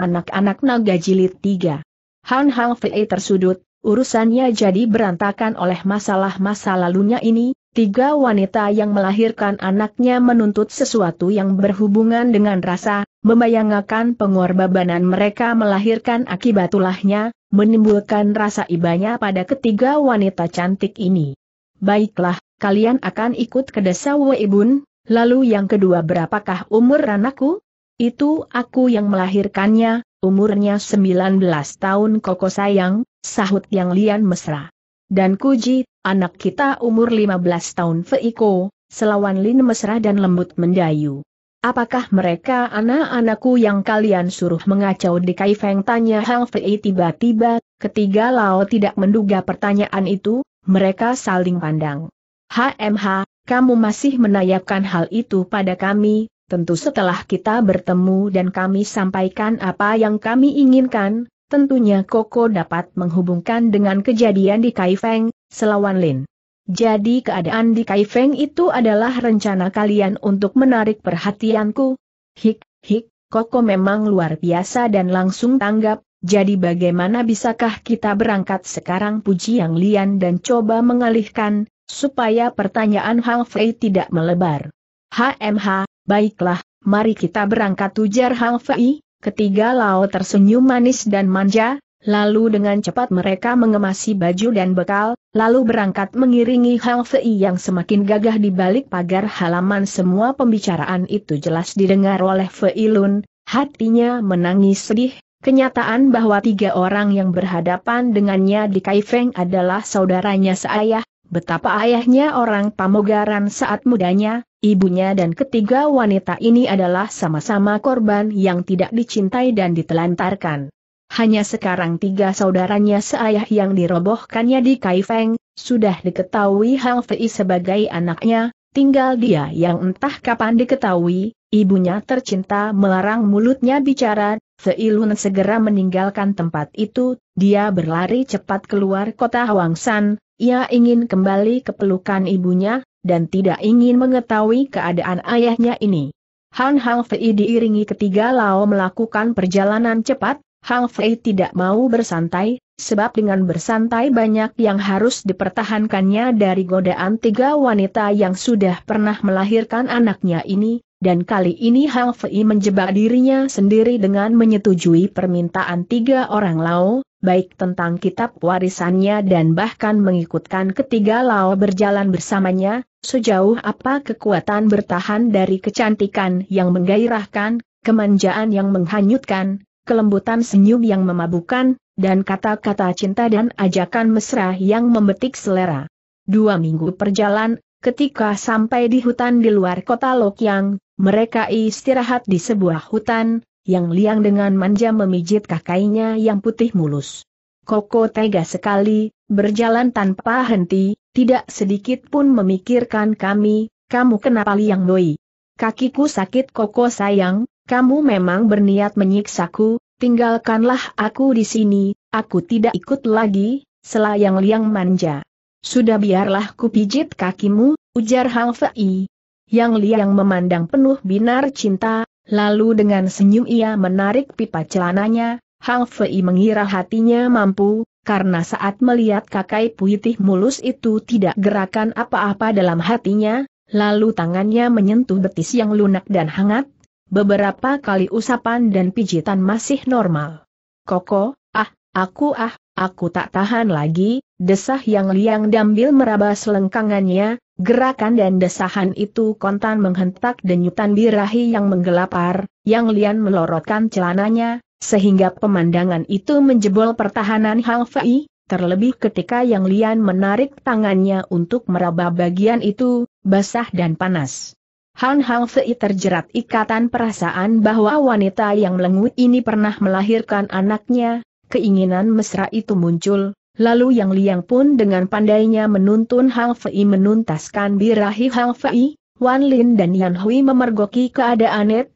Anak-anak naga jilid 3. Han Hang Fei tersudut, urusannya jadi berantakan oleh masalah masa lalunya ini, tiga wanita yang melahirkan anaknya menuntut sesuatu yang berhubungan dengan rasa, membayangkan pengorbanan mereka melahirkan akibatulahnya, menimbulkan rasa ibanya pada ketiga wanita cantik ini. Baiklah, kalian akan ikut ke desa Bun. lalu yang kedua berapakah umur anakku? Itu aku yang melahirkannya, umurnya 19 tahun koko sayang, sahut yang lian mesra. Dan Kuji, anak kita umur 15 tahun Feiko, selawan lin mesra dan lembut mendayu. Apakah mereka anak-anakku yang kalian suruh mengacau di Kaifeng? Tanya Hang Fei tiba-tiba, ketiga Lao tidak menduga pertanyaan itu, mereka saling pandang. HMH, kamu masih menayapkan hal itu pada kami, Tentu setelah kita bertemu dan kami sampaikan apa yang kami inginkan, tentunya Koko dapat menghubungkan dengan kejadian di Kaifeng, selawan Lin. Jadi keadaan di Kaifeng itu adalah rencana kalian untuk menarik perhatianku. Hik, hik, Koko memang luar biasa dan langsung tanggap, jadi bagaimana bisakah kita berangkat sekarang puji yang lian dan coba mengalihkan, supaya pertanyaan Hang Fei tidak melebar. HMH, Baiklah, mari kita berangkat ujar Hang Fei, ketiga Lao tersenyum manis dan manja, lalu dengan cepat mereka mengemasi baju dan bekal, lalu berangkat mengiringi Hang Fei yang semakin gagah di balik pagar halaman semua pembicaraan itu jelas didengar oleh Fei Lun, hatinya menangis sedih, Kenyataan bahwa tiga orang yang berhadapan dengannya di Kaifeng adalah saudaranya seayah, Betapa ayahnya orang pamogaran saat mudanya, ibunya dan ketiga wanita ini adalah sama-sama korban yang tidak dicintai dan ditelantarkan. Hanya sekarang tiga saudaranya seayah yang dirobohkannya di Kaifeng, sudah diketahui Fei sebagai anaknya, tinggal dia yang entah kapan diketahui, ibunya tercinta melarang mulutnya bicara, Feilun segera meninggalkan tempat itu, dia berlari cepat keluar kota Huangshan. Ia ingin kembali ke pelukan ibunya, dan tidak ingin mengetahui keadaan ayahnya ini. Han Hang Fei diiringi ketiga Lao melakukan perjalanan cepat, Hang Fei tidak mau bersantai, sebab dengan bersantai banyak yang harus dipertahankannya dari godaan tiga wanita yang sudah pernah melahirkan anaknya ini, dan kali ini Fei menjebak dirinya sendiri dengan menyetujui permintaan tiga orang Lao, baik tentang kitab warisannya dan bahkan mengikutkan ketiga Lao berjalan bersamanya, sejauh apa kekuatan bertahan dari kecantikan yang menggairahkan, kemanjaan yang menghanyutkan, kelembutan senyum yang memabukan, dan kata-kata cinta dan ajakan mesra yang memetik selera. Dua minggu perjalanan Ketika sampai di hutan di luar kota Lokyang, mereka istirahat di sebuah hutan, yang liang dengan manja memijit kakainya yang putih mulus. Koko tega sekali, berjalan tanpa henti, tidak sedikit pun memikirkan kami, kamu kenapa liang doi. Kakiku sakit Koko sayang, kamu memang berniat menyiksaku, tinggalkanlah aku di sini, aku tidak ikut lagi, selayang liang manja. Sudah biarlah ku pijit kakimu, ujar Hang Fei, yang Liang memandang penuh binar cinta, lalu dengan senyum ia menarik pipa celananya, Hang Fei mengira hatinya mampu, karena saat melihat kakai puitih mulus itu tidak gerakan apa-apa dalam hatinya, lalu tangannya menyentuh betis yang lunak dan hangat, beberapa kali usapan dan pijitan masih normal. Koko, ah, aku ah, Aku tak tahan lagi, desah yang liang dambil meraba selengkangannya, gerakan dan desahan itu kontan menghentak denyutan birahi yang menggelapar, yang lian melorotkan celananya, sehingga pemandangan itu menjebol pertahanan Hang Fei, terlebih ketika yang lian menarik tangannya untuk meraba bagian itu, basah dan panas. Han Hang Fei terjerat ikatan perasaan bahwa wanita yang lengut ini pernah melahirkan anaknya, keinginan mesra itu muncul, lalu Yang Liang pun dengan pandainya menuntun Hang Fei menuntaskan birahi Hang Fei, Wan Lin dan Yan Hui memergoki keadaan Net.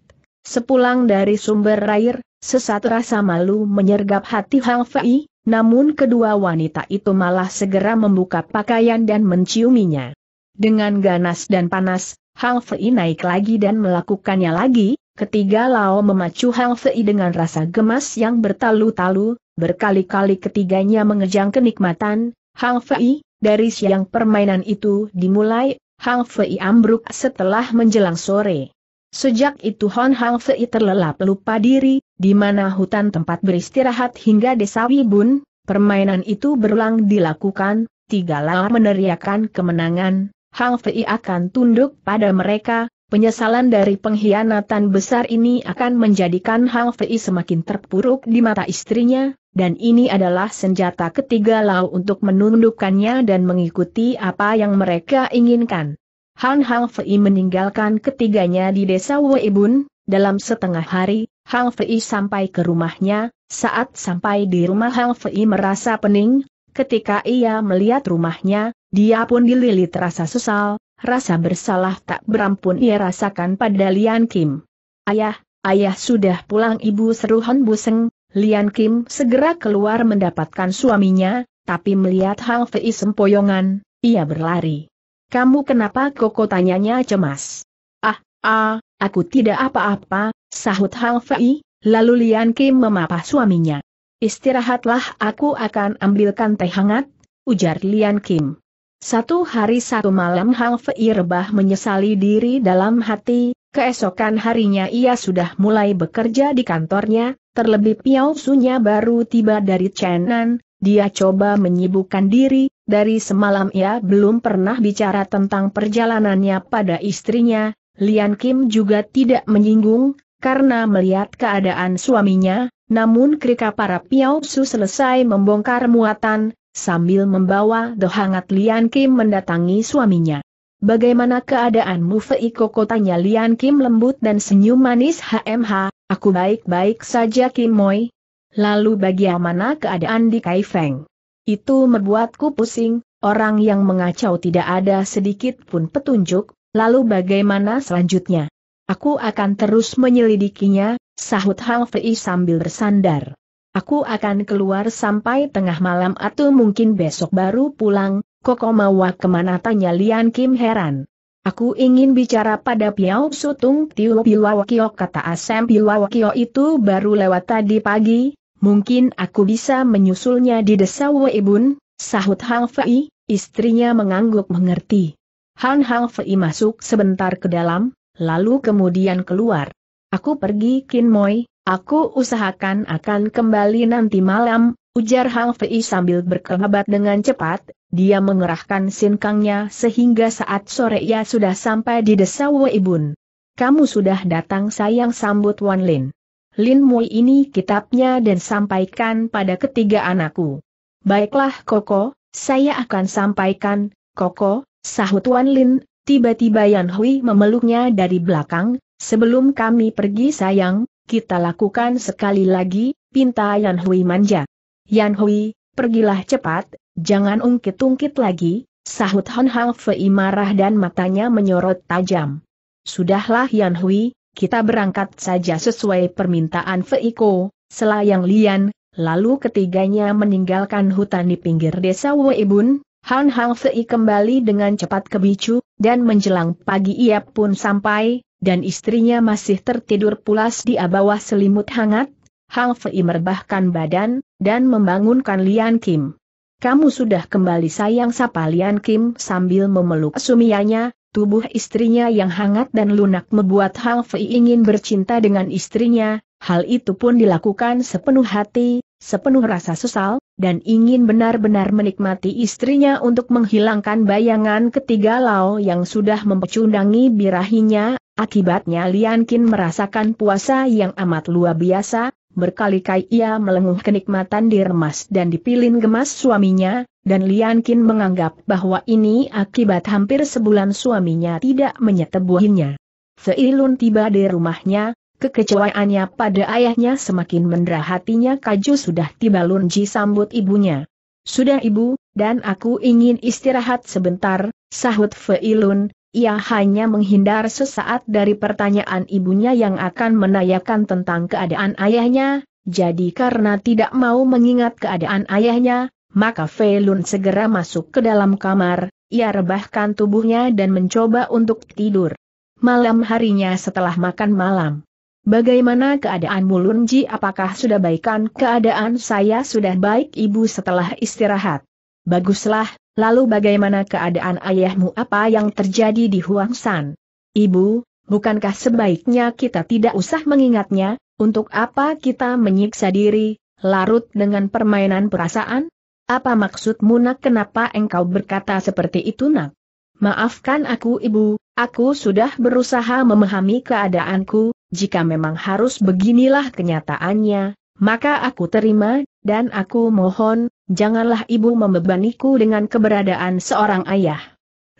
Sepulang dari sumber air, sesat rasa malu menyergap hati Hang Fei, namun kedua wanita itu malah segera membuka pakaian dan menciuminya. Dengan ganas dan panas, Hang Fei naik lagi dan melakukannya lagi, Ketiga Lao memacu Hang Fei dengan rasa gemas yang bertalu-talu, berkali-kali ketiganya mengejang kenikmatan, Hang Fei, dari siang permainan itu dimulai, Hang Fei ambruk setelah menjelang sore. Sejak itu Hon Hang Fei terlelap lupa diri, di mana hutan tempat beristirahat hingga desa Wibun, permainan itu berulang dilakukan, tiga Lao meneriakan kemenangan, Hang Fei akan tunduk pada mereka, Penyesalan dari pengkhianatan besar ini akan menjadikan Hang Fei semakin terpuruk di mata istrinya, dan ini adalah senjata ketiga Lau untuk menundukkannya dan mengikuti apa yang mereka inginkan. Han Hang Fei meninggalkan ketiganya di desa Weibun, dalam setengah hari, Hang Fei sampai ke rumahnya, saat sampai di rumah Hang Fei merasa pening, ketika ia melihat rumahnya, dia pun dililit rasa sesal, rasa bersalah tak berampun ia rasakan pada Lian Kim. Ayah, ayah sudah pulang ibu seru Hon Buseng, Lian Kim segera keluar mendapatkan suaminya, tapi melihat Hal Fei sempoyongan, ia berlari. Kamu kenapa koko tanyanya cemas? Ah, ah, aku tidak apa-apa, sahut Hal Fei, lalu Lian Kim memapah suaminya. Istirahatlah aku akan ambilkan teh hangat, ujar Lian Kim. Satu hari satu malam Hang Fei rebah menyesali diri dalam hati, keesokan harinya ia sudah mulai bekerja di kantornya, terlebih Piao Sunya baru tiba dari Chenan, dia coba menyibukkan diri, dari semalam ia belum pernah bicara tentang perjalanannya pada istrinya, Lian Kim juga tidak menyinggung, karena melihat keadaan suaminya, namun ketika para Piao Su selesai membongkar muatan, sambil membawa The Hangat Lian Kim mendatangi suaminya. Bagaimana keadaanmu Feikoko tanya Lian Kim lembut dan senyum manis HMH, aku baik-baik saja Kim Moi. Lalu bagaimana keadaan di Kaifeng? Itu membuatku pusing, orang yang mengacau tidak ada sedikit pun petunjuk, lalu bagaimana selanjutnya? Aku akan terus menyelidikinya, sahut Hang Fei sambil bersandar. Aku akan keluar sampai tengah malam atau mungkin besok baru pulang, Kok mawa kemana tanya Lian Kim heran. Aku ingin bicara pada Piao Sutung Tiu Piwawakio kata Asem Piwawakio itu baru lewat tadi pagi, mungkin aku bisa menyusulnya di desa Weibun, sahut Hang Fei, istrinya mengangguk mengerti. Han Hang Fei masuk sebentar ke dalam, lalu kemudian keluar. Aku pergi Kin Moi, Aku usahakan akan kembali nanti malam, ujar Hang Fei sambil berkelabat dengan cepat, dia mengerahkan sinkangnya sehingga saat sore ia sudah sampai di desa Weibun. Kamu sudah datang sayang sambut Wan Lin. Lin Mui ini kitabnya dan sampaikan pada ketiga anakku. Baiklah Koko, saya akan sampaikan, Koko, sahut Wan Lin, tiba-tiba Yan Hui memeluknya dari belakang, sebelum kami pergi sayang, kita lakukan sekali lagi, pinta Yan Hui manja. Yan Hui, pergilah cepat, jangan ungkit-ungkit lagi, sahut Hon Hang Fei marah dan matanya menyorot tajam. Sudahlah Yan Hui, kita berangkat saja sesuai permintaan Fei Ko, selayang lian, lalu ketiganya meninggalkan hutan di pinggir desa Weibun, Han Hang Fei kembali dengan cepat ke Bicu, dan menjelang pagi ia pun sampai, dan istrinya masih tertidur pulas di bawah selimut hangat, Hang Fei merebahkan badan, dan membangunkan Lian Kim. Kamu sudah kembali sayang sapa Lian Kim sambil memeluk sumianya, tubuh istrinya yang hangat dan lunak membuat Hang Fei ingin bercinta dengan istrinya, hal itu pun dilakukan sepenuh hati, sepenuh rasa sesal, dan ingin benar-benar menikmati istrinya untuk menghilangkan bayangan ketiga Lao yang sudah mempecundangi birahinya, Akibatnya Lian Qin merasakan puasa yang amat luar biasa, berkali-kali ia melenguh kenikmatan diremas dan dipilin gemas suaminya, dan Lian Qin menganggap bahwa ini akibat hampir sebulan suaminya tidak menyetebuhinya. Seilun tiba di rumahnya, kekecewaannya pada ayahnya semakin mendera hatinya kaju sudah tiba Lunji sambut ibunya. Sudah ibu, dan aku ingin istirahat sebentar, sahut Feilun, ia hanya menghindar sesaat dari pertanyaan ibunya yang akan menanyakan tentang keadaan ayahnya, jadi karena tidak mau mengingat keadaan ayahnya, maka Felun segera masuk ke dalam kamar, ia rebahkan tubuhnya dan mencoba untuk tidur. Malam harinya setelah makan malam. Bagaimana keadaan Mulunji apakah sudah baikan? Keadaan saya sudah baik ibu setelah istirahat. Baguslah, lalu bagaimana keadaan ayahmu apa yang terjadi di Huang San? Ibu, bukankah sebaiknya kita tidak usah mengingatnya, untuk apa kita menyiksa diri, larut dengan permainan perasaan? Apa maksudmu nak kenapa engkau berkata seperti itu nak? Maafkan aku ibu, aku sudah berusaha memahami keadaanku, jika memang harus beginilah kenyataannya, maka aku terima, dan aku mohon, janganlah ibu membebaniku dengan keberadaan seorang ayah.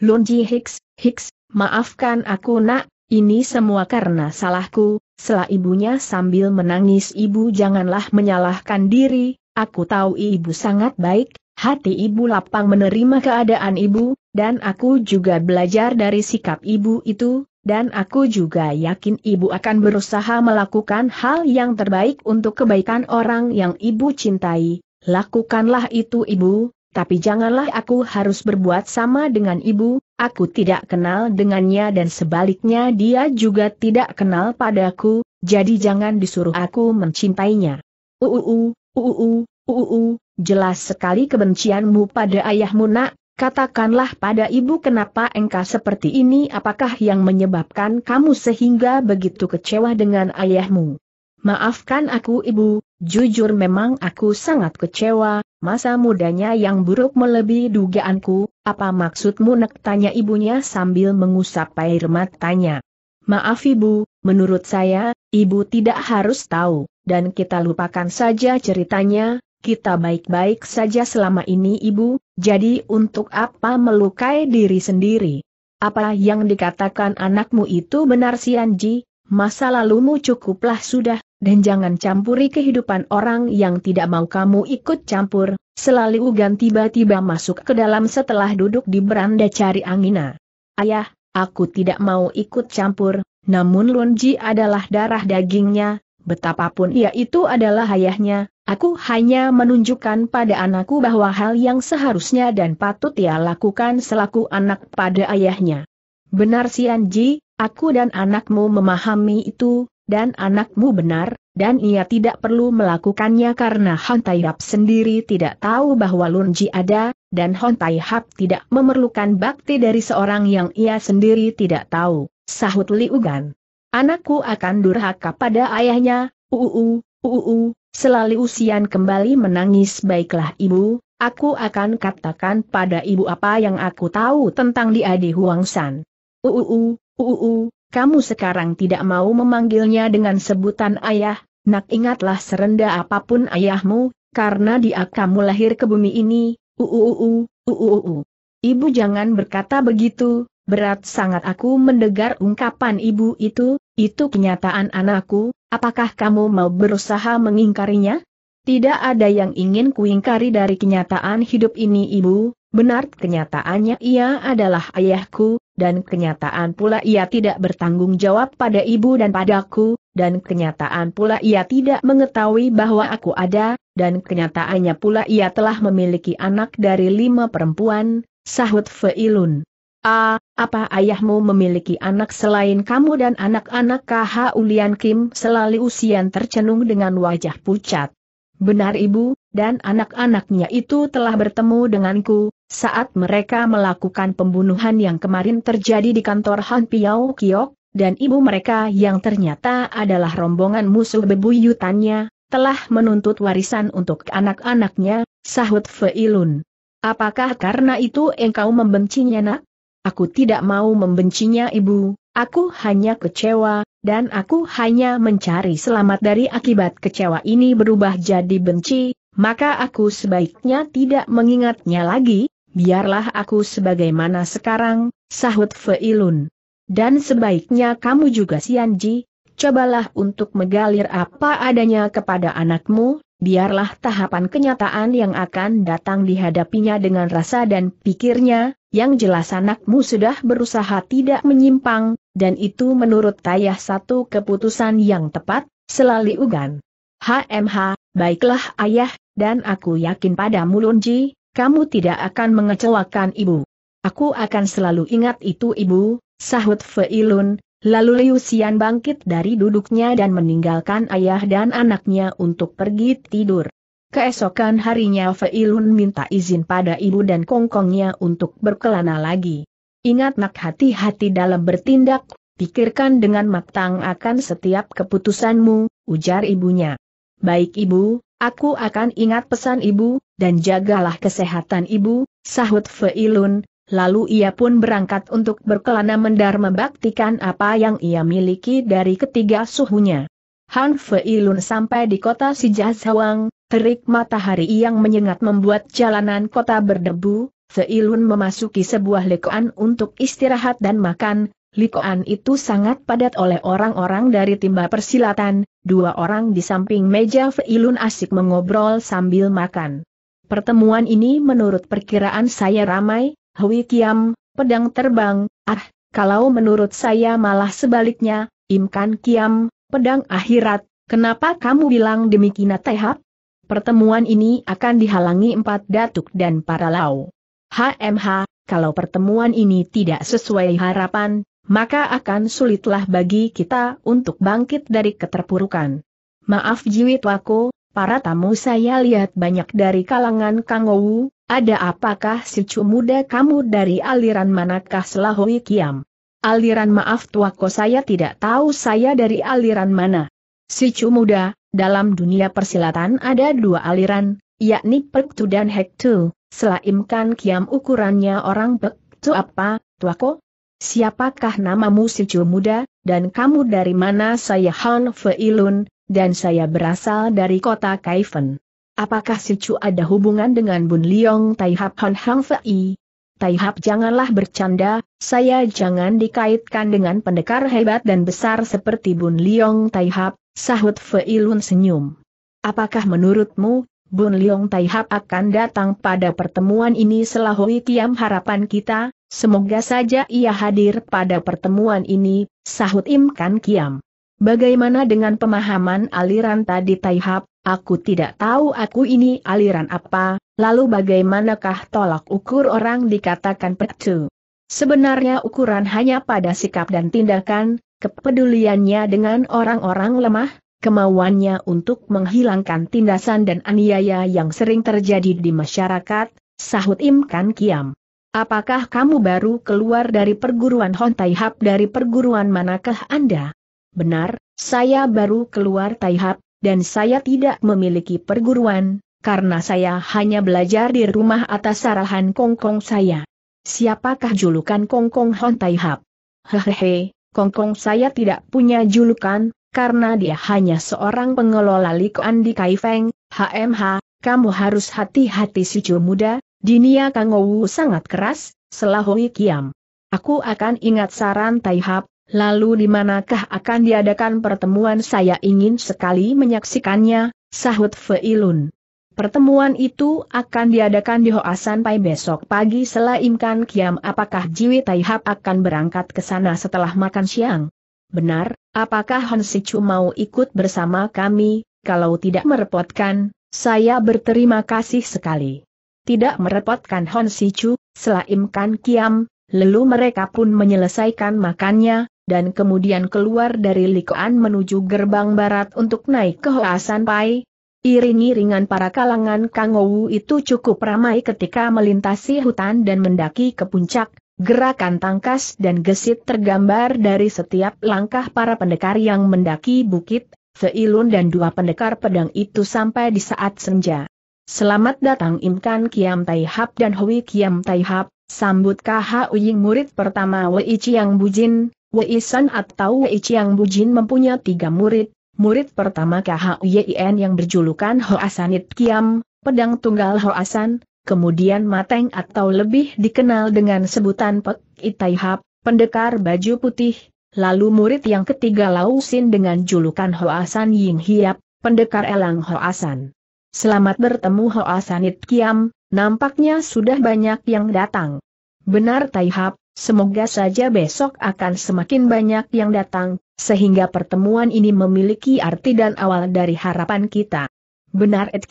Lunji Hicks, Hicks, maafkan aku nak, ini semua karena salahku, selah ibunya sambil menangis ibu janganlah menyalahkan diri, aku tahu ibu sangat baik, hati ibu lapang menerima keadaan ibu, dan aku juga belajar dari sikap ibu itu, dan aku juga yakin ibu akan berusaha melakukan hal yang terbaik untuk kebaikan orang yang ibu cintai, Lakukanlah itu ibu, tapi janganlah aku harus berbuat sama dengan ibu, aku tidak kenal dengannya dan sebaliknya dia juga tidak kenal padaku, jadi jangan disuruh aku mencintainya. Uuu, uuu, uuu, jelas sekali kebencianmu pada ayahmu nak, katakanlah pada ibu kenapa engkau seperti ini apakah yang menyebabkan kamu sehingga begitu kecewa dengan ayahmu. Maafkan aku ibu, Jujur memang aku sangat kecewa, masa mudanya yang buruk melebihi dugaanku, apa maksudmu nek tanya ibunya sambil mengusap air matanya. Maaf ibu, menurut saya, ibu tidak harus tahu, dan kita lupakan saja ceritanya, kita baik-baik saja selama ini ibu, jadi untuk apa melukai diri sendiri? Apa yang dikatakan anakmu itu benar Sianji, masa lalumu cukuplah sudah, dan jangan campuri kehidupan orang yang tidak mau kamu ikut campur, selalu Ugan tiba-tiba masuk ke dalam setelah duduk di beranda cari Angina. Ayah, aku tidak mau ikut campur, namun Lunji adalah darah dagingnya, betapapun ia itu adalah ayahnya, aku hanya menunjukkan pada anakku bahwa hal yang seharusnya dan patut ia lakukan selaku anak pada ayahnya. Benar Sianji, aku dan anakmu memahami itu, dan anakmu benar, dan ia tidak perlu melakukannya karena Hon Tai Hap sendiri tidak tahu bahwa Lun Ji ada, dan Hon Tai Hap tidak memerlukan bakti dari seorang yang ia sendiri tidak tahu, sahut Liugan. Ugan. Anakku akan durhaka pada ayahnya, uu, uu, selalu usian kembali menangis baiklah ibu, aku akan katakan pada ibu apa yang aku tahu tentang di di Huang San. Uu, uu, kamu sekarang tidak mau memanggilnya dengan sebutan ayah, nak ingatlah serendah apapun ayahmu, karena dia kamu lahir ke bumi ini, uuuu, uuuu. Ibu jangan berkata begitu, berat sangat aku mendengar ungkapan ibu itu, itu kenyataan anakku, apakah kamu mau berusaha mengingkarinya? Tidak ada yang ingin kuingkari dari kenyataan hidup ini ibu, benar kenyataannya ia adalah ayahku, dan kenyataan pula ia tidak bertanggung jawab pada ibu dan padaku, dan kenyataan pula ia tidak mengetahui bahwa aku ada, dan kenyataannya pula ia telah memiliki anak dari lima perempuan, sahut Feilun. Ah, apa ayahmu memiliki anak selain kamu dan anak-anak KH Ulian Kim selalu usian tercenung dengan wajah pucat. Benar ibu, dan anak-anaknya itu telah bertemu denganku, saat mereka melakukan pembunuhan yang kemarin terjadi di kantor Han Piao Kiok, dan ibu mereka yang ternyata adalah rombongan musuh bebuyutannya, telah menuntut warisan untuk anak-anaknya, sahut Feilun. Apakah karena itu engkau membencinya nak? Aku tidak mau membencinya ibu, aku hanya kecewa, dan aku hanya mencari selamat dari akibat kecewa ini berubah jadi benci, maka aku sebaiknya tidak mengingatnya lagi, biarlah aku sebagaimana sekarang, sahut Feilun. Dan sebaiknya kamu juga Sianji, cobalah untuk megalir apa adanya kepada anakmu, biarlah tahapan kenyataan yang akan datang dihadapinya dengan rasa dan pikirnya, yang jelas anakmu sudah berusaha tidak menyimpang, dan itu menurut Tayah satu keputusan yang tepat, selali Ugan. HMH, baiklah ayah, dan aku yakin pada mulunji, kamu tidak akan mengecewakan ibu. Aku akan selalu ingat itu ibu, sahut Feilun, lalu Liu Xian bangkit dari duduknya dan meninggalkan ayah dan anaknya untuk pergi tidur. Keesokan harinya Feilun minta izin pada ibu dan kongkongnya untuk berkelana lagi. Ingat nak hati-hati dalam bertindak, pikirkan dengan matang akan setiap keputusanmu, ujar ibunya. Baik ibu, aku akan ingat pesan ibu, dan jagalah kesehatan ibu, sahut Feilun, lalu ia pun berangkat untuk berkelana mendar membaktikan apa yang ia miliki dari ketiga suhunya. Han Feilun sampai di kota Sijazawang, terik matahari yang menyengat membuat jalanan kota berdebu, Seilun memasuki sebuah lekoan untuk istirahat dan makan, lekoan itu sangat padat oleh orang-orang dari timba persilatan, dua orang di samping meja Seilun asik mengobrol sambil makan. Pertemuan ini menurut perkiraan saya ramai, Hui Kiam, pedang terbang, ah, kalau menurut saya malah sebaliknya, Imkan Kiam, pedang akhirat, Kenapa kamu bilang demikian Tehap? Pertemuan ini akan dihalangi empat datuk dan para lau. HMH, kalau pertemuan ini tidak sesuai harapan, maka akan sulitlah bagi kita untuk bangkit dari keterpurukan. Maaf Jiwitwako, para tamu saya lihat banyak dari kalangan Kangowu, ada apakah si muda kamu dari aliran manakah Selahui Kiam? Aliran maaf Tuako saya tidak tahu saya dari aliran mana. Si muda, dalam dunia persilatan ada dua aliran, yakni Pektu dan Hektu, selaimkan kiam ukurannya orang Pektu apa, tuako? Siapakah namamu si muda, dan kamu dari mana saya Han Feilun, dan saya berasal dari kota Kaifen. Apakah si Chu ada hubungan dengan Bun Liong Taihap Han Hang Fei? Taihap janganlah bercanda, saya jangan dikaitkan dengan pendekar hebat dan besar seperti Bun Liong Taihap, sahut Feilun senyum. Apakah menurutmu, Bun Leong Tai Hap akan datang pada pertemuan ini selahui tiam harapan kita, semoga saja ia hadir pada pertemuan ini, sahut Im Kan Kiam. Bagaimana dengan pemahaman aliran tadi Tai Hap, aku tidak tahu aku ini aliran apa, lalu bagaimanakah tolak ukur orang dikatakan pecu. Sebenarnya ukuran hanya pada sikap dan tindakan, kepeduliannya dengan orang-orang lemah, kemauannya untuk menghilangkan tindasan dan aniaya yang sering terjadi di masyarakat, sahut Im Kan Kiam. Apakah kamu baru keluar dari perguruan Hon Hap? dari perguruan manakah Anda? Benar, saya baru keluar Taihap, dan saya tidak memiliki perguruan, karena saya hanya belajar di rumah atas arahan kongkong saya. Siapakah julukan kongkong Hon Hap? Hehehe, kongkong saya tidak punya julukan, karena dia hanya seorang pengelola Likoan di Kaifeng, HMH, kamu harus hati-hati si Cu muda, Dinia Kangowu sangat keras, selahui kiam. Aku akan ingat saran Taihap, lalu di manakah akan diadakan pertemuan saya ingin sekali menyaksikannya, sahut Feilun. Pertemuan itu akan diadakan di Hoasan Pai besok pagi selain Kiam apakah Jiwi Taihap akan berangkat ke sana setelah makan siang? Benar, apakah Han Chu mau ikut bersama kami, kalau tidak merepotkan, saya berterima kasih sekali. Tidak merepotkan Han selain selaimkan Kiam, lalu mereka pun menyelesaikan makannya, dan kemudian keluar dari Likoan menuju gerbang barat untuk naik ke Hoasan Pai. Iring-iringan para kalangan Kangowu itu cukup ramai ketika melintasi hutan dan mendaki ke puncak, Gerakan tangkas dan gesit tergambar dari setiap langkah para pendekar yang mendaki bukit, Seilun dan dua pendekar pedang itu sampai di saat senja. Selamat datang Imkan Kiam Tai Hap dan Hui Kiam Tai Hap, sambut KH Uying murid pertama Wei Chiang Bujin, Wei San atau Wei Chiang Bujin mempunyai tiga murid, murid pertama KH Uyin yang berjulukan Hoasanit Kiam, pedang tunggal Hoasan, kemudian Mateng atau lebih dikenal dengan sebutan Pek Itaihap, pendekar baju putih, lalu murid yang ketiga Lausin dengan julukan Hoasan Ying Hiap, pendekar elang Hoasan. Selamat bertemu Hoasan It Kiam, nampaknya sudah banyak yang datang. Benar Taihap, semoga saja besok akan semakin banyak yang datang, sehingga pertemuan ini memiliki arti dan awal dari harapan kita. Benar It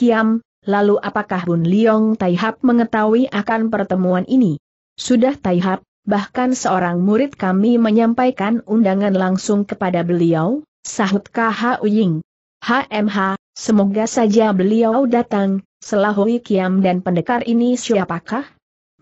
Lalu apakah Bun Liong Taihap mengetahui akan pertemuan ini? Sudah Taihap, bahkan seorang murid kami menyampaikan undangan langsung kepada beliau, sahut KH Uying. HMH, semoga saja beliau datang, selahui kiam dan pendekar ini siapakah?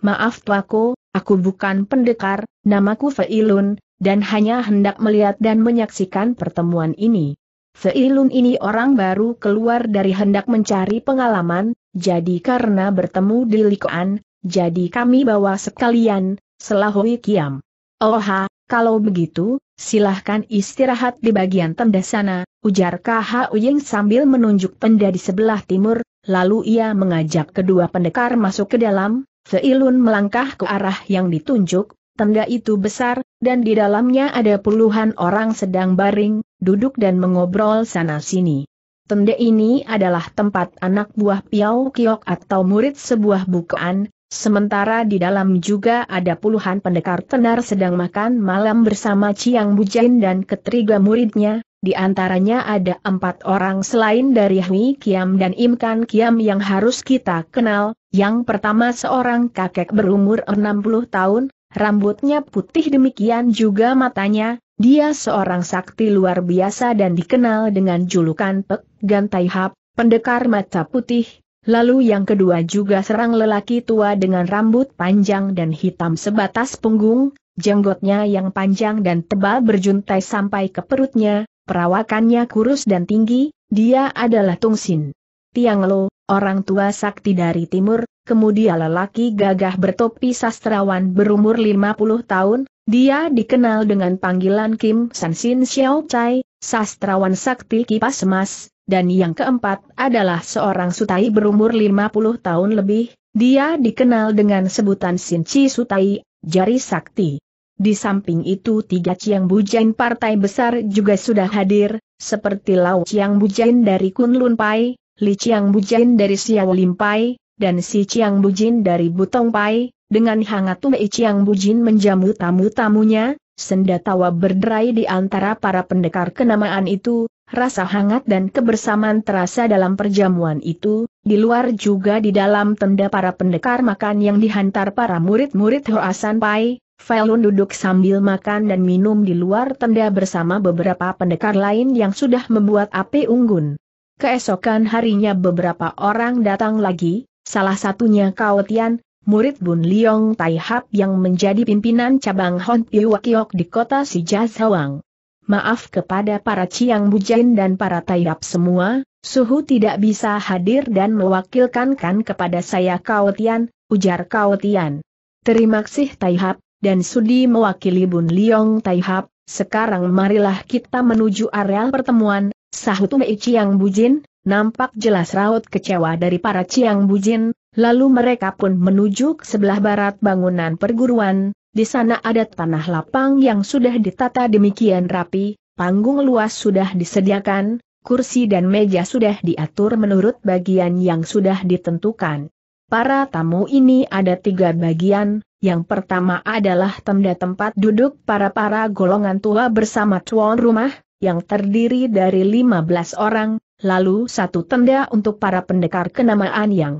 Maaf tuaku, aku bukan pendekar, namaku Feilun, dan hanya hendak melihat dan menyaksikan pertemuan ini. Seilun ini orang baru keluar dari hendak mencari pengalaman, jadi karena bertemu di Likoan, jadi kami bawa sekalian, selahui kiam. Oha, kalau begitu, silahkan istirahat di bagian tenda sana, ujar KH Uyeng sambil menunjuk tenda di sebelah timur, lalu ia mengajak kedua pendekar masuk ke dalam, Seilun melangkah ke arah yang ditunjuk, tenda itu besar, dan di dalamnya ada puluhan orang sedang baring, duduk dan mengobrol sana-sini. Tende ini adalah tempat anak buah Piao Kiok atau murid sebuah bukaan, sementara di dalam juga ada puluhan pendekar tenar sedang makan malam bersama Ciang Bujain dan ketiga muridnya, di antaranya ada empat orang selain dari Hui Kiam dan Imkan Kiam yang harus kita kenal, yang pertama seorang kakek berumur 60 tahun, rambutnya putih demikian juga matanya, dia seorang sakti luar biasa dan dikenal dengan julukan Pek Gantai Hap, pendekar mata putih, lalu yang kedua juga serang lelaki tua dengan rambut panjang dan hitam sebatas punggung, jenggotnya yang panjang dan tebal berjuntai sampai ke perutnya, perawakannya kurus dan tinggi, dia adalah Tung Sin, Tiang Lo, orang tua sakti dari timur, kemudian lelaki gagah bertopi sastrawan berumur 50 tahun, dia dikenal dengan panggilan Kim San Sin Xiao Chai, sastrawan sakti kipas emas, dan yang keempat adalah seorang sutai berumur 50 tahun lebih, dia dikenal dengan sebutan Sin Chi Sutai, jari sakti. Di samping itu tiga Chiang Bujain partai besar juga sudah hadir, seperti Lau Chiang Bujain dari Kunlun Pai, Li Chiang Bujain dari Xiao Lim Pai, dan Si Chiang Bujin dari Butong Pai, dengan hangat Wei Chiang Bujin menjamu tamu-tamunya, senda tawa berderai di antara para pendekar kenamaan itu, rasa hangat dan kebersamaan terasa dalam perjamuan itu, di luar juga di dalam tenda para pendekar makan yang dihantar para murid-murid Hoasan Pai, Felun duduk sambil makan dan minum di luar tenda bersama beberapa pendekar lain yang sudah membuat api unggun. Keesokan harinya beberapa orang datang lagi, salah satunya Kao Tian, Murid Bun Liong Tai Hap yang menjadi pimpinan cabang Hon Kiok di kota Sijazawang. Maaf kepada para Ciang Bujain dan para Tai Hap semua, Suhu tidak bisa hadir dan mewakilkan kan kepada saya Kau Tian, ujar Kau Tian. Terima kasih Tai Hap, dan Sudi mewakili Bun Liong Tai Hap, sekarang marilah kita menuju areal pertemuan, sahut Mei Ciang Bujin, nampak jelas raut kecewa dari para Ciang Bujin, Lalu mereka pun menuju ke sebelah barat bangunan perguruan, di sana ada tanah lapang yang sudah ditata demikian rapi, panggung luas sudah disediakan, kursi dan meja sudah diatur menurut bagian yang sudah ditentukan. Para tamu ini ada tiga bagian, yang pertama adalah tenda tempat duduk para-para golongan tua bersama tuan rumah, yang terdiri dari 15 orang, lalu satu tenda untuk para pendekar kenamaan yang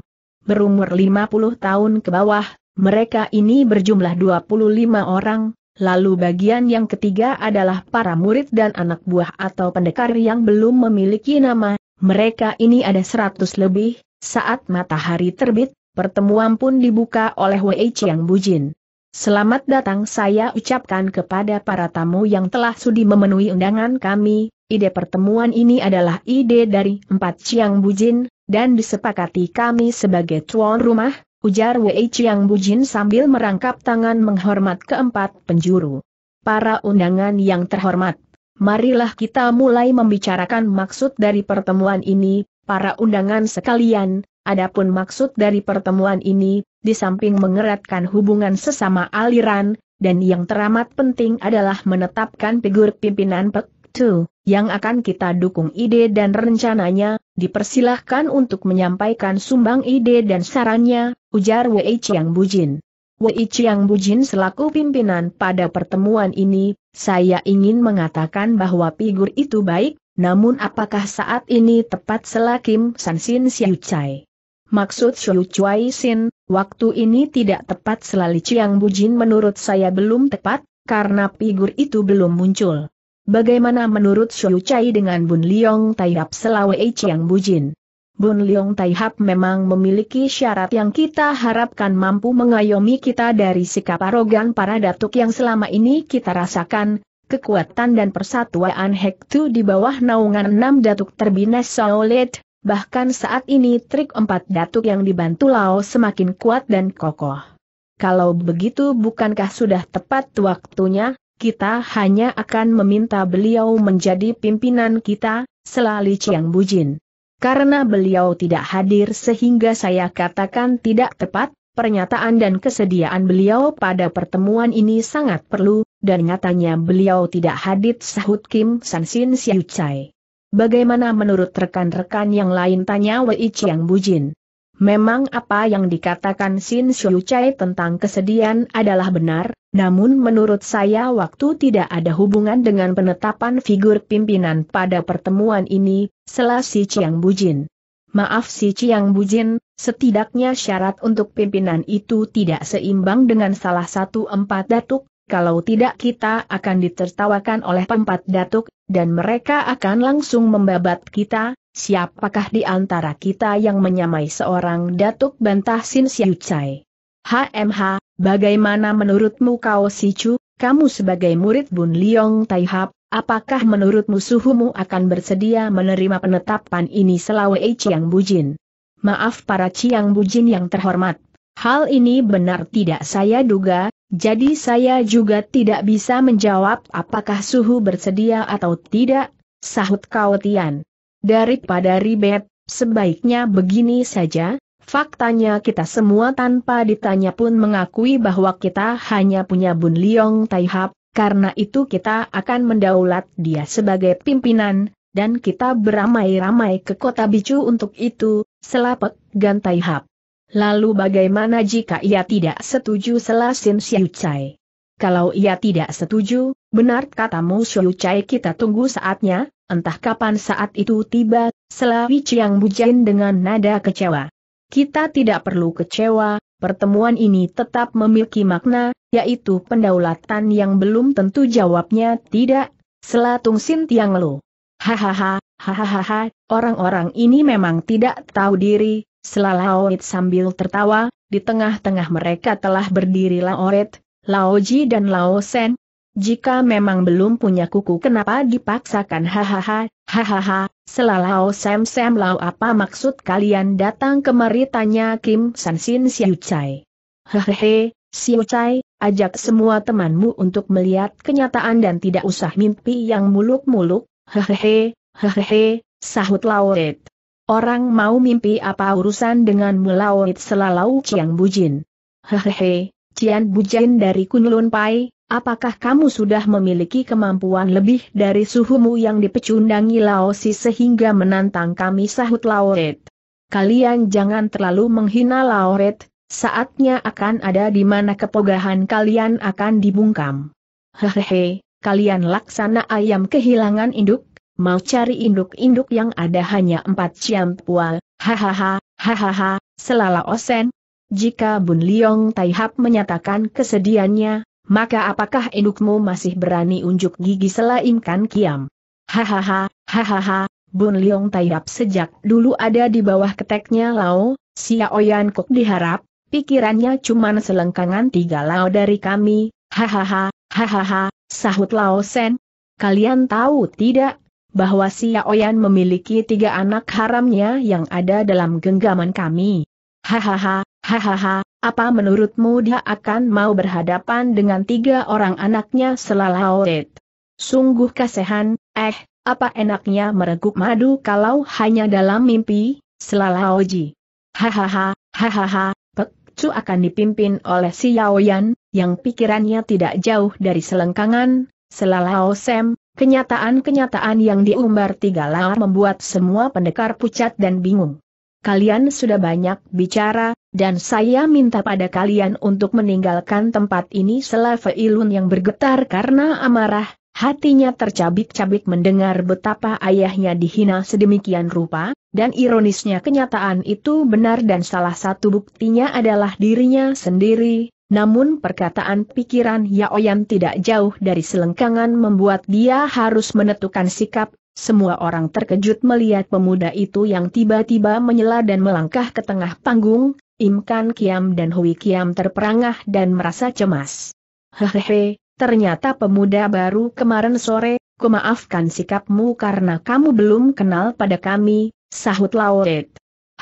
berumur 50 tahun ke bawah, mereka ini berjumlah 25 orang, lalu bagian yang ketiga adalah para murid dan anak buah atau pendekar yang belum memiliki nama, mereka ini ada 100 lebih, saat matahari terbit, pertemuan pun dibuka oleh Wei Chiang Bujin. Selamat datang saya ucapkan kepada para tamu yang telah sudi memenuhi undangan kami, ide pertemuan ini adalah ide dari empat Chiang Bujin, dan disepakati kami sebagai tuan rumah, ujar Wei Chiang Bujin sambil merangkap tangan menghormat keempat penjuru. Para undangan yang terhormat, marilah kita mulai membicarakan maksud dari pertemuan ini, para undangan sekalian, adapun maksud dari pertemuan ini, di samping mengeratkan hubungan sesama aliran, dan yang teramat penting adalah menetapkan figur pimpinan PEK Tu, yang akan kita dukung ide dan rencananya, dipersilahkan untuk menyampaikan sumbang ide dan sarannya, ujar Wei Chiang Bujin. Wei Chiang Bujin selaku pimpinan pada pertemuan ini, saya ingin mengatakan bahwa figur itu baik, namun apakah saat ini tepat selakim Sansin Xiu Chai? Maksud Xiu Chai Sin, waktu ini tidak tepat selali Chiang Bujin menurut saya belum tepat, karena figur itu belum muncul. Bagaimana menurut Xiu Chai dengan Bun Liong Taihap Selawe yang Bujin? Bun Liong Taihap memang memiliki syarat yang kita harapkan mampu mengayomi kita dari sikap arogan para datuk yang selama ini kita rasakan, kekuatan dan persatuan Hektu di bawah naungan enam datuk terbina solid, bahkan saat ini trik empat datuk yang dibantu Lao semakin kuat dan kokoh. Kalau begitu bukankah sudah tepat waktunya, kita hanya akan meminta beliau menjadi pimpinan kita, selali Chiang Bujin. Karena beliau tidak hadir sehingga saya katakan tidak tepat, pernyataan dan kesediaan beliau pada pertemuan ini sangat perlu, dan nyatanya beliau tidak hadir sahut Kim Sansin Siu Chai. Bagaimana menurut rekan-rekan yang lain tanya Wei Chiang Bujin? Memang apa yang dikatakan Sin Xiu Chai tentang kesedihan adalah benar, namun menurut saya waktu tidak ada hubungan dengan penetapan figur pimpinan pada pertemuan ini, selah si Chiang Bujin. Maaf si Chiang Bujin, setidaknya syarat untuk pimpinan itu tidak seimbang dengan salah satu empat datuk, kalau tidak kita akan ditertawakan oleh empat datuk, dan mereka akan langsung membabat kita, siapakah di antara kita yang menyamai seorang Datuk Bantah Sin Siu Chai? HMH, bagaimana menurutmu kau Si Chu, kamu sebagai murid Bun Liong Taihap, apakah menurutmu suhumu akan bersedia menerima penetapan ini selawe Chiang Bujin? Maaf para Chiang Bujin yang terhormat, hal ini benar tidak saya duga, jadi saya juga tidak bisa menjawab apakah suhu bersedia atau tidak, sahut Kau Tian. Daripada ribet, sebaiknya begini saja, faktanya kita semua tanpa ditanya pun mengakui bahwa kita hanya punya Bun Liong Taihap, karena itu kita akan mendaulat dia sebagai pimpinan, dan kita beramai-ramai ke kota Bicu untuk itu, selapet Gan Taihap. Lalu bagaimana jika ia tidak setuju selasin Siu Chai? Kalau ia tidak setuju, benar katamu Siu Chai kita tunggu saatnya, entah kapan saat itu tiba, Selawi Chiang Bujain dengan nada kecewa. Kita tidak perlu kecewa, pertemuan ini tetap memiliki makna, yaitu pendaulatan yang belum tentu jawabnya tidak, selatung Sin Tiang Lo. Hahaha, hahaha, orang-orang ini memang tidak tahu diri, Selalauit sambil tertawa, di tengah-tengah mereka telah berdiri Laoret, Laoji dan Laosen. Jika memang belum punya kuku kenapa dipaksakan hahaha, hahaha, selalau sem sem lau apa maksud kalian datang kemari tanya Kim Sansin Siu Chai. Hehehe, Siu Chai, ajak semua temanmu untuk melihat kenyataan dan tidak usah mimpi yang muluk-muluk, hehehe, hehehe, sahut Lauret. Orang mau mimpi apa urusan dengan mulaurit selalau yang Bujin. Hehehe, Cian Bujain dari Kunlun Pai, apakah kamu sudah memiliki kemampuan lebih dari suhumu yang dipecundangi Laosi sehingga menantang kami sahut Laoret? Kalian jangan terlalu menghina Laoret, saatnya akan ada di mana kepogahan kalian akan dibungkam. Hehehe, kalian laksana ayam kehilangan induk, mau cari induk-induk yang ada hanya empat ciampual, hahaha, hahaha, selala osen, jika Bun Liong Taihap menyatakan kesediannya, maka apakah indukmu masih berani unjuk gigi selaimkan kiam? Hahaha, hahaha, Bun Liong Taihap sejak dulu ada di bawah keteknya Lao, Sia Oyan Kok diharap, pikirannya cuma selengkangan tiga Lao dari kami, hahaha, hahaha, sahut Lao Sen. Kalian tahu tidak, bahwa Sia Oyan memiliki tiga anak haramnya yang ada dalam genggaman kami. Hahaha, Hahaha, apa menurutmu dia akan mau berhadapan dengan tiga orang anaknya selalaoret? Sungguh kasihan, eh, apa enaknya mereguk madu kalau hanya dalam mimpi, selalaoji. Hahaha, hahaha, Pek Cu akan dipimpin oleh si Yaoyan, yang pikirannya tidak jauh dari selengkangan, selalao Sem, kenyataan-kenyataan yang diumbar tiga lar membuat semua pendekar pucat dan bingung kalian sudah banyak bicara, dan saya minta pada kalian untuk meninggalkan tempat ini Selave Ilun yang bergetar karena amarah, hatinya tercabik-cabik mendengar betapa ayahnya dihina sedemikian rupa, dan ironisnya kenyataan itu benar dan salah satu buktinya adalah dirinya sendiri, namun perkataan pikiran Yaoyan tidak jauh dari selengkangan membuat dia harus menentukan sikap semua orang terkejut melihat pemuda itu yang tiba-tiba menyela dan melangkah ke tengah panggung, Imkan Kiam dan Hui Kiam terperangah dan merasa cemas. Hehehe, ternyata pemuda baru kemarin sore, kumaafkan sikapmu karena kamu belum kenal pada kami, sahut Lauret.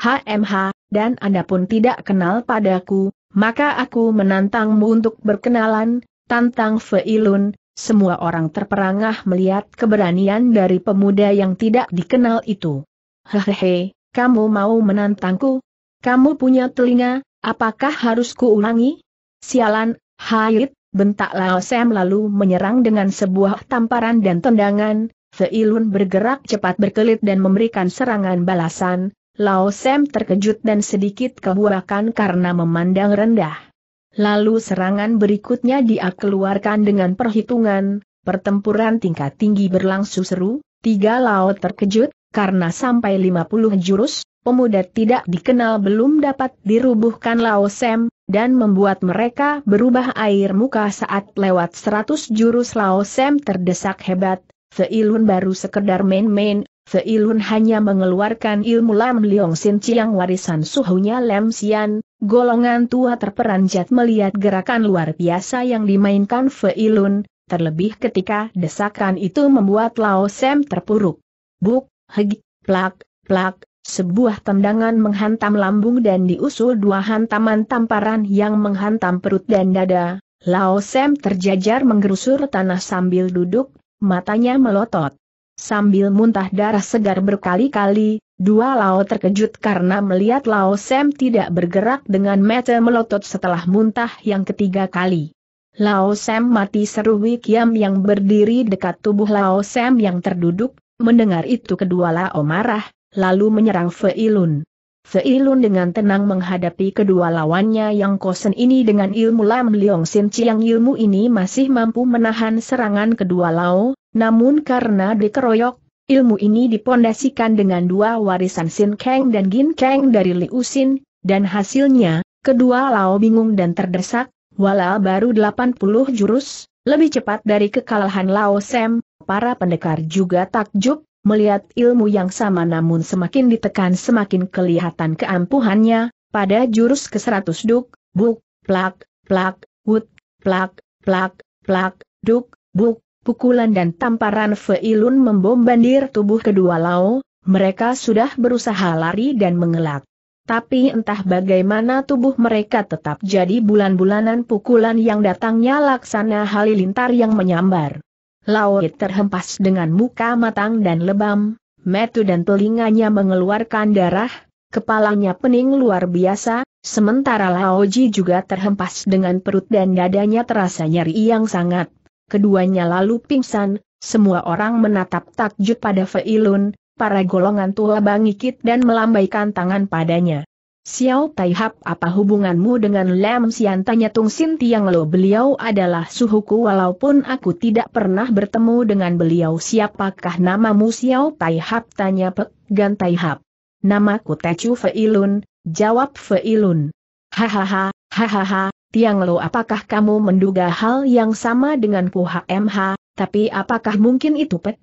HMH, dan Anda pun tidak kenal padaku, maka aku menantangmu untuk berkenalan, tantang Feilun, semua orang terperangah melihat keberanian dari pemuda yang tidak dikenal itu. Hehehe, kamu mau menantangku? Kamu punya telinga, apakah harus kuulangi? Sialan, haid, bentak Lao Sam lalu menyerang dengan sebuah tamparan dan tendangan, Feilun bergerak cepat berkelit dan memberikan serangan balasan, Lao Sam terkejut dan sedikit kebuakan karena memandang rendah. Lalu serangan berikutnya dia keluarkan dengan perhitungan, pertempuran tingkat tinggi berlangsung seru, tiga laut terkejut, karena sampai 50 jurus, pemuda tidak dikenal belum dapat dirubuhkan Lao Sem, dan membuat mereka berubah air muka saat lewat 100 jurus Lao Sem terdesak hebat, Seilun baru sekedar main-main, Seilun hanya mengeluarkan ilmu Lam Leong Sin Chiang warisan suhunya Lam Sian, golongan tua terperanjat melihat gerakan luar biasa yang dimainkan Feilun, terlebih ketika desakan itu membuat Lao Sem terpuruk. Buk, hegi, plak, plak, sebuah tendangan menghantam lambung dan diusul dua hantaman tamparan yang menghantam perut dan dada, Lao Sem terjajar menggerusur tanah sambil duduk, matanya melotot. Sambil muntah darah segar berkali-kali, dua Lao terkejut karena melihat Lao Sam tidak bergerak dengan mata melotot setelah muntah yang ketiga kali. Lao Sam mati seru Wikiam yang berdiri dekat tubuh Lao Sam yang terduduk, mendengar itu kedua Lao marah, lalu menyerang Feilun. Feilun dengan tenang menghadapi kedua lawannya yang kosen ini dengan ilmu Lam Leong Sin Chiang ilmu ini masih mampu menahan serangan kedua Lao, namun karena dikeroyok, ilmu ini dipondasikan dengan dua warisan Sin Kang dan Gin Kang dari Liu Sin, dan hasilnya, kedua Lao bingung dan terdesak, Walau baru 80 jurus, lebih cepat dari kekalahan Lao Sem, para pendekar juga takjub, melihat ilmu yang sama namun semakin ditekan semakin kelihatan keampuhannya, pada jurus ke-100 duk, buk, plak, plak, wut, plak, plak, plak, duk, buk, pukulan dan tamparan Feilun membombardir tubuh kedua Lao, mereka sudah berusaha lari dan mengelak. Tapi entah bagaimana tubuh mereka tetap jadi bulan-bulanan pukulan yang datangnya laksana halilintar yang menyambar. Laut terhempas dengan muka matang dan lebam, metu dan telinganya mengeluarkan darah, kepalanya pening luar biasa, sementara Laoji juga terhempas dengan perut dan dadanya terasa nyeri yang sangat keduanya lalu pingsan, semua orang menatap takjub pada Feilun, para golongan tua bangkit dan melambaikan tangan padanya. Xiao Taihap apa hubunganmu dengan Lam Sian tanya Tung Sin Tiang Lo beliau adalah suhuku walaupun aku tidak pernah bertemu dengan beliau siapakah namamu Xiao Taihap tanya Pek Gan Taihap. Namaku Tecu Feilun, jawab Feilun. Hahaha, hahaha, Tiang Lo apakah kamu menduga hal yang sama dengan ku HMH, tapi apakah mungkin itu Pek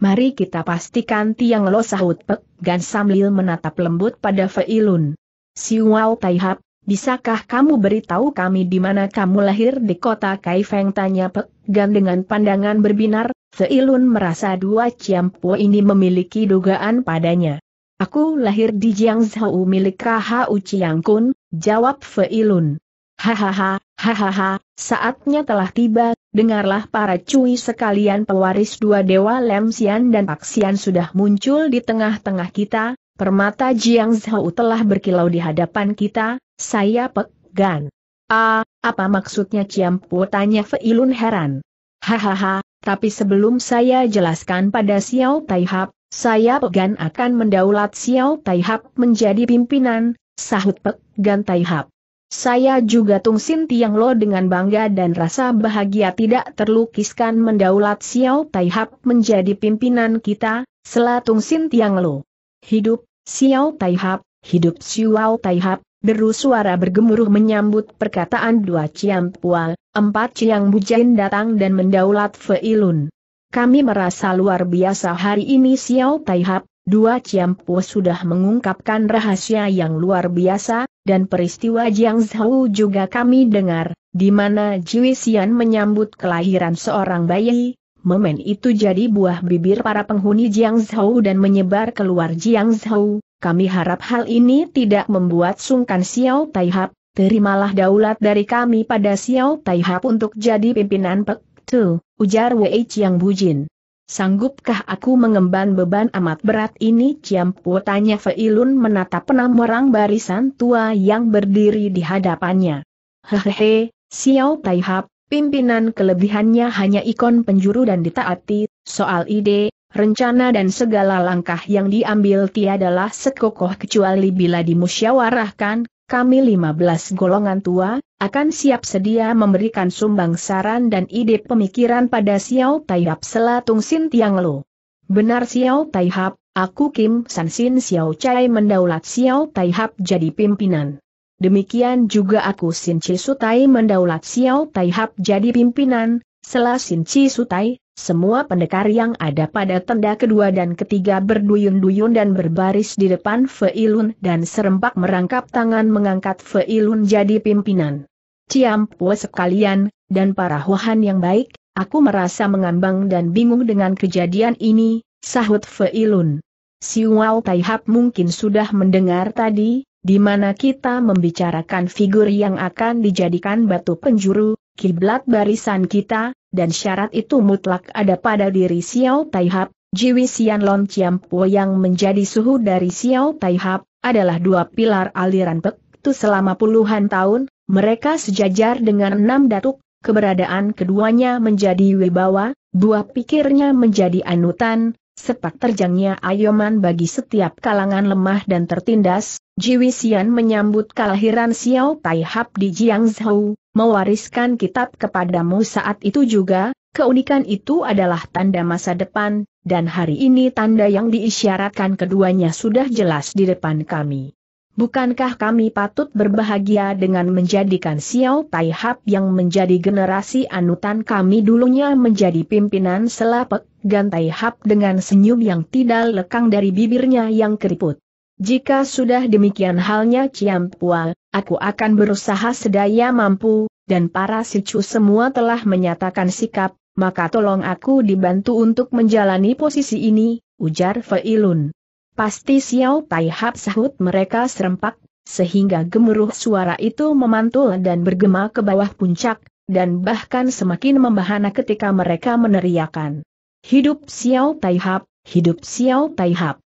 Mari kita pastikan Tiang Lo sahut Pek Gan sambil menatap lembut pada Feilun. Siwau Taihap, bisakah kamu beritahu kami di mana kamu lahir di kota Kaifeng tanya Pek Gan dengan pandangan berbinar, Feilun merasa dua Ciampo ini memiliki dugaan padanya. Aku lahir di Jiangzhou milik Kha Ciangkun, jawab Feilun. Hahaha, hahaha, saatnya telah tiba, dengarlah para cuy sekalian pewaris dua dewa Lemsian dan Paksian sudah muncul di tengah-tengah kita, permata Jiang Zhao telah berkilau di hadapan kita, saya pegan. Ah, apa maksudnya Ciampu tanya Feilun heran. Hahaha, tapi sebelum saya jelaskan pada Xiao Taihap, saya pegan akan mendaulat Xiao Taihap menjadi pimpinan, sahut pegan Taihap. Saya juga Tung Sin Tiang Lo dengan bangga dan rasa bahagia tidak terlukiskan mendaulat Xiao Tai Hap menjadi pimpinan kita, Selatung Sin Tiang Lo. Hidup, Xiao Tai Hap, hidup Xiao Tai Hap, deru suara bergemuruh menyambut perkataan dua Ciam Pual, empat Ciang Bujain datang dan mendaulat Feilun. Kami merasa luar biasa hari ini Xiao Tai Hap, dua Ciam Pual sudah mengungkapkan rahasia yang luar biasa, dan peristiwa Jiang Zhou juga kami dengar, di mana Jiwisian menyambut kelahiran seorang bayi, momen itu jadi buah bibir para penghuni Jiang Zhou dan menyebar keluar Jiang Zhou, kami harap hal ini tidak membuat sungkan Xiao Taihap, terimalah daulat dari kami pada Xiao Taihap untuk jadi pimpinan Pek Tu, ujar Wei Chiang Bujin. Sanggupkah aku mengemban beban amat berat ini? Ciampu tanya Feilun menatap enam orang barisan tua yang berdiri di hadapannya. Hehehe, Xiao Taihap, pimpinan kelebihannya hanya ikon penjuru dan ditaati, soal ide, rencana dan segala langkah yang diambil tiadalah sekokoh kecuali bila dimusyawarahkan, kami 15 golongan tua, akan siap sedia memberikan sumbang saran dan ide pemikiran pada Xiao Taihap Selatung Sin Tiang Lo. Benar Xiao Taihap, aku Kim San Sin Xiao Chai mendaulat Xiao Taihap jadi pimpinan. Demikian juga aku Sin Chi Sutai mendaulat Xiao Taihap jadi pimpinan, selah Sin Chi Sutai, semua pendekar yang ada pada tenda kedua dan ketiga berduyun-duyun dan berbaris di depan Feilun dan serempak merangkap tangan mengangkat Feilun jadi pimpinan. Ciampue sekalian, dan para huahan yang baik, aku merasa mengambang dan bingung dengan kejadian ini, sahut Feilun. Siwau Taihap mungkin sudah mendengar tadi, di mana kita membicarakan figur yang akan dijadikan batu penjuru, kiblat barisan kita, dan syarat itu mutlak ada pada diri Xiao Taihap, Jiwi Xian Lon Chiampo yang menjadi suhu dari Xiao Taihap, adalah dua pilar aliran Pek Tu selama puluhan tahun, mereka sejajar dengan enam datuk, keberadaan keduanya menjadi wibawa, buah pikirnya menjadi anutan, sepak terjangnya ayoman bagi setiap kalangan lemah dan tertindas, Jiwi Xian menyambut kelahiran Xiao Taihap di Jiangzhou, mewariskan kitab kepadamu saat itu juga, keunikan itu adalah tanda masa depan, dan hari ini tanda yang diisyaratkan keduanya sudah jelas di depan kami. Bukankah kami patut berbahagia dengan menjadikan Xiao Tai Hap yang menjadi generasi anutan kami dulunya menjadi pimpinan selapek, gantai Hap dengan senyum yang tidak lekang dari bibirnya yang keriput. Jika sudah demikian halnya Ciam Pua, aku akan berusaha sedaya mampu, dan para sicu semua telah menyatakan sikap, maka tolong aku dibantu untuk menjalani posisi ini, ujar Feilun. Pasti Xiao Tai Hap sahut mereka serempak, sehingga gemuruh suara itu memantul dan bergema ke bawah puncak, dan bahkan semakin membahana ketika mereka meneriakan. Hidup Xiao Tai Hap, hidup Xiao Tai Hap.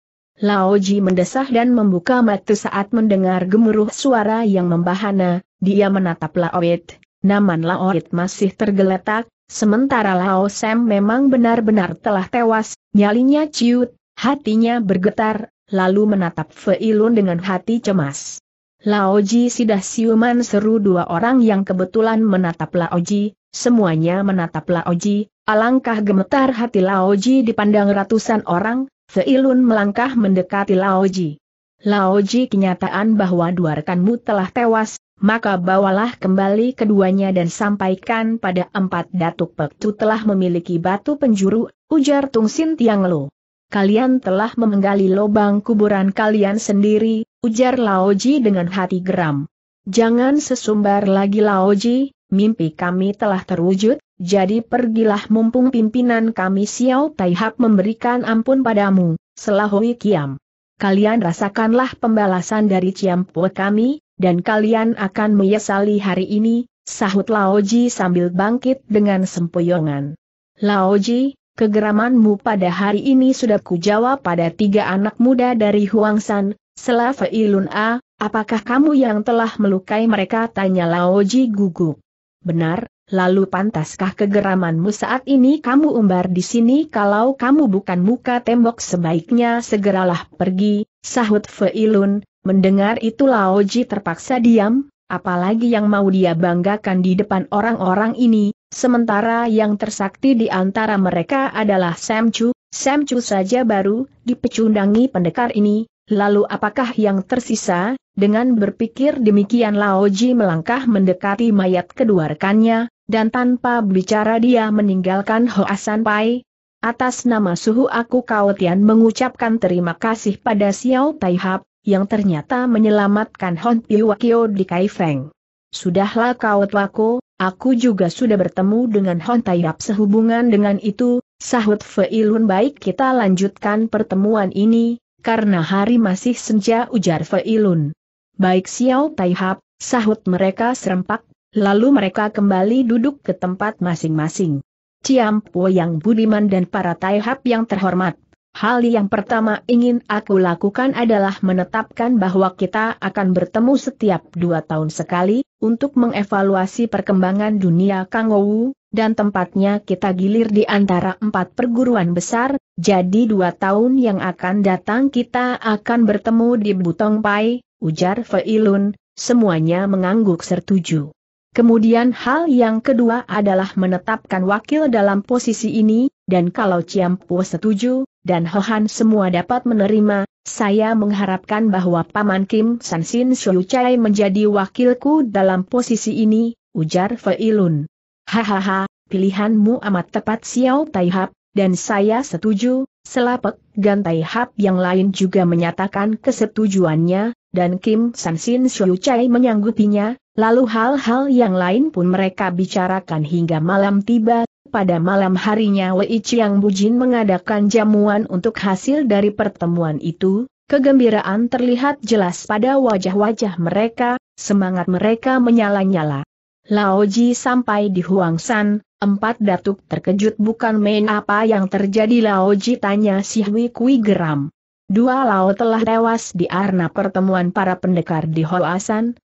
Lao Ji mendesah dan membuka mata saat mendengar gemuruh suara yang membahana, dia menatap Laoit, naman Laoit masih tergeletak, sementara Lao Sam memang benar-benar telah tewas, nyalinya ciut, hatinya bergetar, lalu menatap Feilun dengan hati cemas. Lao Ji sidah siuman seru dua orang yang kebetulan menatap Lao Ji, semuanya menatap Lao Ji, alangkah gemetar hati Lao Ji dipandang ratusan orang, Seilun melangkah mendekati Laoji. Laoji kenyataan bahwa dua rekanmu telah tewas, maka bawalah kembali keduanya dan sampaikan pada empat datuk pektu telah memiliki batu penjuru, ujar Tung Sin Tiang Lo. Kalian telah memenggali lubang kuburan kalian sendiri, ujar Laoji dengan hati geram. Jangan sesumbar lagi Laoji, mimpi kami telah terwujud, jadi pergilah mumpung pimpinan kami Xiao Taihak memberikan ampun padamu, selahui kiam. Kalian rasakanlah pembalasan dari Ciampue kami, dan kalian akan menyesali hari ini, sahut Laoji sambil bangkit dengan sempoyongan. Laoji, kegeramanmu pada hari ini sudah kujawab pada tiga anak muda dari San, Selave Ilun A, apakah kamu yang telah melukai mereka? Tanya Laoji gugup. Benar, lalu pantaskah kegeramanmu saat ini kamu umbar di sini kalau kamu bukan muka tembok sebaiknya segeralah pergi, sahut Feilun, mendengar itu Laoji terpaksa diam, apalagi yang mau dia banggakan di depan orang-orang ini, sementara yang tersakti di antara mereka adalah Sam Chu, Sam Chu saja baru, dipecundangi pendekar ini, lalu apakah yang tersisa, dengan berpikir demikian Laoji melangkah mendekati mayat kedua rekannya, dan tanpa bicara dia meninggalkan Hoasan Pai. Atas nama suhu aku Kaotian mengucapkan terima kasih pada Xiao Taihap, yang ternyata menyelamatkan Hon Piwakio di Kaifeng. Sudahlah Kau Kaotwako, aku juga sudah bertemu dengan Hon Taihap sehubungan dengan itu, sahut Feilun baik kita lanjutkan pertemuan ini, karena hari masih senja ujar Feilun. Baik Xiao Taihap, sahut mereka serempak Lalu mereka kembali duduk ke tempat masing-masing. Ciampo yang budiman dan para taihap yang terhormat. Hal yang pertama ingin aku lakukan adalah menetapkan bahwa kita akan bertemu setiap dua tahun sekali, untuk mengevaluasi perkembangan dunia Kangowu, dan tempatnya kita gilir di antara empat perguruan besar, jadi dua tahun yang akan datang kita akan bertemu di Butong Pai, ujar Feilun, semuanya mengangguk setuju. Kemudian hal yang kedua adalah menetapkan wakil dalam posisi ini, dan kalau Ciampu setuju, dan Hohan semua dapat menerima, saya mengharapkan bahwa Paman Kim San Sin Shui Chai menjadi wakilku dalam posisi ini, ujar Feilun. Hahaha, pilihanmu amat tepat Xiao Taihap, dan saya setuju, Selapek dan Taihap yang lain juga menyatakan kesetujuannya, dan Kim San Sin Shui Chai menyanggupinya, Lalu hal-hal yang lain pun mereka bicarakan hingga malam tiba, pada malam harinya Wei Chiang Bujin mengadakan jamuan untuk hasil dari pertemuan itu, kegembiraan terlihat jelas pada wajah-wajah mereka, semangat mereka menyala-nyala. Lao Ji sampai di Huangshan, empat datuk terkejut bukan main apa yang terjadi Lao Ji tanya si Hui Kui geram. Dua Lao telah tewas di arena pertemuan para pendekar di Hoa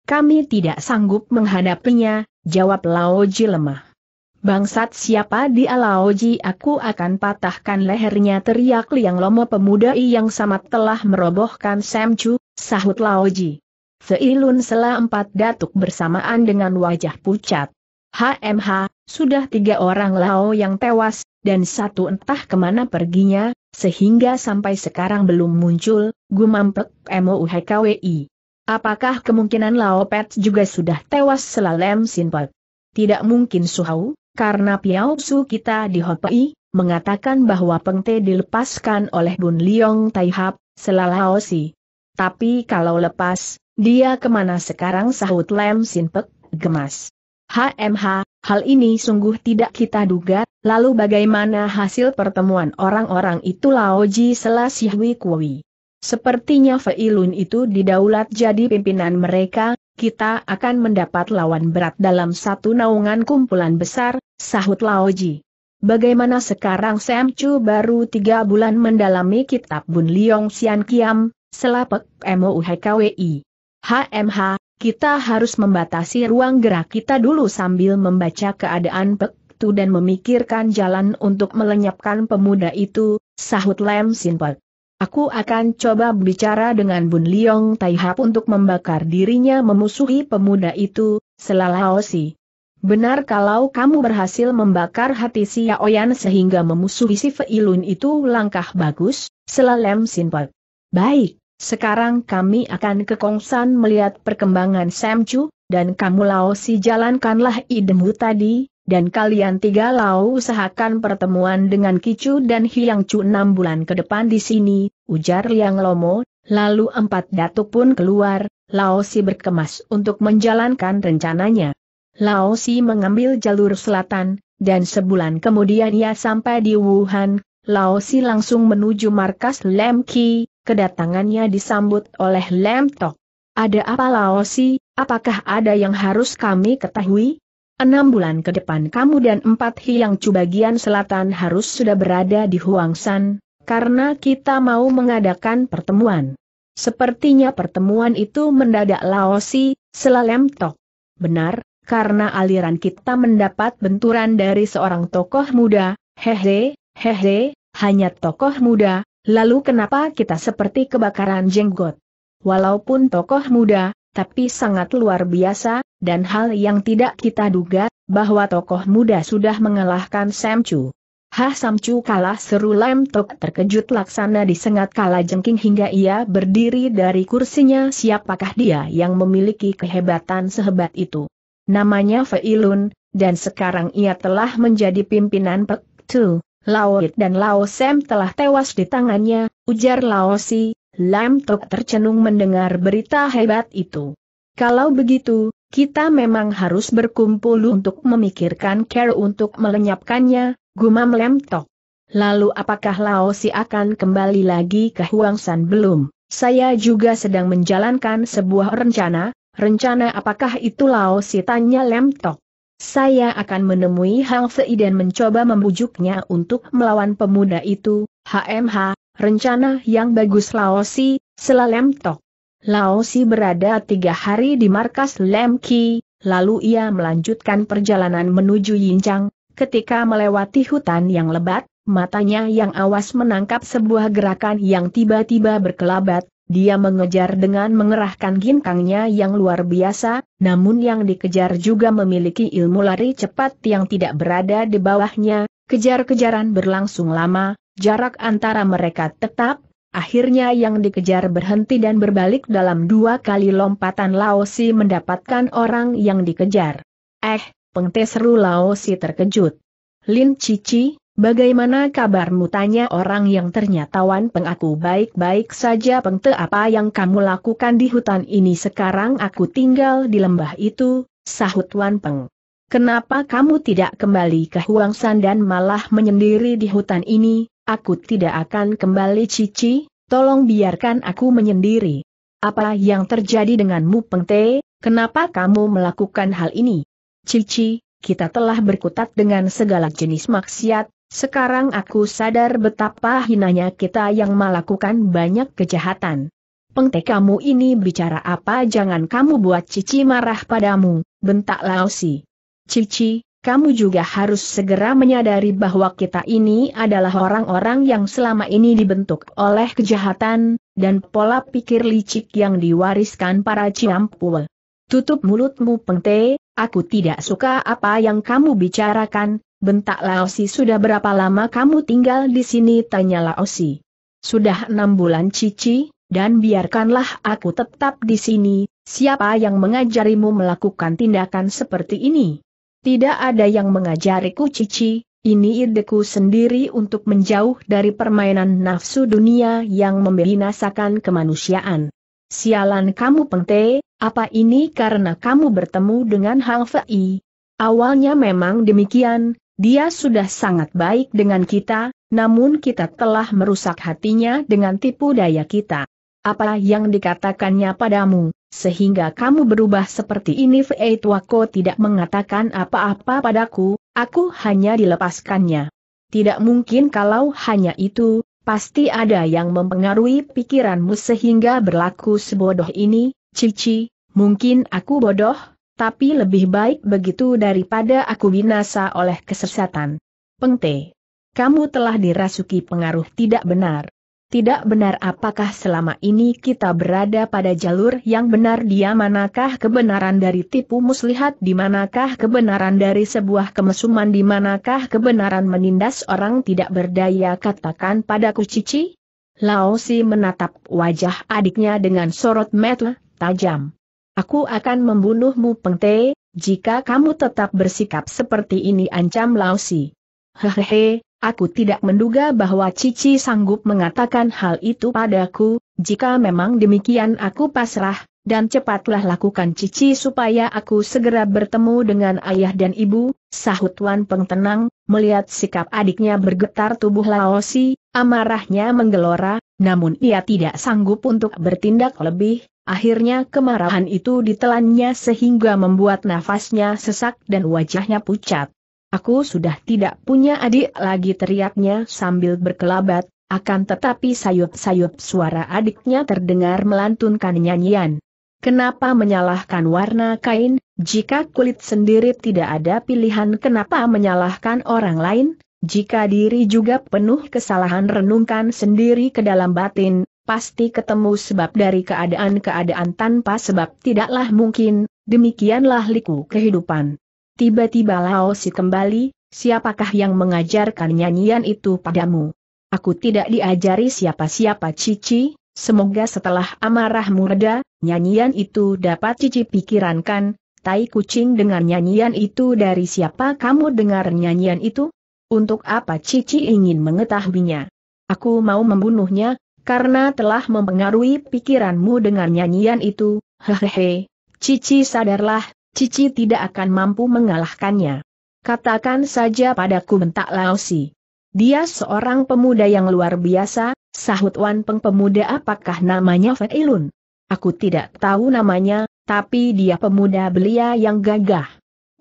kami tidak sanggup menghadapinya, jawab Laoji lemah. Bangsat siapa di Laoji aku akan patahkan lehernya teriak Liang Lomo pemuda yang samat telah merobohkan Semcu, sahut Laoji. Seilun selah empat datuk bersamaan dengan wajah pucat. HMH, sudah tiga orang Lao yang tewas, dan satu entah kemana perginya, sehingga sampai sekarang belum muncul, gumam gumampet MOUHKWI. Apakah kemungkinan Lao Pet juga sudah tewas selalem Sinpek? Tidak mungkin Suhau, karena Piao Su kita di Hopei, mengatakan bahwa Pengte dilepaskan oleh Bun Liong Taihap, selalao si. Tapi kalau lepas, dia kemana sekarang sahut Lem Sinpek, gemas. HMH, hal ini sungguh tidak kita duga, lalu bagaimana hasil pertemuan orang-orang itu Lao Ji Selasihwi Kui? Sepertinya Feilun itu didaulat jadi pimpinan mereka, kita akan mendapat lawan berat dalam satu naungan kumpulan besar, sahut Laoji. Bagaimana sekarang Sam Chu baru tiga bulan mendalami kitab Bun Liong Sian Kiam, selapek MOUHKWI. HMH, kita harus membatasi ruang gerak kita dulu sambil membaca keadaan pek tu dan memikirkan jalan untuk melenyapkan pemuda itu, sahut Lam Sinpek. Aku akan coba bicara dengan Bun Liong Taihap untuk membakar dirinya memusuhi pemuda itu, selalaosi. Benar kalau kamu berhasil membakar hati si Yaoyan sehingga memusuhi si Feilun itu langkah bagus, selalem simpel. Baik, sekarang kami akan ke Kongsan melihat perkembangan Samchu, dan kamu Laosi jalankanlah idemu tadi, dan kalian tiga lau usahakan pertemuan dengan Kicu dan Hiang Cu enam bulan ke depan di sini, ujar Liang Lomo, lalu empat datuk pun keluar, Lao Si berkemas untuk menjalankan rencananya. Lao Si mengambil jalur selatan, dan sebulan kemudian ia sampai di Wuhan, Lao Si langsung menuju markas Lem Ki, kedatangannya disambut oleh Lem Tok. Ada apa Lao Si, apakah ada yang harus kami ketahui? Enam bulan ke depan kamu dan empat Hiang cu bagian selatan harus sudah berada di Huangshan, karena kita mau mengadakan pertemuan. Sepertinya pertemuan itu mendadak Laosi, selalem tok. Benar, karena aliran kita mendapat benturan dari seorang tokoh muda, hehe, hehe, hanya tokoh muda, lalu kenapa kita seperti kebakaran jenggot? Walaupun tokoh muda, tapi sangat luar biasa, dan hal yang tidak kita duga, bahwa tokoh muda sudah mengalahkan Sam Samcu. Hah Chu kalah seru Lem Tok terkejut laksana disengat kala jengking hingga ia berdiri dari kursinya siapakah dia yang memiliki kehebatan sehebat itu. Namanya Feilun, dan sekarang ia telah menjadi pimpinan Pek Tu. Laoit dan Lao Sam telah tewas di tangannya, ujar Lao Si, Lam Tok tercenung mendengar berita hebat itu. Kalau begitu, kita memang harus berkumpul untuk memikirkan care untuk melenyapkannya, gumam Lam Tok. Lalu apakah Laosi akan kembali lagi ke San belum? Saya juga sedang menjalankan sebuah rencana, rencana apakah itu Laosi tanya Lam Tok. Saya akan menemui Hang Fei dan mencoba membujuknya untuk melawan pemuda itu, HMH, Rencana yang bagus Laosi, Selalem Tok. Laosi berada tiga hari di markas Lemki, lalu ia melanjutkan perjalanan menuju Yinchang. Ketika melewati hutan yang lebat, matanya yang awas menangkap sebuah gerakan yang tiba-tiba berkelabat, dia mengejar dengan mengerahkan ginkangnya yang luar biasa, namun yang dikejar juga memiliki ilmu lari cepat yang tidak berada di bawahnya. Kejar-kejaran berlangsung lama, Jarak antara mereka tetap, akhirnya yang dikejar berhenti dan berbalik dalam dua kali lompatan Laosi mendapatkan orang yang dikejar. Eh, pengte Laosi terkejut. Lin Cici, bagaimana kabarmu tanya orang yang ternyata wan pengaku baik-baik saja pengte apa yang kamu lakukan di hutan ini sekarang aku tinggal di lembah itu, sahut wan peng. Kenapa kamu tidak kembali ke Huangshan dan malah menyendiri di hutan ini, Aku tidak akan kembali Cici, tolong biarkan aku menyendiri. Apa yang terjadi denganmu Pengte, kenapa kamu melakukan hal ini? Cici, kita telah berkutat dengan segala jenis maksiat, sekarang aku sadar betapa hinanya kita yang melakukan banyak kejahatan. Pengte kamu ini bicara apa jangan kamu buat Cici marah padamu, bentak Laosi. Cici, kamu juga harus segera menyadari bahwa kita ini adalah orang-orang yang selama ini dibentuk oleh kejahatan, dan pola pikir licik yang diwariskan para Ciampue. Tutup mulutmu pengte, aku tidak suka apa yang kamu bicarakan, bentak Laosi sudah berapa lama kamu tinggal di sini tanya Laosi. Sudah enam bulan cici, dan biarkanlah aku tetap di sini, siapa yang mengajarimu melakukan tindakan seperti ini? Tidak ada yang mengajariku cici, ini ideku sendiri untuk menjauh dari permainan nafsu dunia yang membinasakan kemanusiaan. Sialan kamu pengte, apa ini karena kamu bertemu dengan Hang Fei? Awalnya memang demikian, dia sudah sangat baik dengan kita, namun kita telah merusak hatinya dengan tipu daya kita. Apa yang dikatakannya padamu? sehingga kamu berubah seperti ini Fei Tuako tidak mengatakan apa-apa padaku, aku hanya dilepaskannya. Tidak mungkin kalau hanya itu, pasti ada yang mempengaruhi pikiranmu sehingga berlaku sebodoh ini, Cici, mungkin aku bodoh, tapi lebih baik begitu daripada aku binasa oleh kesesatan. Pengte. Kamu telah dirasuki pengaruh tidak benar. Tidak benar apakah selama ini kita berada pada jalur yang benar dia manakah kebenaran dari tipu muslihat di manakah kebenaran dari sebuah kemesuman di manakah kebenaran menindas orang tidak berdaya katakan padaku cici? Laosi menatap wajah adiknya dengan sorot mata tajam. Aku akan membunuhmu pengte, jika kamu tetap bersikap seperti ini ancam Laosi. Hehehe, Aku tidak menduga bahwa Cici sanggup mengatakan hal itu padaku, jika memang demikian aku pasrah, dan cepatlah lakukan Cici supaya aku segera bertemu dengan ayah dan ibu, sahut Wan tenang. melihat sikap adiknya bergetar tubuh Laosi, amarahnya menggelora, namun ia tidak sanggup untuk bertindak lebih, akhirnya kemarahan itu ditelannya sehingga membuat nafasnya sesak dan wajahnya pucat. Aku sudah tidak punya adik lagi teriaknya sambil berkelabat, akan tetapi sayup-sayup suara adiknya terdengar melantunkan nyanyian. Kenapa menyalahkan warna kain, jika kulit sendiri tidak ada pilihan kenapa menyalahkan orang lain? Jika diri juga penuh kesalahan renungkan sendiri ke dalam batin, pasti ketemu sebab dari keadaan-keadaan tanpa sebab tidaklah mungkin, demikianlah liku kehidupan. Tiba-tiba Si kembali, siapakah yang mengajarkan nyanyian itu padamu? Aku tidak diajari siapa-siapa Cici, semoga setelah amarahmu reda, nyanyian itu dapat Cici pikirankan, tai kucing dengan nyanyian itu dari siapa kamu dengar nyanyian itu? Untuk apa Cici ingin mengetahuinya? Aku mau membunuhnya, karena telah mempengaruhi pikiranmu dengan nyanyian itu, hehehe. Cici sadarlah, Cici tidak akan mampu mengalahkannya. Katakan saja padaku bentak Laosi. Dia seorang pemuda yang luar biasa, sahut Wan Peng pemuda apakah namanya Feilun. Aku tidak tahu namanya, tapi dia pemuda belia yang gagah.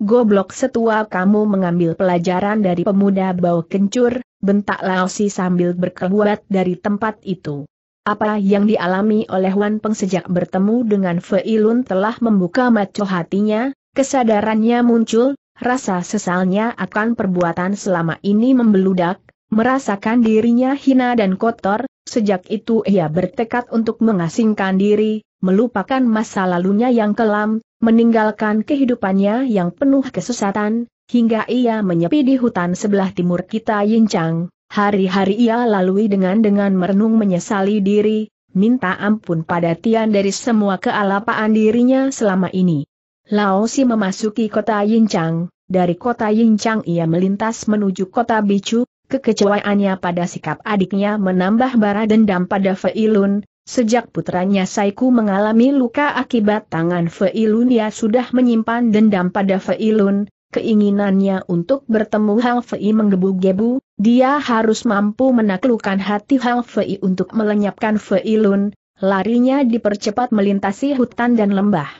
Goblok setua kamu mengambil pelajaran dari pemuda bau kencur, bentak Laosi sambil berkeluat dari tempat itu. Apa yang dialami oleh Wan Peng sejak bertemu dengan Fei Lun telah membuka maco hatinya, kesadarannya muncul, rasa sesalnya akan perbuatan selama ini membeludak, merasakan dirinya hina dan kotor, sejak itu ia bertekad untuk mengasingkan diri, melupakan masa lalunya yang kelam, meninggalkan kehidupannya yang penuh kesesatan, hingga ia menyepi di hutan sebelah timur kita Yincang, Hari-hari ia lalui dengan-dengan merenung menyesali diri, minta ampun pada Tian dari semua kealapaan dirinya selama ini. Laosi memasuki kota Yincang, dari kota Yincang ia melintas menuju kota Bicu, kekecewaannya pada sikap adiknya menambah bara dendam pada Feilun, sejak putranya Saiku mengalami luka akibat tangan Feilun ia sudah menyimpan dendam pada Feilun, Keinginannya untuk bertemu Hang Fei menggebu-gebu, dia harus mampu menaklukkan hati Hang Fei untuk melenyapkan Fei Lun, larinya dipercepat melintasi hutan dan lembah.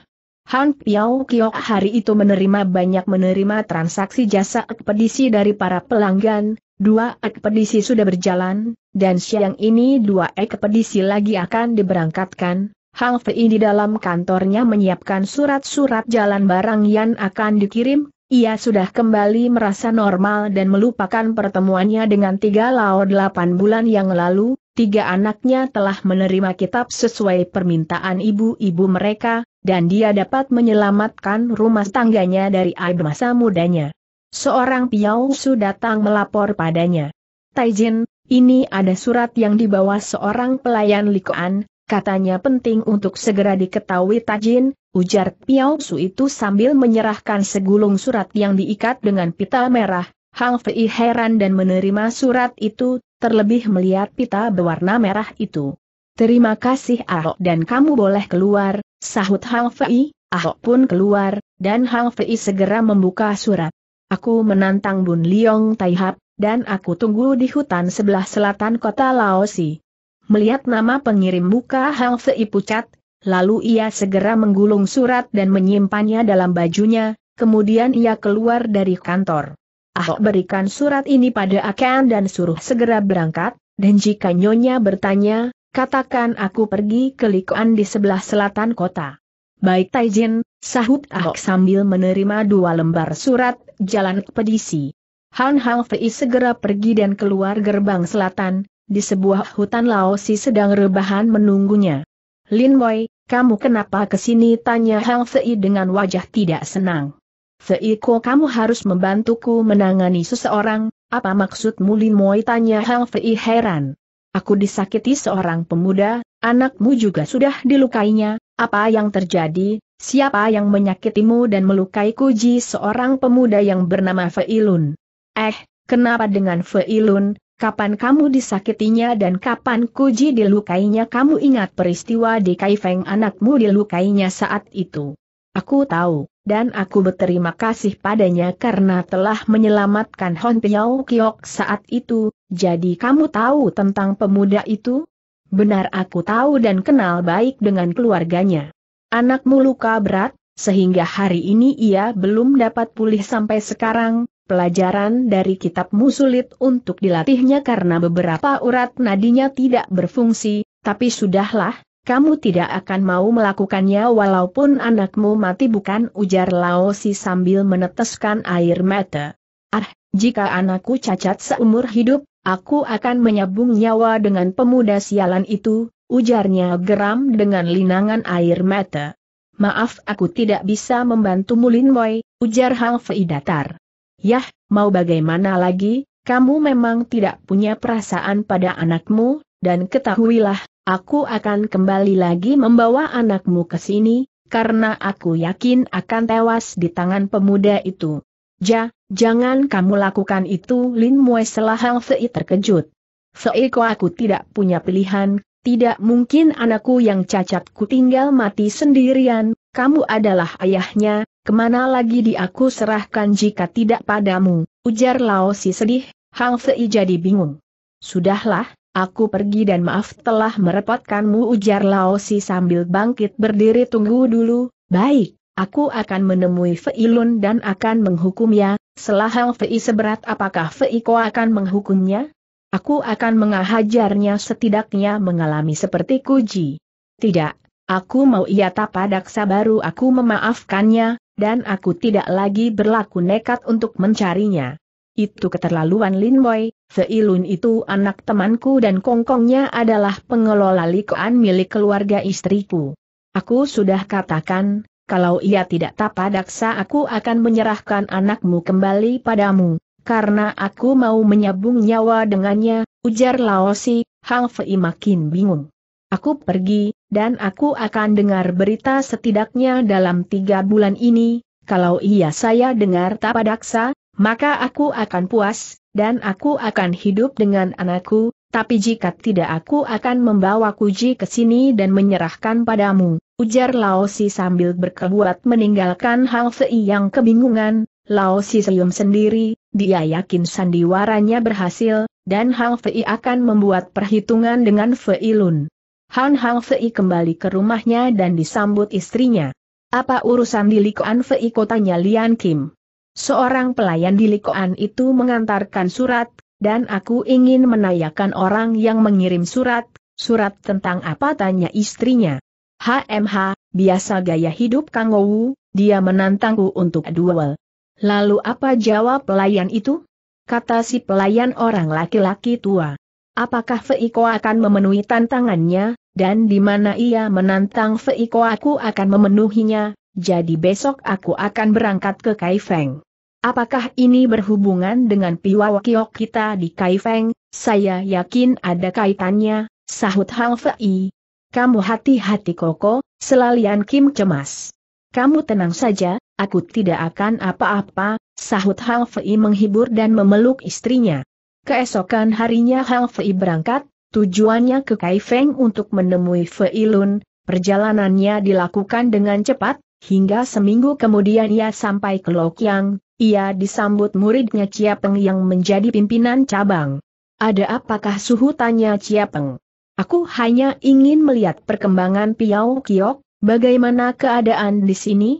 Han Piao Kiok hari itu menerima banyak menerima transaksi jasa ekspedisi dari para pelanggan, dua ekspedisi sudah berjalan, dan siang ini dua ekspedisi lagi akan diberangkatkan, Hang Fei di dalam kantornya menyiapkan surat-surat jalan barang yang akan dikirim ia sudah kembali merasa normal dan melupakan pertemuannya dengan tiga lao delapan bulan yang lalu, tiga anaknya telah menerima kitab sesuai permintaan ibu-ibu mereka, dan dia dapat menyelamatkan rumah tangganya dari air masa mudanya. Seorang Su datang melapor padanya. Taijin, ini ada surat yang dibawa seorang pelayan liku'an, katanya penting untuk segera diketahui Tajin, ujar Piao Su itu sambil menyerahkan segulung surat yang diikat dengan pita merah, Hang Fei heran dan menerima surat itu, terlebih melihat pita berwarna merah itu. Terima kasih Ahok dan kamu boleh keluar, sahut Hang Fei, Ahok pun keluar, dan Hang Fei segera membuka surat. Aku menantang Bun Liong Taihap, dan aku tunggu di hutan sebelah selatan kota Laosi. Melihat nama pengirim muka Hang Fei pucat, lalu ia segera menggulung surat dan menyimpannya dalam bajunya, kemudian ia keluar dari kantor. Ahok berikan surat ini pada Akan dan suruh segera berangkat, dan jika Nyonya bertanya, katakan aku pergi ke Likuan di sebelah selatan kota. Baik Taijin, sahut Ahok sambil menerima dua lembar surat, jalan pedisi. Han Hang Fei segera pergi dan keluar gerbang selatan, di sebuah hutan Laosi sedang rebahan menunggunya. Lin Wei, kamu kenapa kesini? Tanya Hang Fei dengan wajah tidak senang. Seiko kamu harus membantuku menangani seseorang, apa maksudmu Lin Wei? Tanya Hang Fei heran. Aku disakiti seorang pemuda, anakmu juga sudah dilukainya, apa yang terjadi, siapa yang menyakitimu dan melukai kuji seorang pemuda yang bernama Fei Lun? Eh, kenapa dengan Fei Lun? Kapan kamu disakitinya dan kapan Kuji dilukainya kamu ingat peristiwa di Kaifeng anakmu dilukainya saat itu. Aku tahu, dan aku berterima kasih padanya karena telah menyelamatkan Hon Piao Kiok saat itu, jadi kamu tahu tentang pemuda itu? Benar aku tahu dan kenal baik dengan keluarganya. Anakmu luka berat, sehingga hari ini ia belum dapat pulih sampai sekarang, Pelajaran dari kitabmu sulit untuk dilatihnya karena beberapa urat nadinya tidak berfungsi, tapi sudahlah, kamu tidak akan mau melakukannya walaupun anakmu mati bukan ujar Laosi sambil meneteskan air mata. Ah, jika anakku cacat seumur hidup, aku akan menyambung nyawa dengan pemuda sialan itu, ujarnya geram dengan linangan air mata. Maaf aku tidak bisa membantu Mulin Moy, ujar Hang Fei Datar. Yah, mau bagaimana lagi, kamu memang tidak punya perasaan pada anakmu, dan ketahuilah, aku akan kembali lagi membawa anakmu ke sini, karena aku yakin akan tewas di tangan pemuda itu. Ja, jangan kamu lakukan itu Lin Mue selahang Fei terkejut. Fei ko aku tidak punya pilihan, tidak mungkin anakku yang cacat ku tinggal mati sendirian, kamu adalah ayahnya, Kemana lagi di aku serahkan jika tidak padamu, ujar Lao Si sedih, Hang Fei jadi bingung. Sudahlah, aku pergi dan maaf telah merepotkanmu ujar Lao Si sambil bangkit berdiri tunggu dulu, baik, aku akan menemui Fei Lun dan akan menghukumnya, setelah Hang Fei seberat apakah Fei Ko akan menghukumnya? Aku akan mengahajarnya setidaknya mengalami seperti Kuji. Tidak, Aku mau ia tak padaksa baru aku memaafkannya, dan aku tidak lagi berlaku nekat untuk mencarinya. Itu keterlaluan Lin Boy, Seilun itu anak temanku dan kongkongnya adalah pengelola likoan milik keluarga istriku. Aku sudah katakan, kalau ia tidak tapadaksa aku akan menyerahkan anakmu kembali padamu, karena aku mau menyambung nyawa dengannya, ujar Laosi, Hang Fei makin bingung. Aku pergi, dan aku akan dengar berita setidaknya dalam tiga bulan ini, kalau iya saya dengar Tapadaksa, maka aku akan puas, dan aku akan hidup dengan anakku, tapi jika tidak aku akan membawa Kuji ke sini dan menyerahkan padamu, ujar Laosi sambil berkebuat meninggalkan hal Fei yang kebingungan, Laosi senyum sendiri, dia yakin sandiwaranya berhasil, dan Hang Fei akan membuat perhitungan dengan Fei Lun. Han Hang Fei kembali ke rumahnya dan disambut istrinya. Apa urusan di Likuan Fei kotanya Lian Kim? Seorang pelayan di Likuan itu mengantarkan surat, dan aku ingin menanyakan orang yang mengirim surat, surat tentang apa tanya istrinya. HMH, biasa gaya hidup Kang Wu, dia menantangku untuk duel. Lalu apa jawab pelayan itu? Kata si pelayan orang laki-laki tua. Apakah Feiko akan memenuhi tantangannya, dan di mana ia menantang Feiko aku akan memenuhinya, jadi besok aku akan berangkat ke Kaifeng. Apakah ini berhubungan dengan piwawakiok kita di Kaifeng? Saya yakin ada kaitannya, sahut Hang Fei. Kamu hati-hati Koko, selalian Kim cemas. Kamu tenang saja, aku tidak akan apa-apa, sahut Hang Fei menghibur dan memeluk istrinya. Keesokan harinya Hang Fei berangkat, tujuannya ke Kaifeng untuk menemui Fei Lun, perjalanannya dilakukan dengan cepat, hingga seminggu kemudian ia sampai ke Lokyang, ia disambut muridnya Ciapeng yang menjadi pimpinan cabang. Ada apakah suhu tanya Ciapeng? Aku hanya ingin melihat perkembangan Piao Kiok, bagaimana keadaan di sini?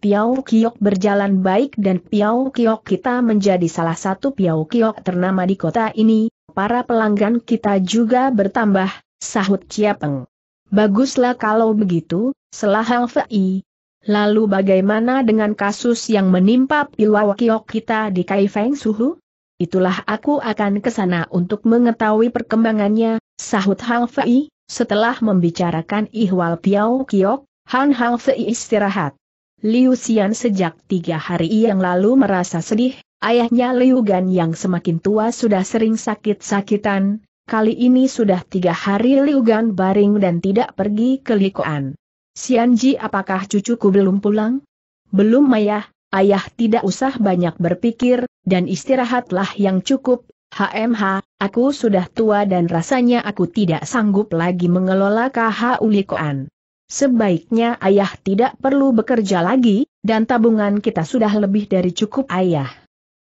Piau Kiok berjalan baik dan Piau Kiok kita menjadi salah satu Piau Kiok ternama di kota ini, para pelanggan kita juga bertambah, sahut Ciapeng. Baguslah kalau begitu, selahang Fei. Lalu bagaimana dengan kasus yang menimpa Piau Kiok kita di Kaifeng Suhu? Itulah aku akan ke sana untuk mengetahui perkembangannya, sahut Hang Fei, setelah membicarakan ihwal Piau Kiok, Han Hang Fei istirahat. Liu Xian sejak tiga hari yang lalu merasa sedih, ayahnya Liu Gan yang semakin tua sudah sering sakit-sakitan, kali ini sudah tiga hari Liu Gan baring dan tidak pergi ke Likoan. Ji apakah cucuku belum pulang? Belum mayah, ayah tidak usah banyak berpikir, dan istirahatlah yang cukup, HMH, aku sudah tua dan rasanya aku tidak sanggup lagi mengelola KHU Ulikoan. Sebaiknya ayah tidak perlu bekerja lagi, dan tabungan kita sudah lebih dari cukup ayah.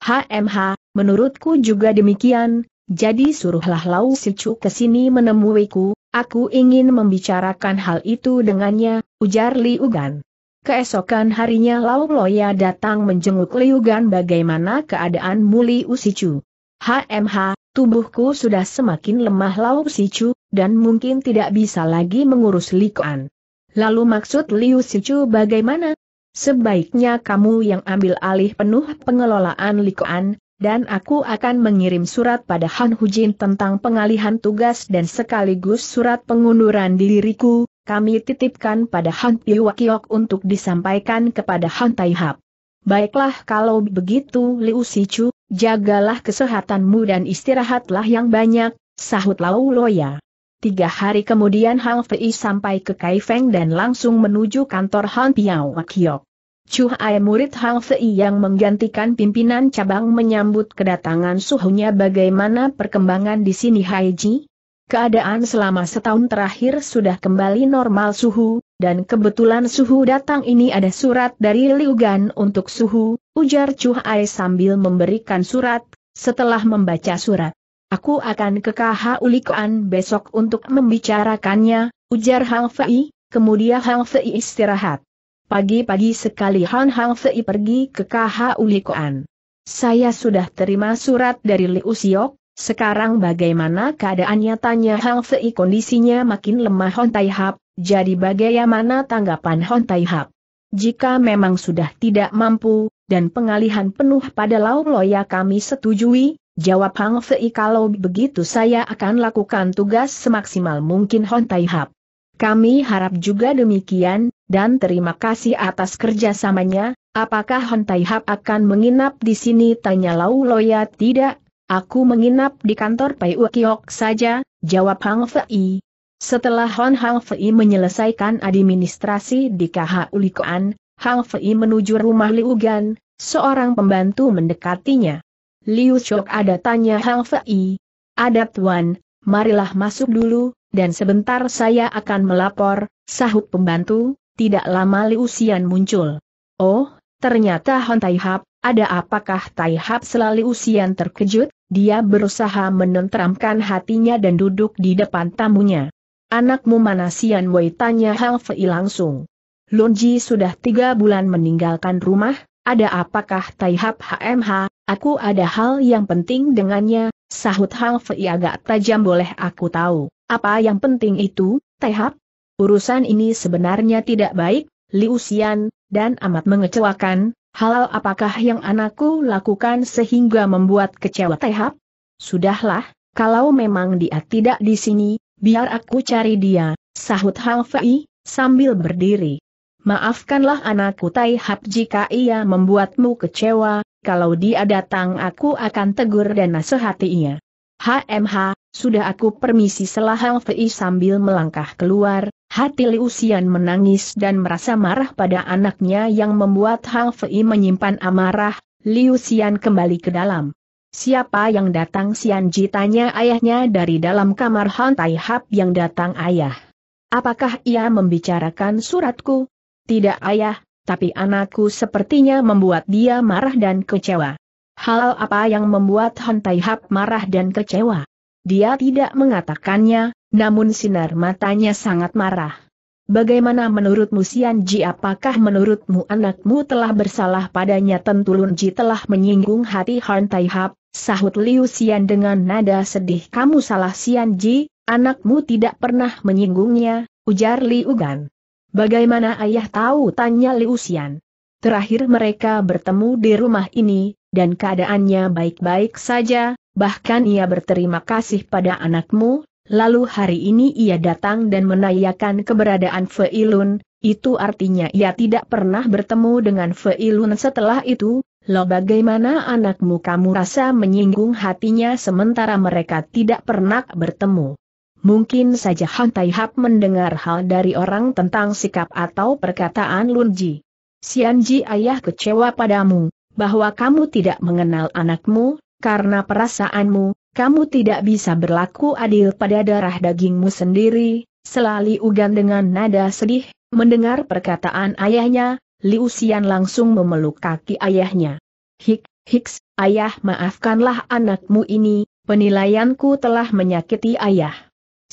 HMH, menurutku juga demikian, jadi suruhlah Lau Sicu ke sini menemuiku, aku ingin membicarakan hal itu dengannya, ujar Liu Gan. Keesokan harinya Lau Loya datang menjenguk Liu Gan bagaimana keadaan Muli Usicu. HMH, tubuhku sudah semakin lemah Lau Sicu, dan mungkin tidak bisa lagi mengurus Likuan. Lalu maksud Liu Sichu bagaimana? Sebaiknya kamu yang ambil alih penuh pengelolaan Likuan, dan aku akan mengirim surat pada Han Hujin tentang pengalihan tugas dan sekaligus surat pengunduran diriku, kami titipkan pada Han Piwakiok untuk disampaikan kepada Han Taihap. Baiklah kalau begitu Liu Sichu, jagalah kesehatanmu dan istirahatlah yang banyak, sahut Lau Loya. Tiga hari kemudian Hang Fei sampai ke Kaifeng dan langsung menuju kantor Han Piao Kiok. Chu Hai murid Hang Fei yang menggantikan pimpinan cabang menyambut kedatangan suhunya bagaimana perkembangan di sini Hai Ji? Keadaan selama setahun terakhir sudah kembali normal suhu, dan kebetulan suhu datang ini ada surat dari Liu Gan untuk suhu, ujar Chu Hai sambil memberikan surat, setelah membaca surat. Aku akan ke KH Ulikoan besok untuk membicarakannya, ujar Hang Fei, kemudian Hang Fei istirahat. Pagi-pagi sekali Han Hang Fei pergi ke KH Ulikoan. Saya sudah terima surat dari Liu Siok, sekarang bagaimana keadaannya tanya Hang Fei kondisinya makin lemah Hon Tai Hap, jadi bagaimana tanggapan Hon Tai Hap? Jika memang sudah tidak mampu, dan pengalihan penuh pada Lau Loya kami setujui, Jawab Hang Fei kalau begitu saya akan lakukan tugas semaksimal mungkin Hon Tai Hap. Kami harap juga demikian, dan terima kasih atas kerjasamanya, apakah Hon Tai Hap akan menginap di sini tanya Lau Loya tidak, aku menginap di kantor Pai Kiok saja, jawab Hang Fei. Setelah Hon Hang Fei menyelesaikan administrasi di KH Ulikoan, Hang Fei menuju rumah Liugan, seorang pembantu mendekatinya. Liu Chok ada tanya Hang Fei. Ada tuan, marilah masuk dulu, dan sebentar saya akan melapor, sahut pembantu, tidak lama Liu Xian muncul. Oh, ternyata Hon Tai Hap, ada apakah Tai Hap selalu Xian terkejut, dia berusaha menenteramkan hatinya dan duduk di depan tamunya. Anakmu mana Xian Wei tanya Hang Fei langsung. Lunji sudah tiga bulan meninggalkan rumah, ada apakah Taihab HMH, aku ada hal yang penting dengannya, sahut Hang Fei agak tajam boleh aku tahu, apa yang penting itu, Taihab? Urusan ini sebenarnya tidak baik, Liu Xian, dan amat mengecewakan, halal apakah yang anakku lakukan sehingga membuat kecewa Taihab? Sudahlah, kalau memang dia tidak di sini, biar aku cari dia, sahut Hang Fei, sambil berdiri. Maafkanlah anakku Tai Hap jika ia membuatmu kecewa, kalau dia datang aku akan tegur dan nasihati ia. HMH, sudah aku permisi selah Hang Fei sambil melangkah keluar, hati Liusian menangis dan merasa marah pada anaknya yang membuat Hang Fei menyimpan amarah, Liusian kembali ke dalam. Siapa yang datang Sianji tanya ayahnya dari dalam kamar Han Tai Hap yang datang ayah. Apakah ia membicarakan suratku? Tidak ayah, tapi anakku sepertinya membuat dia marah dan kecewa. Hal apa yang membuat Han Tai marah dan kecewa? Dia tidak mengatakannya, namun sinar matanya sangat marah. Bagaimana menurutmu Sian Ji apakah menurutmu anakmu telah bersalah padanya tentu Lun Ji telah menyinggung hati Han Tai sahut Liu Sian dengan nada sedih kamu salah Sian Ji, anakmu tidak pernah menyinggungnya, ujar Liu Gan. Bagaimana ayah tahu? Tanya Liu Xian. Terakhir mereka bertemu di rumah ini, dan keadaannya baik-baik saja, bahkan ia berterima kasih pada anakmu, lalu hari ini ia datang dan menanyakan keberadaan Feilun, itu artinya ia tidak pernah bertemu dengan Feilun setelah itu, Lo bagaimana anakmu kamu rasa menyinggung hatinya sementara mereka tidak pernah bertemu. Mungkin saja Han Tai Hap mendengar hal dari orang tentang sikap atau perkataan Lun Ji. Sian Ji ayah kecewa padamu, bahwa kamu tidak mengenal anakmu, karena perasaanmu, kamu tidak bisa berlaku adil pada darah dagingmu sendiri, selali Ugan dengan nada sedih, mendengar perkataan ayahnya, Liu Xian langsung memeluk kaki ayahnya. Hik, hiks, ayah maafkanlah anakmu ini, penilaianku telah menyakiti ayah.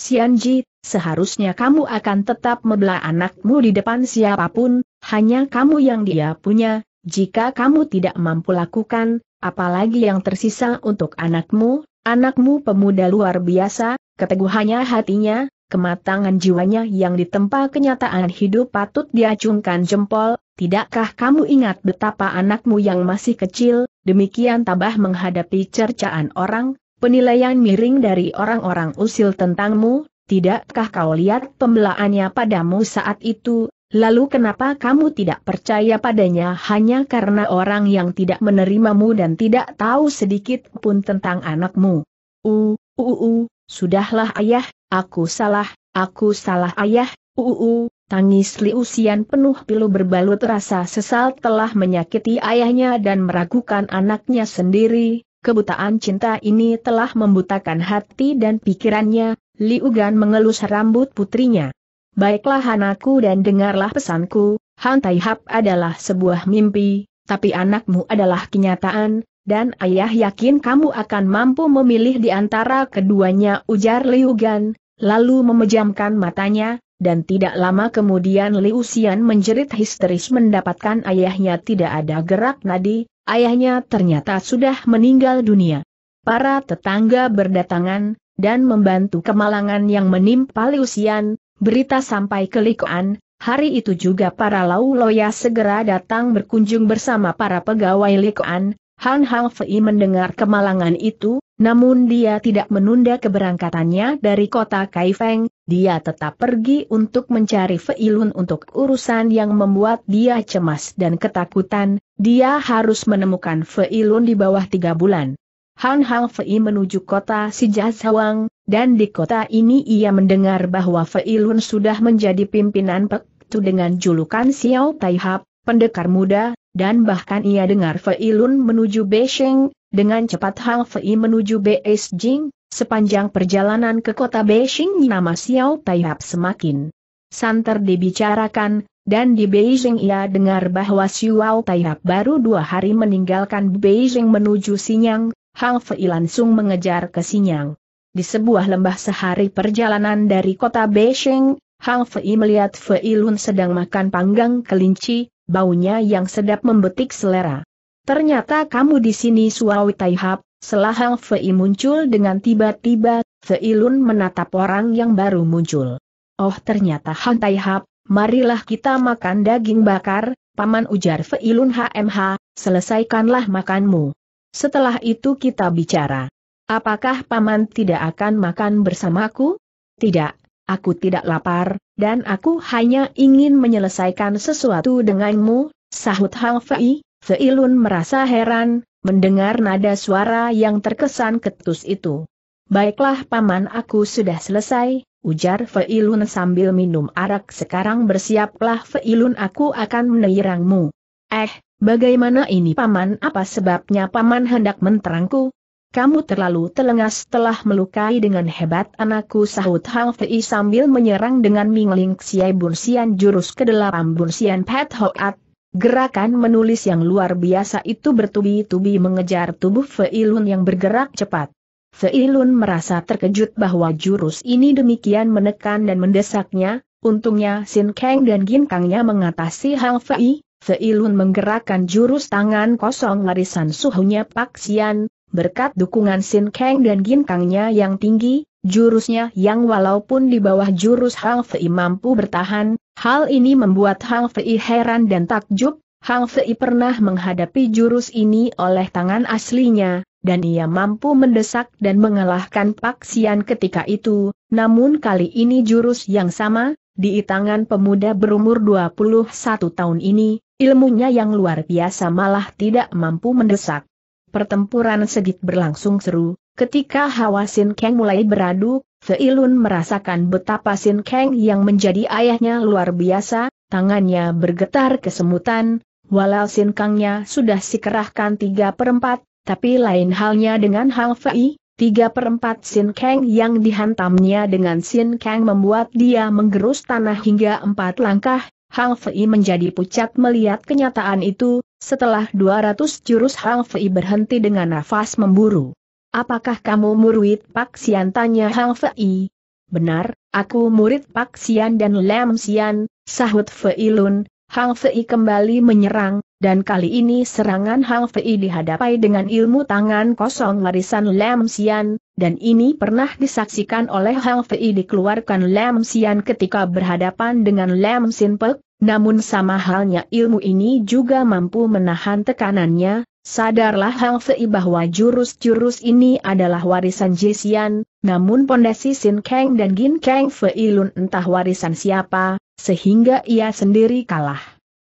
Sianji, seharusnya kamu akan tetap membelah anakmu di depan siapapun, hanya kamu yang dia punya, jika kamu tidak mampu lakukan, apalagi yang tersisa untuk anakmu, anakmu pemuda luar biasa, keteguhannya hatinya, kematangan jiwanya yang ditempa kenyataan hidup patut diacungkan jempol, tidakkah kamu ingat betapa anakmu yang masih kecil, demikian tabah menghadapi cercaan orang, penilaian miring dari orang-orang usil tentangmu, tidakkah kau lihat pembelaannya padamu saat itu, lalu kenapa kamu tidak percaya padanya hanya karena orang yang tidak menerimamu dan tidak tahu sedikit pun tentang anakmu? U, u, u, sudahlah ayah, aku salah, aku salah ayah, u, u, u. Tangis Liusian penuh pilu berbalut rasa sesal telah menyakiti ayahnya dan meragukan anaknya sendiri, Kebutaan cinta ini telah membutakan hati dan pikirannya, Liu Gan mengelus rambut putrinya. Baiklah anakku dan dengarlah pesanku, Han Tai Hap adalah sebuah mimpi, tapi anakmu adalah kenyataan, dan ayah yakin kamu akan mampu memilih di antara keduanya ujar Liu Gan, lalu memejamkan matanya, dan tidak lama kemudian Liu Xian menjerit histeris mendapatkan ayahnya tidak ada gerak nadi, ayahnya ternyata sudah meninggal dunia. Para tetangga berdatangan, dan membantu kemalangan yang menimpa Liu Xian, berita sampai ke Likuan, hari itu juga para Lau Loya segera datang berkunjung bersama para pegawai Likuan, Han Hang Fei mendengar kemalangan itu, namun dia tidak menunda keberangkatannya dari kota Kaifeng, dia tetap pergi untuk mencari Feilun untuk urusan yang membuat dia cemas dan ketakutan, dia harus menemukan Feilun di bawah tiga bulan. Han Hang Fei menuju kota Sijazawang, dan di kota ini ia mendengar bahwa Feilun sudah menjadi pimpinan Pektu dengan julukan Xiao Taihap, pendekar muda, dan bahkan ia dengar Feilun menuju Beijing, dengan cepat Hang Fei menuju Beijing, sepanjang perjalanan ke kota Beijing nama Xiao Taihap semakin santer dibicarakan, dan di Beijing ia dengar bahwa Xiao Taihap baru dua hari meninggalkan Beijing menuju Sinyang, Hang Fei langsung mengejar ke Sinyang. Di sebuah lembah sehari perjalanan dari kota Beijing, Hang Fei melihat Fei Lun sedang makan panggang kelinci, baunya yang sedap membetik selera. Ternyata kamu di sini Suawi Taihab, setelah Hang Fei muncul dengan tiba-tiba, Seilun menatap orang yang baru muncul. Oh ternyata Han Taihab, marilah kita makan daging bakar, paman ujar Feilun HMH, selesaikanlah makanmu. Setelah itu kita bicara. Apakah paman tidak akan makan bersamaku? Tidak, aku tidak lapar, dan aku hanya ingin menyelesaikan sesuatu denganmu, sahut Hang Fei, Seilun merasa heran, mendengar nada suara yang terkesan ketus itu. Baiklah paman aku sudah selesai, ujar Feilun sambil minum arak sekarang bersiaplah Feilun aku akan menyerangmu. Eh, bagaimana ini paman apa sebabnya paman hendak menterangku? Kamu terlalu telengas telah melukai dengan hebat anakku sahut Hang Fei sambil menyerang dengan Mingling Xiai Bunsian jurus ke-8 Bunsian Pet Hoat Gerakan menulis yang luar biasa itu bertubi-tubi mengejar tubuh Feilun yang bergerak cepat. Feilun merasa terkejut bahwa jurus ini demikian menekan dan mendesaknya, untungnya Sin Kang dan Gin Kangnya mengatasi hal Fei, Feilun menggerakkan jurus tangan kosong larisan suhunya Pak Sian, berkat dukungan Sin Kang dan Gin Kangnya yang tinggi, Jurusnya yang walaupun di bawah jurus Hang Fei mampu bertahan, hal ini membuat Hang Fei heran dan takjub, Hang Fei pernah menghadapi jurus ini oleh tangan aslinya, dan ia mampu mendesak dan mengalahkan Pak Sian ketika itu, namun kali ini jurus yang sama, di tangan pemuda berumur 21 tahun ini, ilmunya yang luar biasa malah tidak mampu mendesak. Pertempuran sedikit berlangsung seru, Ketika Hawa Sin Kang mulai beradu, Feilun merasakan betapa Sin Kang yang menjadi ayahnya luar biasa, tangannya bergetar kesemutan, walau Sin Kangnya sudah sikerahkan tiga perempat, tapi lain halnya dengan Hal Fei, tiga perempat Sin Kang yang dihantamnya dengan Sin Kang membuat dia menggerus tanah hingga empat langkah, Hal Fei menjadi pucat melihat kenyataan itu, setelah 200 jurus Hal Fei berhenti dengan nafas memburu. Apakah kamu murid Pak Sian? Tanya Hang Fei. Benar, aku murid Pak Sian dan Lam Sian, sahut Fei Lun. Hang Fei kembali menyerang, dan kali ini serangan Hang Fei dihadapi dengan ilmu tangan kosong warisan Lam Sian, dan ini pernah disaksikan oleh Hang Fei dikeluarkan Lam Sian ketika berhadapan dengan Lam Sin Pek, namun sama halnya ilmu ini juga mampu menahan tekanannya, Sadarlah Hang Fei bahwa jurus-jurus ini adalah warisan Jesian, namun pondasi Sin Kang dan Gin Kang Fei Lun entah warisan siapa, sehingga ia sendiri kalah.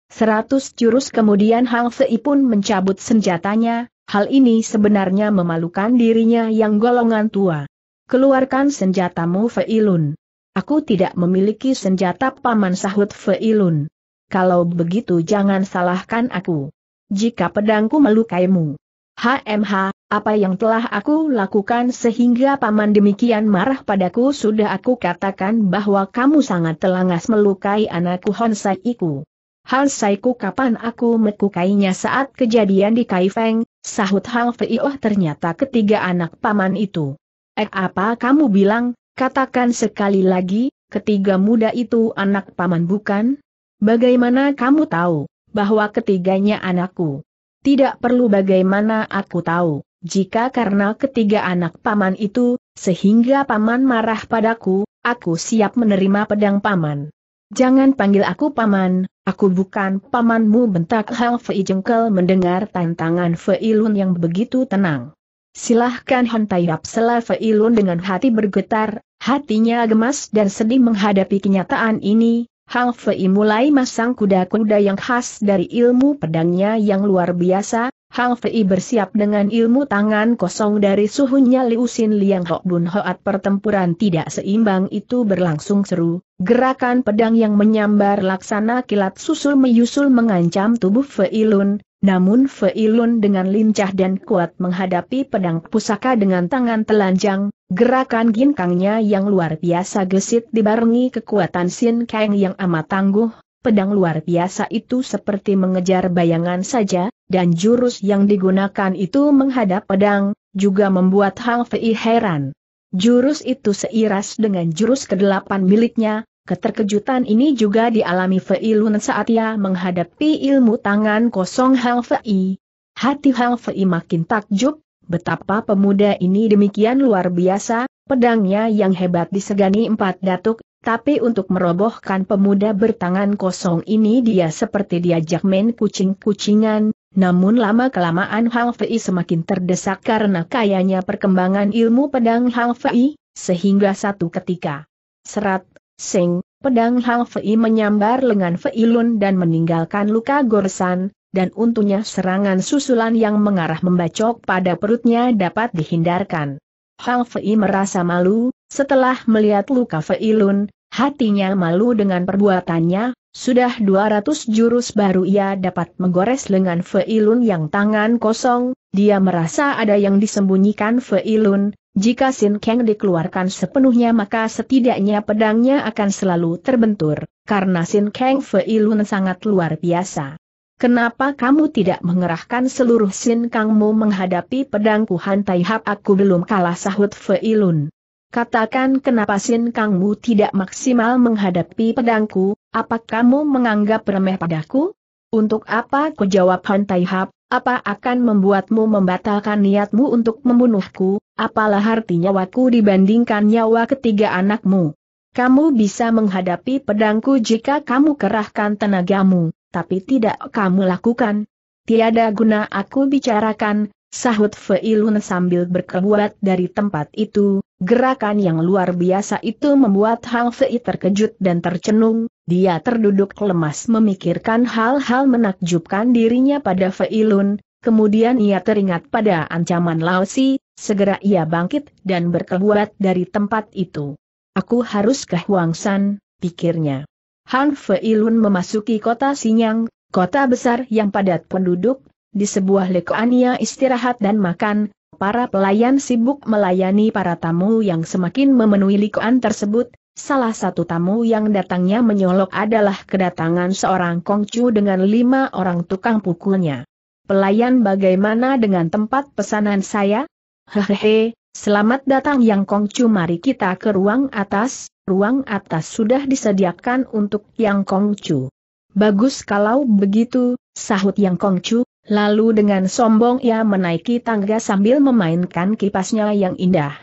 Seratus jurus kemudian Hang Fei pun mencabut senjatanya, hal ini sebenarnya memalukan dirinya yang golongan tua. Keluarkan senjatamu Fei Lun. Aku tidak memiliki senjata paman sahut Fei Lun. Kalau begitu jangan salahkan aku jika pedangku melukaimu. HMH, apa yang telah aku lakukan sehingga paman demikian marah padaku sudah aku katakan bahwa kamu sangat telangas melukai anakku Honsaiku. Honsaiku kapan aku melukainya saat kejadian di Kaifeng, sahut Hang Fei oh, ternyata ketiga anak paman itu. Eh apa kamu bilang, katakan sekali lagi, ketiga muda itu anak paman bukan? Bagaimana kamu tahu? bahwa ketiganya anakku. Tidak perlu bagaimana aku tahu, jika karena ketiga anak paman itu, sehingga paman marah padaku, aku siap menerima pedang paman. Jangan panggil aku paman, aku bukan pamanmu bentak Hang Fei jengkel mendengar tantangan Fei Lun yang begitu tenang. Silahkan hentai selah Fei Lun dengan hati bergetar, hatinya gemas dan sedih menghadapi kenyataan ini, Hang Fei mulai masang kuda-kuda yang khas dari ilmu pedangnya yang luar biasa, Hang Fei bersiap dengan ilmu tangan kosong dari suhunya Liu Xin Liang Hok Bun Hoat pertempuran tidak seimbang itu berlangsung seru, gerakan pedang yang menyambar laksana kilat susul menyusul mengancam tubuh Fei Lun, namun Fei Lun dengan lincah dan kuat menghadapi pedang pusaka dengan tangan telanjang, gerakan ginkangnya yang luar biasa gesit dibarengi kekuatan Sin Kang yang amat tangguh, pedang luar biasa itu seperti mengejar bayangan saja, dan jurus yang digunakan itu menghadap pedang, juga membuat Hang Fei heran. Jurus itu seiras dengan jurus kedelapan miliknya, keterkejutan ini juga dialami Fei Lun saat ia menghadapi ilmu tangan kosong Hang Fei. Hati Hang Fei makin takjub, betapa pemuda ini demikian luar biasa, pedangnya yang hebat disegani empat datuk, tapi untuk merobohkan pemuda bertangan kosong ini dia seperti diajak main kucing-kucingan, namun lama-kelamaan Hang Fei semakin terdesak karena kayanya perkembangan ilmu pedang Hang Fei, sehingga satu ketika. Serat, sing, pedang Hang Fei menyambar lengan Fei Lun dan meninggalkan luka goresan dan untungnya serangan susulan yang mengarah membacok pada perutnya dapat dihindarkan. Hang Fei merasa malu, setelah melihat luka Fei Lun, Hatinya malu dengan perbuatannya, sudah 200 jurus baru ia dapat menggores lengan Feilun yang tangan kosong, dia merasa ada yang disembunyikan Feilun, jika Sin Kang dikeluarkan sepenuhnya maka setidaknya pedangnya akan selalu terbentur, karena Sin Kang Feilun sangat luar biasa. Kenapa kamu tidak mengerahkan seluruh Sin Kangmu menghadapi pedangku Hantai Hap aku belum kalah sahut Feilun. Katakan kenapa Sin Kangmu tidak maksimal menghadapi pedangku, apa kamu menganggap remeh padaku? Untuk apa ku jawab Han Tai Hap, apa akan membuatmu membatalkan niatmu untuk membunuhku, apalah arti nyawaku dibandingkan nyawa ketiga anakmu. Kamu bisa menghadapi pedangku jika kamu kerahkan tenagamu, tapi tidak kamu lakukan. Tiada guna aku bicarakan, Sahut Feilun sambil berkeluar dari tempat itu, gerakan yang luar biasa itu membuat Hang Fei terkejut dan tercenung, dia terduduk lemas memikirkan hal-hal menakjubkan dirinya pada Feilun, kemudian ia teringat pada ancaman Laosi, segera ia bangkit dan berkeluar dari tempat itu. Aku harus ke Huangsan, pikirnya. Han Feilun memasuki kota Sinyang, kota besar yang padat penduduk di sebuah lekoania istirahat dan makan, para pelayan sibuk melayani para tamu yang semakin memenuhi lekoan tersebut, salah satu tamu yang datangnya menyolok adalah kedatangan seorang kongcu dengan lima orang tukang pukulnya. Pelayan bagaimana dengan tempat pesanan saya? Hehehe, selamat datang yang kongcu mari kita ke ruang atas, ruang atas sudah disediakan untuk yang kongcu. Bagus kalau begitu, sahut yang kongcu, Lalu dengan sombong ia menaiki tangga sambil memainkan kipasnya yang indah.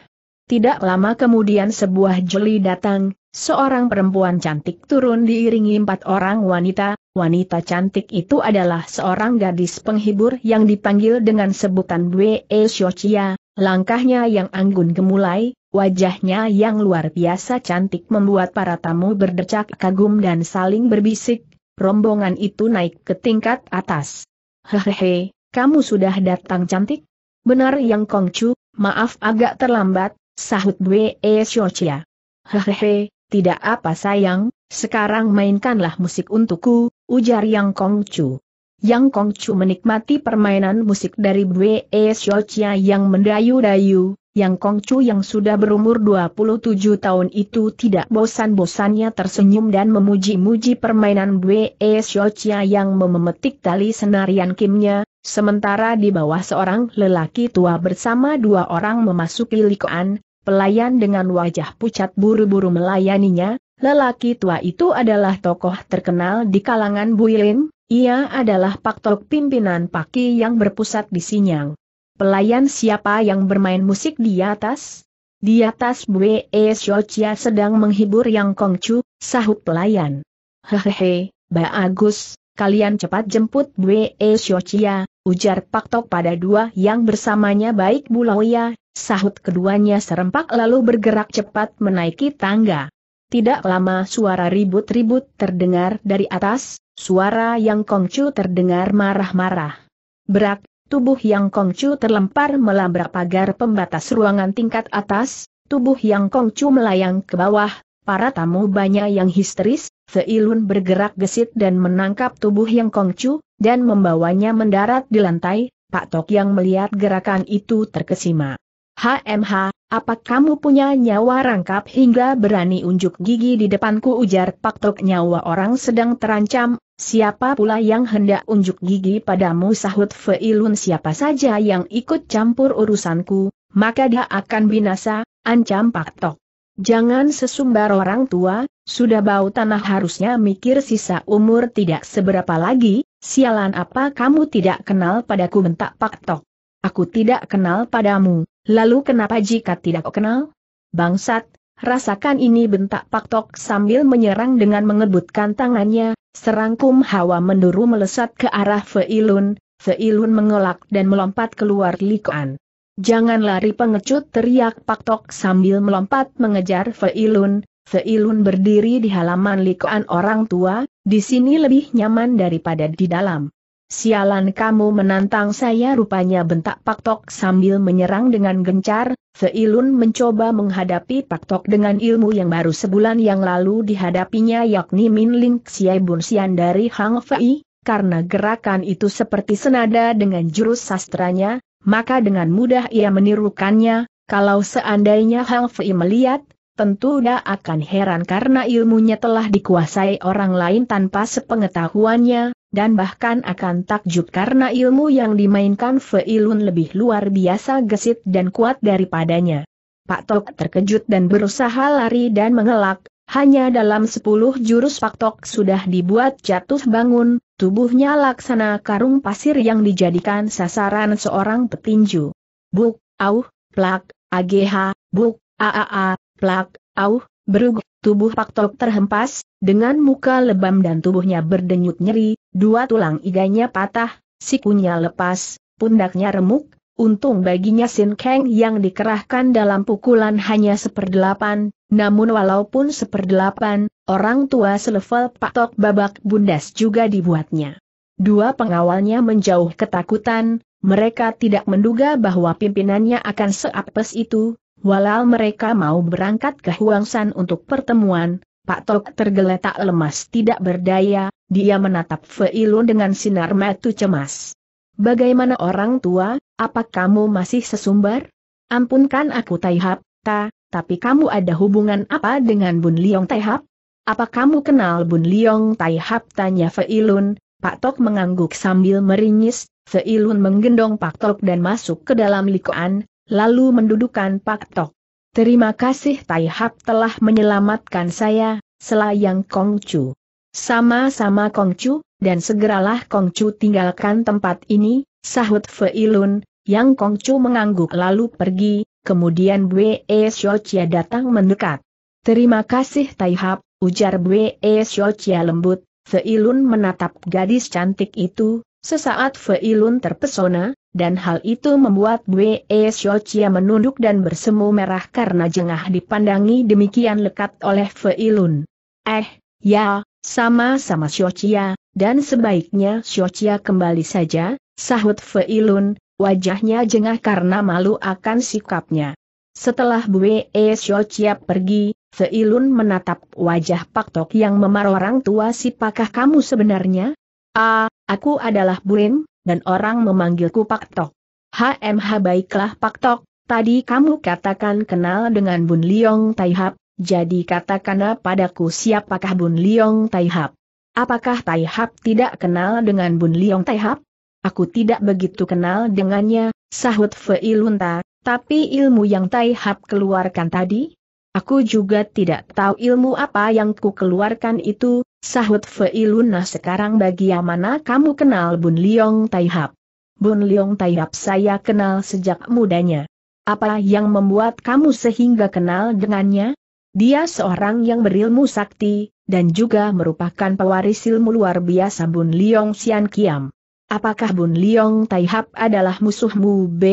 Tidak lama kemudian sebuah jeli datang, seorang perempuan cantik turun diiringi empat orang wanita, wanita cantik itu adalah seorang gadis penghibur yang dipanggil dengan sebutan Bwe Xiaochia, langkahnya yang anggun gemulai, wajahnya yang luar biasa cantik membuat para tamu berdecak kagum dan saling berbisik, rombongan itu naik ke tingkat atas. Hehehe, kamu sudah datang cantik? Benar yang Kongcu, maaf agak terlambat, sahut Bwe Shochia. Hehehe, tidak apa sayang, sekarang mainkanlah musik untukku, ujar Yang Kongcu. Yang Kongcu menikmati permainan musik dari Bwe Shochia yang mendayu-dayu, yang Kongcu yang sudah berumur 27 tahun itu tidak bosan-bosannya tersenyum dan memuji-muji permainan Bwe Xiaochia yang memetik tali senarian Kimnya, sementara di bawah seorang lelaki tua bersama dua orang memasuki likoan, pelayan dengan wajah pucat buru-buru melayaninya, lelaki tua itu adalah tokoh terkenal di kalangan Builin, ia adalah paktok pimpinan Paki yang berpusat di Sinyang. Pelayan siapa yang bermain musik di atas? Di atas Bue e Shochia sedang menghibur Yang Kongcu, sahut pelayan. Hehehe, Ba Agus, kalian cepat jemput Bue e Shochia, ujar Pak Tok pada dua yang bersamanya baik Buloya, sahut keduanya serempak lalu bergerak cepat menaiki tangga. Tidak lama suara ribut-ribut terdengar dari atas, suara Yang Kongcu terdengar marah-marah. Berak, Tubuh Yang Kongcu terlempar melabrak pagar pembatas ruangan tingkat atas, tubuh Yang Kongcu melayang ke bawah, para tamu banyak yang histeris, Seilun bergerak gesit dan menangkap tubuh Yang Kongcu, dan membawanya mendarat di lantai, Pak Tok yang melihat gerakan itu terkesima. HMH, apa kamu punya nyawa rangkap hingga berani unjuk gigi di depanku ujar Pak Tok nyawa orang sedang terancam, siapa pula yang hendak unjuk gigi padamu sahut Feilun siapa saja yang ikut campur urusanku, maka dia akan binasa, ancam Pak Tok. Jangan sesumbar orang tua, sudah bau tanah harusnya mikir sisa umur tidak seberapa lagi, sialan apa kamu tidak kenal padaku bentak Pak Tok. Aku tidak kenal padamu, Lalu kenapa jika tidak kenal? Bangsat, rasakan ini bentak Pak Tok sambil menyerang dengan mengebutkan tangannya, serangkum hawa menduru melesat ke arah Feilun, Feilun mengelak dan melompat keluar likoan. Jangan lari pengecut teriak Pak Tok sambil melompat mengejar Feilun, Feilun berdiri di halaman likoan orang tua, di sini lebih nyaman daripada di dalam. Sialan kamu menantang saya rupanya bentak Pak Tok sambil menyerang dengan gencar, Seilun mencoba menghadapi Pak Tok dengan ilmu yang baru sebulan yang lalu dihadapinya yakni Min Ling Xiai Bun Xian dari Hang Fei, karena gerakan itu seperti senada dengan jurus sastranya, maka dengan mudah ia menirukannya, kalau seandainya Hang Fei melihat, tentu dia akan heran karena ilmunya telah dikuasai orang lain tanpa sepengetahuannya, dan bahkan akan takjub karena ilmu yang dimainkan Fei lebih luar biasa gesit dan kuat daripadanya. Pak Tok terkejut dan berusaha lari dan mengelak, hanya dalam sepuluh jurus Pak Tok sudah dibuat jatuh bangun, tubuhnya laksana karung pasir yang dijadikan sasaran seorang petinju. Buk, auh, plak, agh, buk, aaa, plak, auh, berug, tubuh Pak Tok terhempas, dengan muka lebam dan tubuhnya berdenyut nyeri, Dua tulang iganya patah, sikunya lepas, pundaknya remuk, untung baginya Sin Kang yang dikerahkan dalam pukulan hanya seperdelapan, namun walaupun seperdelapan, orang tua selevel Pak Tok babak bundas juga dibuatnya. Dua pengawalnya menjauh ketakutan, mereka tidak menduga bahwa pimpinannya akan seapes itu, Walau mereka mau berangkat ke Huangshan untuk pertemuan, Pak Tok tergeletak lemas tidak berdaya, dia menatap Feilun dengan sinar mata cemas. Bagaimana orang tua, apa kamu masih sesumbar? Ampunkan aku Taihap, ta, tapi kamu ada hubungan apa dengan Bun Liong Taihap? Apa kamu kenal Bun Liong Taihap? Tanya Feilun, Pak Tok mengangguk sambil meringis, Feilun menggendong Pak Tok dan masuk ke dalam likoan, lalu mendudukan Pak Tok. Terima kasih Taihap telah menyelamatkan saya, selayang Kongcu. Sama-sama Kongcu, dan segeralah Kongcu tinggalkan tempat ini, sahut Feilun, yang Kongcu mengangguk lalu pergi, kemudian Bwe Xiaochia datang mendekat. Terima kasih Taihap, ujar Bwe Xiaochia lembut, Feilun menatap gadis cantik itu, sesaat Feilun terpesona, dan hal itu membuat Bwe Xiaochia menunduk dan bersemu merah karena jengah dipandangi demikian lekat oleh Feilun. Eh, Ya, sama-sama Xiochia, dan sebaiknya Xiochia kembali saja, sahut Feilun, wajahnya jengah karena malu akan sikapnya. Setelah Bue Xiochia pergi, Feilun menatap wajah Pak Tok yang memar orang tua sipakah kamu sebenarnya? Ah, aku adalah Buim, dan orang memanggilku Pak Tok. HMH baiklah Pak Tok, tadi kamu katakan kenal dengan Bun Liong Taihap, jadi katakanlah padaku siapakah Bun Liong Taihap? Apakah Taihap tidak kenal dengan Bun Liong Taihap? Aku tidak begitu kenal dengannya, sahut Fei Lunta, tapi ilmu yang Taihap keluarkan tadi? Aku juga tidak tahu ilmu apa yang ku keluarkan itu, sahut Fei Lunta sekarang bagi yang mana kamu kenal Bun Liong Taihap? Bun Liong Taihap saya kenal sejak mudanya. Apa yang membuat kamu sehingga kenal dengannya? Dia seorang yang berilmu sakti, dan juga merupakan pewaris ilmu luar biasa Bun Liong Sian Kiam. Apakah Bun Liong Taihap adalah musuhmu B?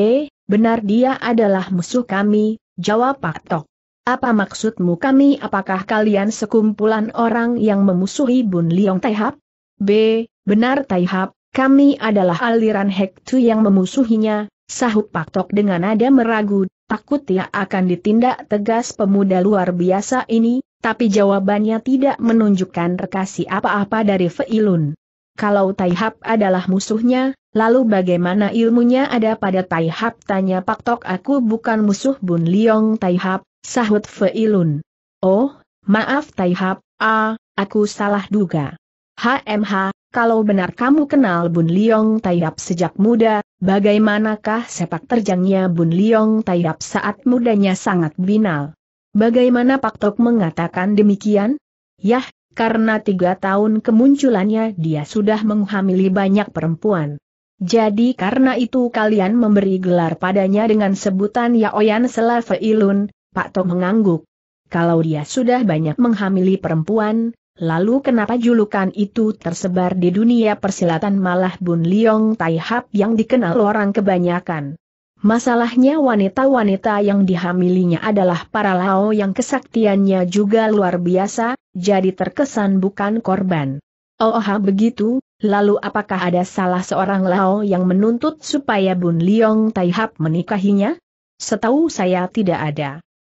Benar dia adalah musuh kami, jawab Pak Tok. Apa maksudmu kami apakah kalian sekumpulan orang yang memusuhi Bun Liong Taihap? B. Benar Taihap, kami adalah aliran Hektu yang memusuhinya, Sahut Pak Tok dengan nada meragu, takut ia akan ditindak tegas pemuda luar biasa ini, tapi jawabannya tidak menunjukkan rekasi apa-apa dari Feilun. Kalau Taihap adalah musuhnya, lalu bagaimana ilmunya ada pada Taihap? Tanya Pak Tok. aku bukan musuh Bun Liong Taihap, sahut Feilun. Oh, maaf Taihap, ah, aku salah duga. HMH, kalau benar kamu kenal Bun Liong Taiyap sejak muda, bagaimanakah sepak terjangnya Bun Liong Taiyap saat mudanya sangat binal? Bagaimana Pak Tok mengatakan demikian? Yah, karena tiga tahun kemunculannya dia sudah menghamili banyak perempuan. Jadi karena itu kalian memberi gelar padanya dengan sebutan Yaoyan Selave Ilun, Pak Tok mengangguk. Kalau dia sudah banyak menghamili perempuan, Lalu kenapa julukan itu tersebar di dunia persilatan malah Bun Liong Tai Hap yang dikenal orang kebanyakan? Masalahnya wanita-wanita yang dihamilinya adalah para lao yang kesaktiannya juga luar biasa, jadi terkesan bukan korban. Oh begitu, lalu apakah ada salah seorang lao yang menuntut supaya Bun Liong Tai Hap menikahinya? Setahu saya tidak ada.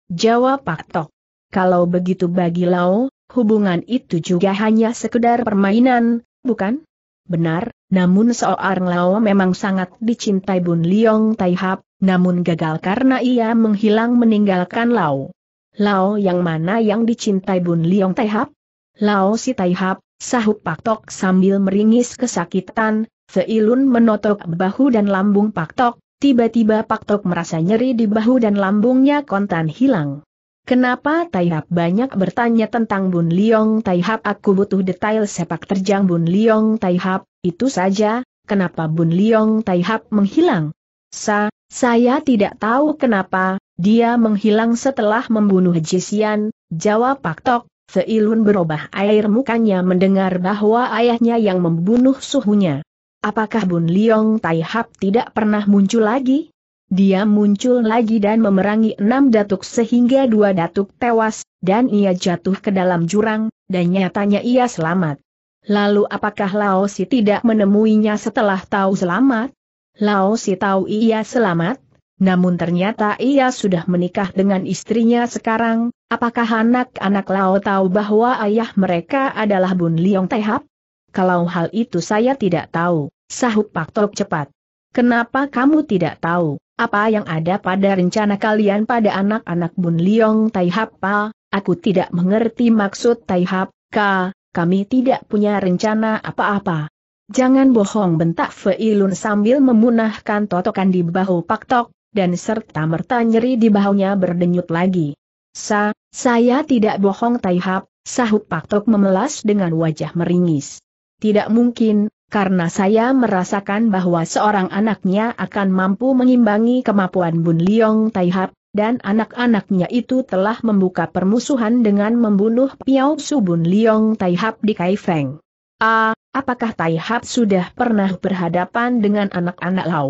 Jawab Pak Tok. Kalau begitu bagi Lao, hubungan itu juga hanya sekedar permainan, bukan? Benar, namun seorang Lao memang sangat dicintai Bun Liong Taihap, namun gagal karena ia menghilang meninggalkan Lao. Lao yang mana yang dicintai Bun Liong Taihap? Lao si Taihap, sahut Pak Tok sambil meringis kesakitan, Seilun menotok bahu dan lambung Pak Tok, tiba-tiba Pak Tok merasa nyeri di bahu dan lambungnya kontan hilang. Kenapa Taihap banyak bertanya tentang Bun Liong Taihap? Aku butuh detail sepak terjang Bun Liong Taihap, itu saja, kenapa Bun Liong Taihap menghilang? Sa, saya tidak tahu kenapa, dia menghilang setelah membunuh Jisian, jawab Pak Tok, Seilun berubah air mukanya mendengar bahwa ayahnya yang membunuh suhunya. Apakah Bun Liong Taihap tidak pernah muncul lagi? Dia muncul lagi dan memerangi enam datuk sehingga dua datuk tewas, dan ia jatuh ke dalam jurang, dan nyatanya ia selamat. Lalu apakah Laosi tidak menemuinya setelah tahu selamat? Laosi tahu ia selamat, namun ternyata ia sudah menikah dengan istrinya sekarang, apakah anak-anak Lao tahu bahwa ayah mereka adalah Bun Liong Tehap? Kalau hal itu saya tidak tahu, sahut Pak Tok cepat. Kenapa kamu tidak tahu? Apa yang ada pada rencana kalian pada anak-anak Bun Liong Tai Hapa? Aku tidak mengerti maksud Tai ka? kami tidak punya rencana apa-apa. Jangan bohong bentak Feilun sambil memunahkan totokan di bahu Pak Tok, dan serta-merta nyeri di bahunya berdenyut lagi. Sa, saya tidak bohong Tai Hap, sahut Pak Tok memelas dengan wajah meringis. Tidak mungkin, karena saya merasakan bahwa seorang anaknya akan mampu mengimbangi kemampuan Bun Liong Taihap, dan anak-anaknya itu telah membuka permusuhan dengan membunuh Piao Su Bun Liong Taihap di Kaifeng. A, ah, apakah Taihap sudah pernah berhadapan dengan anak-anak Lao?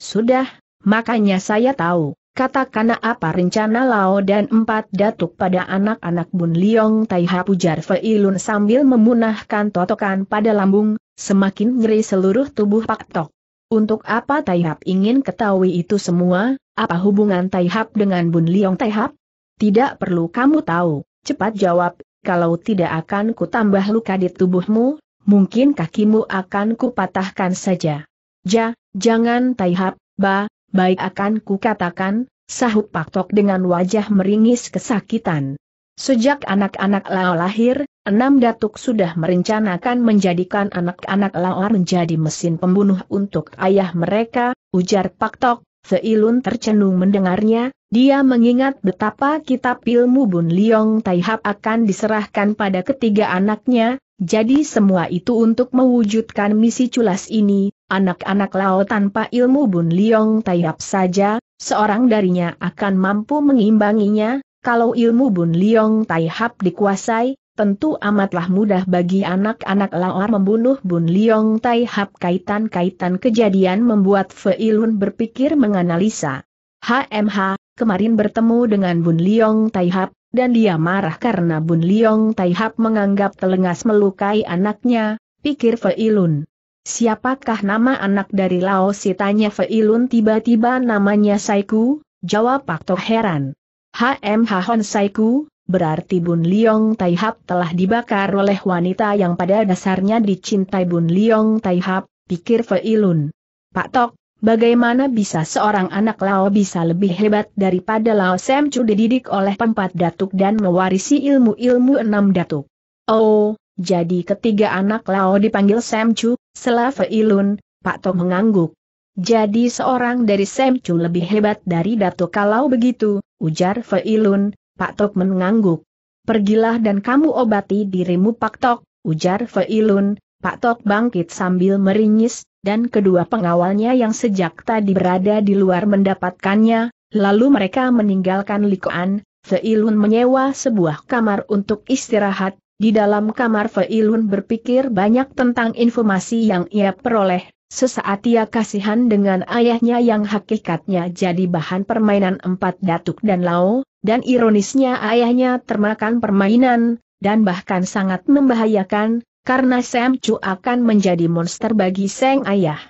Sudah, makanya saya tahu. katakan apa rencana Lao dan empat datuk pada anak-anak Bun Liong Taihap ujar Feilun sambil memunahkan totokan pada lambung, semakin ngeri seluruh tubuh Pak Tok. Untuk apa Taihap ingin ketahui itu semua, apa hubungan Taihap dengan Bun Liong Taihap? Tidak perlu kamu tahu, cepat jawab, kalau tidak akan kutambah luka di tubuhmu, mungkin kakimu akan kupatahkan saja. Ja, jangan Taihap, ba, baik akan kukatakan, sahut Pak Tok dengan wajah meringis kesakitan. Sejak anak-anak Lao lahir, Enam datuk sudah merencanakan menjadikan anak-anak Laar menjadi mesin pembunuh untuk ayah mereka, ujar Pak Tok, Seilun tercenung mendengarnya, dia mengingat betapa kitab ilmu Bun Liong Taihap akan diserahkan pada ketiga anaknya, jadi semua itu untuk mewujudkan misi culas ini, anak-anak laut tanpa ilmu Bun Liong Taihap saja, seorang darinya akan mampu mengimbanginya, kalau ilmu Bun Liong Taihap dikuasai, tentu amatlah mudah bagi anak-anak lawar membunuh Bun Liong Tai Hap kaitan-kaitan kejadian membuat Feilun berpikir menganalisa. HMH, kemarin bertemu dengan Bun Liong Tai Hap, dan dia marah karena Bun Liong Tai Hap menganggap telengas melukai anaknya, pikir Feilun. Siapakah nama anak dari Lao si tanya Feilun tiba-tiba namanya Saiku, jawab Pak Toh heran. HMH Hon Saiku, berarti Bun Liong Taihap telah dibakar oleh wanita yang pada dasarnya dicintai Bun Liong Taihap, pikir Feilun. Pak Tok, bagaimana bisa seorang anak Lao bisa lebih hebat daripada Lao Sam Chu dididik oleh empat datuk dan mewarisi ilmu-ilmu enam datuk? Oh, jadi ketiga anak Lao dipanggil Sam Chu, selah Feilun, Pak Tok mengangguk. Jadi seorang dari Sam Chu lebih hebat dari datuk kalau begitu, ujar Feilun, Pak Tok mengangguk. Pergilah dan kamu obati dirimu Pak Tok, ujar Feilun, Pak Tok bangkit sambil meringis, dan kedua pengawalnya yang sejak tadi berada di luar mendapatkannya, lalu mereka meninggalkan Likoan, Feilun menyewa sebuah kamar untuk istirahat, di dalam kamar Feilun berpikir banyak tentang informasi yang ia peroleh, Sesaat ia kasihan dengan ayahnya yang hakikatnya jadi bahan permainan empat datuk dan Lau dan ironisnya ayahnya termakan permainan, dan bahkan sangat membahayakan, karena Sam Chu akan menjadi monster bagi Seng ayah.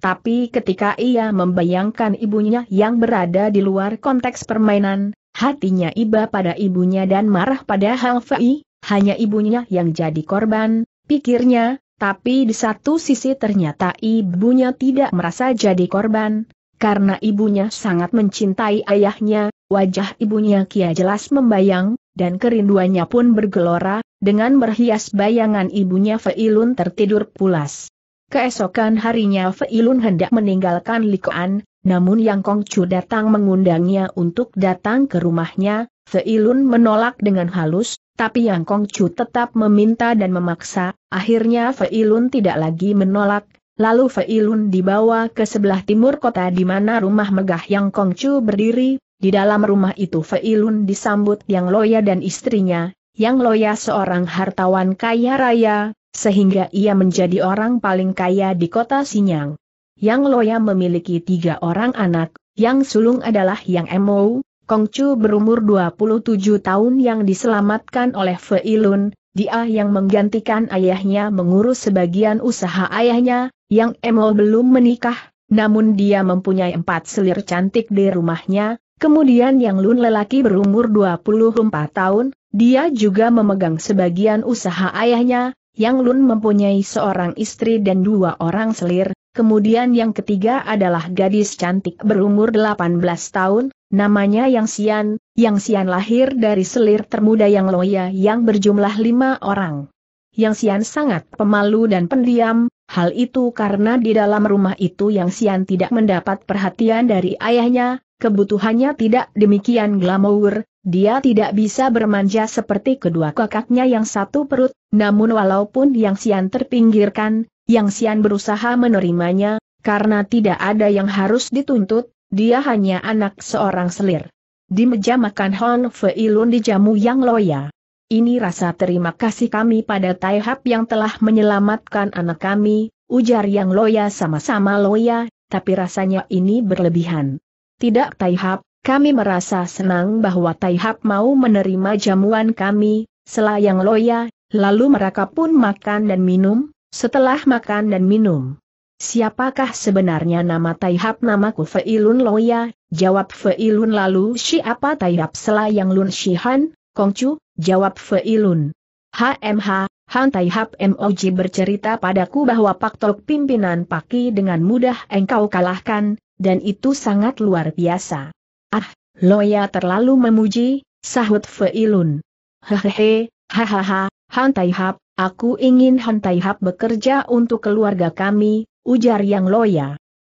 Tapi ketika ia membayangkan ibunya yang berada di luar konteks permainan, hatinya iba pada ibunya dan marah pada Hang Fei, hanya ibunya yang jadi korban, pikirnya, tapi di satu sisi ternyata ibunya tidak merasa jadi korban, karena ibunya sangat mencintai ayahnya, Wajah ibunya Kia jelas membayang, dan kerinduannya pun bergelora, dengan berhias bayangan ibunya Feilun tertidur pulas. Keesokan harinya Feilun hendak meninggalkan Likoan, namun Yang Kongcu datang mengundangnya untuk datang ke rumahnya, Feilun menolak dengan halus, tapi Yang Kongcu tetap meminta dan memaksa, akhirnya Feilun tidak lagi menolak, Lalu Feilun dibawa ke sebelah timur kota di mana rumah megah Yang Kongcu berdiri, di dalam rumah itu Feilun disambut Yang Loya dan istrinya, Yang Loya seorang hartawan kaya raya, sehingga ia menjadi orang paling kaya di kota Sinyang. Yang Loya memiliki tiga orang anak, Yang Sulung adalah Yang Emo, Kongcu berumur 27 tahun yang diselamatkan oleh Feilun, dia yang menggantikan ayahnya mengurus sebagian usaha ayahnya, Yang Emo belum menikah, namun dia mempunyai empat selir cantik di rumahnya, Kemudian Yang Lun lelaki berumur 24 tahun, dia juga memegang sebagian usaha ayahnya, Yang Lun mempunyai seorang istri dan dua orang selir, kemudian yang ketiga adalah gadis cantik berumur 18 tahun, namanya Yang Xian, Yang Xian lahir dari selir termuda Yang Loya yang berjumlah lima orang. Yang Xian sangat pemalu dan pendiam, hal itu karena di dalam rumah itu Yang Xian tidak mendapat perhatian dari ayahnya, kebutuhannya tidak demikian glamour, dia tidak bisa bermanja seperti kedua kakaknya yang satu perut, namun walaupun Yang Sian terpinggirkan, Yang Sian berusaha menerimanya, karena tidak ada yang harus dituntut, dia hanya anak seorang selir. Di meja makan Hon Fei Lun dijamu Yang Loya. Ini rasa terima kasih kami pada Tai Hap yang telah menyelamatkan anak kami, ujar Yang Loya sama-sama Loya, tapi rasanya ini berlebihan. Tidak Taihap, kami merasa senang bahwa Taihap mau menerima jamuan kami, selayang loya, lalu mereka pun makan dan minum, setelah makan dan minum. Siapakah sebenarnya nama Taihap namaku Feilun Loya, jawab Feilun lalu siapa Taihap selayang Lun Shihan, Kongcu, jawab Feilun. HMH, Han Taihap MOG bercerita padaku bahwa Pak Tok pimpinan Paki dengan mudah engkau kalahkan, dan itu sangat luar biasa. Ah, Loya terlalu memuji, sahut Feilun. Hehehe, hahaha, Han Tai Hap, aku ingin Han Tai Hap bekerja untuk keluarga kami, ujar Yang Loya.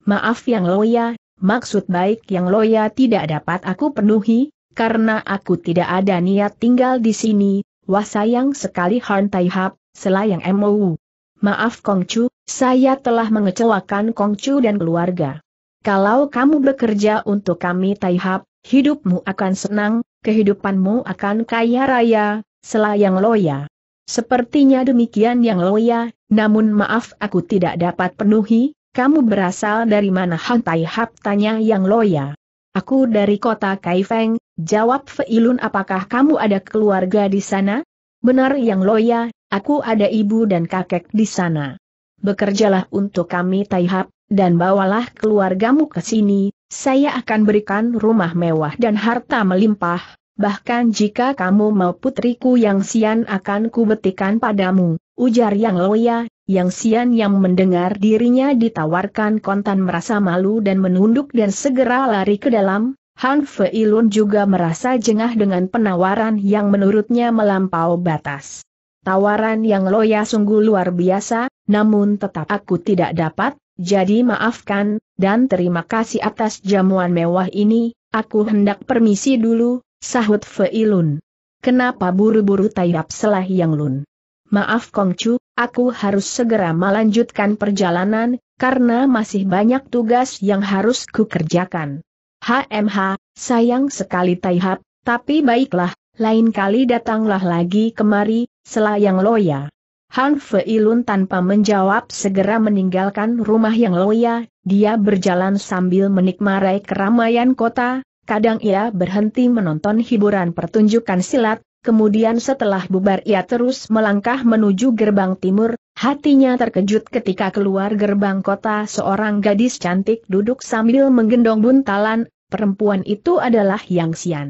Maaf Yang Loya, maksud baik Yang Loya tidak dapat aku penuhi, karena aku tidak ada niat tinggal di sini, wah sayang sekali Han Tai Hap, selayang MOU. Maaf Kongcu, saya telah mengecewakan Kongcu dan keluarga. Kalau kamu bekerja untuk kami Taihap, hidupmu akan senang, kehidupanmu akan kaya raya, selayang loya. Sepertinya demikian yang loya, namun maaf aku tidak dapat penuhi, kamu berasal dari mana Han Taihap tanya yang loya. Aku dari kota Kaifeng, jawab Feilun apakah kamu ada keluarga di sana? Benar yang loya, aku ada ibu dan kakek di sana. Bekerjalah untuk kami Taihap, dan bawalah keluargamu ke sini, saya akan berikan rumah mewah dan harta melimpah, bahkan jika kamu mau putriku yang sian akan kubetikan padamu, ujar Yang Loya, Yang Sian yang mendengar dirinya ditawarkan kontan merasa malu dan menunduk dan segera lari ke dalam, Han Feilun juga merasa jengah dengan penawaran yang menurutnya melampau batas. Tawaran Yang Loya sungguh luar biasa, namun tetap aku tidak dapat jadi maafkan, dan terima kasih atas jamuan mewah ini, aku hendak permisi dulu, sahut Feilun. Kenapa buru-buru tayap selah yang lun? Maaf Kongcu, aku harus segera melanjutkan perjalanan, karena masih banyak tugas yang harus kukerjakan. HMH, sayang sekali Taihap, tapi baiklah, lain kali datanglah lagi kemari, selayang loya. Han Feilun tanpa menjawab segera meninggalkan rumah yang loya, dia berjalan sambil menikmati keramaian kota, kadang ia berhenti menonton hiburan pertunjukan silat, kemudian setelah bubar ia terus melangkah menuju gerbang timur, hatinya terkejut ketika keluar gerbang kota seorang gadis cantik duduk sambil menggendong buntalan, perempuan itu adalah Yang Xian.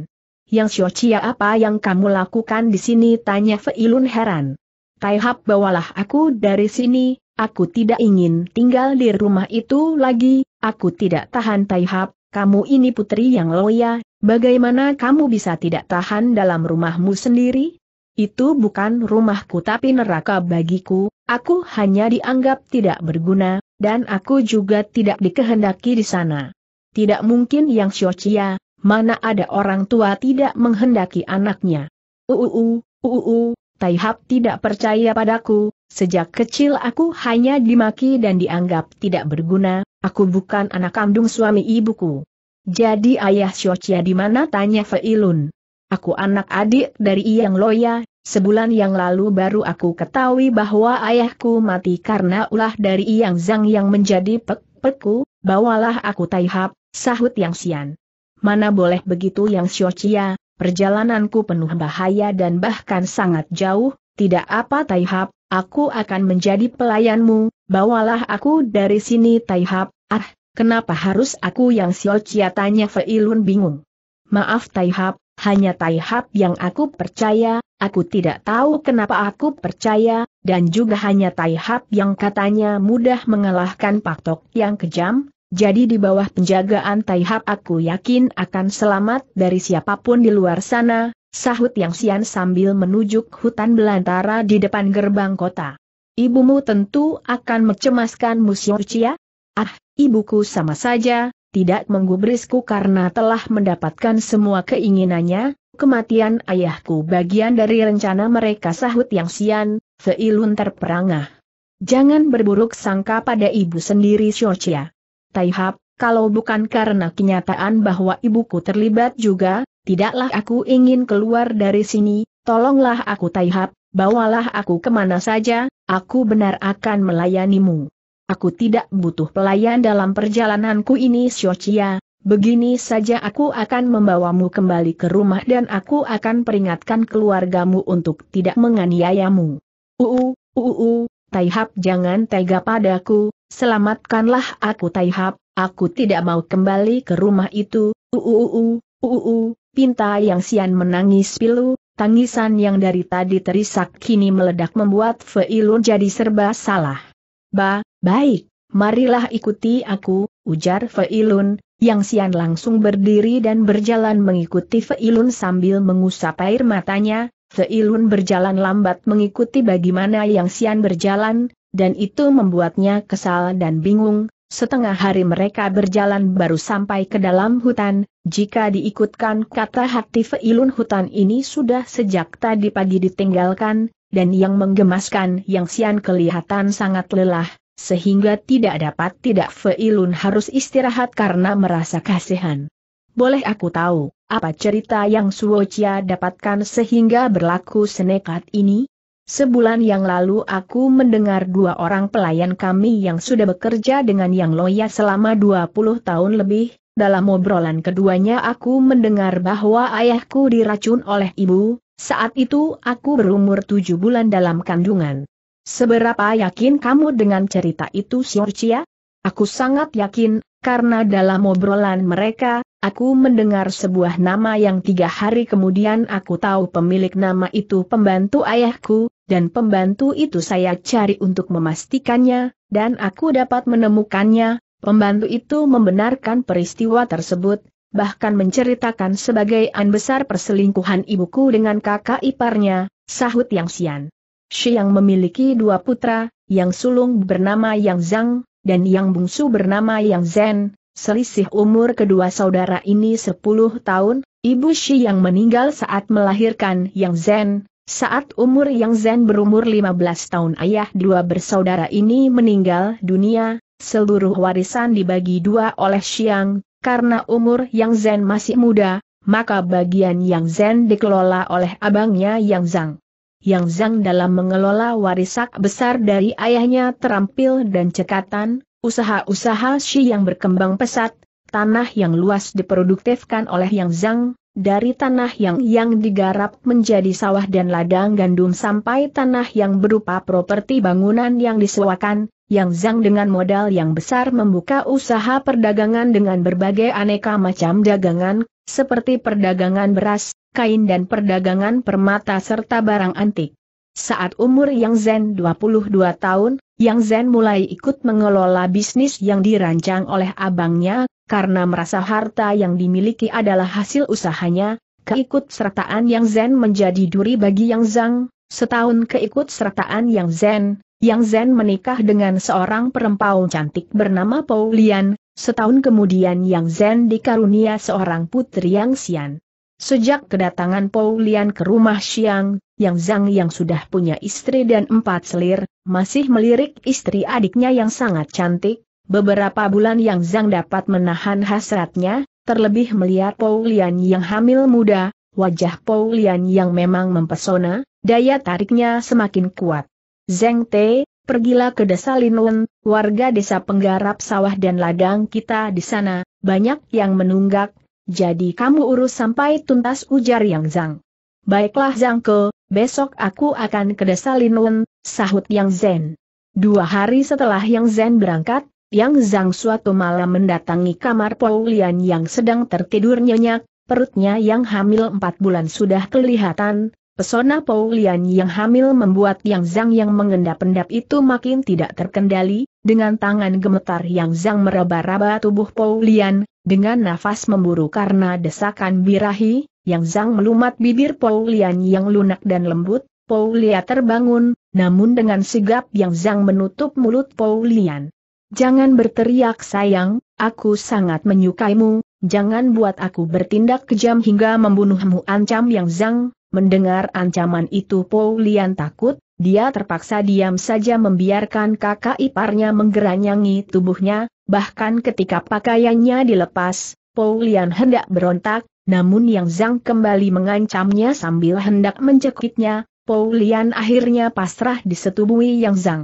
Yang Xiao apa yang kamu lakukan di sini tanya Feilun heran. Taihap bawalah aku dari sini, aku tidak ingin tinggal di rumah itu lagi, aku tidak tahan Taihap, kamu ini putri yang loya, bagaimana kamu bisa tidak tahan dalam rumahmu sendiri? Itu bukan rumahku tapi neraka bagiku, aku hanya dianggap tidak berguna, dan aku juga tidak dikehendaki di sana. Tidak mungkin yang siocia, mana ada orang tua tidak menghendaki anaknya. Uuu, uuu. Taihap tidak percaya padaku, sejak kecil aku hanya dimaki dan dianggap tidak berguna, aku bukan anak kandung suami ibuku. Jadi ayah Shochia di mana tanya Feilun. Aku anak adik dari Iyang Loya, sebulan yang lalu baru aku ketahui bahwa ayahku mati karena ulah dari Iyang Zhang yang menjadi pek-peku, bawalah aku Taihap, sahut Yang Sian. Mana boleh begitu Yang Shochia, perjalananku penuh bahaya dan bahkan sangat jauh, tidak apa Taihap. aku akan menjadi pelayanmu, bawalah aku dari sini Taihap. ah, kenapa harus aku yang Siocia tanya Feilun bingung. Maaf Taihap. hanya Taihap yang aku percaya, aku tidak tahu kenapa aku percaya, dan juga hanya Taihap yang katanya mudah mengalahkan Paktok yang kejam, jadi di bawah penjagaan Taihap aku yakin akan selamat dari siapapun di luar sana, sahut Yang Sian sambil menuju hutan belantara di depan gerbang kota. Ibumu tentu akan mencemaskan mencemaskanmu Cia. Ah, ibuku sama saja, tidak menggubrisku karena telah mendapatkan semua keinginannya, kematian ayahku bagian dari rencana mereka sahut Yang Sian, Feilun terperangah. Jangan berburuk sangka pada ibu sendiri Cia. Taihap, kalau bukan karena kenyataan bahwa ibuku terlibat juga, tidaklah aku ingin keluar dari sini, tolonglah aku Taihap, bawalah aku kemana saja, aku benar akan melayanimu. Aku tidak butuh pelayan dalam perjalananku ini Siochia, begini saja aku akan membawamu kembali ke rumah dan aku akan peringatkan keluargamu untuk tidak menganiayamu. Uu, uu, Taihap jangan tega padaku, selamatkanlah aku Taihap, aku tidak mau kembali ke rumah itu, uuu, uuu, pinta yang sian menangis pilu, tangisan yang dari tadi terisak kini meledak membuat Feilun jadi serba salah. Ba, baik, marilah ikuti aku, ujar Feilun, yang sian langsung berdiri dan berjalan mengikuti Feilun sambil mengusap air matanya, Teilun berjalan lambat mengikuti bagaimana yang Sian berjalan, dan itu membuatnya kesal dan bingung. Setengah hari mereka berjalan baru sampai ke dalam hutan, jika diikutkan kata hati Feilun hutan ini sudah sejak tadi pagi ditinggalkan, dan yang menggemaskan yang Sian kelihatan sangat lelah, sehingga tidak dapat tidak Feilun harus istirahat karena merasa kasihan boleh aku tahu, apa cerita yang Suocia dapatkan sehingga berlaku senekat ini? Sebulan yang lalu aku mendengar dua orang pelayan kami yang sudah bekerja dengan Yang Loya selama 20 tahun lebih, dalam obrolan keduanya aku mendengar bahwa ayahku diracun oleh ibu, saat itu aku berumur tujuh bulan dalam kandungan. Seberapa yakin kamu dengan cerita itu Suocia? Aku sangat yakin, karena dalam obrolan mereka, Aku mendengar sebuah nama yang tiga hari kemudian aku tahu pemilik nama itu pembantu ayahku, dan pembantu itu saya cari untuk memastikannya, dan aku dapat menemukannya, pembantu itu membenarkan peristiwa tersebut, bahkan menceritakan sebagai an besar perselingkuhan ibuku dengan kakak iparnya, sahut Yang Sian. Shi yang memiliki dua putra, yang sulung bernama Yang Zhang, dan yang bungsu bernama Yang Zen, Selisih umur kedua saudara ini 10 tahun, ibu Shi yang meninggal saat melahirkan Yang Zen, saat umur Yang Zen berumur 15 tahun ayah dua bersaudara ini meninggal dunia, seluruh warisan dibagi dua oleh Xiang, karena umur Yang Zen masih muda, maka bagian Yang Zen dikelola oleh abangnya Yang Zhang. Yang Zhang dalam mengelola warisak besar dari ayahnya terampil dan cekatan, Usaha-usaha Shi yang berkembang pesat, tanah yang luas diproduktifkan oleh Yang Zhang, dari tanah yang yang digarap menjadi sawah dan ladang gandum sampai tanah yang berupa properti bangunan yang disewakan, yang Zhang dengan modal yang besar membuka usaha perdagangan dengan berbagai aneka macam dagangan, seperti perdagangan beras, kain dan perdagangan permata serta barang antik. Saat umur Yang Zhen 22 tahun, yang Zen mulai ikut mengelola bisnis yang dirancang oleh abangnya, karena merasa harta yang dimiliki adalah hasil usahanya, keikut sertaan Yang Zen menjadi duri bagi Yang Zhang, setahun keikut sertaan Yang Zen, Yang Zen menikah dengan seorang perempuan cantik bernama Paulian, setahun kemudian Yang Zen dikarunia seorang putri Yang Xian. Sejak kedatangan Paulian ke rumah Xiang, Yang Zhang yang sudah punya istri dan empat selir, masih melirik istri adiknya yang sangat cantik, beberapa bulan Yang Zhang dapat menahan hasratnya, terlebih melihat Paulian yang hamil muda, wajah Paulian yang memang mempesona, daya tariknya semakin kuat. Zeng Te, pergilah ke desa Linwen, warga desa penggarap sawah dan ladang kita di sana, banyak yang menunggak, jadi kamu urus sampai tuntas ujar Yang Zhang. Baiklah Ke, besok aku akan ke desa Linwen, sahut Yang Zhen. Dua hari setelah Yang Zhen berangkat, Yang Zhang suatu malam mendatangi kamar Paulian yang sedang tertidur nyenyak, perutnya yang hamil empat bulan sudah kelihatan, pesona Paulian yang hamil membuat Yang Zhang yang mengendap-endap itu makin tidak terkendali, dengan tangan gemetar Yang Zhang meraba-raba tubuh Paulian, dengan nafas memburu karena desakan birahi, Yang Zhang melumat bibir Paulian yang lunak dan lembut, Paulia terbangun, namun dengan sigap Yang Zhang menutup mulut Paulian. Jangan berteriak sayang, aku sangat menyukaimu, jangan buat aku bertindak kejam hingga membunuhmu ancam Yang Zhang, mendengar ancaman itu Paulian takut, dia terpaksa diam saja membiarkan kakak iparnya menggeranyangi tubuhnya, bahkan ketika pakaiannya dilepas, Paulian hendak berontak, namun Yang Zhang kembali mengancamnya sambil hendak mencekiknya, Paulian akhirnya pasrah disetubui Yang Zhang.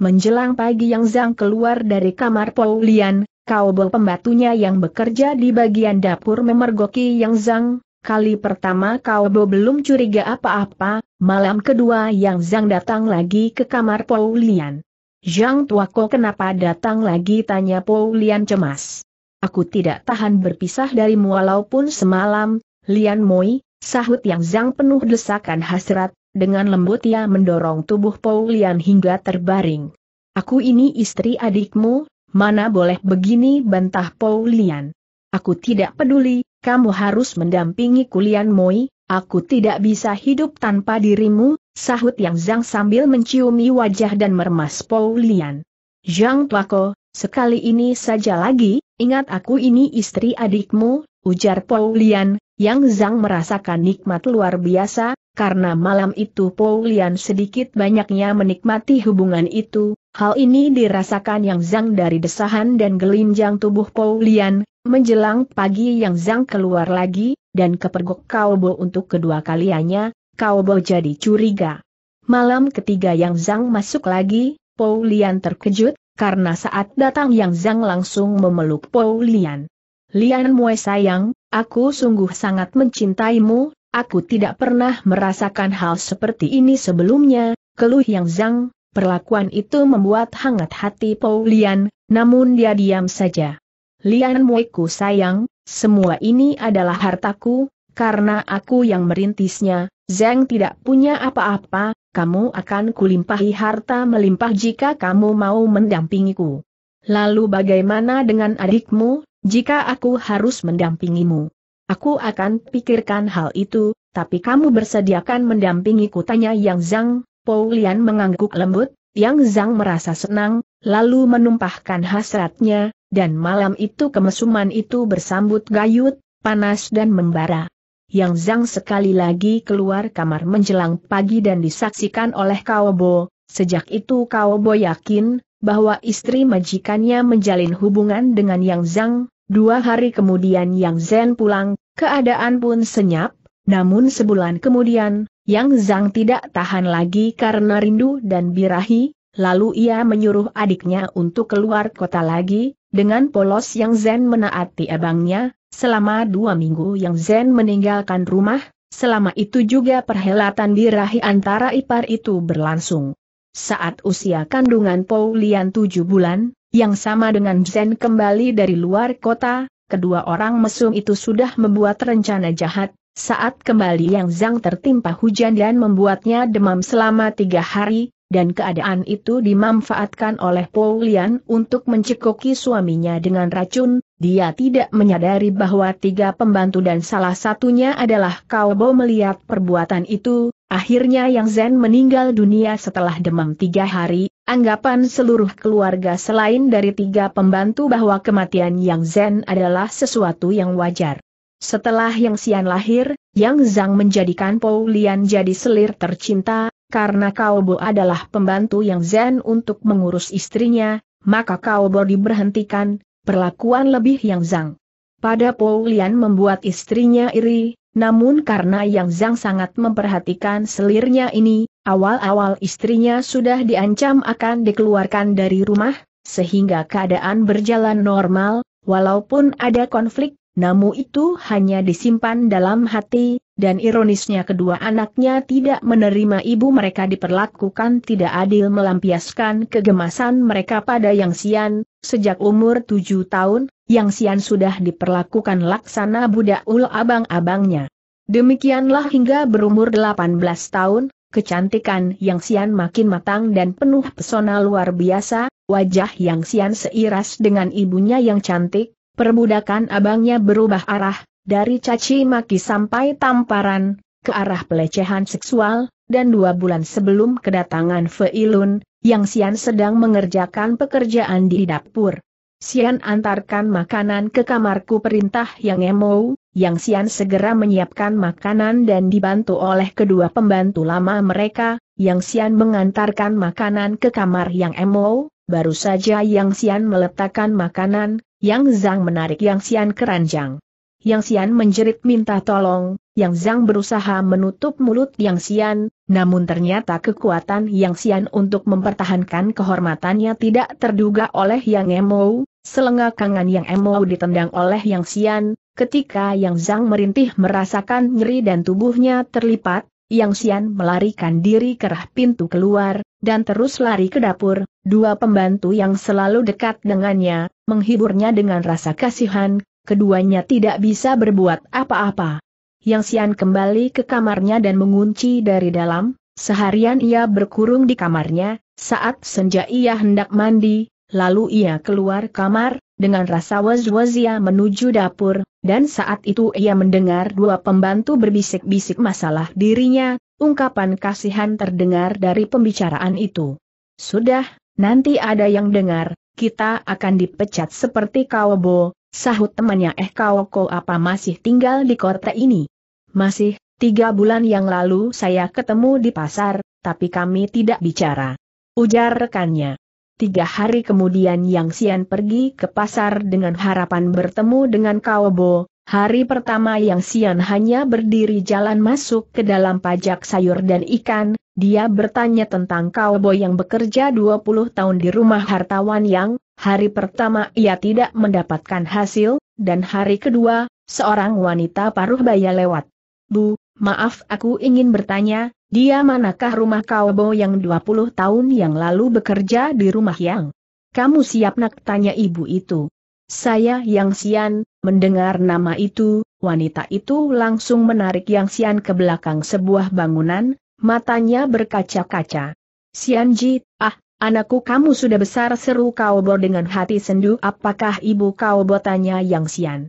Menjelang pagi Yang Zhang keluar dari kamar Paulian, kaubel pembatunya yang bekerja di bagian dapur memergoki Yang Zhang, Kali pertama kau Bo belum curiga apa-apa, malam kedua yang Zhang datang lagi ke kamar Paulian. Zhang Tuako kenapa datang lagi tanya Paulian cemas. Aku tidak tahan berpisah darimu walaupun semalam, Lian Moi, sahut yang Zhang penuh desakan hasrat, dengan lembut ia mendorong tubuh Paulian hingga terbaring. Aku ini istri adikmu, mana boleh begini bantah Paulian. Aku tidak peduli, kamu harus mendampingi Kulian Moi, aku tidak bisa hidup tanpa dirimu, sahut Yang Zhang sambil menciumi wajah dan mermas Paulian. Zhang Tuako, sekali ini saja lagi, ingat aku ini istri adikmu, ujar Paulian, Yang Zhang merasakan nikmat luar biasa, karena malam itu Paulian sedikit banyaknya menikmati hubungan itu, hal ini dirasakan yang Zhang dari desahan dan gelinjang tubuh Paulian, menjelang pagi yang Zhang keluar lagi, dan kepergok Kaobo untuk kedua kalinya, Kaobo jadi curiga. Malam ketiga yang Zhang masuk lagi, Paulian terkejut, karena saat datang yang Zhang langsung memeluk Paulian. Lian Mue sayang, aku sungguh sangat mencintaimu, Aku tidak pernah merasakan hal seperti ini sebelumnya, keluh yang zang, perlakuan itu membuat hangat hati Paulian, namun dia diam saja. Lian Mueku sayang, semua ini adalah hartaku, karena aku yang merintisnya, Zeng tidak punya apa-apa, kamu akan kulimpahi harta melimpah jika kamu mau mendampingiku. Lalu bagaimana dengan adikmu, jika aku harus mendampingimu? Aku akan pikirkan hal itu, tapi kamu bersediakan mendampingi kutanya. Yang Zhang, Paulian mengangguk lembut, Yang Zhang merasa senang, lalu menumpahkan hasratnya, dan malam itu kemesuman itu bersambut gayut, panas dan membara. Yang Zhang sekali lagi keluar kamar menjelang pagi dan disaksikan oleh Kaobo, sejak itu Kaobo yakin, bahwa istri majikannya menjalin hubungan dengan Yang Zhang, dua hari kemudian Yang Zhen pulang, Keadaan pun senyap, namun sebulan kemudian, Yang Zhang tidak tahan lagi karena rindu dan birahi, lalu ia menyuruh adiknya untuk keluar kota lagi, dengan polos Yang Zen menaati abangnya, selama dua minggu Yang Zen meninggalkan rumah, selama itu juga perhelatan birahi antara ipar itu berlangsung. Saat usia kandungan Paulian tujuh bulan, yang sama dengan Zen kembali dari luar kota, kedua orang mesum itu sudah membuat rencana jahat, saat kembali Yang Zhang tertimpa hujan dan membuatnya demam selama tiga hari, dan keadaan itu dimanfaatkan oleh Paulian untuk mencekoki suaminya dengan racun, dia tidak menyadari bahwa tiga pembantu dan salah satunya adalah Kaobo melihat perbuatan itu, akhirnya Yang Zen meninggal dunia setelah demam tiga hari, anggapan seluruh keluarga selain dari tiga pembantu bahwa kematian Yang Zen adalah sesuatu yang wajar. Setelah Yang Xian lahir, Yang Zhang menjadikan Paulian jadi selir tercinta, karena Kaobo adalah pembantu yang zen untuk mengurus istrinya, maka Kaobo diberhentikan, perlakuan lebih yang zang. Pada Paulian membuat istrinya iri, namun karena Yang zang sangat memperhatikan selirnya ini, awal-awal istrinya sudah diancam akan dikeluarkan dari rumah, sehingga keadaan berjalan normal, walaupun ada konflik, namu itu hanya disimpan dalam hati, dan ironisnya kedua anaknya tidak menerima ibu mereka diperlakukan tidak adil melampiaskan kegemasan mereka pada Yang Sian, sejak umur tujuh tahun, Yang Sian sudah diperlakukan laksana budak ul abang-abangnya. Demikianlah hingga berumur delapan belas tahun, kecantikan Yang Sian makin matang dan penuh pesona luar biasa, wajah Yang Sian seiras dengan ibunya yang cantik, Perbudakan abangnya berubah arah, dari caci maki sampai tamparan, ke arah pelecehan seksual, dan dua bulan sebelum kedatangan Feilun, yang Sian sedang mengerjakan pekerjaan di dapur. Sian antarkan makanan ke kamarku perintah yang emo, yang Sian segera menyiapkan makanan dan dibantu oleh kedua pembantu lama mereka, yang Sian mengantarkan makanan ke kamar yang emo, baru saja Yang Sian meletakkan makanan, yang Zhang menarik Yang Xian keranjang. Yang Xian menjerit minta tolong, Yang Zhang berusaha menutup mulut Yang Xian, namun ternyata kekuatan Yang Xian untuk mempertahankan kehormatannya tidak terduga oleh Yang Emo, Selengakangan kangan Yang Emo ditendang oleh Yang Xian, ketika Yang Zhang merintih merasakan nyeri dan tubuhnya terlipat, yang Sian melarikan diri ke kerah pintu keluar, dan terus lari ke dapur, dua pembantu yang selalu dekat dengannya, menghiburnya dengan rasa kasihan, keduanya tidak bisa berbuat apa-apa. Yang Sian kembali ke kamarnya dan mengunci dari dalam, seharian ia berkurung di kamarnya, saat senja ia hendak mandi, lalu ia keluar kamar, dengan rasa was-was ia menuju dapur, dan saat itu ia mendengar dua pembantu berbisik-bisik masalah dirinya, ungkapan kasihan terdengar dari pembicaraan itu. Sudah, nanti ada yang dengar, kita akan dipecat seperti kawabo, sahut temannya eh kok apa masih tinggal di kota ini? Masih, tiga bulan yang lalu saya ketemu di pasar, tapi kami tidak bicara. Ujar rekannya. Tiga hari kemudian Yang Sian pergi ke pasar dengan harapan bertemu dengan Bo. Hari pertama Yang Sian hanya berdiri jalan masuk ke dalam pajak sayur dan ikan, dia bertanya tentang Bo yang bekerja 20 tahun di rumah hartawan yang, hari pertama ia tidak mendapatkan hasil, dan hari kedua, seorang wanita paruh baya lewat. Bu, Maaf aku ingin bertanya, dia manakah rumah Kaobo yang 20 tahun yang lalu bekerja di rumah yang? Kamu siap nak tanya ibu itu. Saya Yang Sian, mendengar nama itu, wanita itu langsung menarik Yang Sian ke belakang sebuah bangunan, matanya berkaca-kaca. Sianji, ah, anakku kamu sudah besar seru Kaobo dengan hati sendu apakah ibu Kaobo tanya Yang Sian.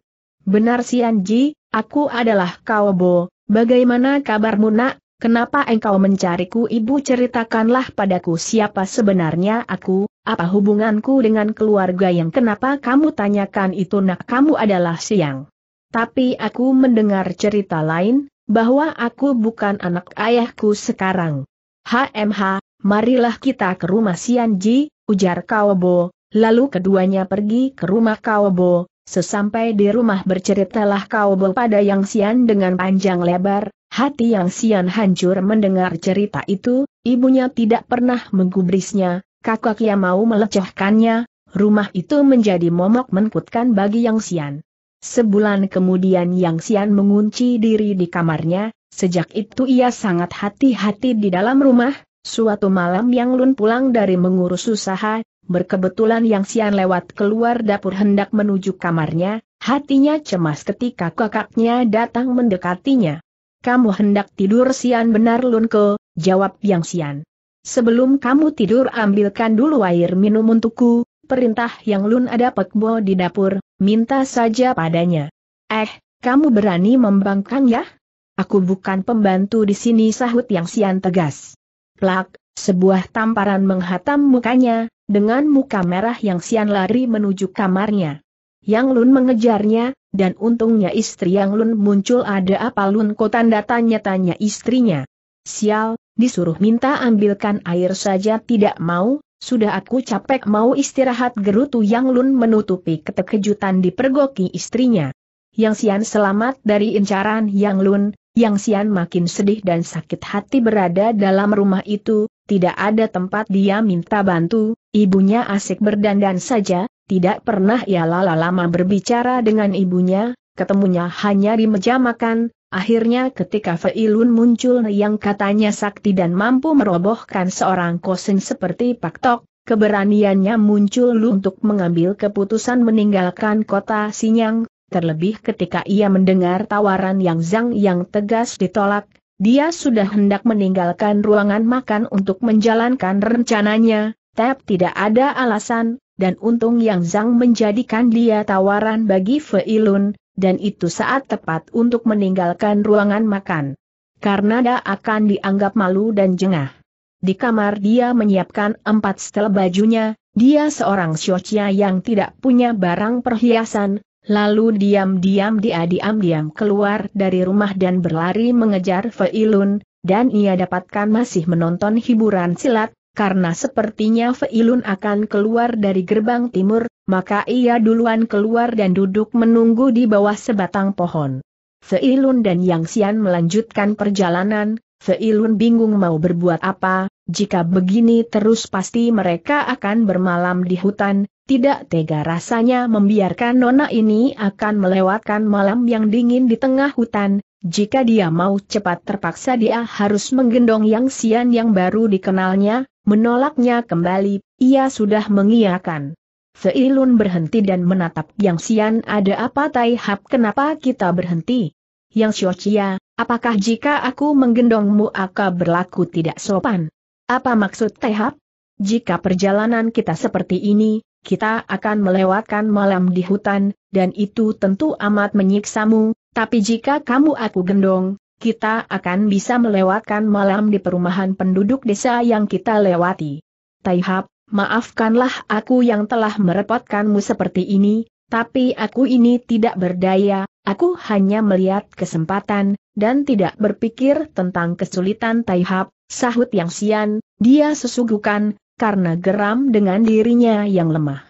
Benar Sianji, aku adalah Kaobo, Bagaimana kabarmu nak? Kenapa engkau mencariku ibu ceritakanlah padaku siapa sebenarnya aku, apa hubunganku dengan keluarga yang kenapa kamu tanyakan itu nak kamu adalah siang. Tapi aku mendengar cerita lain, bahwa aku bukan anak ayahku sekarang. HMH, marilah kita ke rumah Sianji, ujar Kawabo, lalu keduanya pergi ke rumah Kawabo, Sesampai di rumah berceritalah kau kepada Yang Sian dengan panjang lebar, hati Yang Sian hancur mendengar cerita itu, ibunya tidak pernah menggubrisnya, kakaknya mau melecehkannya, rumah itu menjadi momok menakutkan bagi Yang Sian. Sebulan kemudian Yang Sian mengunci diri di kamarnya, sejak itu ia sangat hati-hati di dalam rumah, suatu malam Yang Lun pulang dari mengurus usaha, berkebetulan yang sian lewat keluar dapur hendak menuju kamarnya, hatinya cemas ketika kakaknya datang mendekatinya. Kamu hendak tidur sian benar Lunko, jawab yang sian. Sebelum kamu tidur ambilkan dulu air minum untukku, perintah yang Lun ada pekbo di dapur, minta saja padanya. Eh, kamu berani membangkang ya? Aku bukan pembantu di sini sahut yang sian tegas. Plak, sebuah tamparan menghatam mukanya, dengan muka merah yang sian lari menuju kamarnya. Yang Lun mengejarnya, dan untungnya istri Yang Lun muncul ada apa Lun kok tanda tanya-tanya istrinya. Sial, disuruh minta ambilkan air saja tidak mau, sudah aku capek mau istirahat gerutu Yang Lun menutupi keterkejutan pergoki istrinya. Yang Sian selamat dari incaran Yang Lun, Yang Sian makin sedih dan sakit hati berada dalam rumah itu, tidak ada tempat dia minta bantu, ibunya asik berdandan saja, tidak pernah ia lala lama berbicara dengan ibunya, ketemunya hanya di meja makan, akhirnya ketika Feilun muncul yang katanya sakti dan mampu merobohkan seorang kosin seperti Pak Tok, keberaniannya muncul lu untuk mengambil keputusan meninggalkan kota Sinyang, terlebih ketika ia mendengar tawaran yang Zhang yang tegas ditolak, dia sudah hendak meninggalkan ruangan makan untuk menjalankan rencananya, tapi tidak ada alasan, dan untung yang Zhang menjadikan dia tawaran bagi Feilun, dan itu saat tepat untuk meninggalkan ruangan makan. Karena dia akan dianggap malu dan jengah. Di kamar dia menyiapkan empat setel bajunya, dia seorang siocia yang tidak punya barang perhiasan, Lalu diam-diam dia diam-diam keluar dari rumah dan berlari mengejar Feilun, dan ia dapatkan masih menonton hiburan silat, karena sepertinya Feilun akan keluar dari gerbang timur, maka ia duluan keluar dan duduk menunggu di bawah sebatang pohon. Feilun dan Yang Xian melanjutkan perjalanan, Feilun bingung mau berbuat apa, jika begini terus pasti mereka akan bermalam di hutan, tidak tega rasanya membiarkan nona ini akan melewatkan malam yang dingin di tengah hutan, jika dia mau cepat terpaksa dia harus menggendong yang sian yang baru dikenalnya, menolaknya kembali, ia sudah mengiakan. Seilun berhenti dan menatap Yang Sian ada apa Tai Hap kenapa kita berhenti? Yang Xiochia, apakah jika aku menggendongmu akan berlaku tidak sopan? Apa maksud Tai Jika perjalanan kita seperti ini, kita akan melewatkan malam di hutan, dan itu tentu amat menyiksamu, tapi jika kamu aku gendong, kita akan bisa melewatkan malam di perumahan penduduk desa yang kita lewati. Taihap, maafkanlah aku yang telah merepotkanmu seperti ini, tapi aku ini tidak berdaya, aku hanya melihat kesempatan, dan tidak berpikir tentang kesulitan Taihap, sahut yang sian, dia sesugukan, karena geram dengan dirinya yang lemah.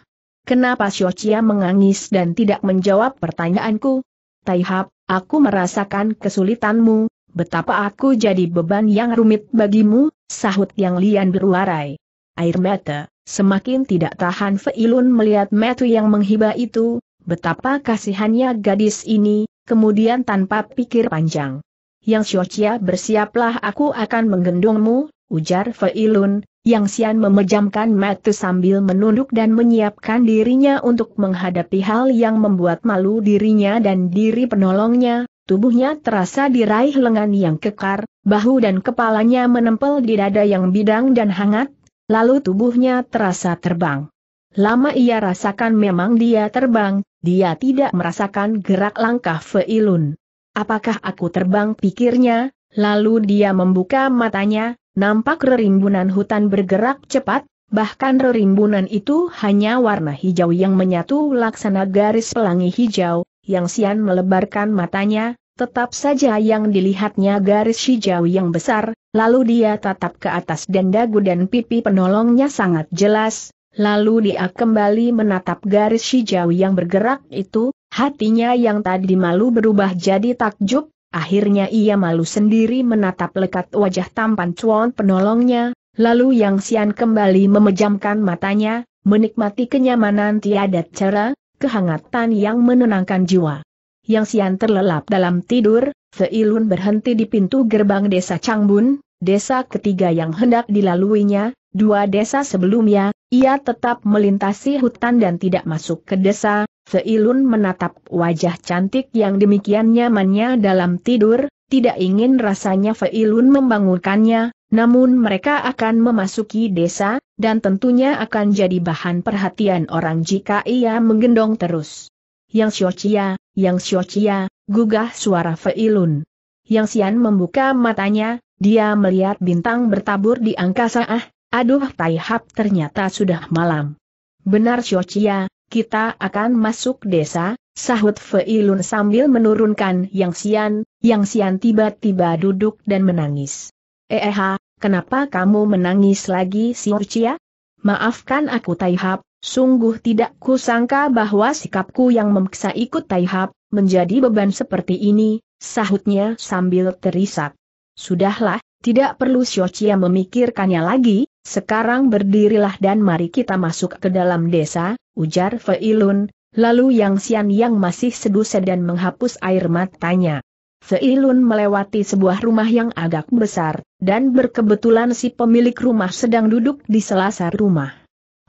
Kenapa Xiochia mengangis dan tidak menjawab pertanyaanku? Taihap, aku merasakan kesulitanmu, betapa aku jadi beban yang rumit bagimu, sahut yang lian berwarai. Air mata, semakin tidak tahan Feilun melihat metu yang menghibah itu, betapa kasihannya gadis ini, kemudian tanpa pikir panjang. Yang Xiochia bersiaplah aku akan menggendongmu, ujar Feilun, yang Xian memejamkan mata sambil menunduk dan menyiapkan dirinya untuk menghadapi hal yang membuat malu dirinya dan diri penolongnya, tubuhnya terasa diraih lengan yang kekar, bahu dan kepalanya menempel di dada yang bidang dan hangat, lalu tubuhnya terasa terbang. Lama ia rasakan memang dia terbang, dia tidak merasakan gerak langkah Feilun. Apakah aku terbang pikirnya, lalu dia membuka matanya, nampak rerimbunan hutan bergerak cepat, bahkan rerimbunan itu hanya warna hijau yang menyatu laksana garis pelangi hijau, yang Sian melebarkan matanya, tetap saja yang dilihatnya garis hijau yang besar, lalu dia tatap ke atas dan dagu dan pipi penolongnya sangat jelas, lalu dia kembali menatap garis hijau yang bergerak itu, hatinya yang tadi malu berubah jadi takjub, Akhirnya ia malu sendiri menatap lekat wajah tampan cuan penolongnya, lalu Yang Xian kembali memejamkan matanya, menikmati kenyamanan tiada cara, kehangatan yang menenangkan jiwa. Yang Xian terlelap dalam tidur, Feilun berhenti di pintu gerbang desa Changbun, desa ketiga yang hendak dilaluinya, dua desa sebelumnya, ia tetap melintasi hutan dan tidak masuk ke desa, Seilun menatap wajah cantik yang demikian nyamannya dalam tidur, tidak ingin rasanya Feilun membangunkannya, namun mereka akan memasuki desa, dan tentunya akan jadi bahan perhatian orang jika ia menggendong terus. Yang Xiochia, Yang Xiochia, gugah suara Feilun. Yang Sian membuka matanya, dia melihat bintang bertabur di angkasa ah, aduh Taihap ternyata sudah malam. Benar Xiochia, kita akan masuk desa, sahut Feilun sambil menurunkan Yang Sian, Yang Sian tiba-tiba duduk dan menangis. eh, eh kenapa kamu menangis lagi si Urcia? Maafkan aku Taihap, sungguh tidak kusangka bahwa sikapku yang memaksa ikut Taihap menjadi beban seperti ini, sahutnya sambil terisak. Sudahlah, tidak perlu Xiochia memikirkannya lagi, sekarang berdirilah dan mari kita masuk ke dalam desa, ujar Feilun, lalu Yang Xian yang masih seduh dan menghapus air matanya. Feilun melewati sebuah rumah yang agak besar, dan berkebetulan si pemilik rumah sedang duduk di selasar rumah.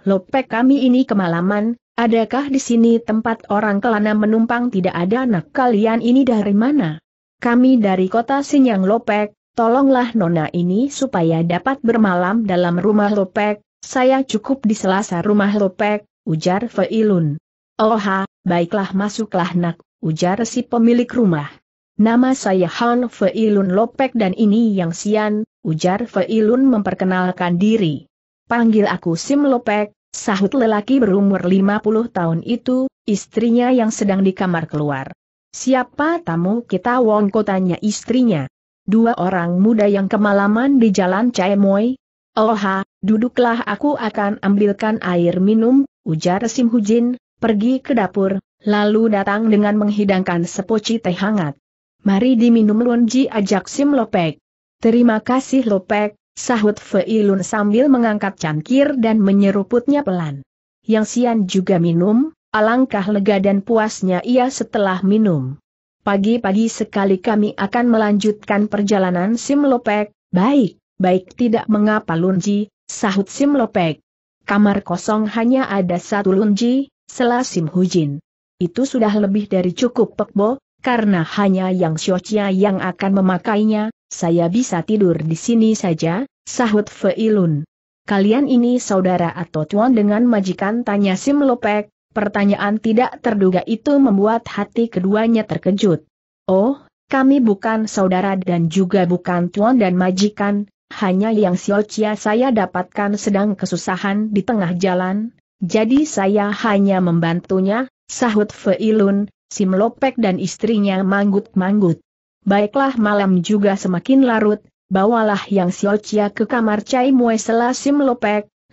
Lopek kami ini kemalaman, adakah di sini tempat orang kelana menumpang tidak ada anak kalian ini dari mana? Kami dari kota Sinyang Lopek, Tolonglah nona ini supaya dapat bermalam dalam rumah Lopek, saya cukup di selasa rumah Lopek, ujar Feilun. Oha, baiklah masuklah nak, ujar si pemilik rumah. Nama saya Han Feilun Lopek dan ini yang Sian, ujar Feilun memperkenalkan diri. Panggil aku Sim Lopek, sahut lelaki berumur 50 tahun itu, istrinya yang sedang di kamar keluar. Siapa tamu kita Wong? tanya istrinya dua orang muda yang kemalaman di jalan Moi. Oha, duduklah aku akan ambilkan air minum, ujar Sim Hujin, pergi ke dapur, lalu datang dengan menghidangkan sepoci teh hangat. Mari diminum Lunji ajak Sim Lopek. Terima kasih Lopek, sahut Fei Lun sambil mengangkat cangkir dan menyeruputnya pelan. Yang Sian juga minum, alangkah lega dan puasnya ia setelah minum. Pagi-pagi sekali kami akan melanjutkan perjalanan Simlopek, baik, baik tidak mengapa Lunji, sahut Simlopek. Kamar kosong hanya ada satu Lunji, Sim Hujin. Itu sudah lebih dari cukup Pekbo, karena hanya yang Siocia yang akan memakainya, saya bisa tidur di sini saja, sahut Feilun. Kalian ini saudara atau tuan dengan majikan tanya Simlopek, Pertanyaan tidak terduga itu membuat hati keduanya terkejut. Oh, kami bukan saudara dan juga bukan tuan dan majikan, hanya yang Siocia saya dapatkan sedang kesusahan di tengah jalan, jadi saya hanya membantunya, sahut Feilun, si melopek dan istrinya manggut-manggut. Baiklah malam juga semakin larut, bawalah yang Siocia ke kamar Cai Muesela si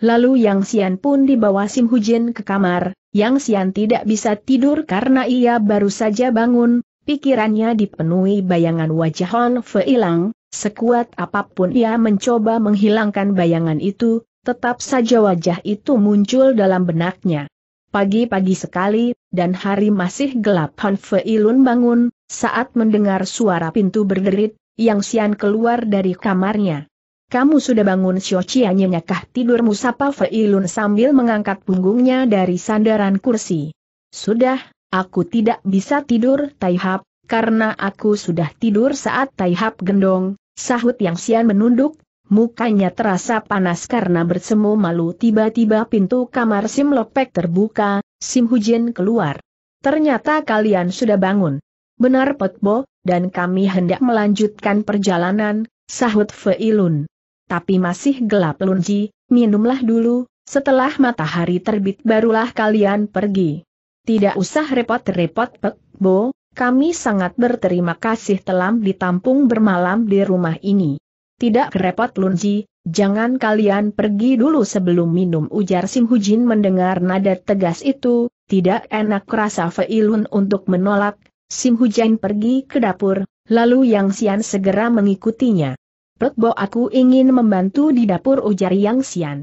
lalu yang Sian pun dibawa Simhujin ke kamar, yang Sian tidak bisa tidur karena ia baru saja bangun, pikirannya dipenuhi bayangan wajah Hon Feilang. sekuat apapun ia mencoba menghilangkan bayangan itu, tetap saja wajah itu muncul dalam benaknya. Pagi-pagi sekali, dan hari masih gelap Hon Feilun bangun, saat mendengar suara pintu berderit, Yang Sian keluar dari kamarnya. Kamu sudah bangun Xiaoqia nyenyakah tidurmu sapa Feilun sambil mengangkat punggungnya dari sandaran kursi. Sudah, aku tidak bisa tidur Taihap, karena aku sudah tidur saat Taihap gendong, sahut yang sian menunduk, mukanya terasa panas karena bersemu malu tiba-tiba pintu kamar Sim Lopek terbuka, Sim Hujin keluar. Ternyata kalian sudah bangun. Benar Potbo, dan kami hendak melanjutkan perjalanan, sahut Feilun tapi masih gelap lunji, minumlah dulu, setelah matahari terbit barulah kalian pergi. Tidak usah repot-repot Pek Bo, kami sangat berterima kasih telah ditampung bermalam di rumah ini. Tidak repot lunji, jangan kalian pergi dulu sebelum minum ujar Sim Hujin mendengar nada tegas itu, tidak enak rasa Feilun untuk menolak, Sim Hujin pergi ke dapur, lalu Yang Xian segera mengikutinya. Petbo aku ingin membantu di dapur ujar Yang Xian.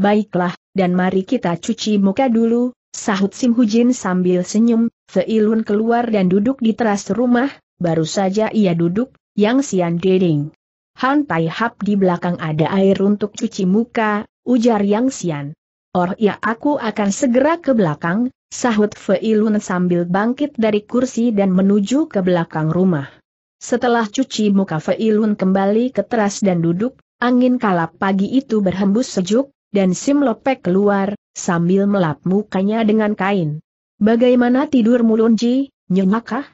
Baiklah, dan mari kita cuci muka dulu, sahut Sim Hujin sambil senyum, Feilun keluar dan duduk di teras rumah, baru saja ia duduk, Yang Xian dering. Han Tai Hap di belakang ada air untuk cuci muka, ujar Yang Xian. Or oh, ya aku akan segera ke belakang, sahut Feilun sambil bangkit dari kursi dan menuju ke belakang rumah. Setelah cuci muka Feilun kembali ke teras dan duduk, angin kalap pagi itu berhembus sejuk, dan Sim Lopek keluar, sambil melap mukanya dengan kain. Bagaimana tidur Mulunji, nyenyakkah?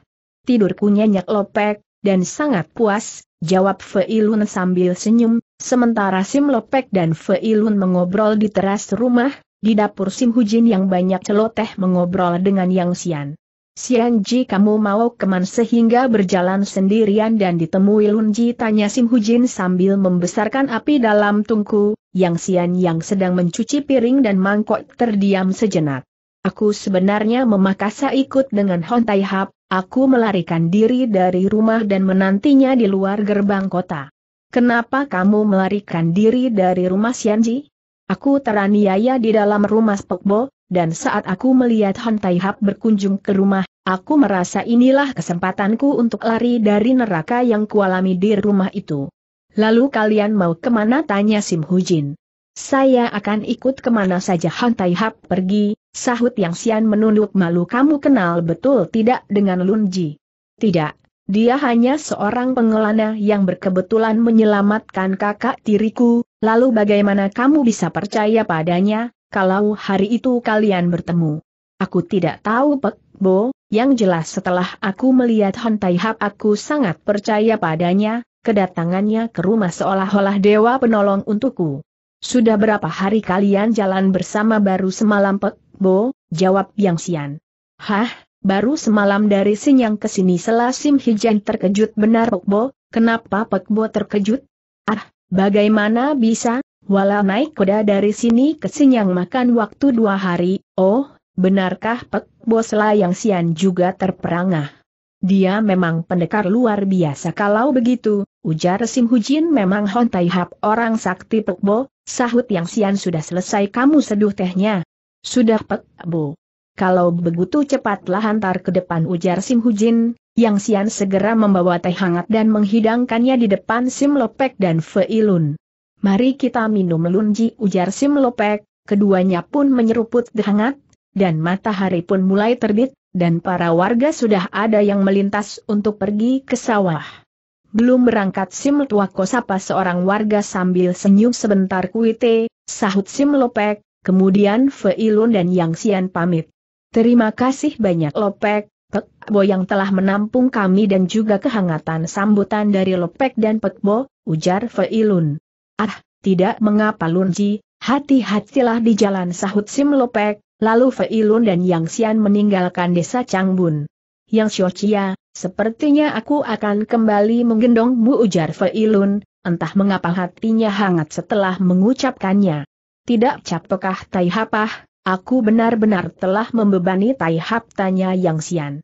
Tidurku nyenyak Lopek, dan sangat puas, jawab Feilun sambil senyum, sementara Sim Lopek dan Feilun mengobrol di teras rumah, di dapur Sim Hujin yang banyak celoteh mengobrol dengan Yang Sian. Sianji, kamu mau keman sehingga berjalan sendirian dan ditemui Lunji tanya Sim Hujin sambil membesarkan api dalam tungku, yang Sian yang sedang mencuci piring dan mangkok terdiam sejenak. Aku sebenarnya memaksa ikut dengan Hon Tai Hap, aku melarikan diri dari rumah dan menantinya di luar gerbang kota. Kenapa kamu melarikan diri dari rumah Sianji? Aku teraniaya di dalam rumah Spokbo, dan saat aku melihat Han Tai berkunjung ke rumah, aku merasa inilah kesempatanku untuk lari dari neraka yang kualami di rumah itu. Lalu kalian mau kemana tanya Sim Hu Jin. Saya akan ikut kemana saja Han Tai pergi, sahut Yang Sian menunduk malu kamu kenal betul tidak dengan Lun Ji. Tidak, dia hanya seorang pengelana yang berkebetulan menyelamatkan kakak tiriku, lalu bagaimana kamu bisa percaya padanya, kalau hari itu kalian bertemu. Aku tidak tahu Pek Bo, yang jelas setelah aku melihat Hon Tai Hap aku sangat percaya padanya, kedatangannya ke rumah seolah-olah dewa penolong untukku. Sudah berapa hari kalian jalan bersama baru semalam Pek Bo, jawab Yang Sian. Hah, baru semalam dari Sinyang ke sini Selasim hijen terkejut benar Pek Bo, kenapa Pek Bo terkejut? Ah, bagaimana bisa, Walau naik kuda dari sini ke Sinyang makan waktu dua hari, oh, benarkah Pek Bos yang Sian juga terperangah? Dia memang pendekar luar biasa kalau begitu, ujar Sim Hujin memang hontai hap orang sakti pek bo, sahut yang sian sudah selesai kamu seduh tehnya. Sudah pek, bo. Kalau begitu cepatlah hantar ke depan ujar Sim Hujin, yang sian segera membawa teh hangat dan menghidangkannya di depan Sim Lopek dan Feilun. Mari kita minum lunji ujar Simlopek, keduanya pun menyeruput hangat, dan matahari pun mulai terbit, dan para warga sudah ada yang melintas untuk pergi ke sawah. Belum berangkat Tuako sapa seorang warga sambil senyum sebentar kuite, sahut Simlopek, kemudian Feilun dan Yang Sian pamit. Terima kasih banyak Lopek, Pek Bo yang telah menampung kami dan juga kehangatan sambutan dari Lopek dan Pek Bo, ujar Feilun. Ah, tidak mengapa Lunji, hati-hatilah di jalan sahut Sim Lopek, lalu Fei Lun dan Yang Xian meninggalkan desa Changbun. Yang Xiochia, sepertinya aku akan kembali menggendongmu ujar Fei Lun, entah mengapa hatinya hangat setelah mengucapkannya. Tidak capekah Tai Hapah, aku benar-benar telah membebani Tai Hap tanya Yang Xian.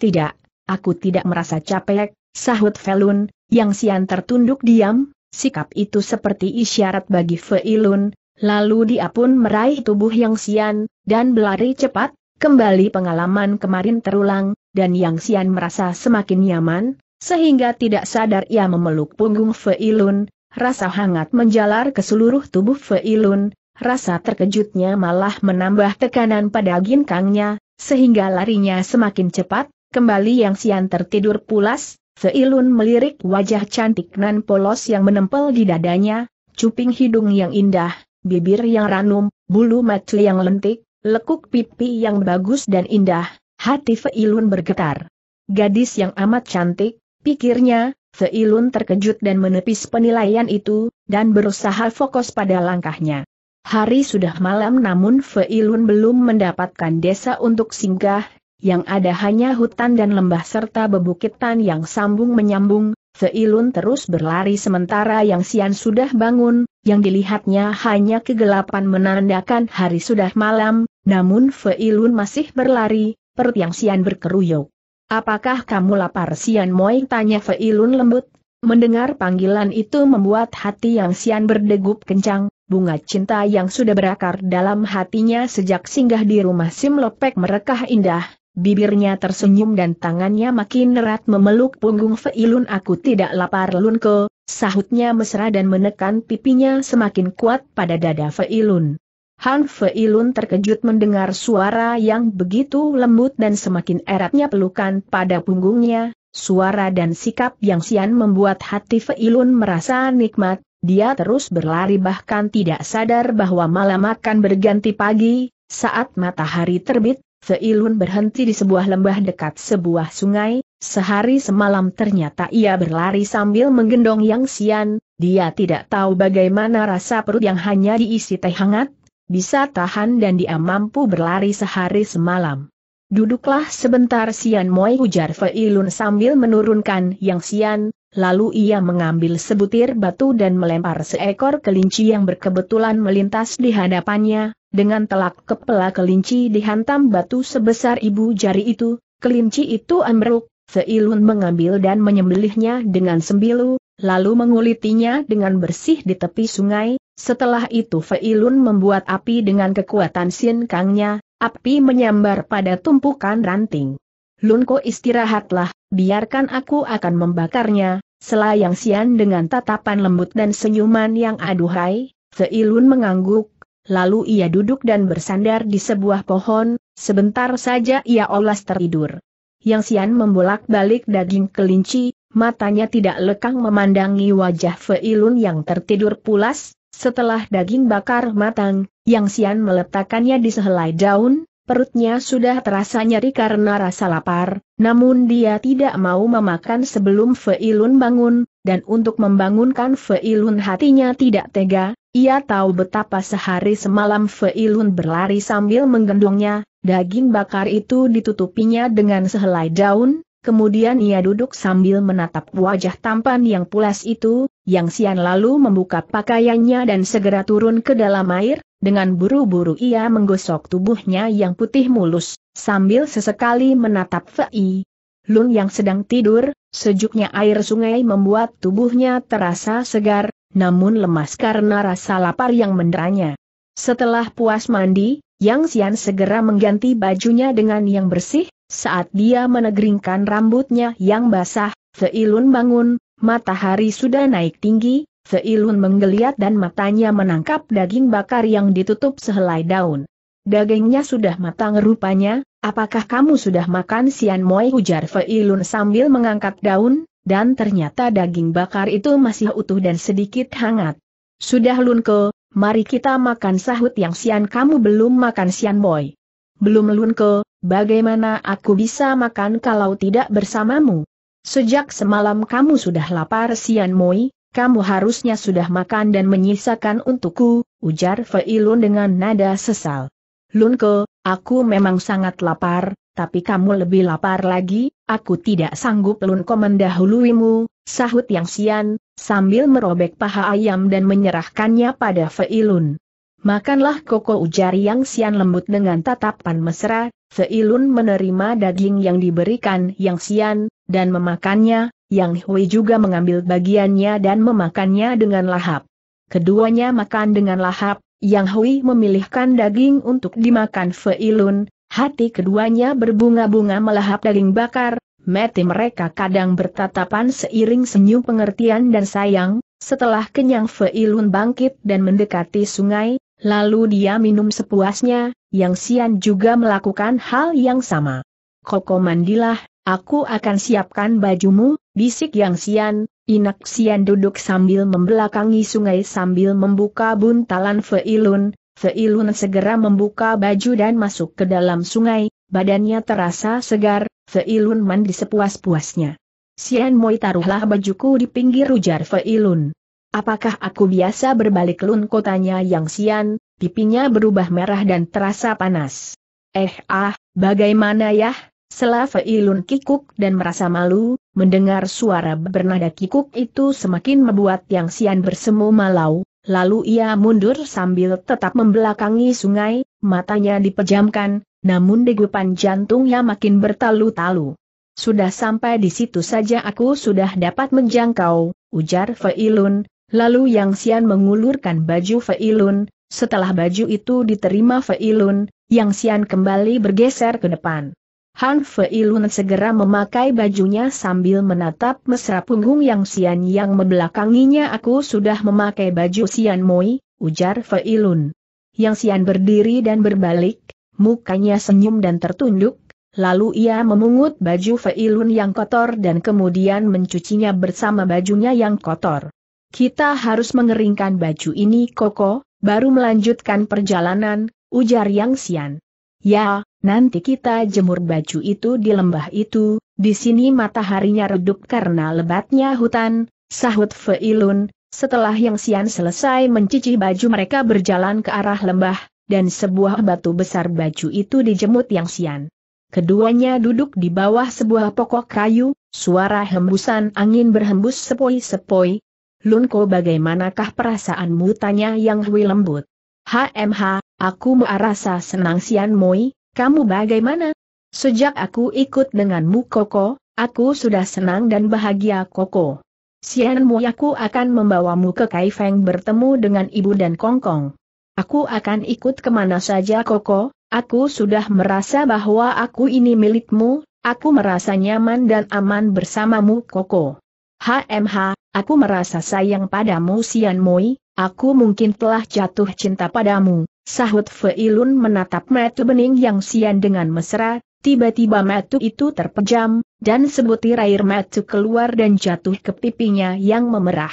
Tidak, aku tidak merasa capek, sahut Lun, Yang Xian tertunduk diam, Sikap itu seperti isyarat bagi Feilun, lalu dia pun meraih tubuh yang sian, dan berlari cepat, kembali pengalaman kemarin terulang, dan yang sian merasa semakin nyaman, sehingga tidak sadar ia memeluk punggung Feilun, rasa hangat menjalar ke seluruh tubuh Feilun, rasa terkejutnya malah menambah tekanan pada ginkangnya, sehingga larinya semakin cepat, kembali yang sian tertidur pulas, Seilun melirik wajah cantik nan polos yang menempel di dadanya, cuping hidung yang indah, bibir yang ranum, bulu mata yang lentik, lekuk pipi yang bagus dan indah, hati Feilun bergetar. Gadis yang amat cantik, pikirnya, Feilun terkejut dan menepis penilaian itu, dan berusaha fokus pada langkahnya. Hari sudah malam namun Feilun belum mendapatkan desa untuk singgah, yang ada hanya hutan dan lembah serta bebukitan yang sambung menyambung, Seilun terus berlari sementara yang Sian sudah bangun, yang dilihatnya hanya kegelapan menandakan hari sudah malam, namun Feilun masih berlari, perut yang Sian berkeruyuk. Apakah kamu lapar Sian Moi tanya Feilun lembut, Mendengar panggilan itu membuat hati yang Sian berdegup kencang, bunga cinta yang sudah berakar dalam hatinya sejak singgah di rumah Simlopek merekah indah, Bibirnya tersenyum dan tangannya makin erat memeluk punggung Feilun aku tidak lapar Lunko, sahutnya mesra dan menekan pipinya semakin kuat pada dada Feilun. Han Feilun terkejut mendengar suara yang begitu lembut dan semakin eratnya pelukan pada punggungnya, suara dan sikap yang sian membuat hati Feilun merasa nikmat, dia terus berlari bahkan tidak sadar bahwa malam akan berganti pagi, saat matahari terbit, Seilun berhenti di sebuah lembah dekat sebuah sungai, sehari semalam ternyata ia berlari sambil menggendong Yang Sian, dia tidak tahu bagaimana rasa perut yang hanya diisi teh hangat, bisa tahan dan dia mampu berlari sehari semalam. Duduklah sebentar Sian Moi ujar Feilun sambil menurunkan Yang Sian, lalu ia mengambil sebutir batu dan melempar seekor kelinci yang berkebetulan melintas di hadapannya, dengan telak kepala kelinci dihantam batu sebesar ibu jari itu, kelinci itu ambruk, Seilun mengambil dan menyembelihnya dengan sembilu, lalu mengulitinya dengan bersih di tepi sungai, setelah itu Feilun membuat api dengan kekuatan sin kangnya, api menyambar pada tumpukan ranting. Lunko istirahatlah, biarkan aku akan membakarnya, selayang sian dengan tatapan lembut dan senyuman yang aduhai, Feilun mengangguk, lalu ia duduk dan bersandar di sebuah pohon, sebentar saja ia olas tertidur. Yang Sian membolak-balik daging kelinci, matanya tidak lekang memandangi wajah Feilun yang tertidur pulas, setelah daging bakar matang, Yang Sian meletakkannya di sehelai daun, perutnya sudah terasa nyeri karena rasa lapar, namun dia tidak mau memakan sebelum Feilun bangun, dan untuk membangunkan Feilun hatinya tidak tega, ia tahu betapa sehari semalam Feilun berlari sambil menggendongnya, daging bakar itu ditutupinya dengan sehelai daun, kemudian ia duduk sambil menatap wajah tampan yang pulas itu, yang sian lalu membuka pakaiannya dan segera turun ke dalam air, dengan buru-buru ia menggosok tubuhnya yang putih mulus, sambil sesekali menatap Fei Lun yang sedang tidur, sejuknya air sungai membuat tubuhnya terasa segar, namun lemas karena rasa lapar yang menderanya. Setelah puas mandi, Yang Xian segera mengganti bajunya dengan yang bersih, saat dia menegeringkan rambutnya yang basah, Feilun bangun, matahari sudah naik tinggi, Feilun menggeliat dan matanya menangkap daging bakar yang ditutup sehelai daun. Dagingnya sudah matang rupanya, apakah kamu sudah makan sian moi ujar Feilun sambil mengangkat daun, dan ternyata daging bakar itu masih utuh dan sedikit hangat. Sudah Lunko, mari kita makan sahut yang sian kamu belum makan sian moi. Belum Lunko, bagaimana aku bisa makan kalau tidak bersamamu? Sejak semalam kamu sudah lapar sian moi, kamu harusnya sudah makan dan menyisakan untukku, ujar Feilun dengan nada sesal. Lunke, aku memang sangat lapar, tapi kamu lebih lapar lagi, aku tidak sanggup Lunko mendahuluimu, sahut Yang Sian, sambil merobek paha ayam dan menyerahkannya pada Feilun. Makanlah koko ujar Yang Sian lembut dengan tatapan mesra, Feilun menerima daging yang diberikan Yang Sian, dan memakannya, Yang Hui juga mengambil bagiannya dan memakannya dengan lahap. Keduanya makan dengan lahap, yang Hui memilihkan daging untuk dimakan Feilun, hati keduanya berbunga-bunga melahap daging bakar, mati mereka kadang bertatapan seiring senyum pengertian dan sayang, setelah kenyang Feilun bangkit dan mendekati sungai, lalu dia minum sepuasnya, yang Sian juga melakukan hal yang sama. Koko mandilah, aku akan siapkan bajumu, bisik yang Sian, Inak Sian duduk sambil membelakangi sungai sambil membuka buntalan Feilun, Feilun segera membuka baju dan masuk ke dalam sungai, badannya terasa segar, Feilun mandi sepuas-puasnya. Sian Moi taruhlah bajuku di pinggir ujar Feilun. Apakah aku biasa berbalik lun kotanya yang Sian, pipinya berubah merah dan terasa panas. Eh ah, bagaimana ya? Selava Ilun kikuk dan merasa malu, mendengar suara bernada kikuk itu semakin membuat Yang Sian bersemu malau, lalu ia mundur sambil tetap membelakangi sungai, matanya dipejamkan, namun degupan jantungnya makin bertalu-talu. Sudah sampai di situ saja aku sudah dapat menjangkau, ujar Feilun, lalu Yang Sian mengulurkan baju Feilun, setelah baju itu diterima Feilun, Yang Sian kembali bergeser ke depan. Han Fei Lun segera memakai bajunya sambil menatap mesra punggung yang Sian yang membelakanginya aku sudah memakai baju Sian Moi, ujar Fei Lun. Yang Sian berdiri dan berbalik, mukanya senyum dan tertunduk, lalu ia memungut baju Fei Lun yang kotor dan kemudian mencucinya bersama bajunya yang kotor. Kita harus mengeringkan baju ini Koko, baru melanjutkan perjalanan, ujar Yang Sian. Ya, Nanti kita jemur baju itu di lembah itu, di sini mataharinya redup karena lebatnya hutan, sahut Feilun, setelah yang Sian selesai mencuci baju mereka berjalan ke arah lembah, dan sebuah batu besar baju itu dijemut yang Sian. Keduanya duduk di bawah sebuah pokok kayu, suara hembusan angin berhembus sepoi-sepoi. Lunko bagaimanakah perasaanmu tanya yang Hui lembut. HMH, aku merasa senang Sian Moi, kamu bagaimana? Sejak aku ikut denganmu Koko, aku sudah senang dan bahagia Koko. Sianmu aku akan membawamu ke Kaifeng bertemu dengan ibu dan Kongkong. Aku akan ikut kemana saja Koko, aku sudah merasa bahwa aku ini milikmu, aku merasa nyaman dan aman bersamamu Koko. HMH, aku merasa sayang padamu Sian Moi, Aku mungkin telah jatuh cinta padamu, sahut Feilun menatap metu bening yang sian dengan mesra, tiba-tiba metu itu terpejam, dan sebutir air metu keluar dan jatuh ke pipinya yang memerah.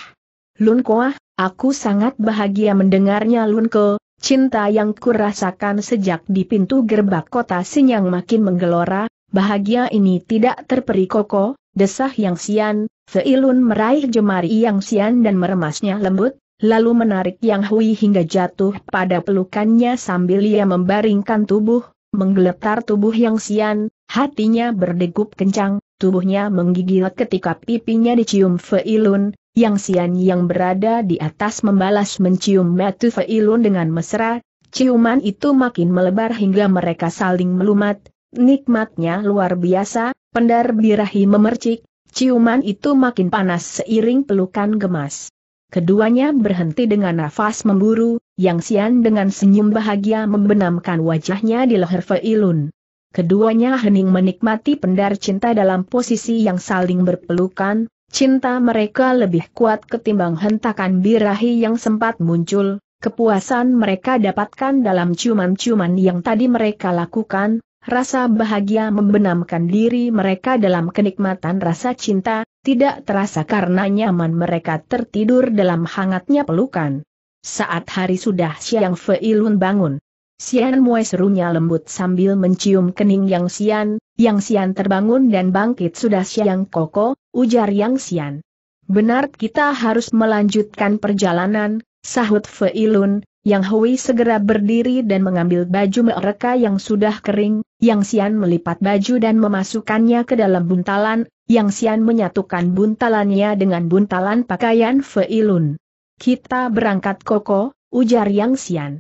Lun Koah, aku sangat bahagia mendengarnya Lun Ko, cinta yang kurasakan sejak di pintu gerbak kota Sinyang makin menggelora, bahagia ini tidak terperi koko, desah yang sian, Feilun meraih jemari yang sian dan meremasnya lembut, lalu menarik Yang Hui hingga jatuh pada pelukannya sambil ia membaringkan tubuh, menggeletar tubuh Yang Sian, hatinya berdegup kencang, tubuhnya menggigil ketika pipinya dicium Feilun, Yang Sian yang berada di atas membalas mencium metu Feilun dengan mesra, ciuman itu makin melebar hingga mereka saling melumat, nikmatnya luar biasa, pendar birahi memercik, ciuman itu makin panas seiring pelukan gemas. Keduanya berhenti dengan nafas memburu, Yang Sian dengan senyum bahagia membenamkan wajahnya di leher Feilun. Keduanya hening menikmati pendar cinta dalam posisi yang saling berpelukan, cinta mereka lebih kuat ketimbang hentakan birahi yang sempat muncul, kepuasan mereka dapatkan dalam ciuman-ciuman yang tadi mereka lakukan, Rasa bahagia membenamkan diri mereka dalam kenikmatan rasa cinta, tidak terasa karena nyaman mereka tertidur dalam hangatnya pelukan. Saat hari sudah siang Feilun bangun. Sian Mue serunya lembut sambil mencium kening Yang Sian, Yang Sian terbangun dan bangkit sudah siang koko, ujar Yang Sian. Benar kita harus melanjutkan perjalanan, sahut Feilun, yang Hui segera berdiri dan mengambil baju mereka yang sudah kering, Yang Xian melipat baju dan memasukkannya ke dalam buntalan, Yang Xian menyatukan buntalannya dengan buntalan pakaian Feilun. Kita berangkat Koko, ujar Yang Xian.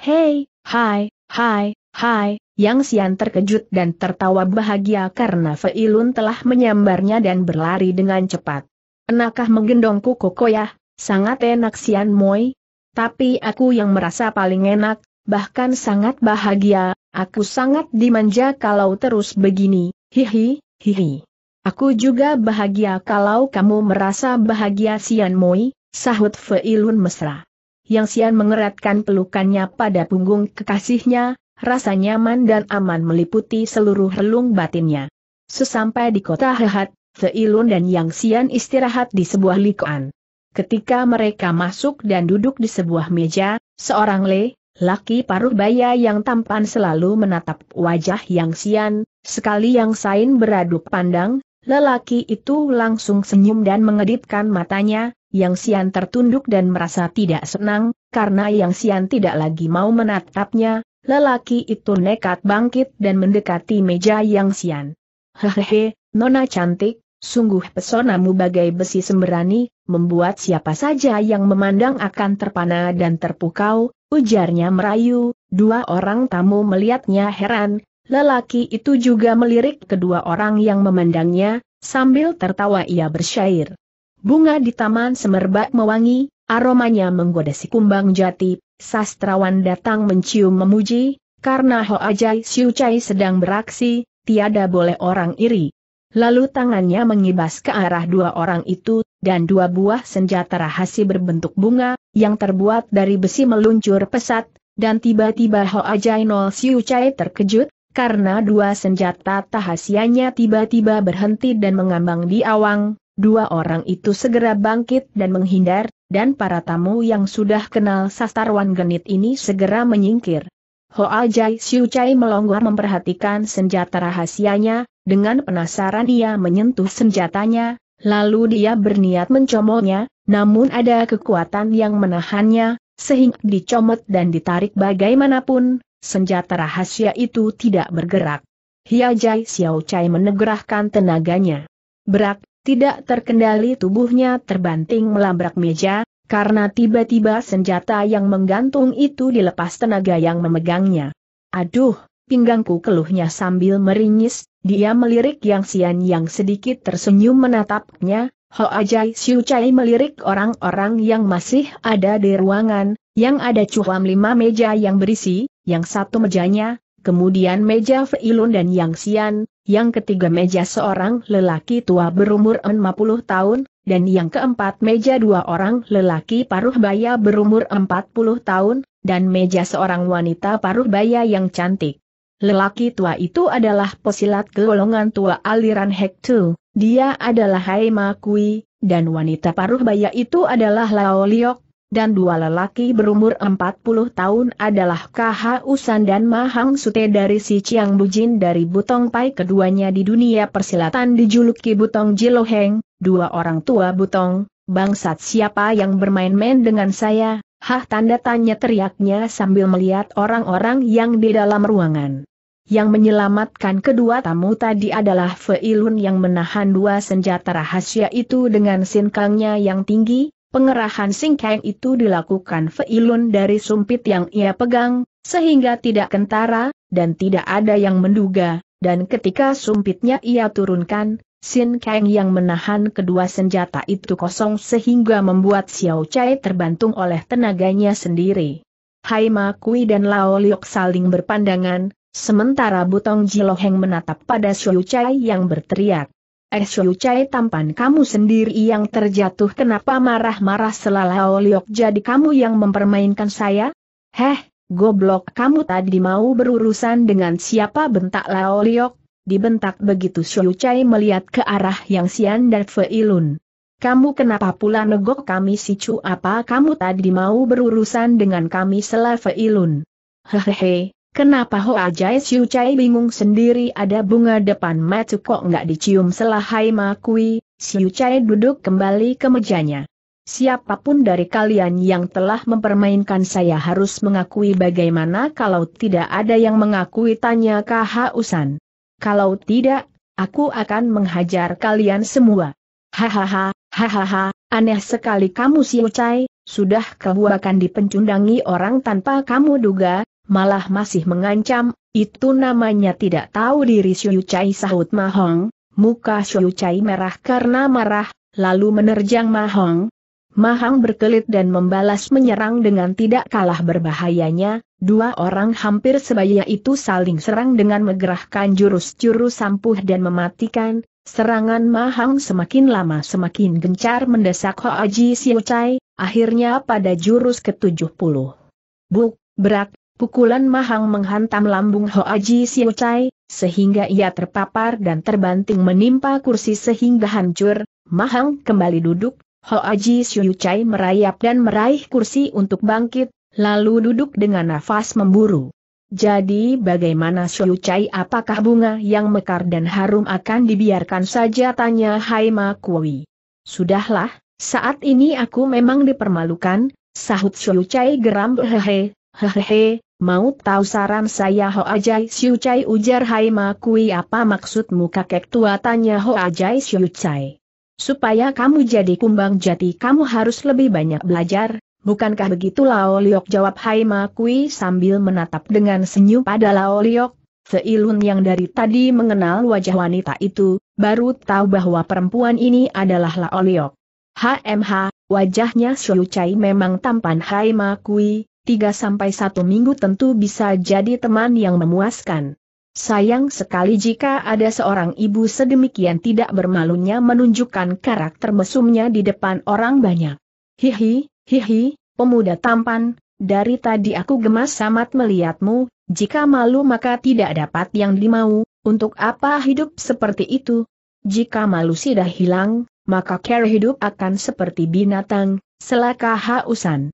Hei, hai, hai, hai, Yang Xian terkejut dan tertawa bahagia karena Feilun telah menyambarnya dan berlari dengan cepat. Enakah menggendongku Koko ya, sangat enak Xian Moi, tapi aku yang merasa paling enak, bahkan sangat bahagia, aku sangat dimanja kalau terus begini, hihi, hihi. Aku juga bahagia kalau kamu merasa bahagia Sian Moi, sahut Feilun mesra. Yang Sian mengeratkan pelukannya pada punggung kekasihnya, rasa nyaman dan aman meliputi seluruh relung batinnya. Sesampai di kota Hehat, Feilun dan Yang Sian istirahat di sebuah likoan. Ketika mereka masuk dan duduk di sebuah meja, seorang Le, laki paruh baya yang tampan selalu menatap wajah yang sian, sekali yang sain beradu pandang, lelaki itu langsung senyum dan mengedipkan matanya, yang sian tertunduk dan merasa tidak senang, karena yang sian tidak lagi mau menatapnya, lelaki itu nekat bangkit dan mendekati meja yang sian. Hehehe, nona cantik, Sungguh pesonamu bagai besi semberani, membuat siapa saja yang memandang akan terpana dan terpukau, ujarnya merayu, dua orang tamu melihatnya heran, lelaki itu juga melirik kedua orang yang memandangnya, sambil tertawa ia bersyair. Bunga di taman semerbak mewangi, aromanya menggoda si kumbang jati, sastrawan datang mencium memuji, karena Hoajai Siucai sedang beraksi, tiada boleh orang iri. Lalu tangannya mengibas ke arah dua orang itu, dan dua buah senjata rahasia berbentuk bunga, yang terbuat dari besi meluncur pesat, dan tiba-tiba Hoa Jainol Siu Chai terkejut, karena dua senjata tahasianya tiba-tiba berhenti dan mengambang di awang, dua orang itu segera bangkit dan menghindar, dan para tamu yang sudah kenal Sastarwan genit ini segera menyingkir. Hoa Jai Siu Chai melonggar memperhatikan senjata rahasianya, dengan penasaran ia menyentuh senjatanya, lalu dia berniat mencomonya, namun ada kekuatan yang menahannya, sehingga dicomot dan ditarik bagaimanapun, senjata rahasia itu tidak bergerak. Hiajai Xiao Chai menegerahkan tenaganya. Berak, tidak terkendali tubuhnya terbanting melabrak meja, karena tiba-tiba senjata yang menggantung itu dilepas tenaga yang memegangnya. Aduh, pinggangku keluhnya sambil meringis, dia melirik Yang Sian yang sedikit tersenyum menatapnya, Ho Ajai Siu Chai melirik orang-orang yang masih ada di ruangan, yang ada cuam lima meja yang berisi, yang satu mejanya, kemudian meja Feilun dan Yang Sian, yang ketiga meja seorang lelaki tua berumur 40 tahun, dan yang keempat meja dua orang lelaki paruh baya berumur 40 tahun, dan meja seorang wanita paruh baya yang cantik. Lelaki tua itu adalah pesilat golongan tua aliran Hektu, dia adalah Hai Kui, dan wanita paruh baya itu adalah Lao Liok, dan dua lelaki berumur 40 tahun adalah KH Usan dan Mahang Sute dari si Chiang Bujin dari Butong Pai keduanya di dunia persilatan dijuluki Butong Jiloheng, dua orang tua Butong, bangsat siapa yang bermain-main dengan saya, Hah tanda tanya teriaknya sambil melihat orang-orang yang di dalam ruangan. Yang menyelamatkan kedua tamu tadi adalah Feilun yang menahan dua senjata rahasia itu dengan sinkangnya yang tinggi, pengerahan singkang itu dilakukan Feilun dari sumpit yang ia pegang, sehingga tidak kentara, dan tidak ada yang menduga, dan ketika sumpitnya ia turunkan, Sin yang menahan kedua senjata itu kosong sehingga membuat Xiao Chai terbantung oleh tenaganya sendiri. Hai Ma Kui dan Lao Liok saling berpandangan, Sementara Butong Jiloheng menatap pada Xiu Chai yang berteriak. Eh Xiu Chai tampan kamu sendiri yang terjatuh kenapa marah-marah selalu Oliok jadi kamu yang mempermainkan saya? Heh, goblok kamu tadi mau berurusan dengan siapa bentak Lao Liok? Dibentak begitu Xiu Chai melihat ke arah yang Xian dan Feilun. Kamu kenapa pula negok kami si Chu apa kamu tadi mau berurusan dengan kami selah Feilun? Hehehe, Kenapa Hoa Jai Siu Chai bingung sendiri ada bunga depan matu kok nggak dicium selahai makui, Siu Chai duduk kembali ke mejanya. Siapapun dari kalian yang telah mempermainkan saya harus mengakui bagaimana kalau tidak ada yang mengakui tanya Usan. Kalau tidak, aku akan menghajar kalian semua. Hahaha, hahaha, aneh sekali kamu Siu Chai, sudah kebuakan dipencundangi orang tanpa kamu duga, malah masih mengancam, itu namanya tidak tahu diri Xiu Chai sahut Mahong, muka Xiu Chai merah karena marah, lalu menerjang Mahong. Mahang berkelit dan membalas menyerang dengan tidak kalah berbahayanya, dua orang hampir sebaya itu saling serang dengan menggerahkan jurus-jurus sampuh dan mematikan, Serangan Mahang semakin lama semakin gencar mendesak Hoaji Chai, akhirnya pada jurus ke-70. Buk, berak, Pukulan mahang menghantam lambung Hoaji Siu sehingga ia terpapar dan terbanting menimpa kursi sehingga hancur, mahang kembali duduk, Hoaji Siu merayap dan meraih kursi untuk bangkit, lalu duduk dengan nafas memburu. Jadi bagaimana Siucai? Chai apakah bunga yang mekar dan harum akan dibiarkan saja tanya Hai Ma Kui. Sudahlah, saat ini aku memang dipermalukan, sahut Siucai geram hehe, hehehe, Mau tahu saran saya Ho Ajai Siu Chai ujar Hai Makui apa maksudmu kakek tua tanya Ho Ajai Siu Chai. Supaya kamu jadi kumbang jati kamu harus lebih banyak belajar, bukankah begitu Lao Liok jawab Hai Makui sambil menatap dengan senyum pada Lao Liok. Seilun yang dari tadi mengenal wajah wanita itu, baru tahu bahwa perempuan ini adalah Lao Liok. HMH, wajahnya Siu Chai memang tampan Hai Makui, Tiga sampai satu minggu tentu bisa jadi teman yang memuaskan. Sayang sekali jika ada seorang ibu sedemikian tidak bermalunya menunjukkan karakter mesumnya di depan orang banyak. Hihi, hihi, pemuda tampan, dari tadi aku gemas amat melihatmu, jika malu maka tidak dapat yang dimau, untuk apa hidup seperti itu? Jika malu sudah hilang, maka care hidup akan seperti binatang, selaka hausan.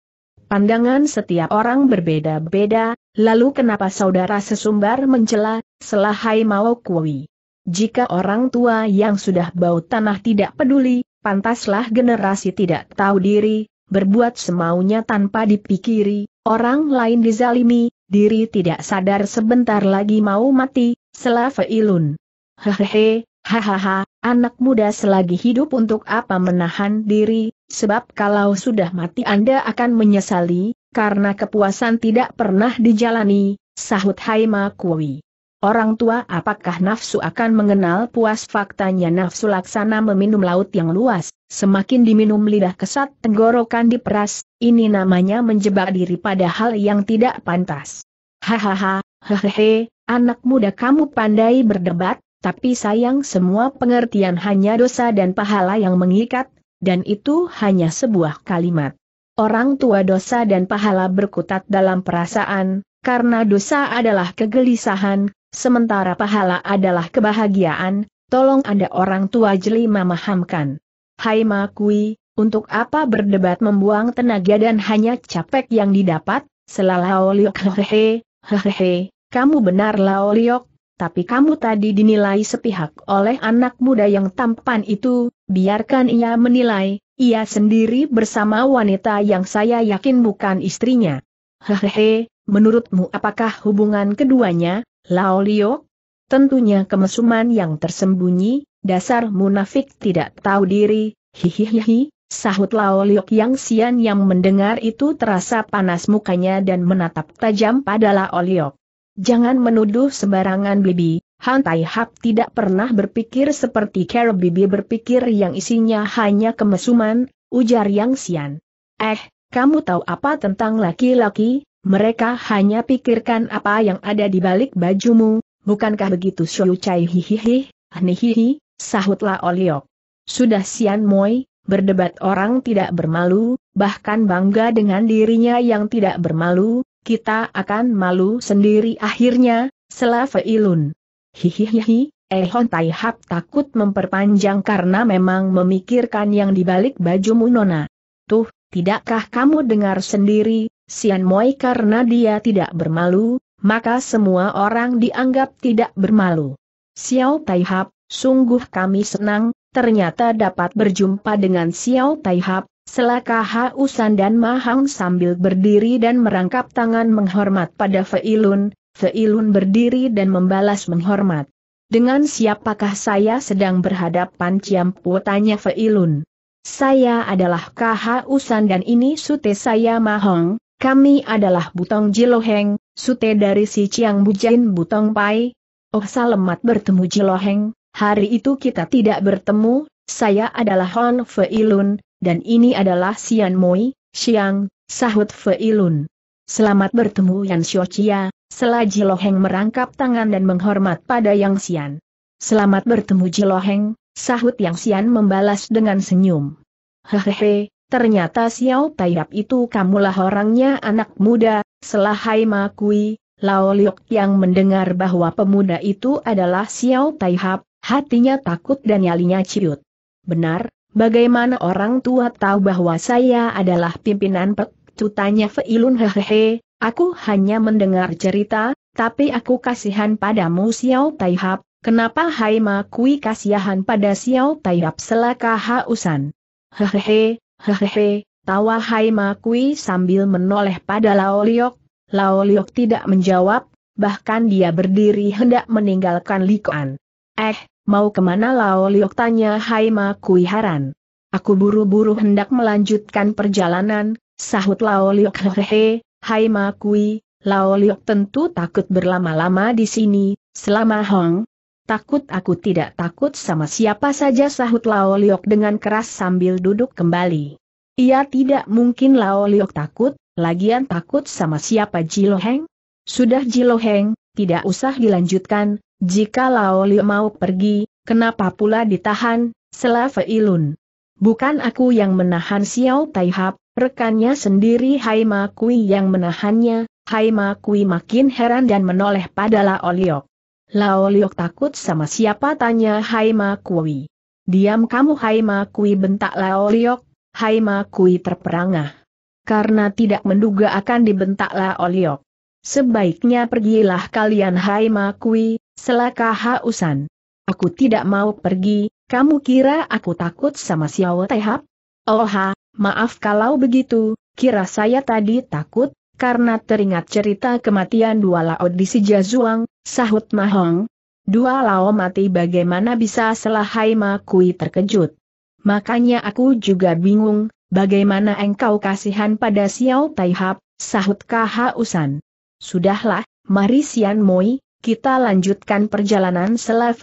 Pandangan setiap orang berbeda-beda, lalu kenapa saudara sesumbar mencela, selahai mau kuwi. Jika orang tua yang sudah bau tanah tidak peduli, pantaslah generasi tidak tahu diri, berbuat semaunya tanpa dipikiri, orang lain dizalimi, diri tidak sadar sebentar lagi mau mati, Selah ilun. Hehehe, hahaha, anak muda selagi hidup untuk apa menahan diri, Sebab kalau sudah mati Anda akan menyesali, karena kepuasan tidak pernah dijalani, sahut Haima Kui. Orang tua apakah nafsu akan mengenal puas faktanya nafsu laksana meminum laut yang luas, semakin diminum lidah kesat tenggorokan diperas, ini namanya menjebak diri pada hal yang tidak pantas. Hahaha, hehehe, anak muda kamu pandai berdebat, tapi sayang semua pengertian hanya dosa dan pahala yang mengikat, dan itu hanya sebuah kalimat. Orang tua dosa dan pahala berkutat dalam perasaan, karena dosa adalah kegelisahan, sementara pahala adalah kebahagiaan, tolong Anda orang tua jeli memahamkan. Hai Makui, untuk apa berdebat membuang tenaga dan hanya capek yang didapat? selalau liok hehehe, hehehe, kamu benar Lao liok, tapi kamu tadi dinilai sepihak oleh anak muda yang tampan itu, Biarkan ia menilai, ia sendiri bersama wanita yang saya yakin bukan istrinya. Hehehe, menurutmu apakah hubungan keduanya, Lao Liok? Tentunya kemesuman yang tersembunyi, dasar munafik tidak tahu diri, hihihihi, sahut Lao Liok yang sian yang mendengar itu terasa panas mukanya dan menatap tajam pada Lao Liok. Jangan menuduh sembarangan bibi, Han Tai Hap tidak pernah berpikir seperti Bibi berpikir yang isinya hanya kemesuman, ujar Yang Xian. Eh, kamu tahu apa tentang laki-laki? Mereka hanya pikirkan apa yang ada di balik bajumu, bukankah begitu Shou Chai hihihi, hnihihi, sahutlah Oliok. Sudah Xian Moi, berdebat orang tidak bermalu, bahkan bangga dengan dirinya yang tidak bermalu, kita akan malu sendiri akhirnya, Selafe Ilun. Hihihihi, eh, Tai Taihap takut memperpanjang karena memang memikirkan yang dibalik bajumu Nona. Tuh, tidakkah kamu dengar sendiri, Sian Moi karena dia tidak bermalu, maka semua orang dianggap tidak bermalu. Xiao Taihap, sungguh kami senang, ternyata dapat berjumpa dengan Xiao Taihap, Selaka hausan dan mahang sambil berdiri dan merangkap tangan menghormat pada Feilun, Seilun berdiri dan membalas menghormat. Dengan siapakah saya sedang berhadapan Ciampu tanya Feilun. Saya adalah KH Usan dan ini sute saya Mahong, kami adalah Butong Jiloheng, sute dari si Ciang Bujain Butong Pai. Oh selamat bertemu Jiloheng, hari itu kita tidak bertemu, saya adalah Hon Feilun, dan ini adalah Sian Moi, Siang, sahut Feilun. Selamat bertemu Yan Xiao Chia, Selagi Loheng merangkap tangan dan menghormat pada Yang Xian. Selamat bertemu Jiloheng, sahut Yang Xian membalas dengan senyum. Hehehe, ternyata Xiao Taiyap itu kamulah orangnya anak muda, selahai makui, Lao Liok yang mendengar bahwa pemuda itu adalah Xiao Taiyap, hatinya takut dan nyalinya ciut. Benar, bagaimana orang tua tahu bahwa saya adalah pimpinan pek? Cutanya Feilun hehehe, Aku hanya mendengar cerita, tapi aku kasihan padamu Xiao Taihap, kenapa Hai Makui kasihan pada Xiao Taihap selaka hausan. Hehehe, hehehe, tawa Hai Makui sambil menoleh pada Lao Liok. Lao Liok tidak menjawab, bahkan dia berdiri hendak meninggalkan Likuan. Eh, mau kemana Lao Liok tanya Hai Makui haran. Aku buru-buru hendak melanjutkan perjalanan, sahut Lao Liok hehehe, Hai Ma Kui, Lao Liok tentu takut berlama-lama di sini, selama Hong. Takut aku tidak takut sama siapa saja sahut Lao Liok dengan keras sambil duduk kembali. Ia tidak mungkin Lao Liok takut, lagian takut sama siapa Jiloheng? Sudah Jiloheng, tidak usah dilanjutkan, jika Lao Liok mau pergi, kenapa pula ditahan, Selava Ilun? Bukan aku yang menahan Xiao Taihap, Rekannya sendiri Hai Ma Kui yang menahannya, Hai Ma Kui makin heran dan menoleh pada Lao Liok. takut sama siapa tanya Hai Ma Kui. Diam kamu Hai Ma Kui bentak La Oliok. Hai Ma Kui terperangah. Karena tidak menduga akan dibentak La Oliok. Sebaiknya pergilah kalian Hai Ma Kui, selaka hausan. Aku tidak mau pergi, kamu kira aku takut sama Xiao Tehap? Oh Maaf kalau begitu, kira saya tadi takut, karena teringat cerita kematian dua laut di Jazuang, sahut Mahong. Dua lao mati bagaimana bisa selahai makui terkejut. Makanya aku juga bingung, bagaimana engkau kasihan pada Xiao Taihap, sahut Usan. Sudahlah, mari Sian Moi, kita lanjutkan perjalanan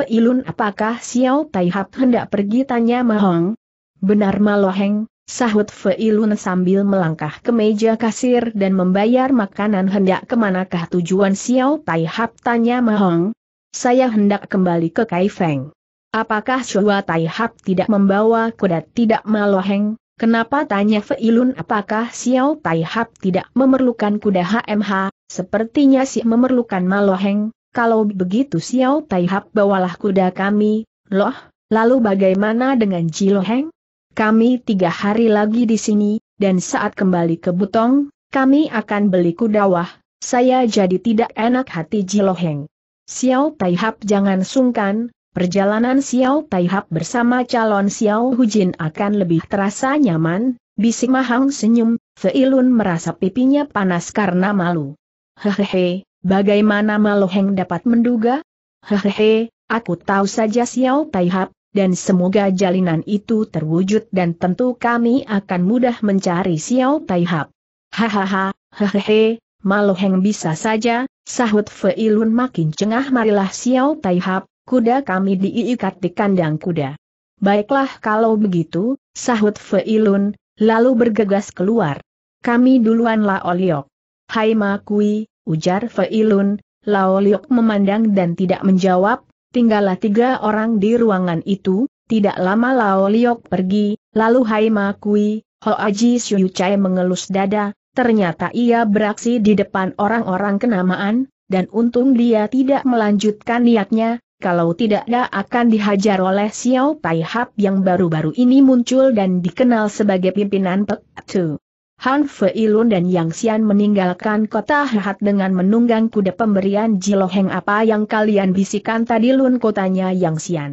Ilun apakah Xiao Taihap hendak pergi tanya Mahong. Benar Maloheng, Sahut Feilun sambil melangkah ke meja kasir dan membayar makanan hendak kemanakah tujuan Xiao Tai Hap tanya Mahong. Saya hendak kembali ke Kaifeng. Apakah Xiao Tai Hap tidak membawa kuda tidak maloheng? Kenapa tanya Feilun apakah Xiao Tai Hap tidak memerlukan kuda HMH? Sepertinya sih memerlukan maloheng. Kalau begitu Xiao Tai Hap bawalah kuda kami, loh. Lalu bagaimana dengan Jiloheng? Kami tiga hari lagi di sini, dan saat kembali ke Butong, kami akan beli kudawah. saya jadi tidak enak hati Jiloheng. Xiao Taihap jangan sungkan, perjalanan Xiao Taihap bersama calon Xiao Hujin akan lebih terasa nyaman, bisik Mahang senyum, Feilun merasa pipinya panas karena malu. Hehehe, bagaimana Maloheng dapat menduga? Hehehe, aku tahu saja Xiao Taihap, dan semoga jalinan itu terwujud dan tentu kami akan mudah mencari Xiao Taihap. Hahaha, hehehe, maloheng bisa saja, sahut Feilun makin cengah marilah Xiao Taihap, kuda kami diikat di kandang kuda. Baiklah kalau begitu, sahut Feilun, lalu bergegas keluar. Kami duluanlah Oliok. Hai Makui, ujar Feilun, Laoliok oliok memandang dan tidak menjawab, Tinggallah tiga orang di ruangan itu, tidak lama Lao Liok pergi, lalu Hai Ma Kui, Ho Aji Siu Chai mengelus dada, ternyata ia beraksi di depan orang-orang kenamaan, dan untung dia tidak melanjutkan niatnya, kalau tidak dia akan dihajar oleh Xiao Tai Hap yang baru-baru ini muncul dan dikenal sebagai pimpinan Pek Tu. Han Feilun dan Yang Xian meninggalkan kota Hehat dengan menunggang kuda pemberian Jiloheng apa yang kalian bisikan tadi Lun kotanya Yang Xian.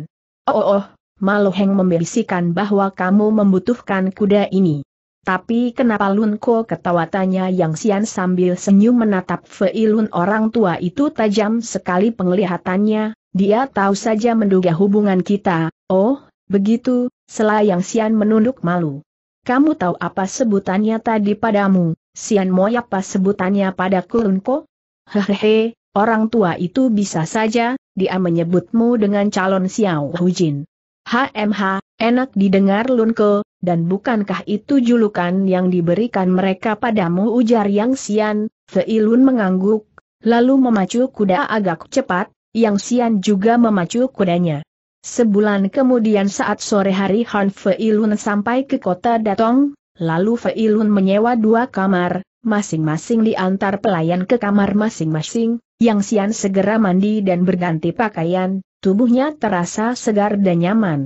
Oh oh, oh Maloheng membisikkan bahwa kamu membutuhkan kuda ini. Tapi kenapa Lun Ko ketawa Yang Xian sambil senyum menatap Feilun orang tua itu tajam sekali penglihatannya, dia tahu saja menduga hubungan kita, oh, begitu, selayang Xian menunduk malu. Kamu tahu apa sebutannya tadi padamu, Sian Moy apa sebutannya pada Kulunko? Hehehe, orang tua itu bisa saja, dia menyebutmu dengan calon Xiao Hujin. HMH, enak didengar Lunko, dan bukankah itu julukan yang diberikan mereka padamu ujar Yang Sian, Feilun mengangguk, lalu memacu kuda agak cepat, Yang Sian juga memacu kudanya. Sebulan kemudian saat sore hari Han Feilun sampai ke kota Datong, lalu Feilun menyewa dua kamar, masing-masing diantar pelayan ke kamar masing-masing, yang Sian segera mandi dan berganti pakaian, tubuhnya terasa segar dan nyaman.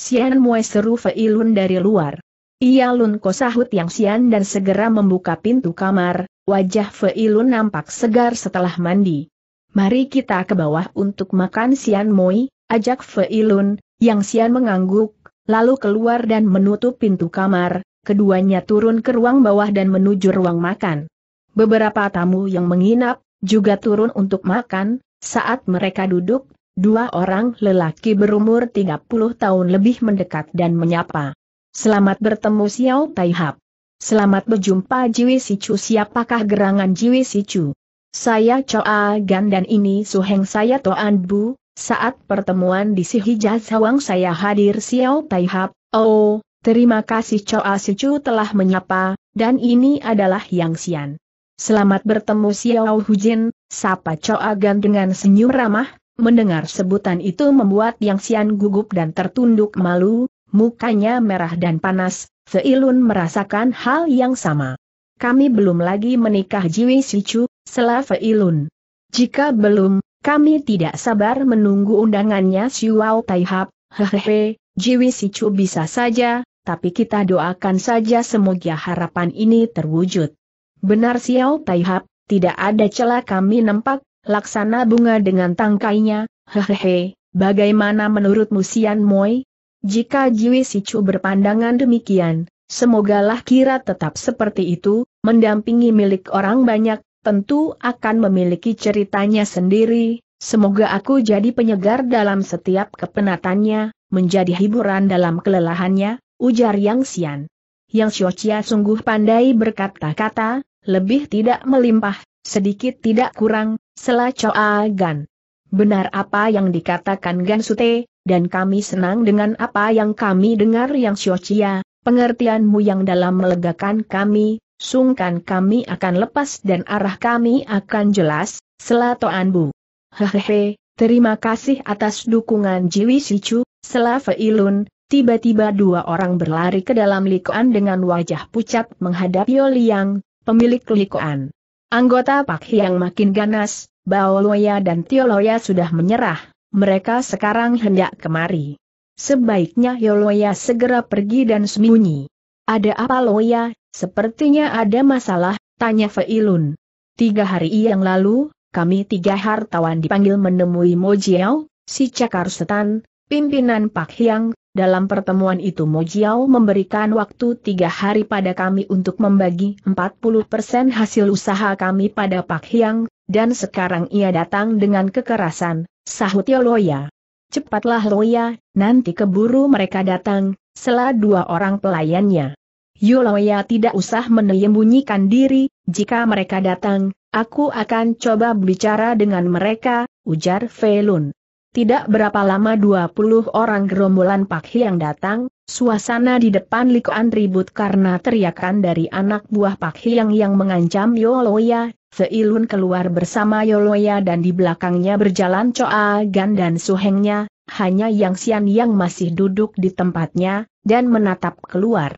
Sian mulai seru Feilun dari luar. Ia Lun kosahut yang Sian dan segera membuka pintu kamar, wajah Feilun nampak segar setelah mandi. Mari kita ke bawah untuk makan Sian mui ajak Feilun, yang Sian mengangguk, lalu keluar dan menutup pintu kamar, keduanya turun ke ruang bawah dan menuju ruang makan. Beberapa tamu yang menginap, juga turun untuk makan, saat mereka duduk, dua orang lelaki berumur 30 tahun lebih mendekat dan menyapa. Selamat bertemu Xiao Taihap. Selamat berjumpa Jiwi Sicu siapakah gerangan Jiwi Sicu? Saya Choa Gan dan ini Suheng saya Toan Bu, saat pertemuan di si Hijaz Hawang saya hadir Xiao Taihap, oh, terima kasih Choa Sichu telah menyapa, dan ini adalah Yang Xian. Selamat bertemu Xiao Hujin, sapa Choa Gan dengan senyum ramah, mendengar sebutan itu membuat Yang Xian gugup dan tertunduk malu, mukanya merah dan panas, Seilun merasakan hal yang sama. Kami belum lagi menikah Jiwi Sichu, Sela Feilun. Jika belum, kami tidak sabar menunggu undangannya Xiao Taihap, hehehe, Jiwi Sicu bisa saja, tapi kita doakan saja semoga harapan ini terwujud. Benar Xiao Taihap, tidak ada celah kami nampak, laksana bunga dengan tangkainya, hehehe, bagaimana menurut Musian Moi? Jika Jiwi Sicu berpandangan demikian, semogalah kira tetap seperti itu, mendampingi milik orang banyak, tentu akan memiliki ceritanya sendiri, semoga aku jadi penyegar dalam setiap kepenatannya, menjadi hiburan dalam kelelahannya, ujar Yang Xian. Yang Xiochia sungguh pandai berkata-kata, lebih tidak melimpah, sedikit tidak kurang, Choa Gan. Benar apa yang dikatakan Gan Sute, dan kami senang dengan apa yang kami dengar Yang Xiochia, pengertianmu yang dalam melegakan kami, sungkan kami akan lepas dan arah kami akan jelas, selato Bu. Hehehe, terima kasih atas dukungan Jiwi Sicu, Selave Ilun, tiba-tiba dua orang berlari ke dalam likoan dengan wajah pucat menghadapi Oliang, pemilik likoan. Anggota Pak yang makin ganas, Baoloya dan Tioloya sudah menyerah, mereka sekarang hendak kemari. Sebaiknya Yoloya segera pergi dan sembunyi. Ada apa Loya, Sepertinya ada masalah, tanya Feilun. Tiga hari yang lalu, kami tiga hartawan dipanggil menemui Mo Jiao, si Cakar Setan, pimpinan Pak Hyang, dalam pertemuan itu Mo Jiao memberikan waktu tiga hari pada kami untuk membagi 40% hasil usaha kami pada Pak Hyang, dan sekarang ia datang dengan kekerasan, sahut Loya. Cepatlah Loya, nanti keburu mereka datang, selah dua orang pelayannya. Yuloya tidak usah menyembunyikan diri, jika mereka datang, aku akan coba bicara dengan mereka, ujar Felun. Tidak berapa lama 20 orang gerombolan Pak Hiang datang, suasana di depan Likuan ribut karena teriakan dari anak buah Pak Hiang yang mengancam Yoloya, Seilun keluar bersama Yoloya dan di belakangnya berjalan Coa, Gan dan Suhengnya, hanya Yang Sian yang masih duduk di tempatnya, dan menatap keluar.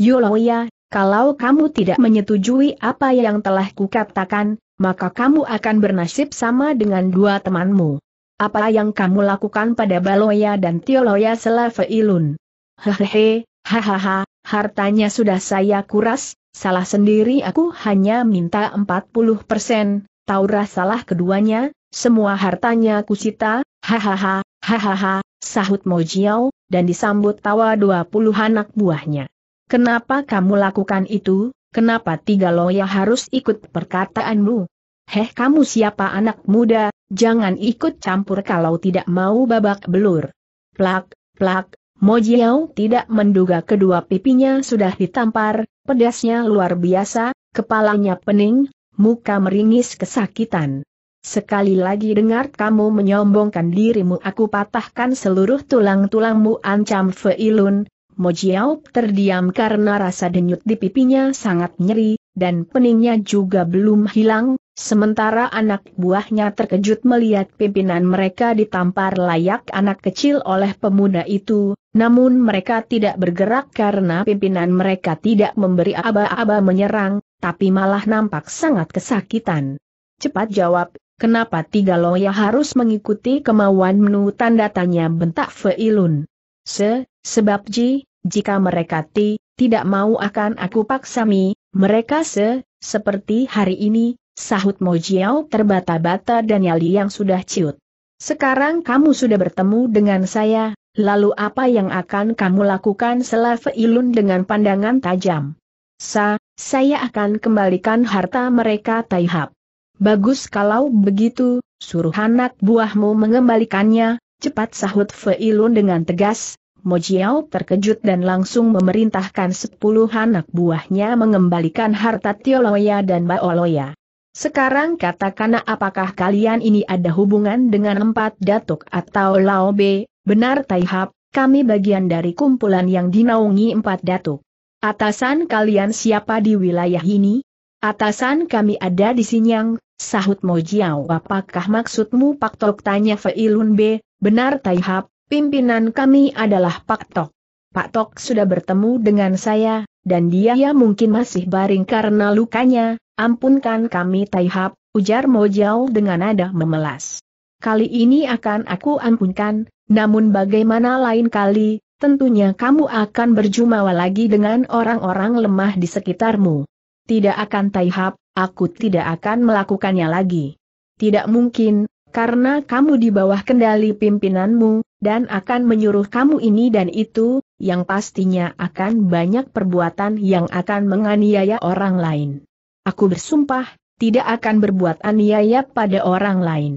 Yoloya, kalau kamu tidak menyetujui apa yang telah kukatakan, maka kamu akan bernasib sama dengan dua temanmu. Apa yang kamu lakukan pada Baloya dan Tioloya Selave Ilun? Hehehe, hahaha, hartanya sudah saya kuras, salah sendiri aku hanya minta 40 persen, Taurah salah keduanya, semua hartanya kusita, hahaha, hahaha, sahut Mojiao, dan disambut tawa dua puluh anak buahnya. Kenapa kamu lakukan itu? Kenapa tiga loya harus ikut perkataanmu? Heh kamu siapa anak muda, jangan ikut campur kalau tidak mau babak belur. Plak, plak, Mojiao tidak menduga kedua pipinya sudah ditampar, pedasnya luar biasa, kepalanya pening, muka meringis kesakitan. Sekali lagi dengar kamu menyombongkan dirimu aku patahkan seluruh tulang-tulangmu ancam Feilun, Mojiao terdiam karena rasa denyut di pipinya sangat nyeri, dan peningnya juga belum hilang, sementara anak buahnya terkejut melihat pimpinan mereka ditampar layak anak kecil oleh pemuda itu, namun mereka tidak bergerak karena pimpinan mereka tidak memberi aba-aba menyerang, tapi malah nampak sangat kesakitan. Cepat jawab, Kenapa tiga loya harus mengikuti kemauanmu tanda tanya bentak Feilun? Se, sebab Ji, jika mereka ti, tidak mau akan aku paksami, mereka se, seperti hari ini, sahut Mojiao terbata-bata dan Yali yang sudah ciut. Sekarang kamu sudah bertemu dengan saya, lalu apa yang akan kamu lakukan Selave Ilun dengan pandangan tajam? Sa, saya akan kembalikan harta mereka Taihap. Bagus kalau begitu, suruh anak buahmu mengembalikannya, cepat sahut Feilun dengan tegas, Mojiao terkejut dan langsung memerintahkan sepuluh anak buahnya mengembalikan harta Tioloya dan Baoloya. Sekarang katakanlah apakah kalian ini ada hubungan dengan empat datuk atau Laobe, benar Taihap, kami bagian dari kumpulan yang dinaungi empat datuk. Atasan kalian siapa di wilayah ini? Atasan kami ada di Sinyang, sahut Mojiao. Apakah maksudmu Pak Tok tanya Feilun B, benar Taihap. Pimpinan kami adalah Pak Tok. Pak Tok sudah bertemu dengan saya, dan dia ya mungkin masih baring karena lukanya, ampunkan kami Taihap, ujar Mojau dengan nada memelas. Kali ini akan aku ampunkan, namun bagaimana lain kali, tentunya kamu akan berjumawa lagi dengan orang-orang lemah di sekitarmu. Tidak akan Taihap, aku tidak akan melakukannya lagi. Tidak mungkin, karena kamu di bawah kendali pimpinanmu, dan akan menyuruh kamu ini dan itu, yang pastinya akan banyak perbuatan yang akan menganiaya orang lain. Aku bersumpah, tidak akan berbuat aniaya pada orang lain.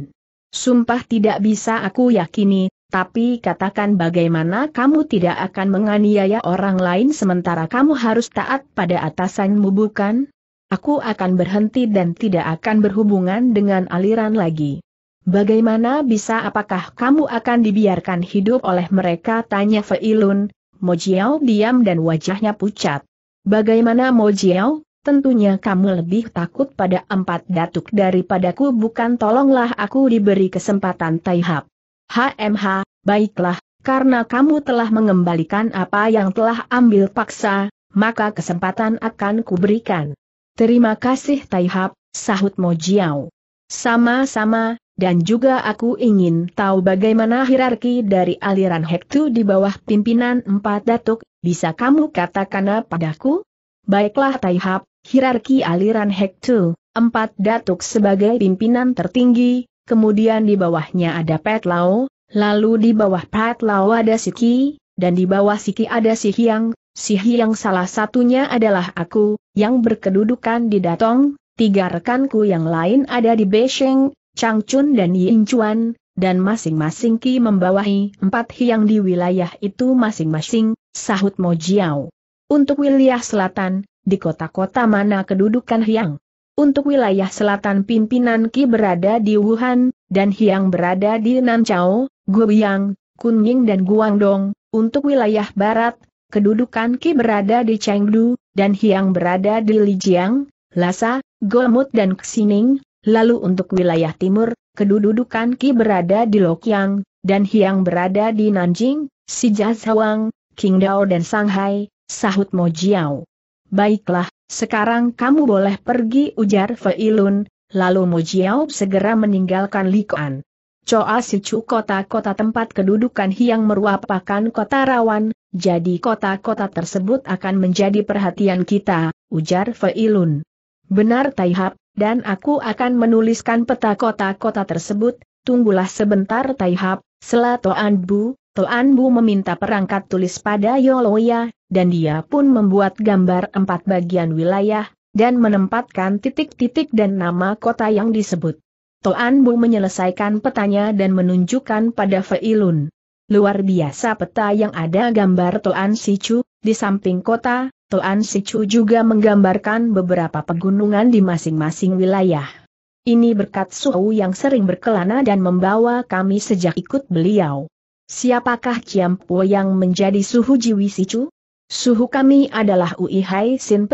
Sumpah tidak bisa aku yakini, tapi katakan bagaimana kamu tidak akan menganiaya orang lain sementara kamu harus taat pada atasanmu bukan? Aku akan berhenti dan tidak akan berhubungan dengan aliran lagi. Bagaimana bisa apakah kamu akan dibiarkan hidup oleh mereka tanya Feilun, Mojiao diam dan wajahnya pucat. Bagaimana Mojiao, tentunya kamu lebih takut pada empat datuk daripadaku bukan tolonglah aku diberi kesempatan Taihab. HMH, baiklah, karena kamu telah mengembalikan apa yang telah ambil paksa, maka kesempatan akan kuberikan. Terima kasih Taihab, sahut Mojiao. Sama-sama, dan juga aku ingin tahu bagaimana hierarki dari aliran Hektu di bawah pimpinan empat datuk, bisa kamu katakan padaku? Baiklah Taihap, hierarki aliran Hektu, empat datuk sebagai pimpinan tertinggi, kemudian di bawahnya ada Petlao, lalu di bawah Petlao ada Siki, dan di bawah Siki ada Sihiang. Sihiang salah satunya adalah aku, yang berkedudukan di Datong, tiga rekanku yang lain ada di Beisheng, Chang Chun dan Yin Chuan, dan masing-masing Ki membawahi empat hiang di wilayah itu masing-masing, sahut Mo Jiao. Untuk wilayah selatan, di kota-kota mana kedudukan hiang? Untuk wilayah selatan pimpinan Ki berada di Wuhan, dan Hiang berada di Nanchao, Guiyang, Kunming dan Guangdong. Untuk wilayah barat, kedudukan Ki berada di Chengdu, dan Hiang berada di Lijiang, Lhasa, Gomut dan Xining. Lalu untuk wilayah timur, kedudukan Qi berada di Lokyang, dan Hiang berada di Nanjing, Sijazhawang, Qingdao dan Shanghai, sahut Mo Jiao. Baiklah, sekarang kamu boleh pergi ujar Feilun, lalu Mo Jiao segera meninggalkan Likuan. Choa Sichu kota-kota tempat kedudukan Hiang merupakan kota rawan, jadi kota-kota tersebut akan menjadi perhatian kita, ujar Feilun. Benar Taihap, dan aku akan menuliskan peta kota-kota tersebut, tunggulah sebentar Taihap, selah Toan Bu, Toan Bu meminta perangkat tulis pada Yoloya, dan dia pun membuat gambar empat bagian wilayah, dan menempatkan titik-titik dan nama kota yang disebut. Toan Bu menyelesaikan petanya dan menunjukkan pada Feilun. Luar biasa peta yang ada gambar Toan Sichu, di samping kota, Toan Sichu juga menggambarkan beberapa pegunungan di masing-masing wilayah. Ini berkat Suhu yang sering berkelana dan membawa kami sejak ikut beliau. Siapakah Ciampo yang menjadi Suhu Jiwi Sichu? Suhu kami adalah Ui Hai Sin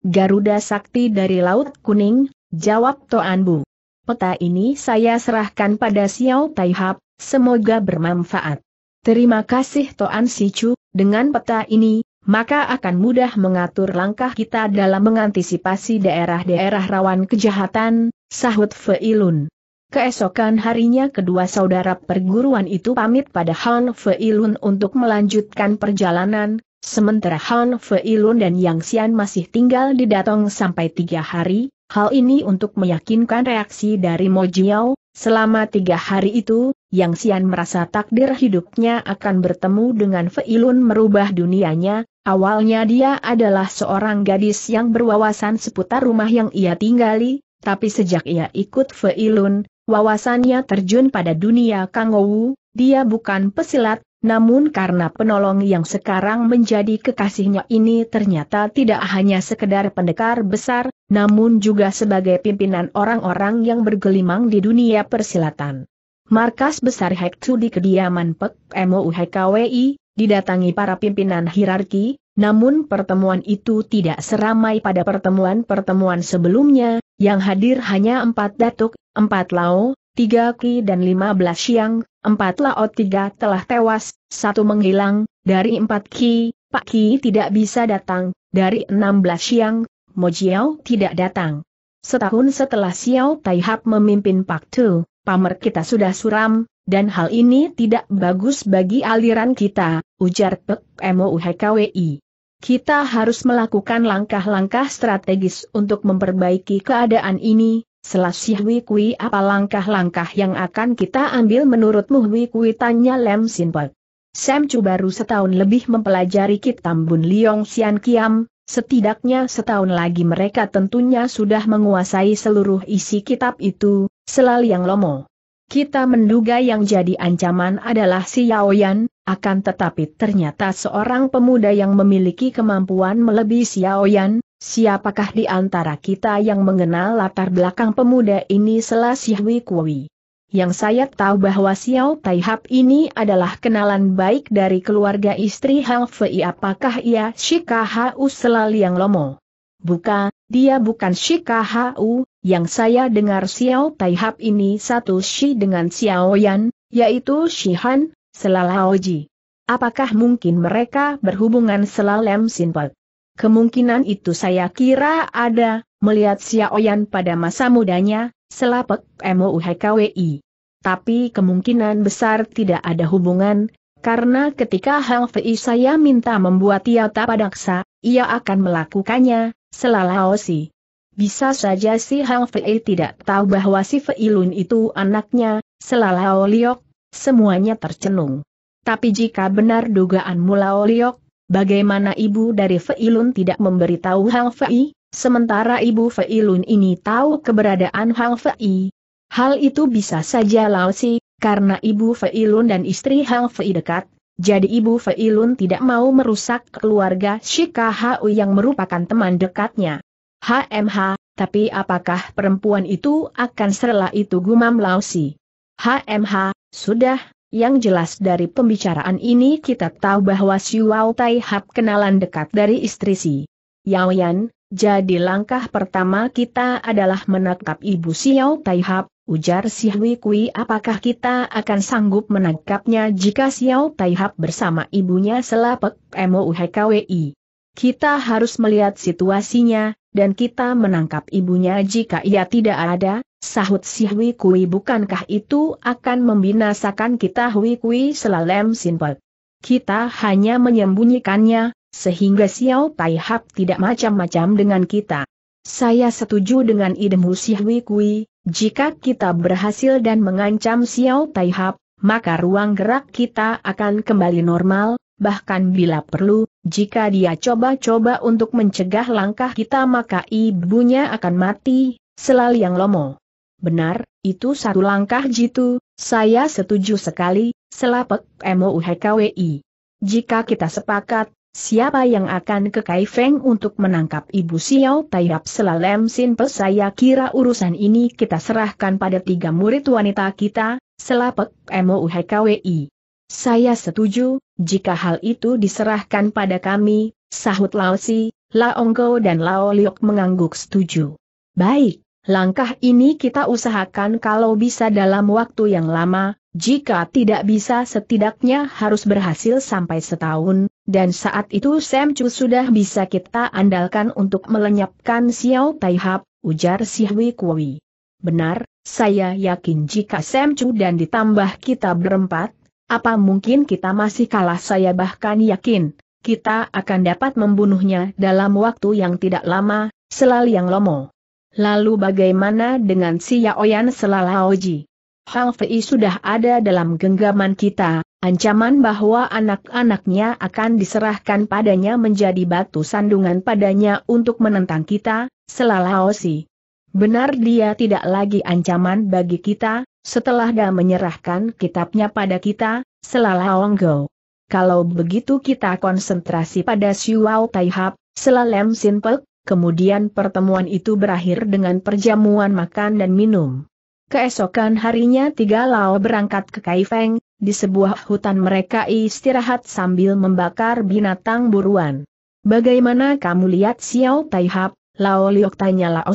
Garuda Sakti dari Laut Kuning, jawab Toan Bu. Peta ini saya serahkan pada Xiao Taihap, semoga bermanfaat. Terima kasih Toan Sichu, dengan peta ini, maka akan mudah mengatur langkah kita dalam mengantisipasi daerah-daerah rawan kejahatan, sahut Feilun. Keesokan harinya kedua saudara perguruan itu pamit pada Han Feilun untuk melanjutkan perjalanan, sementara Han Feilun dan Yang Xian masih tinggal di Datong sampai tiga hari, hal ini untuk meyakinkan reaksi dari Mojiao, selama tiga hari itu, yang Sian merasa takdir hidupnya akan bertemu dengan Feilun merubah dunianya, awalnya dia adalah seorang gadis yang berwawasan seputar rumah yang ia tinggali, tapi sejak ia ikut Feilun, wawasannya terjun pada dunia Kangowu, dia bukan pesilat, namun karena penolong yang sekarang menjadi kekasihnya ini ternyata tidak hanya sekedar pendekar besar, namun juga sebagai pimpinan orang-orang yang bergelimang di dunia persilatan markas besar Tu di kediaman Pek UHKWI didatangi para pimpinan hierarki, namun pertemuan itu tidak seramai pada pertemuan-pertemuan sebelumnya, yang hadir hanya empat datuk, empat lao, tiga ki dan lima belas siang, empat lao tiga telah tewas, satu menghilang, dari empat ki, Pak Ki tidak bisa datang, dari enam belas siang, Mojiao tidak datang. Setahun setelah Xiao Taihap memimpin Pak Tu, pamer kita sudah suram, dan hal ini tidak bagus bagi aliran kita, ujar Pek MOUHKWI. Kita harus melakukan langkah-langkah strategis untuk memperbaiki keadaan ini, selasih Hui Kui apa langkah-langkah yang akan kita ambil menurutmu Hui Kui tanya Lem Sinpek. Sam Chu baru setahun lebih mempelajari Kitam Bun Liong Sian Kiam, setidaknya setahun lagi mereka tentunya sudah menguasai seluruh isi kitab itu, Selal yang lomo. Kita menduga yang jadi ancaman adalah si Yan, akan tetapi ternyata seorang pemuda yang memiliki kemampuan melebihi Yan. siapakah di antara kita yang mengenal latar belakang pemuda ini Selah Hui Kui? Yang saya tahu bahwa Xiao Taihap ini adalah kenalan baik dari keluarga istri Hang Fei apakah ia Shikahu? Selal yang lomo? Buka, dia bukan Shikahu. Yang saya dengar Xiao Taihap ini satu Shi dengan Xiao Yan, yaitu Shi Han, Selalao Ji. Apakah mungkin mereka berhubungan selalem simpel? Kemungkinan itu saya kira ada, melihat Xiao Yan pada masa mudanya, selapek MUHKWI. Tapi kemungkinan besar tidak ada hubungan, karena ketika Hang Fei saya minta membuat tak Padaksa, ia akan melakukannya, selalaosi. Bisa saja si Hang Fei tidak tahu bahwa si Fei Lun itu anaknya, selalu Liok, semuanya tercenung. Tapi jika benar dugaan mula Liok, bagaimana ibu dari Fei Lun tidak memberitahu Hang Fei, sementara ibu Fei Lun ini tahu keberadaan Hang Fei? Hal itu bisa saja Lao Si, karena ibu Fei Lun dan istri Hang Fei dekat, jadi ibu Fei Lun tidak mau merusak keluarga Shikahau yang merupakan teman dekatnya. HMH, tapi apakah perempuan itu akan serela itu gumam Lausi? HMH, sudah, yang jelas dari pembicaraan ini kita tahu bahwa si Wau Tai Hap kenalan dekat dari istri si Yao Yan, jadi langkah pertama kita adalah menangkap ibu si Yao Tai Hap, ujar si Hui Kui apakah kita akan sanggup menangkapnya jika si Yao Tai Hap bersama ibunya selapek HKWI. Kita harus melihat situasinya, dan kita menangkap ibunya jika ia tidak ada, sahut si Hui Kui bukankah itu akan membinasakan kita Hui Kui selalem simpel. Kita hanya menyembunyikannya, sehingga Xiao Tai Hap tidak macam-macam dengan kita. Saya setuju dengan idemu si Hui Kui, jika kita berhasil dan mengancam Xiao Tai Hap, maka ruang gerak kita akan kembali normal, bahkan bila perlu, jika dia coba-coba untuk mencegah langkah kita maka ibunya akan mati, selalu yang lomo. Benar, itu satu langkah jitu, saya setuju sekali, selapek MOUHKWI. Jika kita sepakat, siapa yang akan ke Kaifeng untuk menangkap Ibu Xiao Taihap Selalem Sinpe saya kira urusan ini kita serahkan pada tiga murid wanita kita, selapek MOUHKWI. Saya setuju, jika hal itu diserahkan pada kami, sahut Laosi, Laongko dan Lao Liok mengangguk setuju. Baik, langkah ini kita usahakan kalau bisa dalam waktu yang lama, jika tidak bisa setidaknya harus berhasil sampai setahun, dan saat itu Sam Chu sudah bisa kita andalkan untuk melenyapkan Xiao Taihap, ujar Si Hui Kui. Benar, saya yakin jika Sam Chu dan ditambah kita berempat, apa mungkin kita masih kalah saya bahkan yakin, kita akan dapat membunuhnya dalam waktu yang tidak lama, selal yang lomo. Lalu bagaimana dengan si Yaoyan Selalaoji? Hang Fei sudah ada dalam genggaman kita, ancaman bahwa anak-anaknya akan diserahkan padanya menjadi batu sandungan padanya untuk menentang kita, Aoji. Benar dia tidak lagi ancaman bagi kita, setelah dia menyerahkan kitabnya pada kita, selala Onggo. Kalau begitu kita konsentrasi pada Siwau Taihap, selalem Sinpek, kemudian pertemuan itu berakhir dengan perjamuan makan dan minum. Keesokan harinya tiga lao berangkat ke Kaifeng, di sebuah hutan mereka istirahat sambil membakar binatang buruan. Bagaimana kamu lihat Siau Taihap, Lao Liok tanya Lao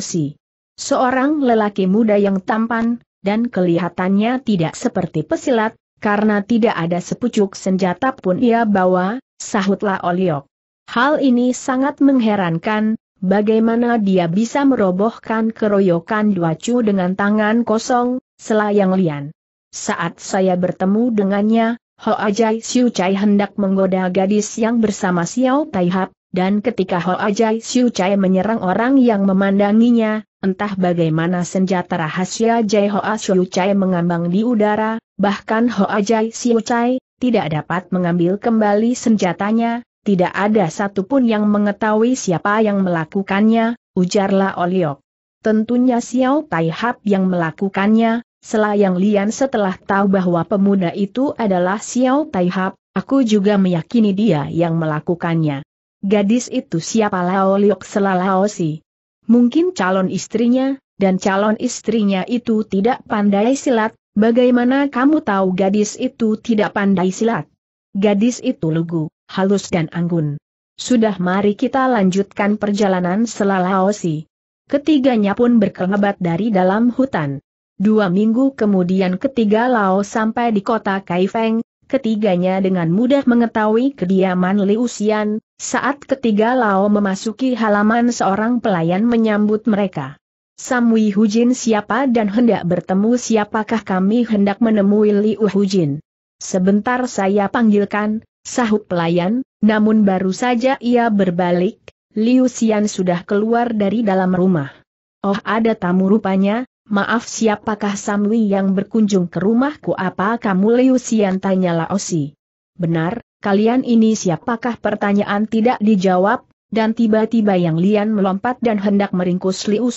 Seorang lelaki muda yang tampan, dan kelihatannya tidak seperti pesilat, karena tidak ada sepucuk senjata pun ia bawa, sahutlah Oliok. Hal ini sangat mengherankan, bagaimana dia bisa merobohkan keroyokan dua Duacu dengan tangan kosong, selayang lian. Saat saya bertemu dengannya, Ho Ajai Siu Chai hendak menggoda gadis yang bersama Xiao Taihap, dan ketika Ho Ajai Siu Chai menyerang orang yang memandanginya, entah bagaimana senjata rahasia Jai Ho Siu Chai mengambang di udara, bahkan Ho Ajai Siu Chai tidak dapat mengambil kembali senjatanya, tidak ada satupun yang mengetahui siapa yang melakukannya, ujarlah Oliok. Tentunya Xiao Tai Hap yang melakukannya, selayang Lian setelah tahu bahwa pemuda itu adalah Xiao Tai Hap, aku juga meyakini dia yang melakukannya. Gadis itu siapa Lao Liok Selalaosi? Mungkin calon istrinya, dan calon istrinya itu tidak pandai silat, bagaimana kamu tahu gadis itu tidak pandai silat? Gadis itu lugu, halus dan anggun. Sudah mari kita lanjutkan perjalanan Selalaosi. Ketiganya pun berkelebat dari dalam hutan. Dua minggu kemudian ketiga Lao sampai di kota Kaifeng, Ketiganya dengan mudah mengetahui kediaman Liu Xian, saat ketiga Lao memasuki halaman seorang pelayan menyambut mereka. Samui Hujin siapa dan hendak bertemu siapakah kami hendak menemui Liu Hujin. Sebentar saya panggilkan, sahut pelayan, namun baru saja ia berbalik, Liu Xian sudah keluar dari dalam rumah. Oh ada tamu rupanya, Maaf siapakah Samwi yang berkunjung ke rumahku apa kamu Liu Xian tanya Laosi. Benar, kalian ini siapakah pertanyaan tidak dijawab, dan tiba-tiba yang Lian melompat dan hendak meringkus Liu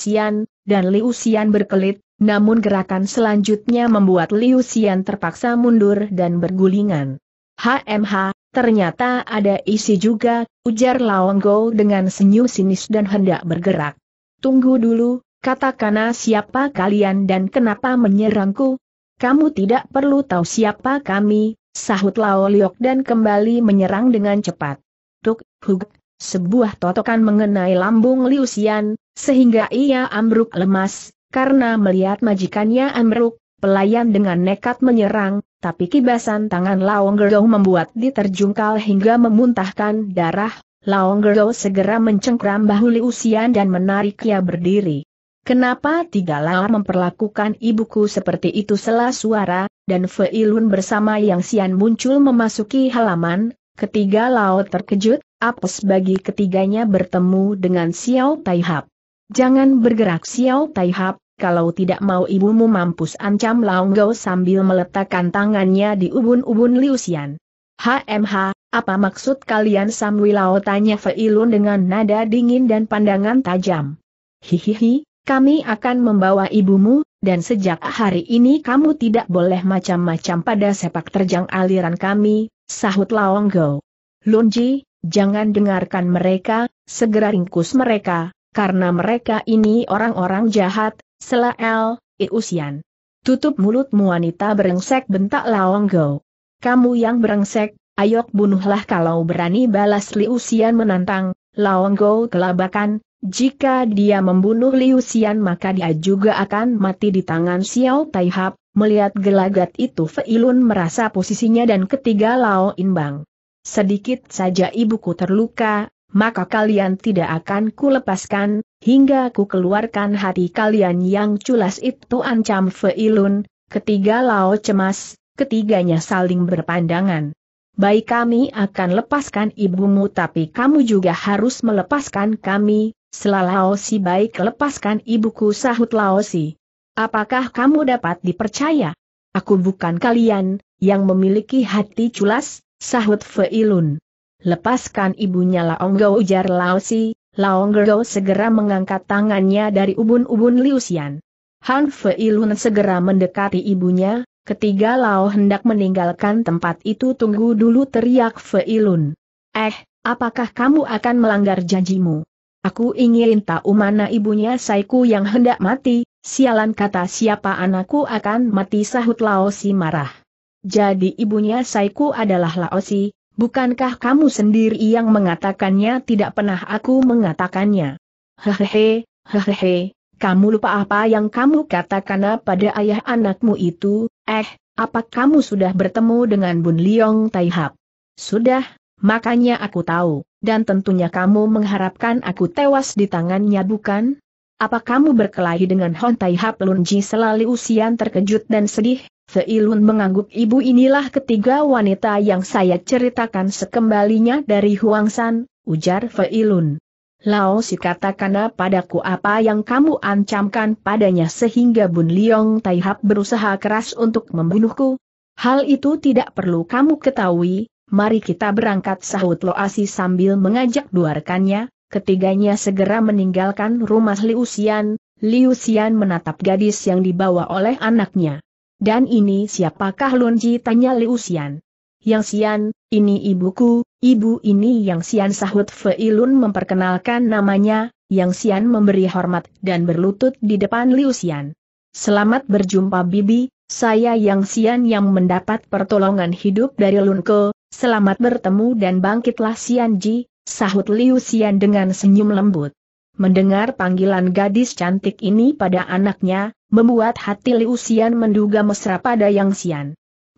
dan Liu berkelit, namun gerakan selanjutnya membuat Liu terpaksa mundur dan bergulingan. HMH, ternyata ada isi juga, ujar Laonggo dengan senyum sinis dan hendak bergerak. Tunggu dulu, Katakanlah siapa kalian dan kenapa menyerangku? Kamu tidak perlu tahu siapa kami, sahut Lao Liok dan kembali menyerang dengan cepat. Tuk, hug, sebuah totokan mengenai lambung Liu Xian, sehingga ia ambruk lemas, karena melihat majikannya ambruk, pelayan dengan nekat menyerang, tapi kibasan tangan Lao Gerdo membuat diterjungkal hingga memuntahkan darah, Laong segera mencengkram bahu Liu Xian dan menariknya berdiri. Kenapa tiga Lawar memperlakukan ibuku seperti itu selah suara, dan Feilun bersama Yang Sian muncul memasuki halaman, ketiga laut terkejut, apes bagi ketiganya bertemu dengan Xiao Taihap. Jangan bergerak Xiao Taihap, kalau tidak mau ibumu mampus ancam Lao sambil meletakkan tangannya di ubun-ubun Liu Xian. HMH, apa maksud kalian Samwi Lao tanya Feilun dengan nada dingin dan pandangan tajam. Hihihi, kami akan membawa ibumu, dan sejak hari ini kamu tidak boleh macam-macam pada sepak terjang aliran kami, sahut Laonggo. Lunji, jangan dengarkan mereka, segera ringkus mereka, karena mereka ini orang-orang jahat, selael, iusian. Tutup mulutmu wanita berengsek bentak Laonggo. Kamu yang berengsek, ayok bunuhlah kalau berani balas Liusian menantang, Laonggo kelabakan, jika dia membunuh Liu Xian maka dia juga akan mati di tangan Xiao Taihap, melihat gelagat itu Feilun merasa posisinya dan ketiga Lao Inbang. Sedikit saja ibuku terluka, maka kalian tidak akan kulepaskan, hingga ku keluarkan hati kalian yang culas itu ancam Feilun, ketiga Lao cemas, ketiganya saling berpandangan. Baik kami akan lepaskan ibumu tapi kamu juga harus melepaskan kami, si baik lepaskan ibuku sahut Laosi. Apakah kamu dapat dipercaya? Aku bukan kalian, yang memiliki hati culas, sahut Feilun. Lepaskan ibunya Laonggo ujar Laosi, Laonggo segera mengangkat tangannya dari ubun-ubun Liusian. Han Feilun segera mendekati ibunya, ketiga Lao hendak meninggalkan tempat itu tunggu dulu teriak Feilun. Eh, apakah kamu akan melanggar janjimu? Aku ingin tahu mana ibunya saiku yang hendak mati, sialan kata siapa anakku akan mati sahut Laosi marah. Jadi ibunya saiku adalah Laosi, bukankah kamu sendiri yang mengatakannya tidak pernah aku mengatakannya? Hehehe, hehehe, kamu lupa apa yang kamu katakan pada ayah anakmu itu, eh, apa kamu sudah bertemu dengan Bun Liong Taihap? Sudah, makanya aku tahu dan tentunya kamu mengharapkan aku tewas di tangannya bukan? Apa kamu berkelahi dengan Hontai Hap Lunji selalu usian terkejut dan sedih? Seilun mengangguk ibu inilah ketiga wanita yang saya ceritakan sekembalinya dari Huang San, ujar Feilun. Lao si katakan padaku apa yang kamu ancamkan padanya sehingga Bun Liong Taihap berusaha keras untuk membunuhku. Hal itu tidak perlu kamu ketahui, mari kita berangkat sahut Loasi sambil mengajak dua rekannya, ketiganya segera meninggalkan rumah Liusian, Liusian menatap gadis yang dibawa oleh anaknya. Dan ini siapakah Lunji tanya Liusian. Yang Sian, ini ibuku, ibu ini Yang Sian sahut Feilun memperkenalkan namanya, Yang Sian memberi hormat dan berlutut di depan Liusian. Selamat berjumpa Bibi, saya Yang Sian yang mendapat pertolongan hidup dari Lunke, Selamat bertemu dan bangkitlah Xianji, sahut Liu Xian dengan senyum lembut. Mendengar panggilan gadis cantik ini pada anaknya, membuat hati Liu Xian menduga mesra pada Yang Xian.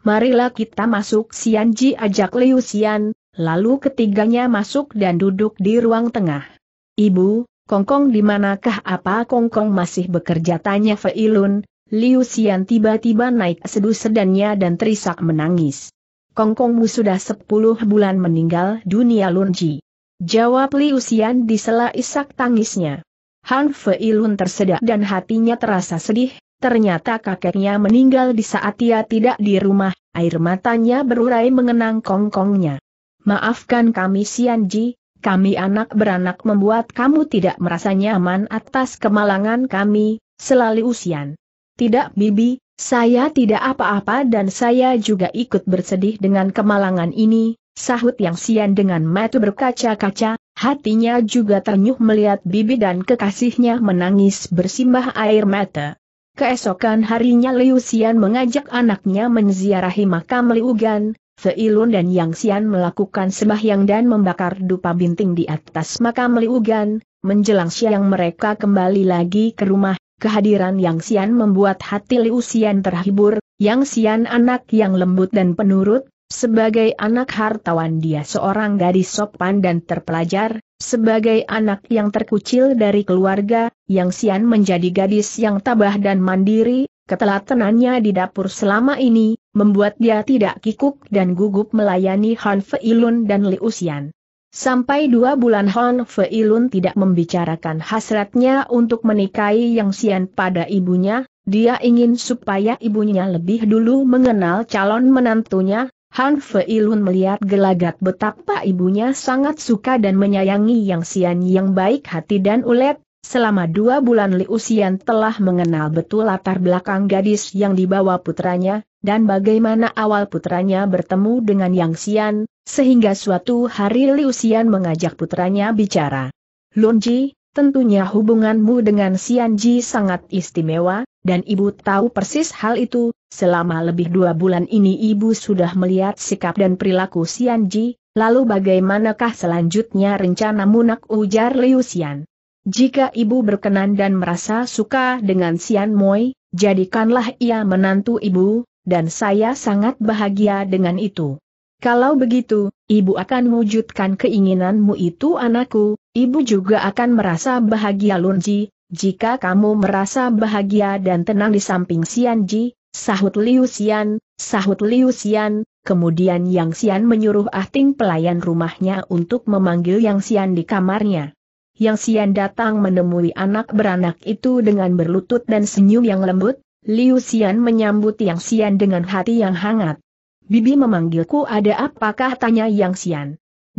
Marilah kita masuk Xianji ajak Liu Xian, lalu ketiganya masuk dan duduk di ruang tengah. Ibu, Kongkong di manakah apa Kongkong masih bekerja tanya Feilun, Liu Xian tiba-tiba naik sedu sedannya dan terisak menangis. Kongkongmu sudah sepuluh bulan meninggal dunia Lunji. Jawab Liu Xian di sela isak tangisnya. Han Fei Lun tersedak dan hatinya terasa sedih, ternyata kakeknya meninggal di saat ia tidak di rumah, air matanya berurai mengenang kongkongnya. Maafkan kami Xian Ji, kami anak beranak membuat kamu tidak merasa nyaman atas kemalangan kami, selalu usian. Tidak Bibi, saya tidak apa-apa dan saya juga ikut bersedih dengan kemalangan ini, sahut yang sian dengan mata berkaca-kaca, hatinya juga ternyuh melihat bibi dan kekasihnya menangis bersimbah air mata. Keesokan harinya Liu Xian mengajak anaknya menziarahi makam Liu Gan, Feilun dan Yang Xian melakukan sembahyang dan membakar dupa binting di atas makam Liu Gan, menjelang siang mereka kembali lagi ke rumah, kehadiran Yang Xian membuat hati Liu Xian terhibur, Yang Xian anak yang lembut dan penurut, sebagai anak hartawan dia seorang gadis sopan dan terpelajar, sebagai anak yang terkucil dari keluarga, Yang Xian menjadi gadis yang tabah dan mandiri, ketelatenannya di dapur selama ini, membuat dia tidak kikuk dan gugup melayani Han Feilun dan Liu Xian. Sampai dua bulan Hon Feilun tidak membicarakan hasratnya untuk menikahi Yang Xian pada ibunya, dia ingin supaya ibunya lebih dulu mengenal calon menantunya, Han Feilun melihat gelagat betapa ibunya sangat suka dan menyayangi Yang Xian yang baik hati dan ulet, selama dua bulan Liu Sian telah mengenal betul latar belakang gadis yang dibawa putranya, dan bagaimana awal putranya bertemu dengan Yang Xian, sehingga suatu hari Liu Xian mengajak putranya bicara. Lunji, tentunya hubunganmu dengan Xian Ji sangat istimewa, dan ibu tahu persis hal itu, selama lebih dua bulan ini ibu sudah melihat sikap dan perilaku Xian Ji, lalu bagaimanakah selanjutnya rencana Munak? ujar Liu Xian? Jika ibu berkenan dan merasa suka dengan Sian Moi, jadikanlah ia menantu ibu, dan saya sangat bahagia dengan itu. Kalau begitu, ibu akan wujudkan keinginanmu itu anakku, ibu juga akan merasa bahagia Lunji, jika kamu merasa bahagia dan tenang di samping Sianji, sahut Liu Xian, sahut Liu Xian, kemudian Yang Xian menyuruh Ahting pelayan rumahnya untuk memanggil Yang Xian di kamarnya. Yang Xian datang menemui anak beranak itu dengan berlutut dan senyum yang lembut, Liu Xian menyambut Yang Xian dengan hati yang hangat. Bibi memanggilku ada apakah tanya Yang Xian.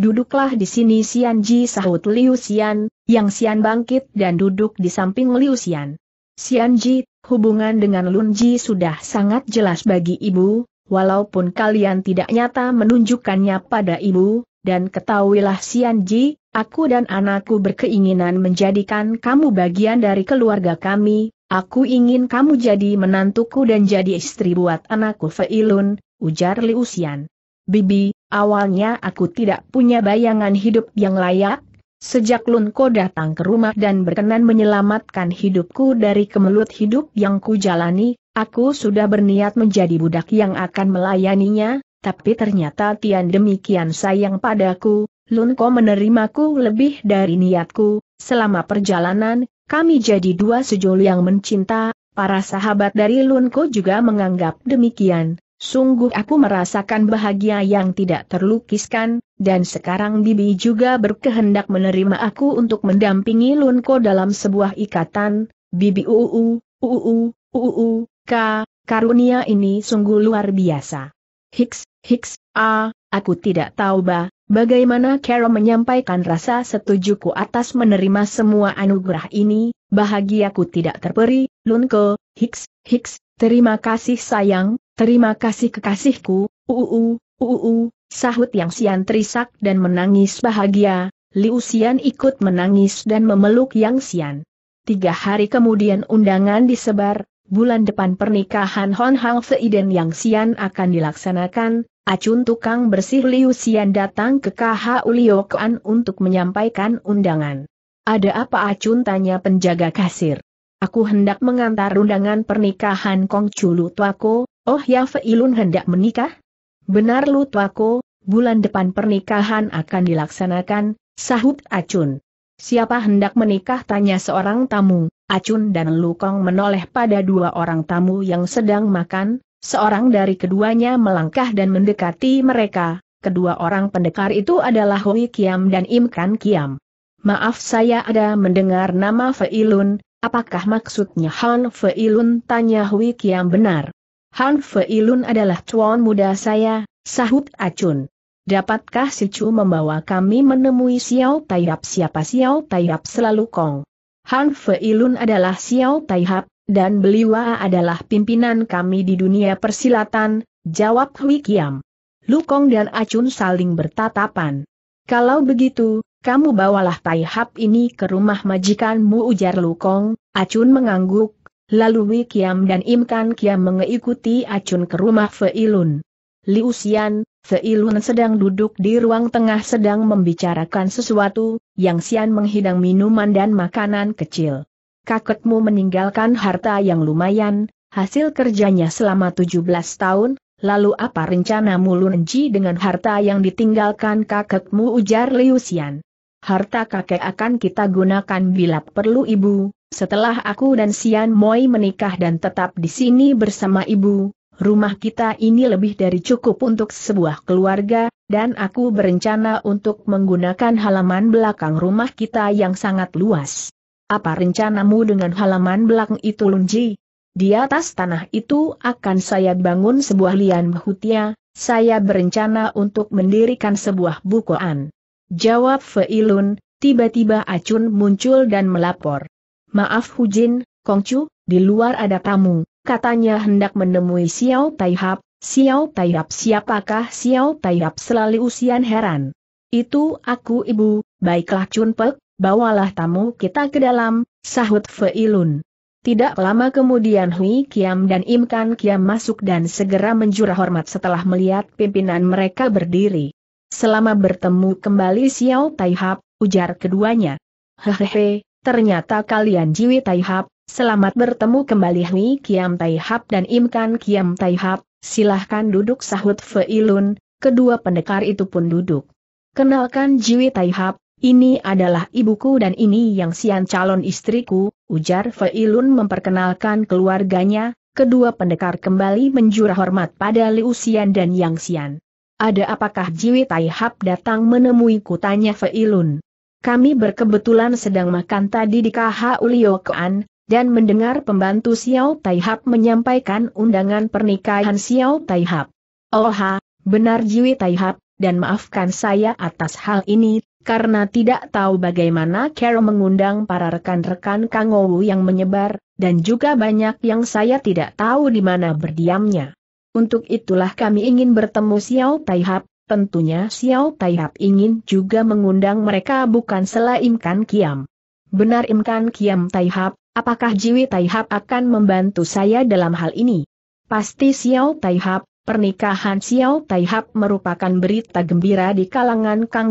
Duduklah di sini Xian Ji sahut Liu Xian, Yang Xian bangkit dan duduk di samping Liu Xian. Xian Ji, hubungan dengan Lun Ji sudah sangat jelas bagi ibu, walaupun kalian tidak nyata menunjukkannya pada ibu, dan ketahuilah Xian Ji, aku dan anakku berkeinginan menjadikan kamu bagian dari keluarga kami, Aku ingin kamu jadi menantuku dan jadi istri buat anakku Feilun, ujar Liu Xian. Bibi, awalnya aku tidak punya bayangan hidup yang layak, Sejak Lunko datang ke rumah dan berkenan menyelamatkan hidupku dari kemelut hidup yang kujalani, aku sudah berniat menjadi budak yang akan melayaninya, tapi ternyata Tian demikian sayang padaku, Lunko menerimaku lebih dari niatku, Selama perjalanan, kami jadi dua sejol yang mencinta, para sahabat dari Lunko juga menganggap demikian. Sungguh aku merasakan bahagia yang tidak terlukiskan, dan sekarang Bibi juga berkehendak menerima aku untuk mendampingi Lunko dalam sebuah ikatan, Bibi UU, UU, UU, K, karunia ini sungguh luar biasa. Hiks, Hiks, A, aku tidak tahu bah, Bagaimana Carol menyampaikan rasa setujuku atas menerima semua anugerah ini, bahagiaku tidak terperi, Lunko, Hicks, Hicks, terima kasih sayang, terima kasih kekasihku, uu, uu, sahut yang sian terisak dan menangis bahagia, Liu Xian ikut menangis dan memeluk Yang Sian. Tiga hari kemudian undangan disebar, bulan depan pernikahan Hon Hang Fei dan Yang Xian akan dilaksanakan, Acun tukang bersih Liu Xian datang ke KH Uliokan untuk menyampaikan undangan. Ada apa Acun tanya penjaga kasir? Aku hendak mengantar undangan pernikahan Kong Chulu Tuako, oh ya Feilun hendak menikah? Benar Lu Tuako, bulan depan pernikahan akan dilaksanakan, sahut Acun. Siapa hendak menikah tanya seorang tamu, Acun dan Lu Kong menoleh pada dua orang tamu yang sedang makan, Seorang dari keduanya melangkah dan mendekati mereka, kedua orang pendekar itu adalah Hui Kiam dan Im Kan Kiam. Maaf saya ada mendengar nama Feilun, apakah maksudnya Han Feilun tanya Hui Kiam benar. Han Feilun adalah cuan muda saya, sahut Acun. Dapatkah si Chu membawa kami menemui Xiao Taihap siapa Xiao Taihap selalu kong? Han Feilun adalah Xiao Taihap, dan beliwa adalah pimpinan kami di dunia persilatan, jawab Hui Kiam. Lukong dan Acun saling bertatapan. Kalau begitu, kamu bawalah Tai Hap ini ke rumah majikanmu ujar Lukong, Acun mengangguk, lalu Hui Kiam dan Imkan Kan Kiam mengikuti Acun ke rumah Feilun. Liu Xian, Feilun sedang duduk di ruang tengah sedang membicarakan sesuatu, Yang Xian menghidang minuman dan makanan kecil kakekmu meninggalkan harta yang lumayan, hasil kerjanya selama 17 tahun, lalu apa rencanamu Lunji dengan harta yang ditinggalkan kakekmu ujar Liu Xian. Harta kakek akan kita gunakan bila perlu ibu, setelah aku dan Xian Moi menikah dan tetap di sini bersama ibu, rumah kita ini lebih dari cukup untuk sebuah keluarga, dan aku berencana untuk menggunakan halaman belakang rumah kita yang sangat luas. Apa rencanamu dengan halaman belakang itu Lunji? Di atas tanah itu akan saya bangun sebuah lian hutia, saya berencana untuk mendirikan sebuah bukoan. Jawab Feilun, tiba-tiba Acun muncul dan melapor. Maaf Hujin, Kongcu, di luar ada tamu, katanya hendak menemui Xiao Taihap, Xiao Taihap siapakah Xiao Taihap selalu usian heran. Itu aku ibu, baiklah Chun bawalah tamu kita ke dalam, sahut Feilun. Tidak lama kemudian Hui Kiam dan Im Kan Kiam masuk dan segera menjura hormat setelah melihat pimpinan mereka berdiri. Selama bertemu kembali Xiao Taihap, ujar keduanya. Hehehe, ternyata kalian Jiwi Taihap, selamat bertemu kembali Hui Kiam Taihap dan Im Kan Kiam Taihap, silahkan duduk sahut Feilun, kedua pendekar itu pun duduk. Kenalkan Jiwi Taihap, ini adalah ibuku dan ini yang sian calon istriku, ujar Feilun memperkenalkan keluarganya, kedua pendekar kembali menjura hormat pada Liu Xian dan Yang Xian. Ada apakah Jiwi Hap datang menemuiku tanya Feilun. Kami berkebetulan sedang makan tadi di KH Uliokoan, dan mendengar pembantu Xiao Hap menyampaikan undangan pernikahan Xiao Taihab. Oh ha, benar Jiwi Hap, dan maafkan saya atas hal ini, karena tidak tahu bagaimana Carol mengundang para rekan-rekan Kang yang menyebar, dan juga banyak yang saya tidak tahu di mana berdiamnya. Untuk itulah kami ingin bertemu Xiao Taihap, tentunya Xiao Taihap ingin juga mengundang mereka bukan selain Kan Kiam. Benar Imkan Kiam Taihap, apakah Jiwi Taihap akan membantu saya dalam hal ini? Pasti Xiao Taihap, pernikahan Xiao Taihap merupakan berita gembira di kalangan Kang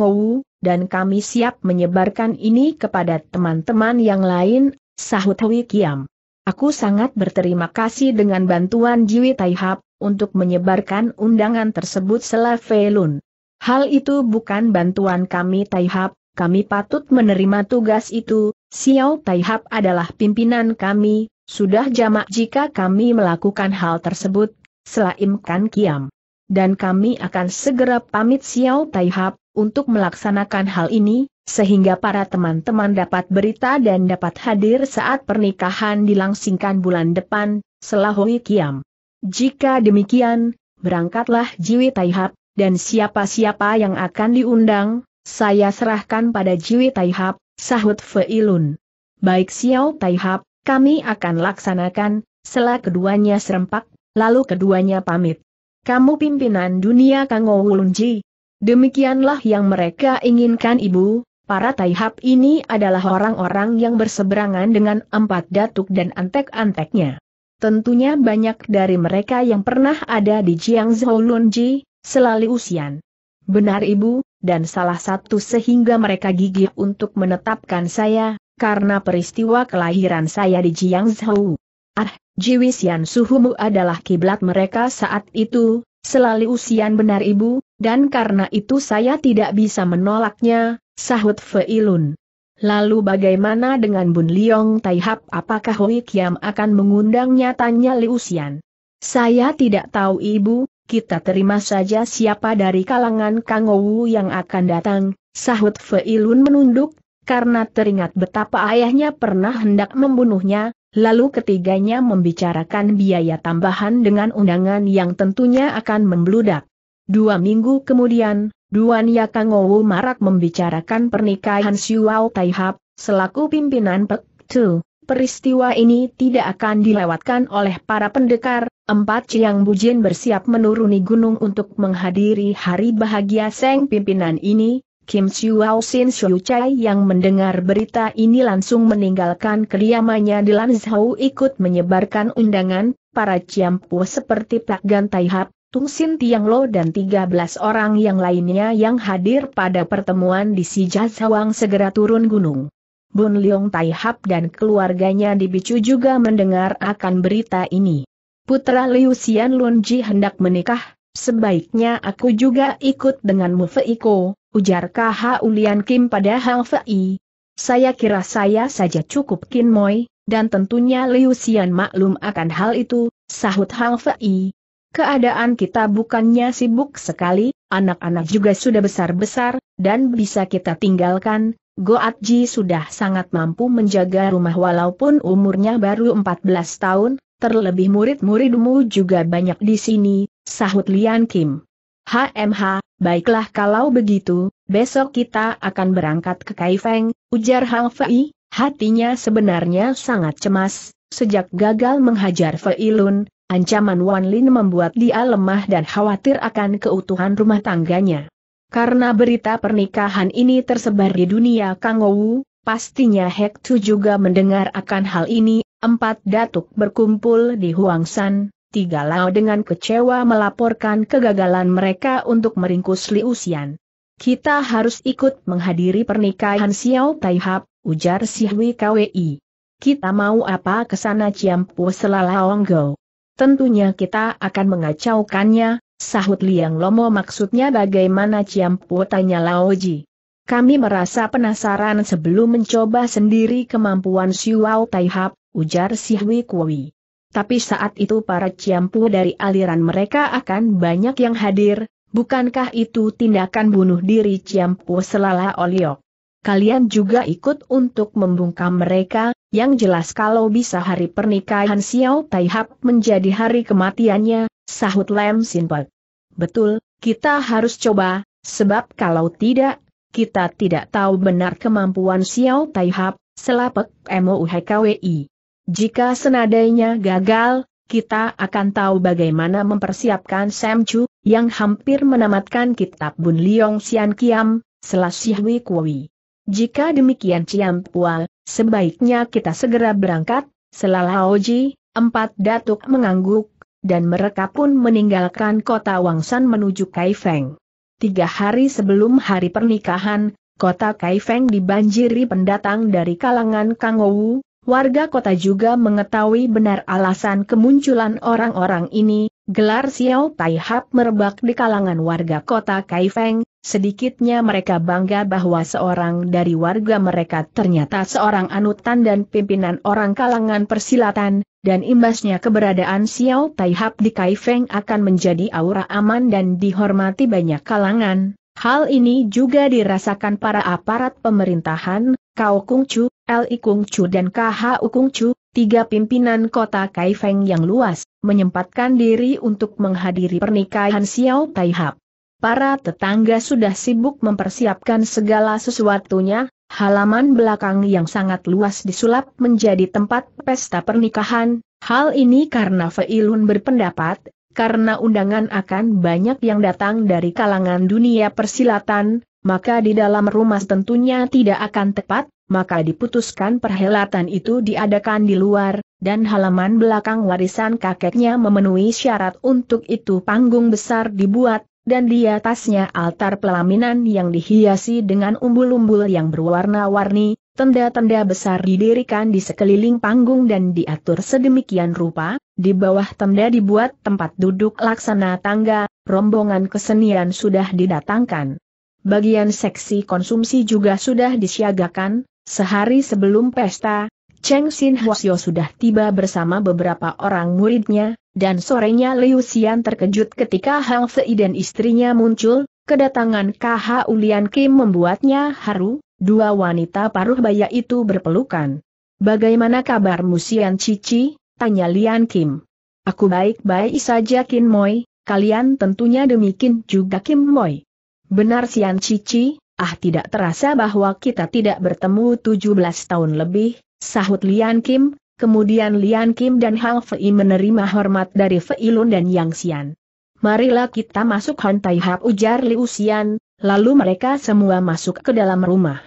dan kami siap menyebarkan ini kepada teman-teman yang lain, sahut Hui Kiam. Aku sangat berterima kasih dengan bantuan Jiwi Taihap untuk menyebarkan undangan tersebut Selavelun. Hal itu bukan bantuan kami Taihap. kami patut menerima tugas itu, Xiao Taihap adalah pimpinan kami, sudah jamak jika kami melakukan hal tersebut, selaimkan kiam. Dan kami akan segera pamit Xiao Taihap untuk melaksanakan hal ini, sehingga para teman-teman dapat berita dan dapat hadir saat pernikahan dilangsingkan bulan depan, selahui kiam. Jika demikian, berangkatlah Jiwi Taihap, dan siapa-siapa yang akan diundang, saya serahkan pada Jiwi Taihap, sahut Feilun. Baik Xiao Taihap, kami akan laksanakan, setelah keduanya serempak, lalu keduanya pamit. Kamu pimpinan dunia Kang Wulunji, Demikianlah yang mereka inginkan ibu, para taihap ini adalah orang-orang yang berseberangan dengan empat datuk dan antek-anteknya. Tentunya banyak dari mereka yang pernah ada di Jiang Zhoulunji, selalu usian. Benar ibu, dan salah satu sehingga mereka gigih untuk menetapkan saya, karena peristiwa kelahiran saya di Jiang Zhou. Ah, Jiwisian Suhumu adalah kiblat mereka saat itu, selalu usian benar ibu, dan karena itu saya tidak bisa menolaknya, sahut Feilun. Lalu bagaimana dengan Bun Liong Taihap apakah Hui Kiam akan mengundangnya tanya Liu Xian. Saya tidak tahu ibu, kita terima saja siapa dari kalangan Kang yang akan datang, sahut Feilun menunduk, karena teringat betapa ayahnya pernah hendak membunuhnya, lalu ketiganya membicarakan biaya tambahan dengan undangan yang tentunya akan membludak. Dua minggu kemudian, Duan Yakangowu marak membicarakan pernikahan Siuau Taihab, selaku pimpinan Pek Tu. Peristiwa ini tidak akan dilewatkan oleh para pendekar, empat Ciang Bujin bersiap menuruni gunung untuk menghadiri hari bahagia Seng pimpinan ini, Kim Siuau Sin Siu Chai yang mendengar berita ini langsung meninggalkan kediamannya di Lanzhou ikut menyebarkan undangan, para Pu seperti Pak Gan Taihab, Tung Sin Tiang Lo dan 13 orang yang lainnya yang hadir pada pertemuan di Sijasawang segera turun gunung. Bun Leong Tai Hap dan keluarganya dibicu juga mendengar akan berita ini. Putra Liu Xian Lun Ji hendak menikah, sebaiknya aku juga ikut denganmu Feiko, ujar KH Ulian Kim pada Hang Fei. Saya kira saya saja cukup Kin Moi, dan tentunya Liu Xian maklum akan hal itu, sahut Hang Fei, Keadaan kita bukannya sibuk sekali, anak-anak juga sudah besar-besar, dan bisa kita tinggalkan, Goatji sudah sangat mampu menjaga rumah walaupun umurnya baru 14 tahun, terlebih murid-muridmu juga banyak di sini, sahut Lian Kim. HMH, baiklah kalau begitu, besok kita akan berangkat ke Kaifeng, ujar Hang Fei, hatinya sebenarnya sangat cemas, sejak gagal menghajar Feilun, Ancaman Wan Lin membuat dia lemah dan khawatir akan keutuhan rumah tangganya. Karena berita pernikahan ini tersebar di dunia Kangowu, pastinya Hek Tu juga mendengar akan hal ini, empat datuk berkumpul di Huangshan, tiga Lao dengan kecewa melaporkan kegagalan mereka untuk meringkus Liu Xian. Kita harus ikut menghadiri pernikahan Xiao Taihap, ujar Si Hui Kwi. Kita mau apa ke sana Ciampu Selalaonggo. Tentunya kita akan mengacaukannya, sahut Liang Lomo maksudnya bagaimana Ciampu tanya Laoji. Kami merasa penasaran sebelum mencoba sendiri kemampuan Siwao Taihap, ujar Sihui Kui. Tapi saat itu para Ciampu dari aliran mereka akan banyak yang hadir, bukankah itu tindakan bunuh diri Ciampu selala Oliok? kalian juga ikut untuk membungkam mereka, yang jelas kalau bisa hari pernikahan Xiao Taihap menjadi hari kematiannya, sahut Lem Sinpek. Betul, kita harus coba, sebab kalau tidak, kita tidak tahu benar kemampuan Xiao Taihap, selapek MOUHKWI. Jika senadainya gagal, kita akan tahu bagaimana mempersiapkan Sam Chu, yang hampir menamatkan kitab Bun Liong Sian Kiam, Selasih Wei jika demikian Ciam Pual, sebaiknya kita segera berangkat, selala Oji, empat datuk mengangguk, dan mereka pun meninggalkan kota Wangsan menuju Kaifeng. Tiga hari sebelum hari pernikahan, kota Kaifeng dibanjiri pendatang dari kalangan Kangowu, Warga kota juga mengetahui benar alasan kemunculan orang-orang ini, gelar Xiao Tai Hap merebak di kalangan warga kota Kaifeng, sedikitnya mereka bangga bahwa seorang dari warga mereka ternyata seorang anutan dan pimpinan orang kalangan persilatan, dan imbasnya keberadaan Xiao Tai Hap di Kaifeng akan menjadi aura aman dan dihormati banyak kalangan. Hal ini juga dirasakan para aparat pemerintahan, Kau Kungcu, Li Chu dan KHU Chu, tiga pimpinan kota Kaifeng yang luas, menyempatkan diri untuk menghadiri pernikahan Xiao Taihap. Para tetangga sudah sibuk mempersiapkan segala sesuatunya, halaman belakang yang sangat luas disulap menjadi tempat pesta pernikahan, hal ini karena Feilun berpendapat, karena undangan akan banyak yang datang dari kalangan dunia persilatan, maka di dalam rumah tentunya tidak akan tepat, maka diputuskan perhelatan itu diadakan di luar, dan halaman belakang warisan kakeknya memenuhi syarat untuk itu panggung besar dibuat, dan di atasnya altar pelaminan yang dihiasi dengan umbul-umbul yang berwarna-warni, Tenda-tenda besar didirikan di sekeliling panggung dan diatur sedemikian rupa, di bawah tenda dibuat tempat duduk laksana tangga, rombongan kesenian sudah didatangkan bagian seksi konsumsi juga sudah disiagakan, sehari sebelum pesta, Cheng Xin Hwasyo sudah tiba bersama beberapa orang muridnya, dan sorenya Liu Xian terkejut ketika Hang Fei dan istrinya muncul, kedatangan KH Ulian Kim membuatnya haru, dua wanita paruh baya itu berpelukan. Bagaimana kabar Musian Cici? tanya Lian Kim. Aku baik-baik saja Kim Moi, kalian tentunya demikian juga Kim Moi. Benar Sian Cici, ah tidak terasa bahwa kita tidak bertemu 17 tahun lebih, sahut Lian Kim, kemudian Lian Kim dan Hang Fei menerima hormat dari Fei Lun dan Yang Sian. Marilah kita masuk Han Tai Hap ujar Liu Xian, lalu mereka semua masuk ke dalam rumah.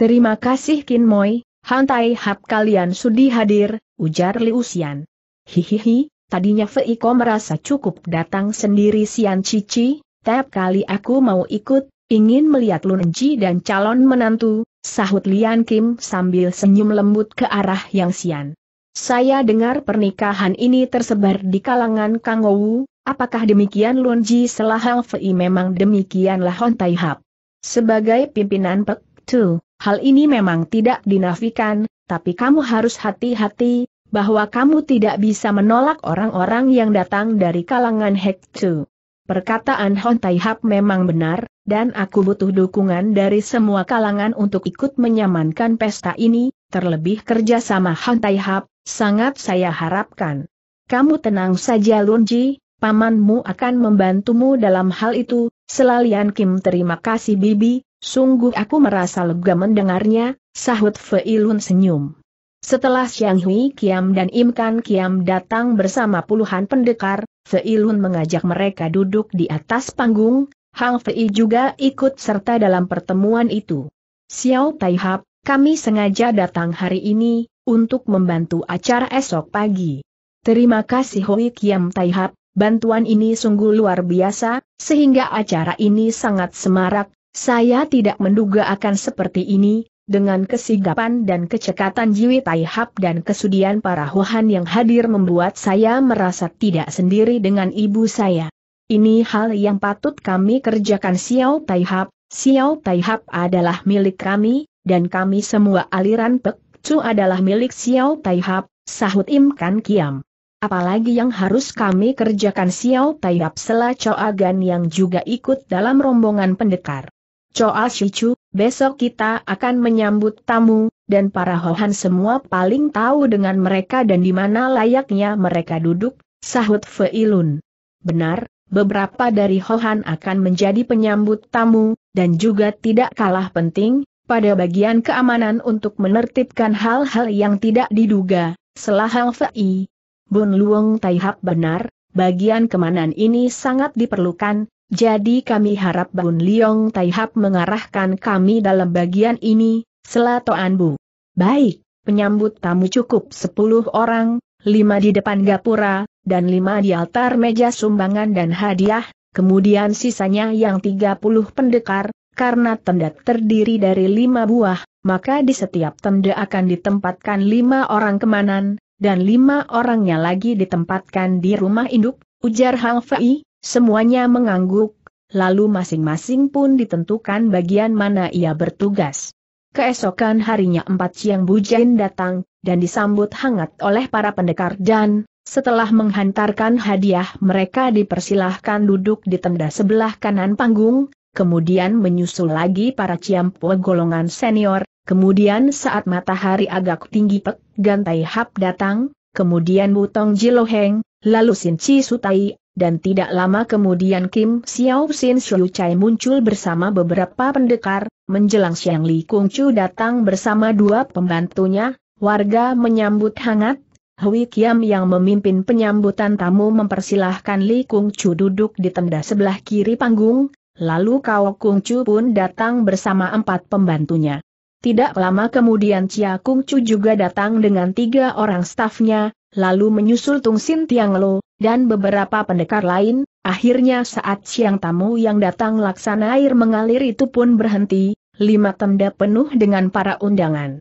Terima kasih Kin Moi, Han Tai Hap kalian sudi hadir, ujar Liu Xian. Hihihi, tadinya Fei ko merasa cukup datang sendiri Sian Cici, setiap kali aku mau ikut, ingin melihat Lunji dan calon menantu, sahut Lian Kim sambil senyum lembut ke arah Yang Xian. Saya dengar pernikahan ini tersebar di kalangan Kang Wu, apakah demikian Lunji selah Fei memang demikianlah Hon Tai Hap. Sebagai pimpinan Pek Tu, hal ini memang tidak dinafikan, tapi kamu harus hati-hati, bahwa kamu tidak bisa menolak orang-orang yang datang dari kalangan Hek Tu. Perkataan Hon Tai Hap memang benar, dan aku butuh dukungan dari semua kalangan untuk ikut menyamankan pesta ini, terlebih kerjasama Hon Tai Hap, sangat saya harapkan. Kamu tenang saja Lun Ji. pamanmu akan membantumu dalam hal itu, selalian Kim terima kasih Bibi, sungguh aku merasa lega mendengarnya, sahut Fei Lun senyum. Setelah Xiang Hui Kiam dan Im Kan Kiam datang bersama puluhan pendekar, Seilun mengajak mereka duduk di atas panggung, Hang Fei juga ikut serta dalam pertemuan itu. Xiao Taihap, kami sengaja datang hari ini, untuk membantu acara esok pagi. Terima kasih Hui Kiam Taihap, bantuan ini sungguh luar biasa, sehingga acara ini sangat semarak, saya tidak menduga akan seperti ini, dengan kesigapan dan kecekatan Jiwi Tai Hap dan kesudian para Huhan yang hadir membuat saya merasa tidak sendiri dengan ibu saya. Ini hal yang patut kami kerjakan Xiao Tai Hap. Xiao Tai Hap adalah milik kami, dan kami semua aliran Pek Chu adalah milik Xiao Tai Hap, sahut Im Kan Kiam. Apalagi yang harus kami kerjakan Xiao Tai Hap Sela Agan yang juga ikut dalam rombongan pendekar. Choa Shichu, besok kita akan menyambut tamu, dan para Hohan semua paling tahu dengan mereka dan di mana layaknya mereka duduk, sahut Feilun. Benar, beberapa dari Hohan akan menjadi penyambut tamu, dan juga tidak kalah penting, pada bagian keamanan untuk menertibkan hal-hal yang tidak diduga, selahang Fei. Bun Luong Taihap benar, bagian keamanan ini sangat diperlukan, jadi kami harap Bun Liong Taihap mengarahkan kami dalam bagian ini, Selatoan Bu. Baik, penyambut tamu cukup 10 orang, 5 di depan gapura, dan 5 di altar meja sumbangan dan hadiah, kemudian sisanya yang 30 pendekar, karena tenda terdiri dari 5 buah, maka di setiap tenda akan ditempatkan 5 orang kemanan, dan 5 orangnya lagi ditempatkan di rumah induk, ujar Hang Fei, Semuanya mengangguk, lalu masing-masing pun ditentukan bagian mana ia bertugas. Keesokan harinya empat siang bujain datang, dan disambut hangat oleh para pendekar dan, setelah menghantarkan hadiah mereka dipersilahkan duduk di tenda sebelah kanan panggung, kemudian menyusul lagi para ciampu golongan senior, kemudian saat matahari agak tinggi pek, Gantai Hap datang, kemudian Butong Jiloheng, lalu Sinci Sutai, dan tidak lama kemudian Kim Xiao Sin Shu Chai muncul bersama beberapa pendekar, menjelang Siang Li Kung Chu datang bersama dua pembantunya, warga menyambut hangat, Hui Kiam yang memimpin penyambutan tamu mempersilahkan Li Kung Chu duduk di tenda sebelah kiri panggung, lalu Kao Kung Chu pun datang bersama empat pembantunya. Tidak lama kemudian Chia Kung Chu juga datang dengan tiga orang stafnya, lalu menyusul Tung Sin Tiang Lo, dan beberapa pendekar lain, akhirnya saat siang tamu yang datang laksana air mengalir itu pun berhenti, lima tenda penuh dengan para undangan.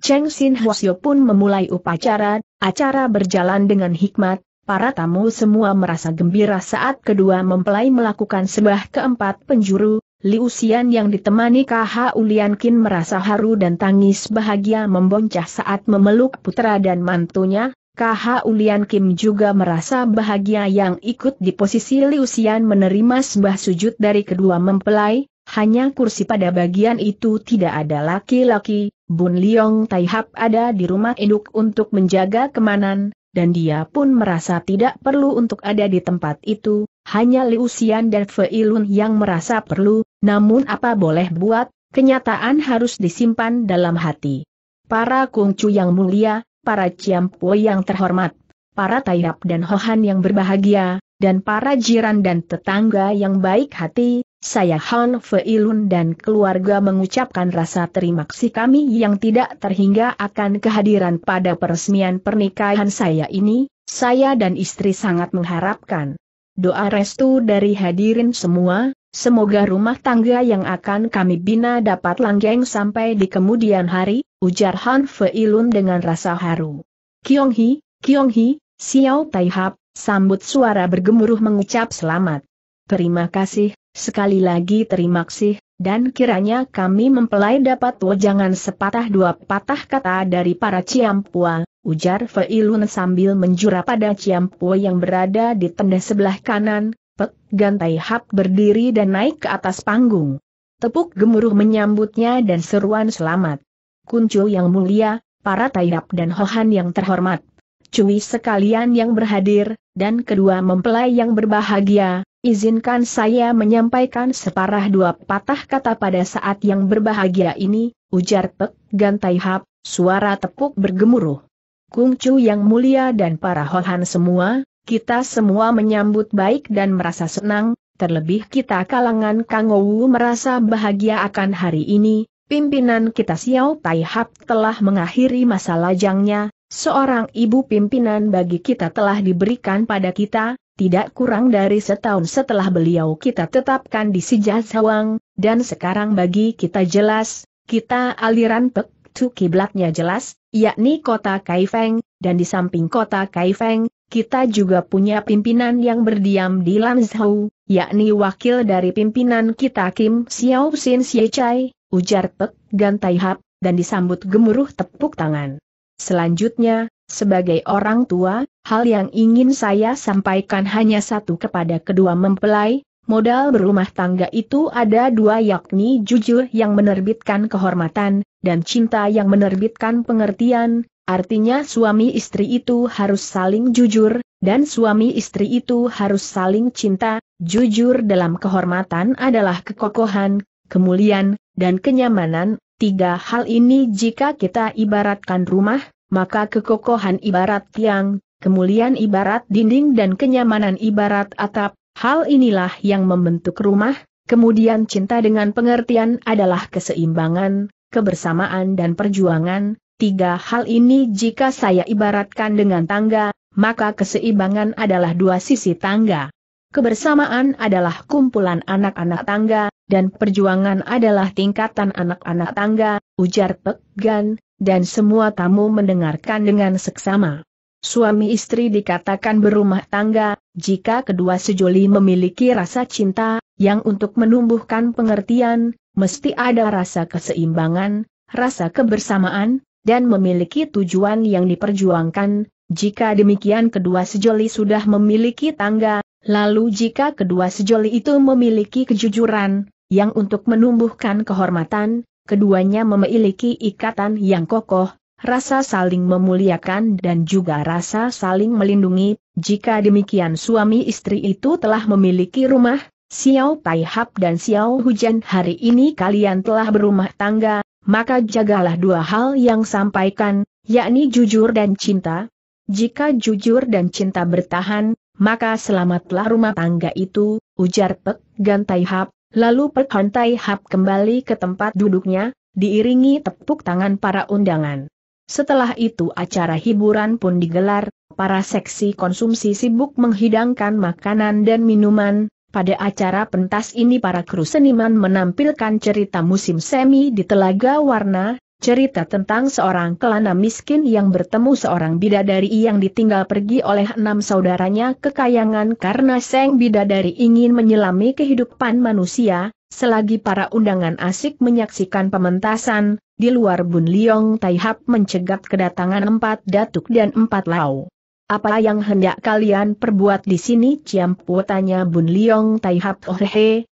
Cheng Sin Hwasyo pun memulai upacara, acara berjalan dengan hikmat, para tamu semua merasa gembira saat kedua mempelai melakukan sebah keempat penjuru, Liu Xian yang ditemani KH Ulian Kin merasa haru dan tangis bahagia memboncah saat memeluk putra dan mantunya, KH Ulian Kim juga merasa bahagia yang ikut di posisi Liu Xian menerima sembah sujud dari kedua mempelai, hanya kursi pada bagian itu tidak ada laki-laki, Bun Liong Taihap ada di rumah induk untuk menjaga kemanan, dan dia pun merasa tidak perlu untuk ada di tempat itu, hanya Liu Xian dan Fei Lun yang merasa perlu, namun apa boleh buat, kenyataan harus disimpan dalam hati. Para kungcu yang mulia, para Ciampo yang terhormat, para tayap dan Hohan yang berbahagia, dan para jiran dan tetangga yang baik hati, saya Han Feilun dan keluarga mengucapkan rasa terima kasih kami yang tidak terhingga akan kehadiran pada peresmian pernikahan saya ini, saya dan istri sangat mengharapkan. Doa restu dari hadirin semua, semoga rumah tangga yang akan kami bina dapat langgeng sampai di kemudian hari, ujar Han Feilun dengan rasa haru. Kiong Hi, Kiong Hi, Xiao Taihap, sambut suara bergemuruh mengucap selamat. Terima kasih, sekali lagi terima kasih, dan kiranya kami mempelai dapat wajangan sepatah dua patah kata dari para Ciampua, ujar Feilun sambil menjura pada Ciampua yang berada di tenda sebelah kanan, Pek Tai Hap berdiri dan naik ke atas panggung. Tepuk gemuruh menyambutnya dan seruan selamat. Kuncu yang mulia, para Tayap dan Hohan yang terhormat. Cui sekalian yang berhadir, dan kedua mempelai yang berbahagia, izinkan saya menyampaikan separah dua patah kata pada saat yang berbahagia ini, ujar Pek Gantaihap, Hap, suara tepuk bergemuruh. Kuncu yang mulia dan para Hohan semua, kita semua menyambut baik dan merasa senang, terlebih kita kalangan Kangowu merasa bahagia akan hari ini, Pimpinan kita Xiao Tai Hap telah mengakhiri masa lajangnya, seorang ibu pimpinan bagi kita telah diberikan pada kita, tidak kurang dari setahun setelah beliau kita tetapkan di Sijat Sawang, dan sekarang bagi kita jelas, kita aliran Pek Tu kiblatnya jelas, yakni kota Kaifeng, dan di samping kota Kaifeng, kita juga punya pimpinan yang berdiam di Lanzhou, yakni wakil dari pimpinan kita Kim Xiao Sin Xie Chai, ujar Pek Gantai dan disambut gemuruh tepuk tangan. Selanjutnya, sebagai orang tua, hal yang ingin saya sampaikan hanya satu kepada kedua mempelai, Modal berumah tangga itu ada dua yakni jujur yang menerbitkan kehormatan, dan cinta yang menerbitkan pengertian, artinya suami istri itu harus saling jujur, dan suami istri itu harus saling cinta, jujur dalam kehormatan adalah kekokohan, kemuliaan, dan kenyamanan, tiga hal ini jika kita ibaratkan rumah, maka kekokohan ibarat tiang, kemuliaan ibarat dinding dan kenyamanan ibarat atap, hal inilah yang membentuk rumah, kemudian cinta dengan pengertian adalah keseimbangan, kebersamaan dan perjuangan, tiga hal ini jika saya ibaratkan dengan tangga, maka keseimbangan adalah dua sisi tangga. Kebersamaan adalah kumpulan anak-anak tangga, dan perjuangan adalah tingkatan anak-anak tangga, ujar Pek Gan, dan semua tamu mendengarkan dengan seksama. Suami istri dikatakan berumah tangga, jika kedua sejoli memiliki rasa cinta, yang untuk menumbuhkan pengertian, mesti ada rasa keseimbangan, rasa kebersamaan, dan memiliki tujuan yang diperjuangkan, jika demikian kedua sejoli sudah memiliki tangga, lalu jika kedua sejoli itu memiliki kejujuran, yang untuk menumbuhkan kehormatan, keduanya memiliki ikatan yang kokoh, rasa saling memuliakan dan juga rasa saling melindungi, jika demikian suami istri itu telah memiliki rumah, Xiao Tai Hap dan Xiao Hujan hari ini kalian telah berumah tangga, maka jagalah dua hal yang sampaikan, yakni jujur dan cinta. Jika jujur dan cinta bertahan, maka selamatlah rumah tangga itu, ujar Pek Gantai Hap, Lalu Perkan Tai Hap kembali ke tempat duduknya, diiringi tepuk tangan para undangan. Setelah itu acara hiburan pun digelar, para seksi konsumsi sibuk menghidangkan makanan dan minuman, pada acara pentas ini para kru seniman menampilkan cerita musim semi di Telaga Warna, cerita tentang seorang kelana miskin yang bertemu seorang bidadari yang ditinggal pergi oleh enam saudaranya kekayangan karena Seng Bidadari ingin menyelami kehidupan manusia, selagi para undangan asik menyaksikan pementasan, di luar Bun Liong Taihap mencegat kedatangan empat datuk dan empat lau. Apa yang hendak kalian perbuat di sini? Ciampu tanya Bun Liong Taihap oh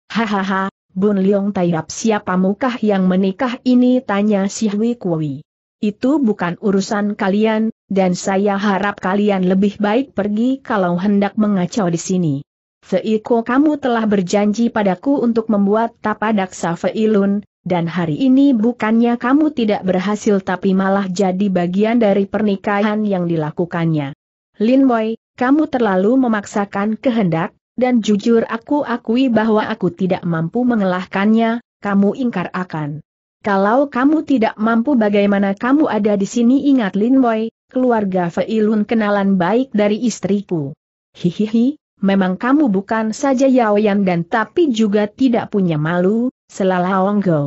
hahaha, Bun Leong Taihap siapa mukah yang menikah ini tanya si Hui Kui. Itu bukan urusan kalian, dan saya harap kalian lebih baik pergi kalau hendak mengacau di sini. Feiko kamu telah berjanji padaku untuk membuat tapa tapadaksa Feilun, dan hari ini bukannya kamu tidak berhasil tapi malah jadi bagian dari pernikahan yang dilakukannya. Lin Wei, kamu terlalu memaksakan kehendak, dan jujur aku akui bahwa aku tidak mampu mengelahkannya, kamu ingkar akan. Kalau kamu tidak mampu bagaimana kamu ada di sini ingat Lin Wei, keluarga Feilun kenalan baik dari istriku. Hihihi, memang kamu bukan saja Yaoyan dan tapi juga tidak punya malu, selalu onggo.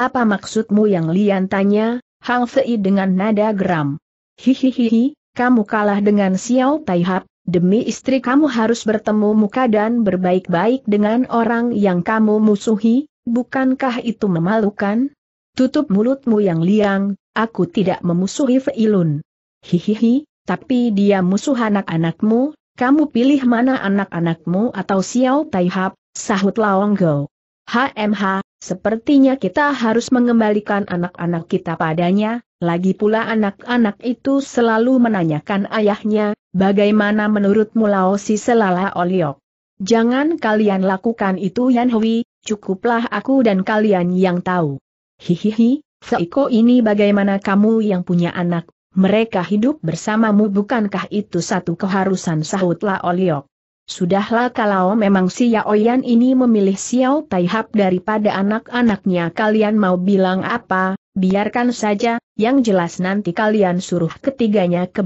Apa maksudmu yang Lian tanya, Hang Fei dengan nada geram. Hihihihi, kamu kalah dengan Xiao Taihap, Demi istri kamu harus bertemu muka dan berbaik-baik dengan orang yang kamu musuhi, bukankah itu memalukan? Tutup mulutmu yang liang, aku tidak memusuhi Feilun. Hihihi, tapi dia musuh anak-anakmu, kamu pilih mana anak-anakmu atau Xiao Taihap, sahut Laong Go. HMH, sepertinya kita harus mengembalikan anak-anak kita padanya, lagi pula anak-anak itu selalu menanyakan ayahnya, Bagaimana menurutmu Laosi Selala Oliok? Jangan kalian lakukan itu Yan Hui, cukuplah aku dan kalian yang tahu. Hihihi, Feiko ini bagaimana kamu yang punya anak, mereka hidup bersamamu bukankah itu satu keharusan Sahutlah Oliok. Sudahlah kalau memang si Yaoyan ini memilih Xiao Taihap daripada anak-anaknya kalian mau bilang apa, biarkan saja, yang jelas nanti kalian suruh ketiganya ke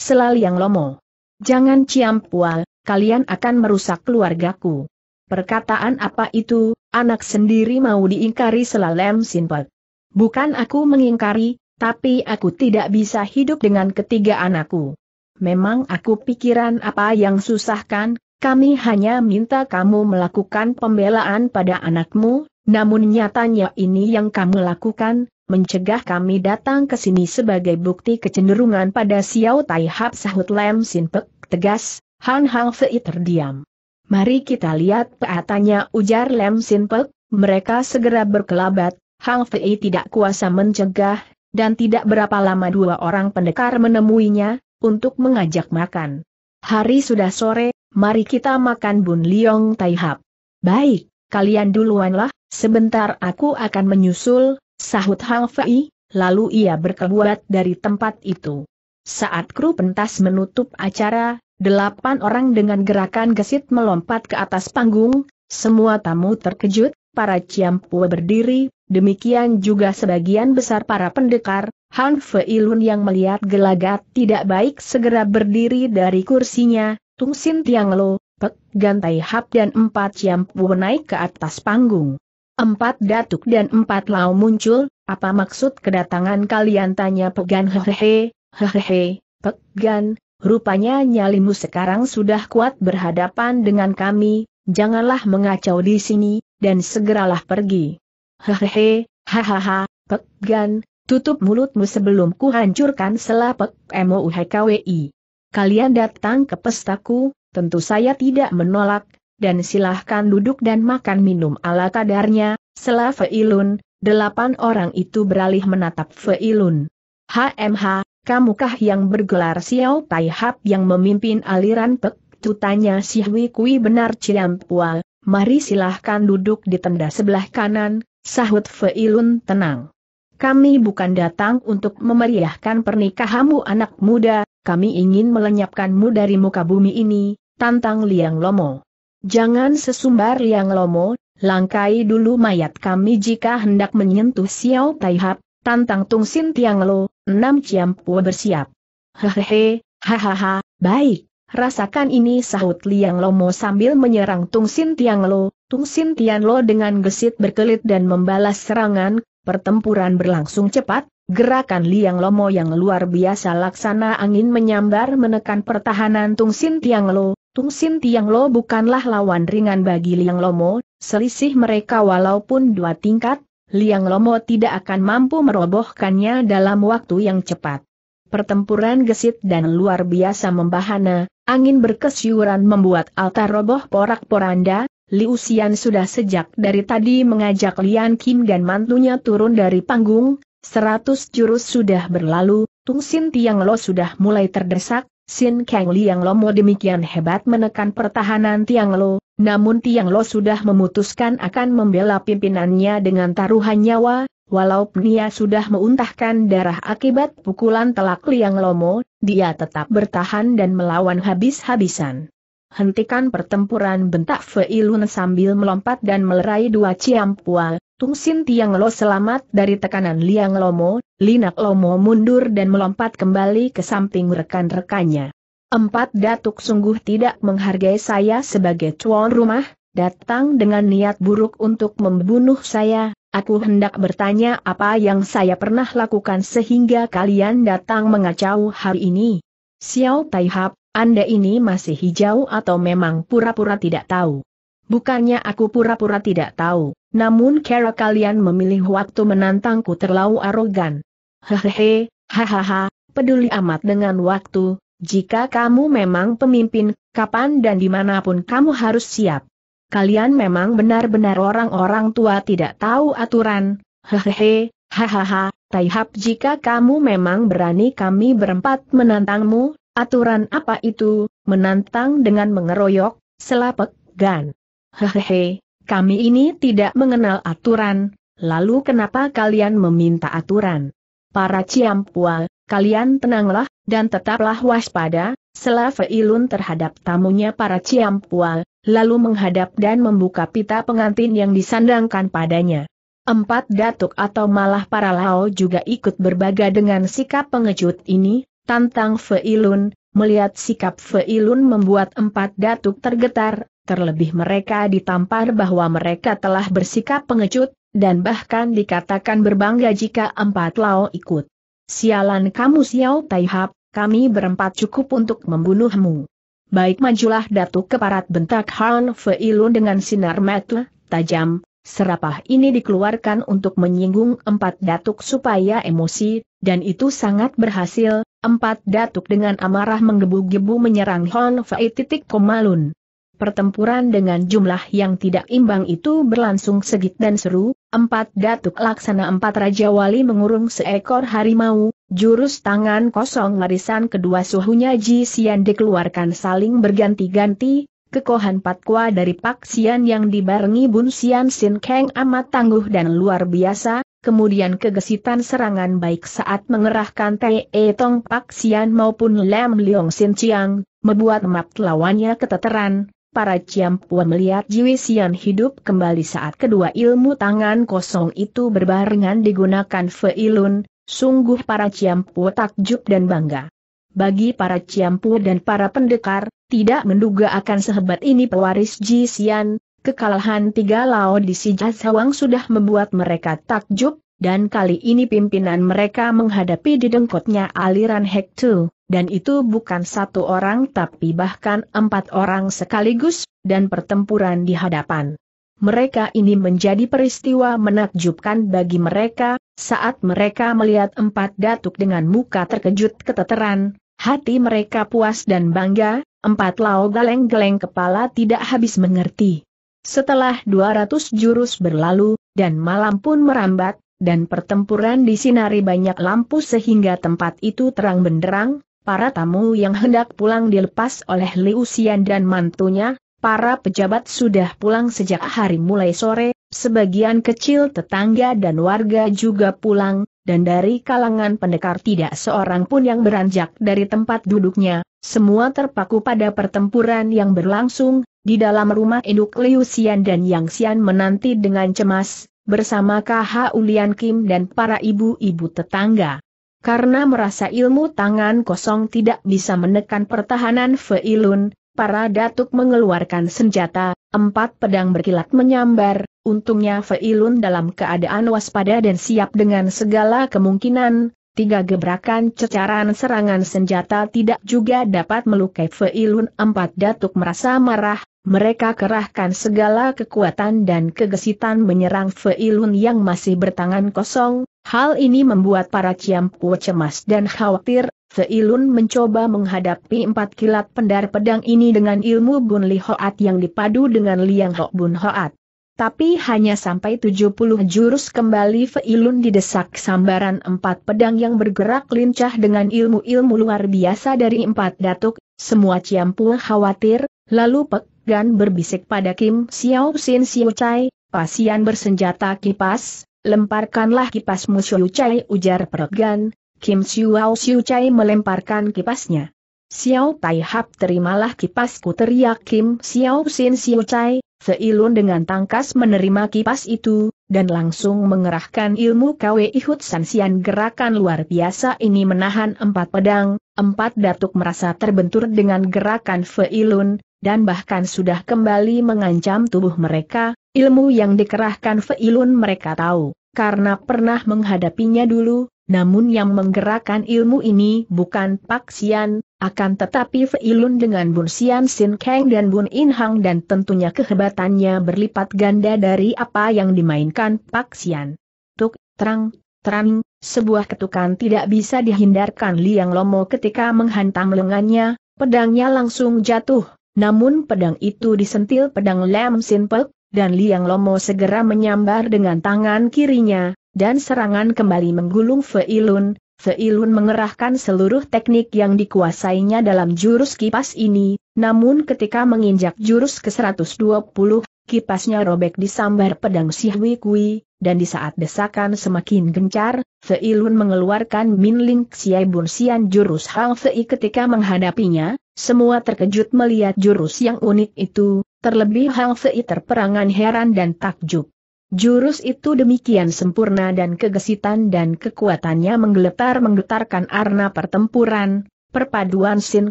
Selal yang lomo. Jangan pual, kalian akan merusak keluargaku. Perkataan apa itu, anak sendiri mau diingkari selalem simpel. Bukan aku mengingkari, tapi aku tidak bisa hidup dengan ketiga anakku. Memang aku pikiran apa yang susahkan, kami hanya minta kamu melakukan pembelaan pada anakmu, namun nyatanya ini yang kamu lakukan, mencegah kami datang ke sini sebagai bukti kecenderungan pada Xiao Tai Hap sahut Lem Sinpek tegas, Han Hang Fei terdiam. Mari kita lihat peatanya ujar Lem Sinpek. mereka segera berkelabat, Hang Fei tidak kuasa mencegah, dan tidak berapa lama dua orang pendekar menemuinya, untuk mengajak makan. Hari sudah sore, mari kita makan Bun Liong Tai Hap. Baik, kalian duluanlah, sebentar aku akan menyusul, Sahut Hang Fei, lalu ia berkeluar dari tempat itu. Saat kru pentas menutup acara, delapan orang dengan gerakan gesit melompat ke atas panggung, semua tamu terkejut, para ciampu berdiri, demikian juga sebagian besar para pendekar, Han Fei Lun yang melihat gelagat tidak baik segera berdiri dari kursinya, Tung Sin Tiang Lo, Pek Gantai Hap dan empat ciampu naik ke atas panggung. Empat datuk dan empat lau muncul, apa maksud kedatangan kalian tanya pegan hehehe, hehehe, pegan, rupanya nyalimu sekarang sudah kuat berhadapan dengan kami, janganlah mengacau di sini, dan segeralah pergi. Hehehe, hahaha, pegan, tutup mulutmu sebelum ku kuhancurkan selapek MOUHKWI. Kalian datang ke pestaku, tentu saya tidak menolak, dan silahkan duduk dan makan minum ala kadarnya, selah Feilun, delapan orang itu beralih menatap Feilun. HMH, kamukah yang bergelar Xiao Tai Hap yang memimpin aliran Pek? Tutanya si Kui benar Ciampual, mari silahkan duduk di tenda sebelah kanan, sahut Feilun tenang. Kami bukan datang untuk memeriahkan pernikahanmu anak muda, kami ingin melenyapkanmu dari muka bumi ini, tantang Liang Lomo. Jangan sesumbar yang lomo, langkai dulu mayat kami jika hendak menyentuh Xiao Taihap, tantang Tung Sin Tiang Lo, enam Ciam bersiap. Hehehe, hahaha, baik, rasakan ini sahut Liang Lomo sambil menyerang Tung Sin Tiang Lo, Tung Sin Tiang Lo dengan gesit berkelit dan membalas serangan, pertempuran berlangsung cepat, Gerakan Liang Lomo yang luar biasa laksana angin menyambar menekan pertahanan Tung Sin Tiang Lo, Tung Sin Tiang Lo bukanlah lawan ringan bagi Liang Lomo, selisih mereka walaupun dua tingkat, Liang Lomo tidak akan mampu merobohkannya dalam waktu yang cepat. Pertempuran gesit dan luar biasa membahana, angin berkesyuran membuat altar roboh porak-poranda, Liu Xian sudah sejak dari tadi mengajak Lian Kim dan mantunya turun dari panggung, seratus jurus sudah berlalu, Tung Sin Tiang Lo sudah mulai terdesak, Sin Kang Liang yang lomo demikian hebat menekan pertahanan Tiang Lo, namun Tiang Lo sudah memutuskan akan membela pimpinannya dengan taruhan nyawa, walaupun ia sudah meuntahkan darah akibat pukulan telak Liang Lomo, dia tetap bertahan dan melawan habis-habisan hentikan pertempuran bentak Fei sambil melompat dan melerai dua ciampua, Tung Sin Tiang Lo selamat dari tekanan Liang Lomo, Linak Lomo mundur dan melompat kembali ke samping rekan-rekannya. Empat datuk sungguh tidak menghargai saya sebagai tuan rumah, datang dengan niat buruk untuk membunuh saya, Aku hendak bertanya apa yang saya pernah lakukan sehingga kalian datang mengacau hari ini. Xiao Taihap, anda ini masih hijau atau memang pura-pura tidak tahu? Bukannya aku pura-pura tidak tahu, namun kera kalian memilih waktu menantangku terlalu arogan. Hehehe, hahaha, peduli amat dengan waktu, jika kamu memang pemimpin, kapan dan dimanapun kamu harus siap. Kalian memang benar-benar orang-orang tua tidak tahu aturan, hehehe, hahaha, Taihap jika kamu memang berani kami berempat menantangmu, Aturan apa itu, menantang dengan mengeroyok, selapek, gan. Hehehe, kami ini tidak mengenal aturan, lalu kenapa kalian meminta aturan? Para ciampua, kalian tenanglah, dan tetaplah waspada, Selave Ilun terhadap tamunya para Ciampual, lalu menghadap dan membuka pita pengantin yang disandangkan padanya. Empat datuk atau malah para Lao juga ikut berbaga dengan sikap pengecut ini, tantang Feilun, melihat sikap Feilun membuat empat datuk tergetar, terlebih mereka ditampar bahwa mereka telah bersikap pengecut, dan bahkan dikatakan berbangga jika empat lao ikut. Sialan kamu Xiao Taihap, kami berempat cukup untuk membunuhmu. Baik majulah datuk keparat bentak Han Feilun dengan sinar mata tajam, serapah ini dikeluarkan untuk menyinggung empat datuk supaya emosi, dan itu sangat berhasil, Empat datuk dengan amarah menggebu-gebu menyerang Hon Fei titik komalun. Pertempuran dengan jumlah yang tidak imbang itu berlangsung segit dan seru, empat datuk laksana empat Raja Wali mengurung seekor harimau, jurus tangan kosong larisan kedua suhunya Ji Xian dikeluarkan saling berganti-ganti, kekohan patwa dari Pak Xian yang dibarengi Bun Xian Sin Kang amat tangguh dan luar biasa, kemudian kegesitan serangan baik saat mengerahkan Te Tong Pak Sian maupun Lam Leong Sin Chiang, membuat map lawannya keteteran. Para Ciampua melihat Jiwi Sian hidup kembali saat kedua ilmu tangan kosong itu berbarengan digunakan Lun. sungguh para Ciampua takjub dan bangga. Bagi para Ciampua dan para pendekar, tidak menduga akan sehebat ini pewaris Ji Sian, Kekalahan tiga Lao di si Sijasawang sudah membuat mereka takjub, dan kali ini pimpinan mereka menghadapi didengkotnya aliran Hektu, dan itu bukan satu orang tapi bahkan empat orang sekaligus, dan pertempuran di hadapan. Mereka ini menjadi peristiwa menakjubkan bagi mereka, saat mereka melihat empat datuk dengan muka terkejut keteteran, hati mereka puas dan bangga, empat lao galeng geleng kepala tidak habis mengerti. Setelah 200 jurus berlalu, dan malam pun merambat, dan pertempuran disinari banyak lampu sehingga tempat itu terang benderang, para tamu yang hendak pulang dilepas oleh Liu Xian dan mantunya, para pejabat sudah pulang sejak hari mulai sore, sebagian kecil tetangga dan warga juga pulang, dan dari kalangan pendekar tidak seorang pun yang beranjak dari tempat duduknya, semua terpaku pada pertempuran yang berlangsung, di dalam rumah induk Liu Xian dan Yang Xian menanti dengan cemas, bersama KH Ulian Kim dan para ibu-ibu tetangga. Karena merasa ilmu tangan kosong tidak bisa menekan pertahanan Feilun, para datuk mengeluarkan senjata, empat pedang berkilat menyambar, untungnya Feilun dalam keadaan waspada dan siap dengan segala kemungkinan, tiga gebrakan cecaran serangan senjata tidak juga dapat melukai Feilun empat datuk merasa marah, mereka kerahkan segala kekuatan dan kegesitan menyerang Feilun yang masih bertangan kosong, hal ini membuat para Ciampu cemas dan khawatir, Feilun mencoba menghadapi empat kilat pendar pedang ini dengan ilmu Bun Li Hoat yang dipadu dengan Liang Ho Bun Hoat tapi hanya sampai 70 jurus kembali Feilun didesak sambaran empat pedang yang bergerak lincah dengan ilmu-ilmu luar biasa dari empat datuk, semua Ciampul khawatir, lalu Pek Gan berbisik pada Kim Xiao Sin Xiu Chai, pasian bersenjata kipas, lemparkanlah kipasmu Xiu Chai ujar Pek Gan, Kim Xiao Xiu Chai melemparkan kipasnya. Xiao Tai Hap terimalah kipasku teriak Kim Xiao Sin Xiu Chai, Seilun dengan tangkas menerima kipas itu, dan langsung mengerahkan ilmu Kwe Ihut Sansian gerakan luar biasa ini menahan empat pedang, empat datuk merasa terbentur dengan gerakan Feilun, dan bahkan sudah kembali mengancam tubuh mereka, ilmu yang dikerahkan Feilun mereka tahu, karena pernah menghadapinya dulu, namun yang menggerakkan ilmu ini bukan Paksian, akan tetapi Feilun dengan Bun Sian Sin Kang dan Bun In Hang dan tentunya kehebatannya berlipat ganda dari apa yang dimainkan Pak Sian. Tuk, terang, terang, sebuah ketukan tidak bisa dihindarkan Liang Lomo ketika menghantam lengannya, pedangnya langsung jatuh, namun pedang itu disentil pedang Lam Sin Pek, dan Liang Lomo segera menyambar dengan tangan kirinya, dan serangan kembali menggulung Feilun, Seilun mengerahkan seluruh teknik yang dikuasainya dalam jurus kipas ini, namun ketika menginjak jurus ke-120, kipasnya robek disambar pedang Sihwi Kui, dan di saat desakan semakin gencar, Seilun mengeluarkan Minling Xiai Bun Xian jurus Hang Fei ketika menghadapinya, semua terkejut melihat jurus yang unik itu, terlebih Hang Fei terperangan heran dan takjub. Jurus itu demikian sempurna dan kegesitan dan kekuatannya menggeletar-menggetarkan arna pertempuran, perpaduan Sin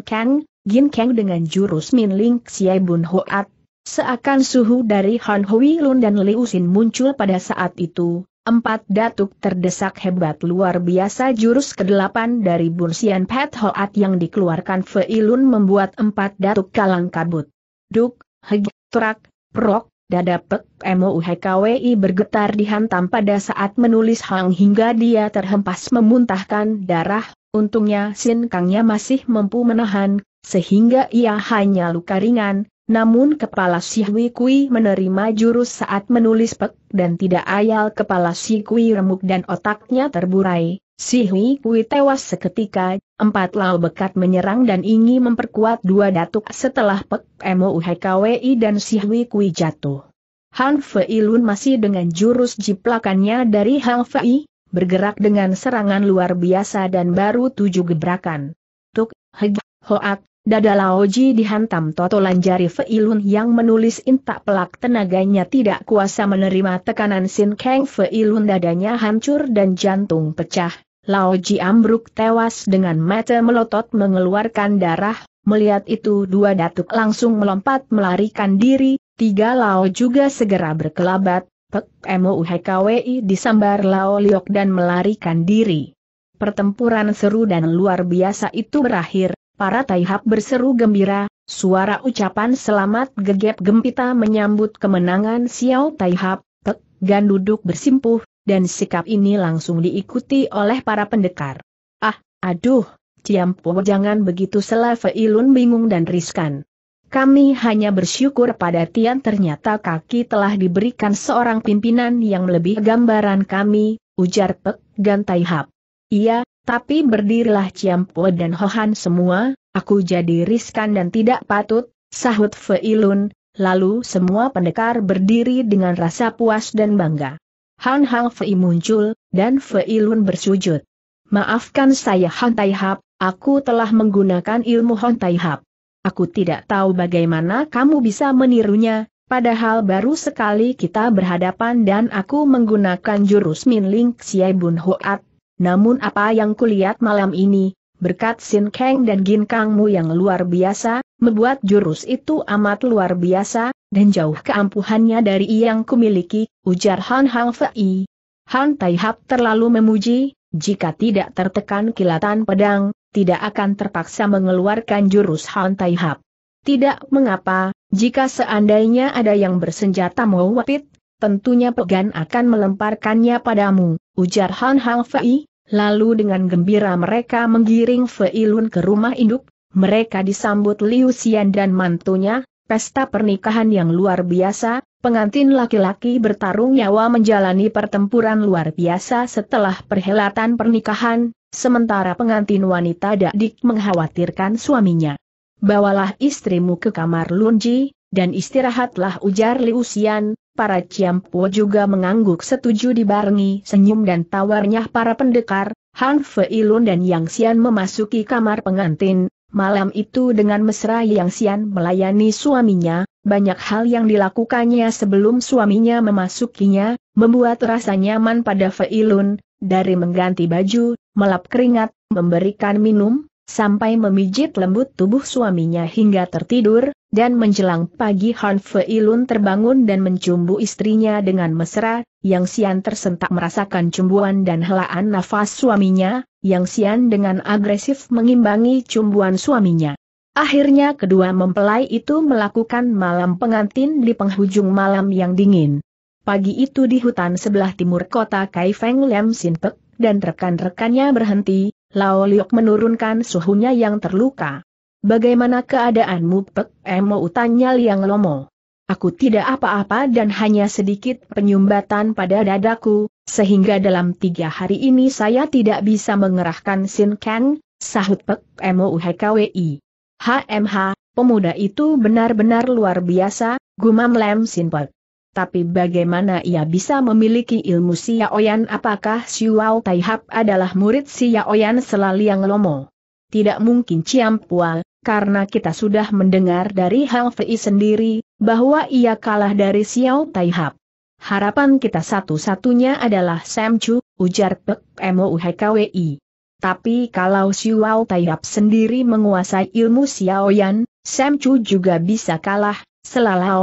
Kang, Gin Kang dengan jurus Min Ling xie Bun Hoat, seakan suhu dari Han Hui Lun dan Liu Xin muncul pada saat itu, empat datuk terdesak hebat luar biasa jurus kedelapan dari Bun Xian Pet Hoat yang dikeluarkan Fei Lun membuat empat datuk kalang kabut. Duk, Heg, Trak, Prok, Dada Pek Emo bergetar dihantam pada saat menulis Hang hingga dia terhempas memuntahkan darah, untungnya Sin Kangnya masih mampu menahan, sehingga ia hanya luka ringan, namun kepala Sihwi Hui Kui menerima jurus saat menulis Pek dan tidak ayal kepala Sihwi remuk dan otaknya terburai, Si Hui Kui tewas seketika, Empat lau Bekat menyerang dan ingin memperkuat dua datuk setelah Pek Emo dan Sihwi Kui jatuh. Han Fei Lun masih dengan jurus jiplakannya dari Hang Fei, bergerak dengan serangan luar biasa dan baru tujuh gebrakan. Tuk, Heg, Hoak, Dada Laoji dihantam totolan jari Fei Lun yang menulis intak pelak tenaganya tidak kuasa menerima tekanan Sin Kang Fei Lun dadanya hancur dan jantung pecah Lao Ji Ambruk tewas dengan mata melotot mengeluarkan darah, melihat itu dua datuk langsung melompat melarikan diri, tiga Lao juga segera berkelabat, Pek MUHKWI disambar Lao Liok dan melarikan diri. Pertempuran seru dan luar biasa itu berakhir, para Taihap berseru gembira, suara ucapan selamat gegep gempita menyambut kemenangan Xiao Taihap, Pek Gan duduk bersimpuh, dan sikap ini langsung diikuti oleh para pendekar. Ah, aduh, Ciampo jangan begitu Selave Ilun bingung dan riskan. Kami hanya bersyukur pada Tian ternyata kaki telah diberikan seorang pimpinan yang lebih gambaran kami, ujar Pek Gantai Hap. Iya, tapi berdirilah Ciampo dan Hohan semua, aku jadi riskan dan tidak patut, sahut Feilun, lalu semua pendekar berdiri dengan rasa puas dan bangga. Han Hang Fei muncul, dan Fei Lun bersujud. Maafkan saya Han Tai Hap, aku telah menggunakan ilmu Han Tai Hap. Aku tidak tahu bagaimana kamu bisa menirunya, padahal baru sekali kita berhadapan dan aku menggunakan jurus Min Ling Xie Bun Hoat. Namun apa yang kulihat malam ini, berkat Sin Kang dan Gin Kangmu yang luar biasa, membuat jurus itu amat luar biasa, dan jauh keampuhannya dari yang kumiliki, ujar Han Hang Fei. Han Tai Hap terlalu memuji, jika tidak tertekan kilatan pedang, tidak akan terpaksa mengeluarkan jurus Han Tai Hap. Tidak mengapa, jika seandainya ada yang bersenjata mau wapit, tentunya Pegan akan melemparkannya padamu, ujar Han Hang Fei, lalu dengan gembira mereka menggiring Fei ke rumah induk, mereka disambut Liu Xian dan mantunya, pesta pernikahan yang luar biasa, pengantin laki-laki bertarung nyawa menjalani pertempuran luar biasa setelah perhelatan pernikahan, sementara pengantin wanita Dakdik mengkhawatirkan suaminya. Bawalah istrimu ke kamar Lunji, dan istirahatlah ujar Liusian, para Ciampo juga mengangguk setuju dibarengi senyum dan tawarnya para pendekar, Han Lun dan Yang Xian memasuki kamar pengantin, Malam itu dengan mesra yang sian melayani suaminya, banyak hal yang dilakukannya sebelum suaminya memasukinya, membuat rasa nyaman pada Feilun, dari mengganti baju, melap keringat, memberikan minum, sampai memijit lembut tubuh suaminya hingga tertidur, dan menjelang pagi Han Feilun terbangun dan mencumbu istrinya dengan mesra, Yang Xian tersentak merasakan cumbuan dan helaan nafas suaminya, Yang Xian dengan agresif mengimbangi cumbuan suaminya. Akhirnya kedua mempelai itu melakukan malam pengantin di penghujung malam yang dingin. Pagi itu di hutan sebelah timur kota Kaifeng Lem Sinpek, dan rekan-rekannya berhenti, Lao Liok menurunkan suhunya yang terluka. Bagaimana keadaanmu Pek Emo utanya Liang Lomo? Aku tidak apa-apa dan hanya sedikit penyumbatan pada dadaku, sehingga dalam tiga hari ini saya tidak bisa mengerahkan Sin Kang, sahut Pek Emo UHKWI. HMH, pemuda itu benar-benar luar biasa, gumam Lem Sin Pek. Tapi bagaimana ia bisa memiliki ilmu Siaoyan apakah Siuau Taihap adalah murid Siaoyan selalu yang lomo? Tidak mungkin Ciampual, karena kita sudah mendengar dari Hang Fei sendiri, bahwa ia kalah dari Xiao Taihap. Harapan kita satu-satunya adalah Sam Chu, ujar Pek MOUHKWI. Tapi kalau Xiao Taihap sendiri menguasai ilmu Xiaoyan, Sam Chu juga bisa kalah,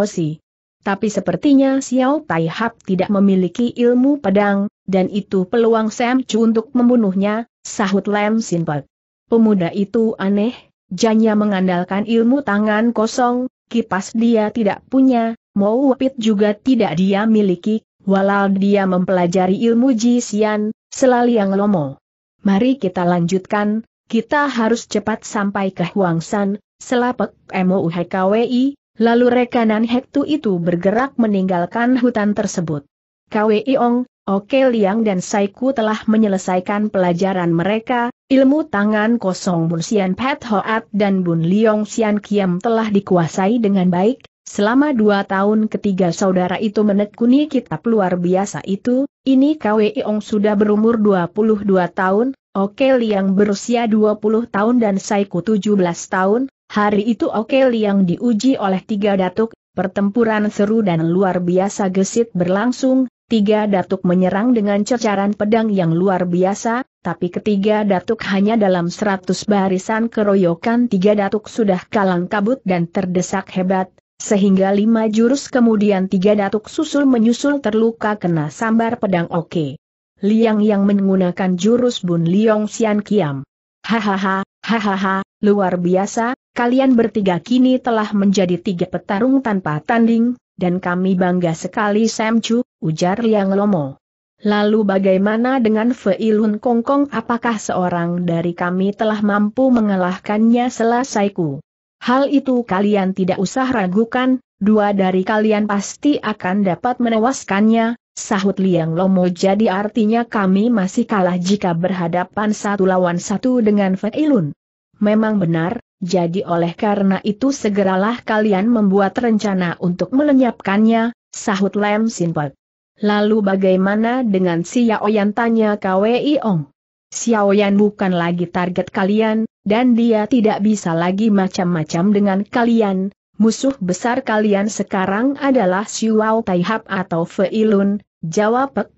si. Tapi sepertinya Xiao Taihap tidak memiliki ilmu pedang, dan itu peluang Sam Chu untuk membunuhnya, sahut Lam Sinpek. Pemuda itu aneh, Janya mengandalkan ilmu tangan kosong, kipas dia tidak punya, mau Wapit juga tidak dia miliki, walau dia mempelajari ilmu jisian, selalu yang lomo. Mari kita lanjutkan, kita harus cepat sampai ke Huangsan, selapek MOUHKWI, lalu rekanan Hektu itu bergerak meninggalkan hutan tersebut. KWI Ong, Oke Liang dan Saiku telah menyelesaikan pelajaran mereka, ilmu tangan kosong Bun Sian Pat Hoat dan Bun Liong Sian Kiam telah dikuasai dengan baik, selama dua tahun ketiga saudara itu menekuni kitab luar biasa itu, ini KWI Ong sudah berumur 22 tahun, Oke Liang berusia 20 tahun dan Saiku 17 tahun, hari itu Oke Liang diuji oleh tiga datuk, pertempuran seru dan luar biasa gesit berlangsung, Tiga datuk menyerang dengan cecaran pedang yang luar biasa, tapi ketiga datuk hanya dalam seratus barisan keroyokan tiga datuk sudah kalang kabut dan terdesak hebat, sehingga lima jurus kemudian tiga datuk susul menyusul terluka kena sambar pedang oke. Liang yang menggunakan jurus Bun Liong Sian Kiam. Hahaha, hahaha, luar biasa, kalian bertiga kini telah menjadi tiga petarung tanpa tanding, dan kami bangga sekali Sam Chu, ujar Liang Lomo. Lalu bagaimana dengan Fei Lun Kong Kong apakah seorang dari kami telah mampu mengalahkannya selesaiku? Hal itu kalian tidak usah ragukan, dua dari kalian pasti akan dapat menewaskannya, sahut Liang Lomo jadi artinya kami masih kalah jika berhadapan satu lawan satu dengan Fei Lun. Memang benar, jadi oleh karena itu segeralah kalian membuat rencana untuk melenyapkannya, sahut Lem Sinpek. Lalu bagaimana dengan si Yaoyan tanya KWI Ong? Xiaoyan bukan lagi target kalian, dan dia tidak bisa lagi macam-macam dengan kalian. Musuh besar kalian sekarang adalah Xiao Taihap atau Feilun, jawab Pek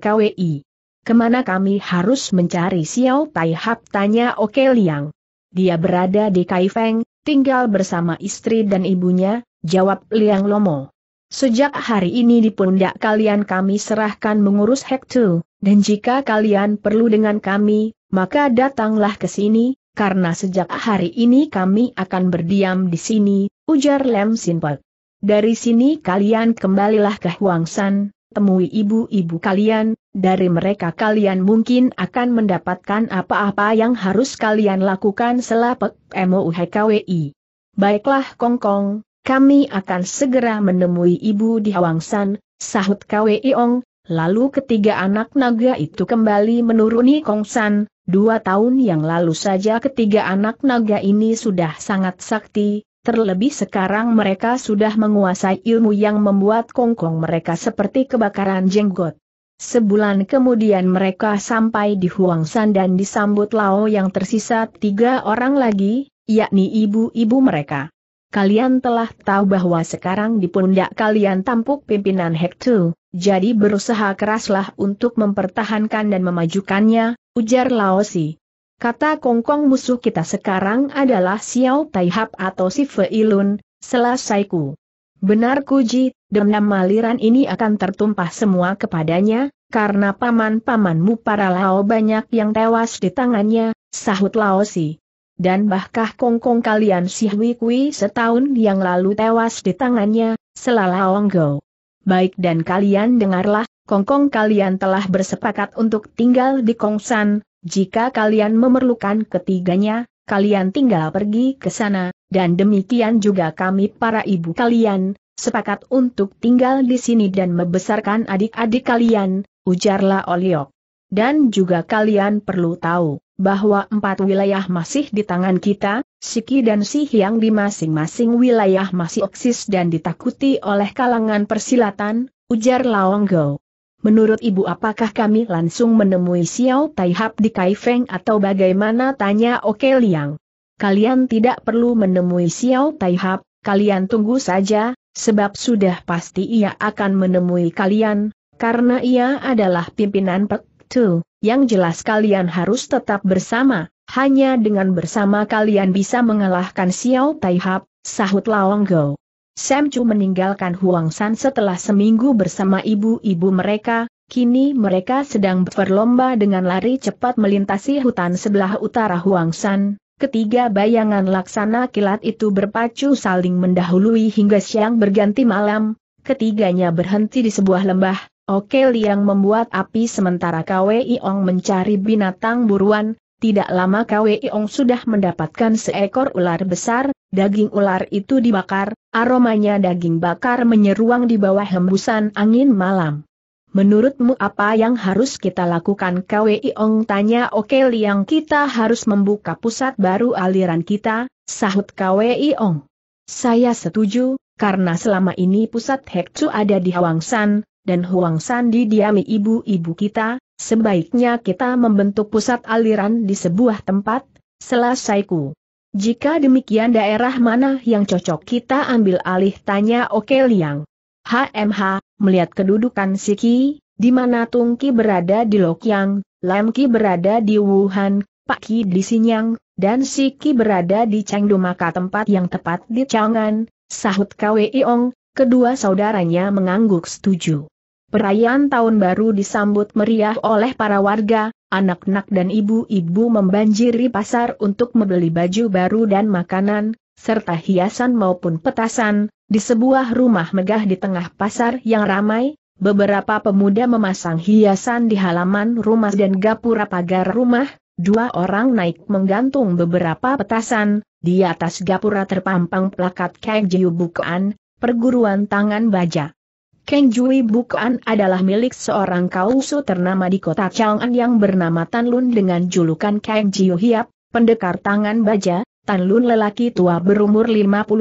Kwi. Kemana kami harus mencari Xiao Taihap tanya Oke Liang dia berada di Kaifeng, tinggal bersama istri dan ibunya, jawab Liang Lomo. Sejak hari ini di pundak kalian kami serahkan mengurus Hektu, dan jika kalian perlu dengan kami, maka datanglah ke sini, karena sejak hari ini kami akan berdiam di sini, ujar Lem Sinpek. Dari sini kalian kembalilah ke Huangshan, temui ibu-ibu kalian, dari mereka kalian mungkin akan mendapatkan apa-apa yang harus kalian lakukan selapak MOUHKWI. Baiklah Kongkong, Kong, kami akan segera menemui ibu di Hawangsan, sahut Ong. lalu ketiga anak naga itu kembali menuruni Kongsan, dua tahun yang lalu saja ketiga anak naga ini sudah sangat sakti, Terlebih sekarang mereka sudah menguasai ilmu yang membuat kongkong mereka seperti kebakaran jenggot. Sebulan kemudian mereka sampai di Huangshan dan disambut Lao yang tersisa tiga orang lagi, yakni ibu-ibu mereka. Kalian telah tahu bahwa sekarang di pundak kalian tampuk pimpinan Hektu, jadi berusaha keraslah untuk mempertahankan dan memajukannya, ujar Lao Si. Kata kongkong musuh kita sekarang adalah Xiao Taihap atau si Feilun, selesaiku. Benar Kuji, Dana maliran ini akan tertumpah semua kepadanya, karena paman-pamanmu para Lao banyak yang tewas di tangannya, sahut Laosi. Dan bahkah kongkong kalian si Hui Kui setahun yang lalu tewas di tangannya, selala Onggo. Baik dan kalian dengarlah, kongkong kalian telah bersepakat untuk tinggal di Kongsan, jika kalian memerlukan ketiganya, kalian tinggal pergi ke sana, dan demikian juga kami para ibu kalian, sepakat untuk tinggal di sini dan membesarkan adik-adik kalian, ujarlah Oliok. Dan juga kalian perlu tahu, bahwa empat wilayah masih di tangan kita, Siki dan Sihyang di masing-masing wilayah masih eksis dan ditakuti oleh kalangan persilatan, ujar Laonggo. Menurut ibu apakah kami langsung menemui Xiao Taihap di Kaifeng atau bagaimana tanya Oke Liang. Kalian tidak perlu menemui Xiao Taihap, kalian tunggu saja, Sebab sudah pasti ia akan menemui kalian, karena ia adalah pimpinan Pek Tu, yang jelas kalian harus tetap bersama, hanya dengan bersama kalian bisa mengalahkan Xiao Taihap, sahut Laong Go. Sam Chu meninggalkan Huang San setelah seminggu bersama ibu-ibu mereka, Kini mereka sedang berlomba dengan lari cepat melintasi hutan sebelah utara Huang San, Ketiga bayangan laksana kilat itu berpacu saling mendahului hingga siang berganti malam, ketiganya berhenti di sebuah lembah, Oke Liang membuat api sementara Kwei Ong mencari binatang buruan, tidak lama Kwei Ong sudah mendapatkan seekor ular besar, daging ular itu dibakar, aromanya daging bakar menyeruang di bawah hembusan angin malam. Menurutmu apa yang harus kita lakukan KWI Ong tanya Oke Liang kita harus membuka pusat baru aliran kita, sahut KWI Ong. Saya setuju, karena selama ini pusat Hekcu ada di San, dan San didiami ibu-ibu kita, sebaiknya kita membentuk pusat aliran di sebuah tempat, selesaiku. Jika demikian daerah mana yang cocok kita ambil alih tanya Oke Liang. HMH, melihat kedudukan Siki, di mana Tungki berada di Lokyang, Lamki berada di Wuhan, Ki di Sinyang, dan Siki berada di Chengdu maka tempat yang tepat di Chang'an, sahut Ong, kedua saudaranya mengangguk setuju. Perayaan tahun baru disambut meriah oleh para warga, anak-anak dan ibu-ibu membanjiri pasar untuk membeli baju baru dan makanan, serta hiasan maupun petasan, di sebuah rumah megah di tengah pasar yang ramai, beberapa pemuda memasang hiasan di halaman rumah dan gapura pagar rumah, dua orang naik menggantung beberapa petasan, di atas gapura terpampang plakat jiu Bukuan, perguruan tangan baja. Keng Jui Bukan adalah milik seorang kausu ternama di kota Chang'an yang bernama Tan Lun dengan julukan Keng Jiu Hiap, pendekar tangan baja, Tan Lun lelaki tua berumur 55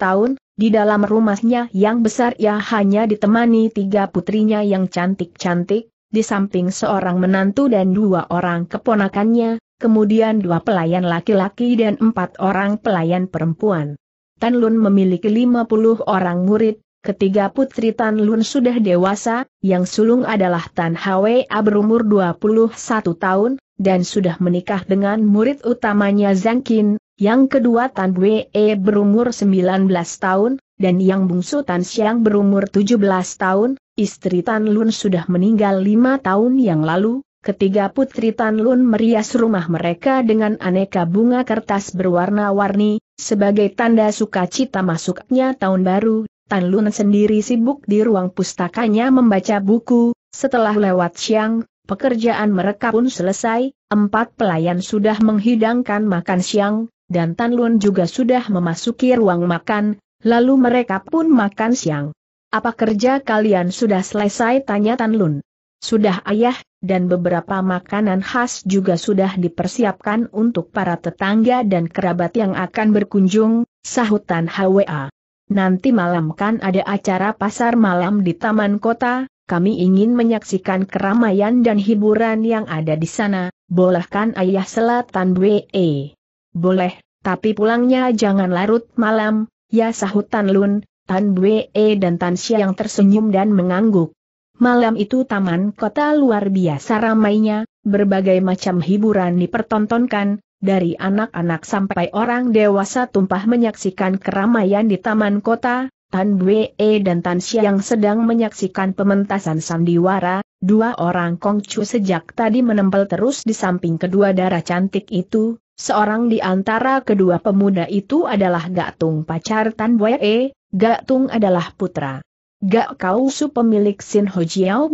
tahun, di dalam rumahnya yang besar ia hanya ditemani tiga putrinya yang cantik-cantik, di samping seorang menantu dan dua orang keponakannya, kemudian dua pelayan laki-laki dan empat orang pelayan perempuan. Tan Lun memiliki 50 orang murid, ketiga putri Tan Lun sudah dewasa, yang sulung adalah Tan Hwa berumur 21 tahun, dan sudah menikah dengan murid utamanya Zhang Qin yang kedua Tan Wee berumur 19 tahun, dan yang bungsu Tan Xiang berumur 17 tahun, istri Tan Lun sudah meninggal lima tahun yang lalu, ketiga putri Tan Lun merias rumah mereka dengan aneka bunga kertas berwarna-warni, sebagai tanda sukacita masuknya tahun baru, Tan Lun sendiri sibuk di ruang pustakanya membaca buku, setelah lewat siang, pekerjaan mereka pun selesai, empat pelayan sudah menghidangkan makan siang, dan Tan Lun juga sudah memasuki ruang makan, lalu mereka pun makan siang. Apa kerja kalian sudah selesai tanya Tan Lun? Sudah ayah, dan beberapa makanan khas juga sudah dipersiapkan untuk para tetangga dan kerabat yang akan berkunjung, sahut Tan Hwa. Nanti malam kan ada acara pasar malam di Taman Kota, kami ingin menyaksikan keramaian dan hiburan yang ada di sana, bolehkan ayah selatan BE. Boleh, tapi pulangnya jangan larut malam, ya sahut Tan Lun, Tan Bwe dan Tan yang tersenyum dan mengangguk. Malam itu taman kota luar biasa ramainya, berbagai macam hiburan dipertontonkan, dari anak-anak sampai orang dewasa tumpah menyaksikan keramaian di taman kota, Tan Bwe dan Tan yang sedang menyaksikan pementasan sandiwara, dua orang Kongcu sejak tadi menempel terus di samping kedua darah cantik itu, Seorang di antara kedua pemuda itu adalah Gatung Pacar Tan Wee, Gatung adalah putra. Gak kau Kausu pemilik Sin Ho Jiao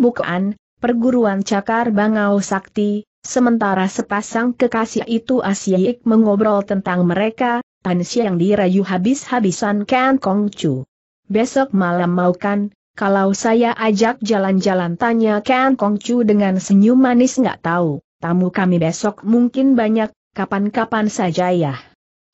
perguruan Cakar Bangau Sakti, sementara sepasang kekasih itu asyik mengobrol tentang mereka, Tan Siang dirayu habis-habisan Kan Kong Chu. Besok malam mau kan, kalau saya ajak jalan-jalan tanya Kan Kong Chu dengan senyum manis nggak tahu, tamu kami besok mungkin banyak, Kapan-kapan saja ya.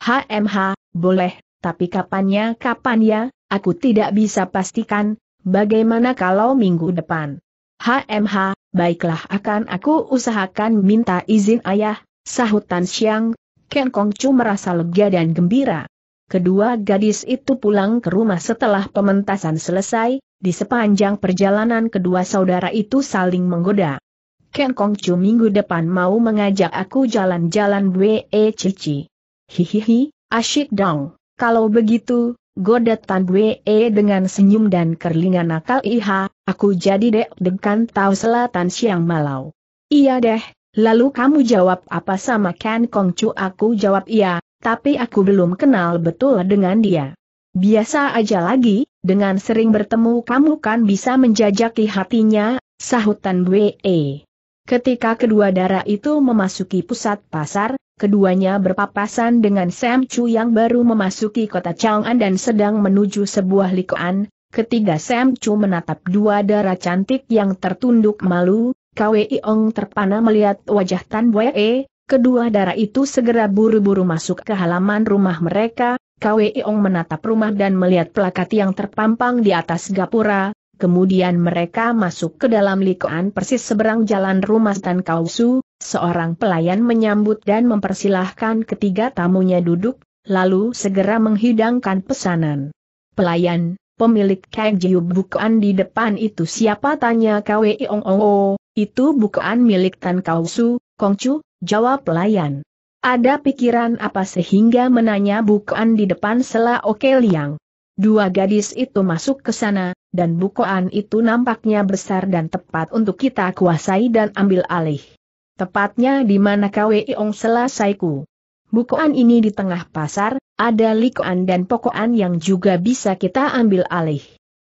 HMH, boleh, tapi kapannya kapan ya, aku tidak bisa pastikan, bagaimana kalau minggu depan. HMH, baiklah akan aku usahakan minta izin ayah, sahut Tan Siang. Ken Kong Chu merasa lega dan gembira. Kedua gadis itu pulang ke rumah setelah pementasan selesai, di sepanjang perjalanan kedua saudara itu saling menggoda. Ken Kong Chu minggu depan mau mengajak aku jalan-jalan Bwe Cici. Hihihi, asyik dong, kalau begitu, tan Bwe e dengan senyum dan kerlingan nakal iha, aku jadi dek-dekan tahu selatan siang malau. Iya deh, lalu kamu jawab apa sama Ken Kong Chu aku jawab iya, tapi aku belum kenal betul dengan dia. Biasa aja lagi, dengan sering bertemu kamu kan bisa menjajaki hatinya, sahutan Bwe. E. Ketika kedua darah itu memasuki pusat pasar, keduanya berpapasan dengan Sam Chu yang baru memasuki kota Chang'an dan sedang menuju sebuah likoan. Ketiga Sam Chu menatap dua darah cantik yang tertunduk malu, Kwei Ong terpana melihat wajah Tan Wei, Kedua darah itu segera buru-buru masuk ke halaman rumah mereka, Kwei Ong menatap rumah dan melihat plakat yang terpampang di atas gapura, Kemudian mereka masuk ke dalam likoan persis seberang jalan rumah Tan Kausu, seorang pelayan menyambut dan mempersilahkan ketiga tamunya duduk, lalu segera menghidangkan pesanan. Pelayan, pemilik Kagyu bukaan di depan itu siapa tanya kwe Ong Ong itu bukaan milik Tan Kausu, Kongcu, jawab pelayan. Ada pikiran apa sehingga menanya bukaan di depan Sela Oke Liang? Dua gadis itu masuk ke sana, dan bukoan itu nampaknya besar dan tepat untuk kita kuasai dan ambil alih. Tepatnya di mana Kweong selesaiku. Bukoan ini di tengah pasar, ada likoan dan pokoan yang juga bisa kita ambil alih.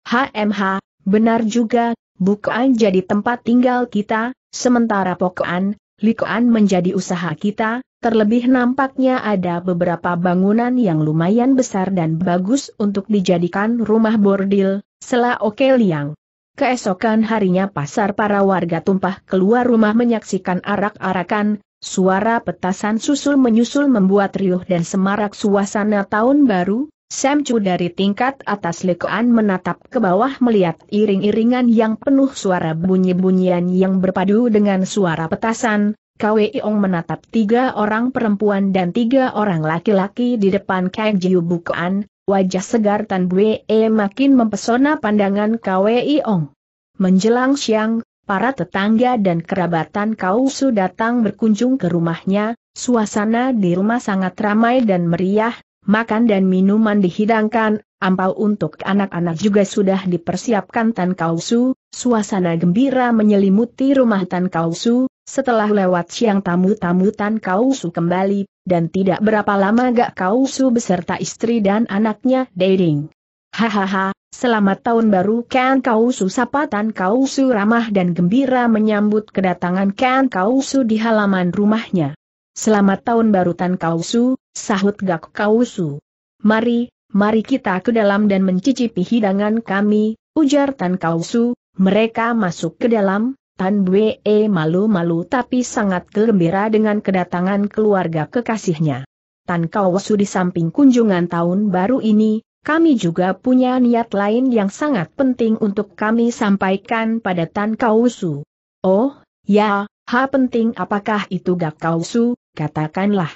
HMH, benar juga, bukoan jadi tempat tinggal kita, sementara pokoan, Likoan menjadi usaha kita, terlebih nampaknya ada beberapa bangunan yang lumayan besar dan bagus untuk dijadikan rumah bordil, sela Oke Liang. Keesokan harinya pasar para warga tumpah keluar rumah menyaksikan arak-arakan, suara petasan susul menyusul membuat riuh dan semarak suasana tahun baru, Sam Chu dari tingkat atas lekoan menatap ke bawah melihat iring-iringan yang penuh suara bunyi-bunyian yang berpadu dengan suara petasan, Kwe Iong menatap tiga orang perempuan dan tiga orang laki-laki di depan Kang Jiu Bukoan, wajah segar Tan Bue makin mempesona pandangan Kwe Iong. Menjelang siang, para tetangga dan kerabatan Kausu datang berkunjung ke rumahnya, suasana di rumah sangat ramai dan meriah, makan dan minuman dihidangkan, ampau untuk anak-anak juga sudah dipersiapkan Tan Kausu, suasana gembira menyelimuti rumah Tan Kausu, setelah lewat siang tamu-tamu Tan Kausu kembali, dan tidak berapa lama Gak Kausu beserta istri dan anaknya dating. Hahaha, selamat tahun baru kian Kausu sapa Tan Kausu ramah dan gembira menyambut kedatangan kian Kausu di halaman rumahnya. Selamat tahun baru Tan Kausu, sahut Gak Kausu. Mari, mari kita ke dalam dan mencicipi hidangan kami, ujar Tan Kausu, mereka masuk ke dalam, Tan Bwe e malu-malu tapi sangat gembira dengan kedatangan keluarga kekasihnya. Tan Kausu di samping kunjungan tahun baru ini, kami juga punya niat lain yang sangat penting untuk kami sampaikan pada Tan Kausu. Oh, ya, ha penting apakah itu Gak Kausu, katakanlah.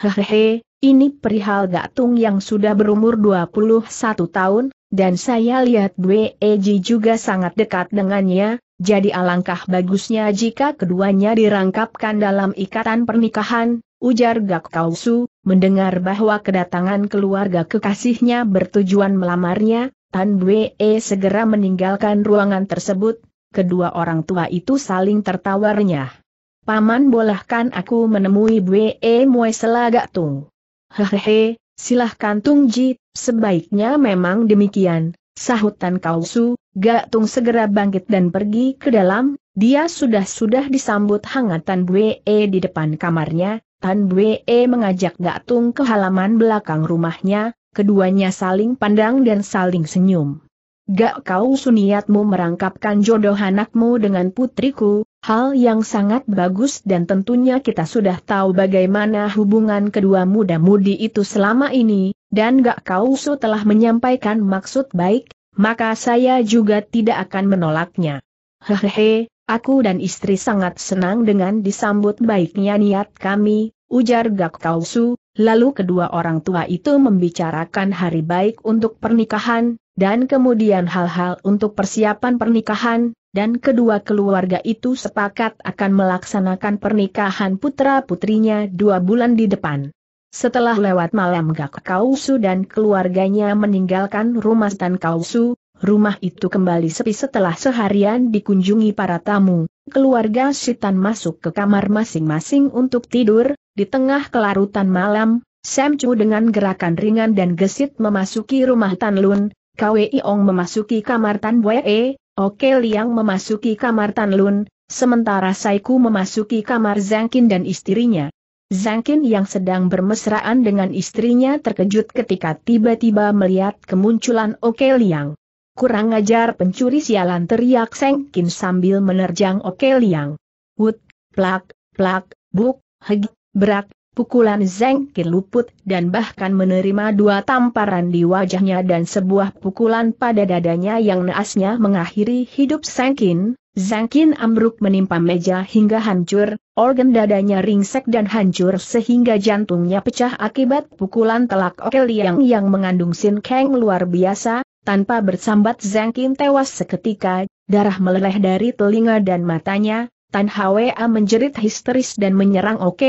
Hehehe, ini perihal Gatung yang sudah berumur 21 tahun, dan saya lihat Dwe Eji juga sangat dekat dengannya, jadi alangkah bagusnya jika keduanya dirangkapkan dalam ikatan pernikahan, ujar Gak Kausu, mendengar bahwa kedatangan keluarga kekasihnya bertujuan melamarnya, Tan Bue E segera meninggalkan ruangan tersebut, kedua orang tua itu saling tertawarnya. Paman bolehkan aku menemui E, Mue Selagak Tung. Hehehe, silahkan Tung Ji, sebaiknya memang demikian, sahutan Kausu, Gak Tung segera bangkit dan pergi ke dalam, dia sudah-sudah disambut hangatan E di depan kamarnya, Tan E mengajak Gak Tung ke halaman belakang rumahnya, keduanya saling pandang dan saling senyum. Gak kau suniatmu merangkapkan jodoh anakmu dengan putriku, Hal yang sangat bagus dan tentunya kita sudah tahu bagaimana hubungan kedua muda-mudi itu selama ini, dan Gak su telah menyampaikan maksud baik, maka saya juga tidak akan menolaknya. Hehehe, aku dan istri sangat senang dengan disambut baiknya niat kami, ujar Gak Kausu, lalu kedua orang tua itu membicarakan hari baik untuk pernikahan, dan kemudian hal-hal untuk persiapan pernikahan, dan kedua keluarga itu sepakat akan melaksanakan pernikahan putra-putrinya dua bulan di depan. Setelah lewat malam Gak Kausu dan keluarganya meninggalkan rumah Tan Kausu, rumah itu kembali sepi setelah seharian dikunjungi para tamu. Keluarga Sitan masuk ke kamar masing-masing untuk tidur, di tengah kelarutan malam, Sam Chu dengan gerakan ringan dan gesit memasuki rumah Tan Lun, Kwei Ong memasuki kamar Tan Wei, Oke Liang memasuki kamar Tan Lun, sementara Saiku memasuki kamar Zangkin dan istrinya. Zangkin yang sedang bermesraan dengan istrinya terkejut ketika tiba-tiba melihat kemunculan Oke Liang. Kurang ajar pencuri sialan teriak Sengkin sambil menerjang Oke Liang. Wut, plak, plak, buk, heg, berak, pukulan Zeng Qin luput dan bahkan menerima dua tamparan di wajahnya dan sebuah pukulan pada dadanya yang naasnya mengakhiri hidup Zeng Qin. Zeng Qin ambruk menimpa meja hingga hancur, organ dadanya ringsek dan hancur sehingga jantungnya pecah akibat pukulan telak Oke Liang yang mengandung Sin Kang luar biasa, tanpa bersambat Zeng Qin tewas seketika, darah meleleh dari telinga dan matanya, Tan Hwa menjerit histeris dan menyerang Oke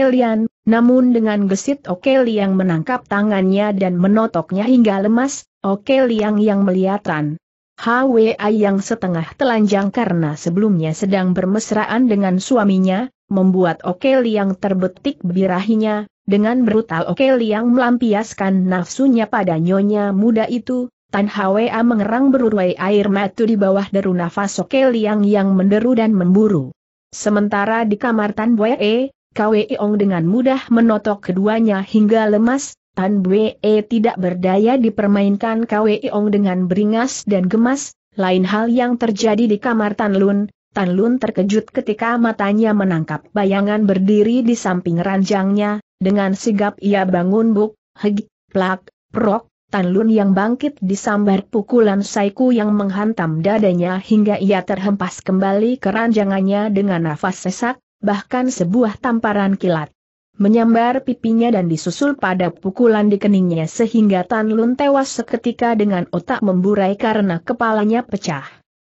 namun dengan gesit Oke Liang menangkap tangannya dan menotoknya hingga lemas, Oke Liang yang melihatan. HWA yang setengah telanjang karena sebelumnya sedang bermesraan dengan suaminya, membuat Oke Liang terbetik birahinya, dengan brutal Oke Liang melampiaskan nafsunya pada nyonya muda itu, Tan Hwa mengerang berurai air mata di bawah deru nafas Oke Liang yang menderu dan memburu. Sementara di kamar Tan Wee, Kwe Ong dengan mudah menotok keduanya hingga lemas, Tan Bwe tidak berdaya dipermainkan Kwe Ong dengan beringas dan gemas, lain hal yang terjadi di kamar Tan Lun, Tan Lun terkejut ketika matanya menangkap bayangan berdiri di samping ranjangnya, dengan sigap ia bangun buk, heg, plak, prok, Tan Lun yang bangkit disambar pukulan saiku yang menghantam dadanya hingga ia terhempas kembali ke ranjangannya dengan nafas sesak, bahkan sebuah tamparan kilat. Menyambar pipinya dan disusul pada pukulan di keningnya sehingga Tan Lun tewas seketika dengan otak memburai karena kepalanya pecah.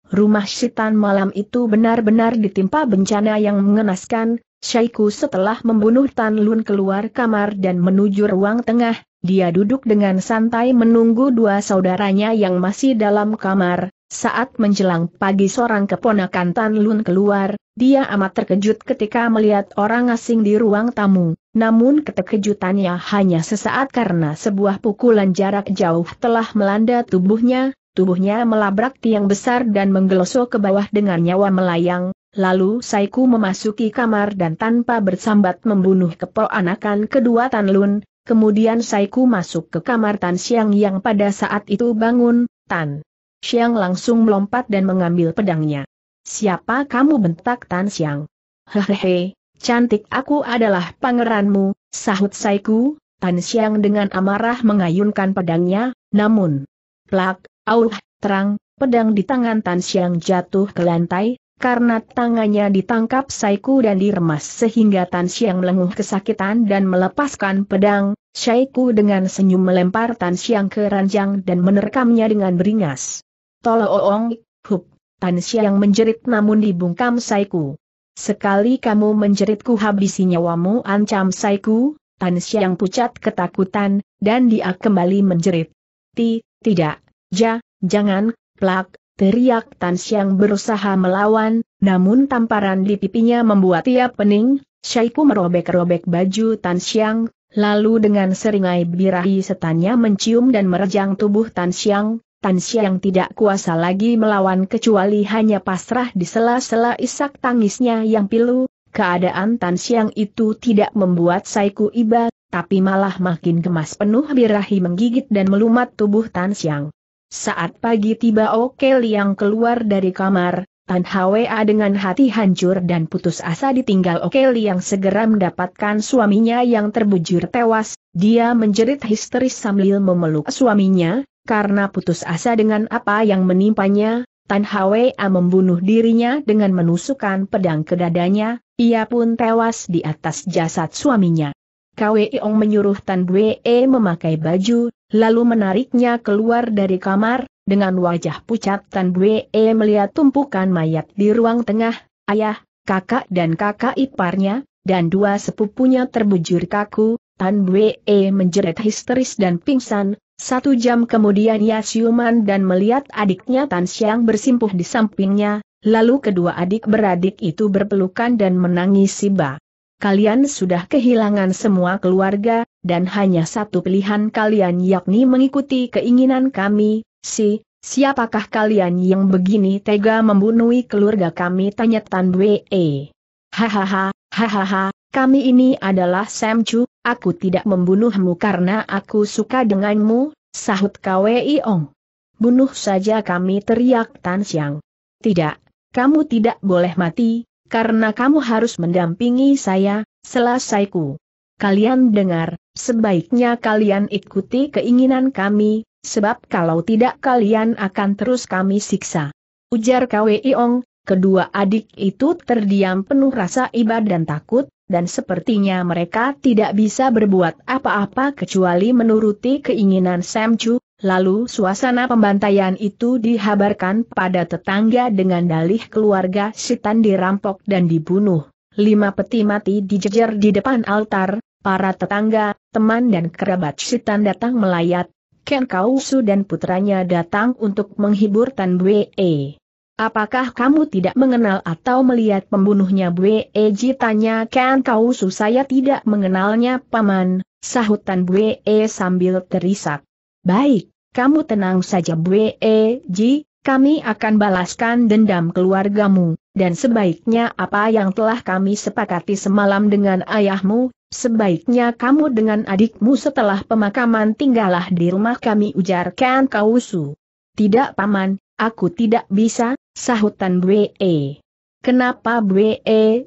Rumah Sitan malam itu benar-benar ditimpa bencana yang mengenaskan, Syaiku setelah membunuh Tan Lun keluar kamar dan menuju ruang tengah, dia duduk dengan santai menunggu dua saudaranya yang masih dalam kamar, saat menjelang pagi seorang keponakan Tan Lun keluar, dia amat terkejut ketika melihat orang asing di ruang tamu, namun keterkejutannya hanya sesaat karena sebuah pukulan jarak jauh telah melanda tubuhnya, tubuhnya melabrak tiang besar dan menggelosok ke bawah dengan nyawa melayang, lalu Saiku memasuki kamar dan tanpa bersambat membunuh keponakan kedua Tan Lun, kemudian Saiku masuk ke kamar Tan Siang yang pada saat itu bangun, Tan. Xiang langsung melompat dan mengambil pedangnya. Siapa kamu bentak Tan Xiang? Hehehe, cantik aku adalah pangeranmu, sahut Saiku, Tan Xiang dengan amarah mengayunkan pedangnya, namun. Plak, auh, terang, pedang di tangan Tan Xiang jatuh ke lantai, karena tangannya ditangkap Saiku dan diremas sehingga Tan Xiang melenguh kesakitan dan melepaskan pedang, Saiku dengan senyum melempar Tan Xiang ke ranjang dan menerkamnya dengan beringas. Tolong, Hup, Tansia yang menjerit namun dibungkam Saiku. Sekali kamu menjeritku habisi nyawamu ancam Saiku, Tan Siang pucat ketakutan, dan dia kembali menjerit. Ti, tidak, ja, jangan, plak, teriak Tan Siang berusaha melawan, namun tamparan di pipinya membuat ia pening, Saiku merobek-robek baju Tan Siang, lalu dengan seringai birahi setannya mencium dan merejang tubuh Tan Siang. Tan Xiang tidak kuasa lagi melawan kecuali hanya pasrah di sela-sela isak tangisnya yang pilu, keadaan Tan Xiang itu tidak membuat Saiku iba, tapi malah makin gemas penuh birahi menggigit dan melumat tubuh Tan Xiang. Saat pagi tiba Oke yang keluar dari kamar, Tan Hwa dengan hati hancur dan putus asa ditinggal Oke yang segera mendapatkan suaminya yang terbujur tewas, dia menjerit histeris sambil memeluk suaminya, karena putus asa dengan apa yang menimpanya, Tan Hwa membunuh dirinya dengan menusukkan pedang ke dadanya, ia pun tewas di atas jasad suaminya. Kwe Ong menyuruh Tan Bwe e memakai baju, lalu menariknya keluar dari kamar, dengan wajah pucat Tan Bwe e melihat tumpukan mayat di ruang tengah, ayah, kakak dan kakak iparnya, dan dua sepupunya terbujur kaku, Tan Bwe e menjerit histeris dan pingsan, satu jam kemudian Yasuman dan melihat adiknya Tan Xiang bersimpuh di sampingnya, lalu kedua adik beradik itu berpelukan dan menangis siba. Kalian sudah kehilangan semua keluarga, dan hanya satu pilihan kalian yakni mengikuti keinginan kami, si, siapakah kalian yang begini tega membunuh keluarga kami tanya Tan Wei. Hahaha, hahaha, kami ini adalah Sam Chu, aku tidak membunuhmu karena aku suka denganmu, sahut Kwei Ong. Bunuh saja kami teriak Tan Xiang. Tidak, kamu tidak boleh mati, karena kamu harus mendampingi saya, selesaiku. Kalian dengar, sebaiknya kalian ikuti keinginan kami, sebab kalau tidak kalian akan terus kami siksa. Ujar Kwei Ong, kedua adik itu terdiam penuh rasa iba dan takut, dan sepertinya mereka tidak bisa berbuat apa-apa kecuali menuruti keinginan Sam Chu, lalu suasana pembantaian itu dihabarkan pada tetangga dengan dalih keluarga Sitan dirampok dan dibunuh. Lima peti mati dijejer di depan altar, para tetangga, teman dan kerabat Sitan datang melayat, Ken Kausu dan putranya datang untuk menghibur Tan Bwe. Apakah kamu tidak mengenal atau melihat pembunuhnya Bue Eji Tanya Kan Kausu. saya tidak mengenalnya paman, sahutan Bue E sambil terisak. Baik, kamu tenang saja Bue Eji, kami akan balaskan dendam keluargamu, dan sebaiknya apa yang telah kami sepakati semalam dengan ayahmu, sebaiknya kamu dengan adikmu setelah pemakaman tinggallah di rumah kami ujar Ken Kausu. Tidak paman, Aku tidak bisa, sahutan Bwe. Kenapa Bwe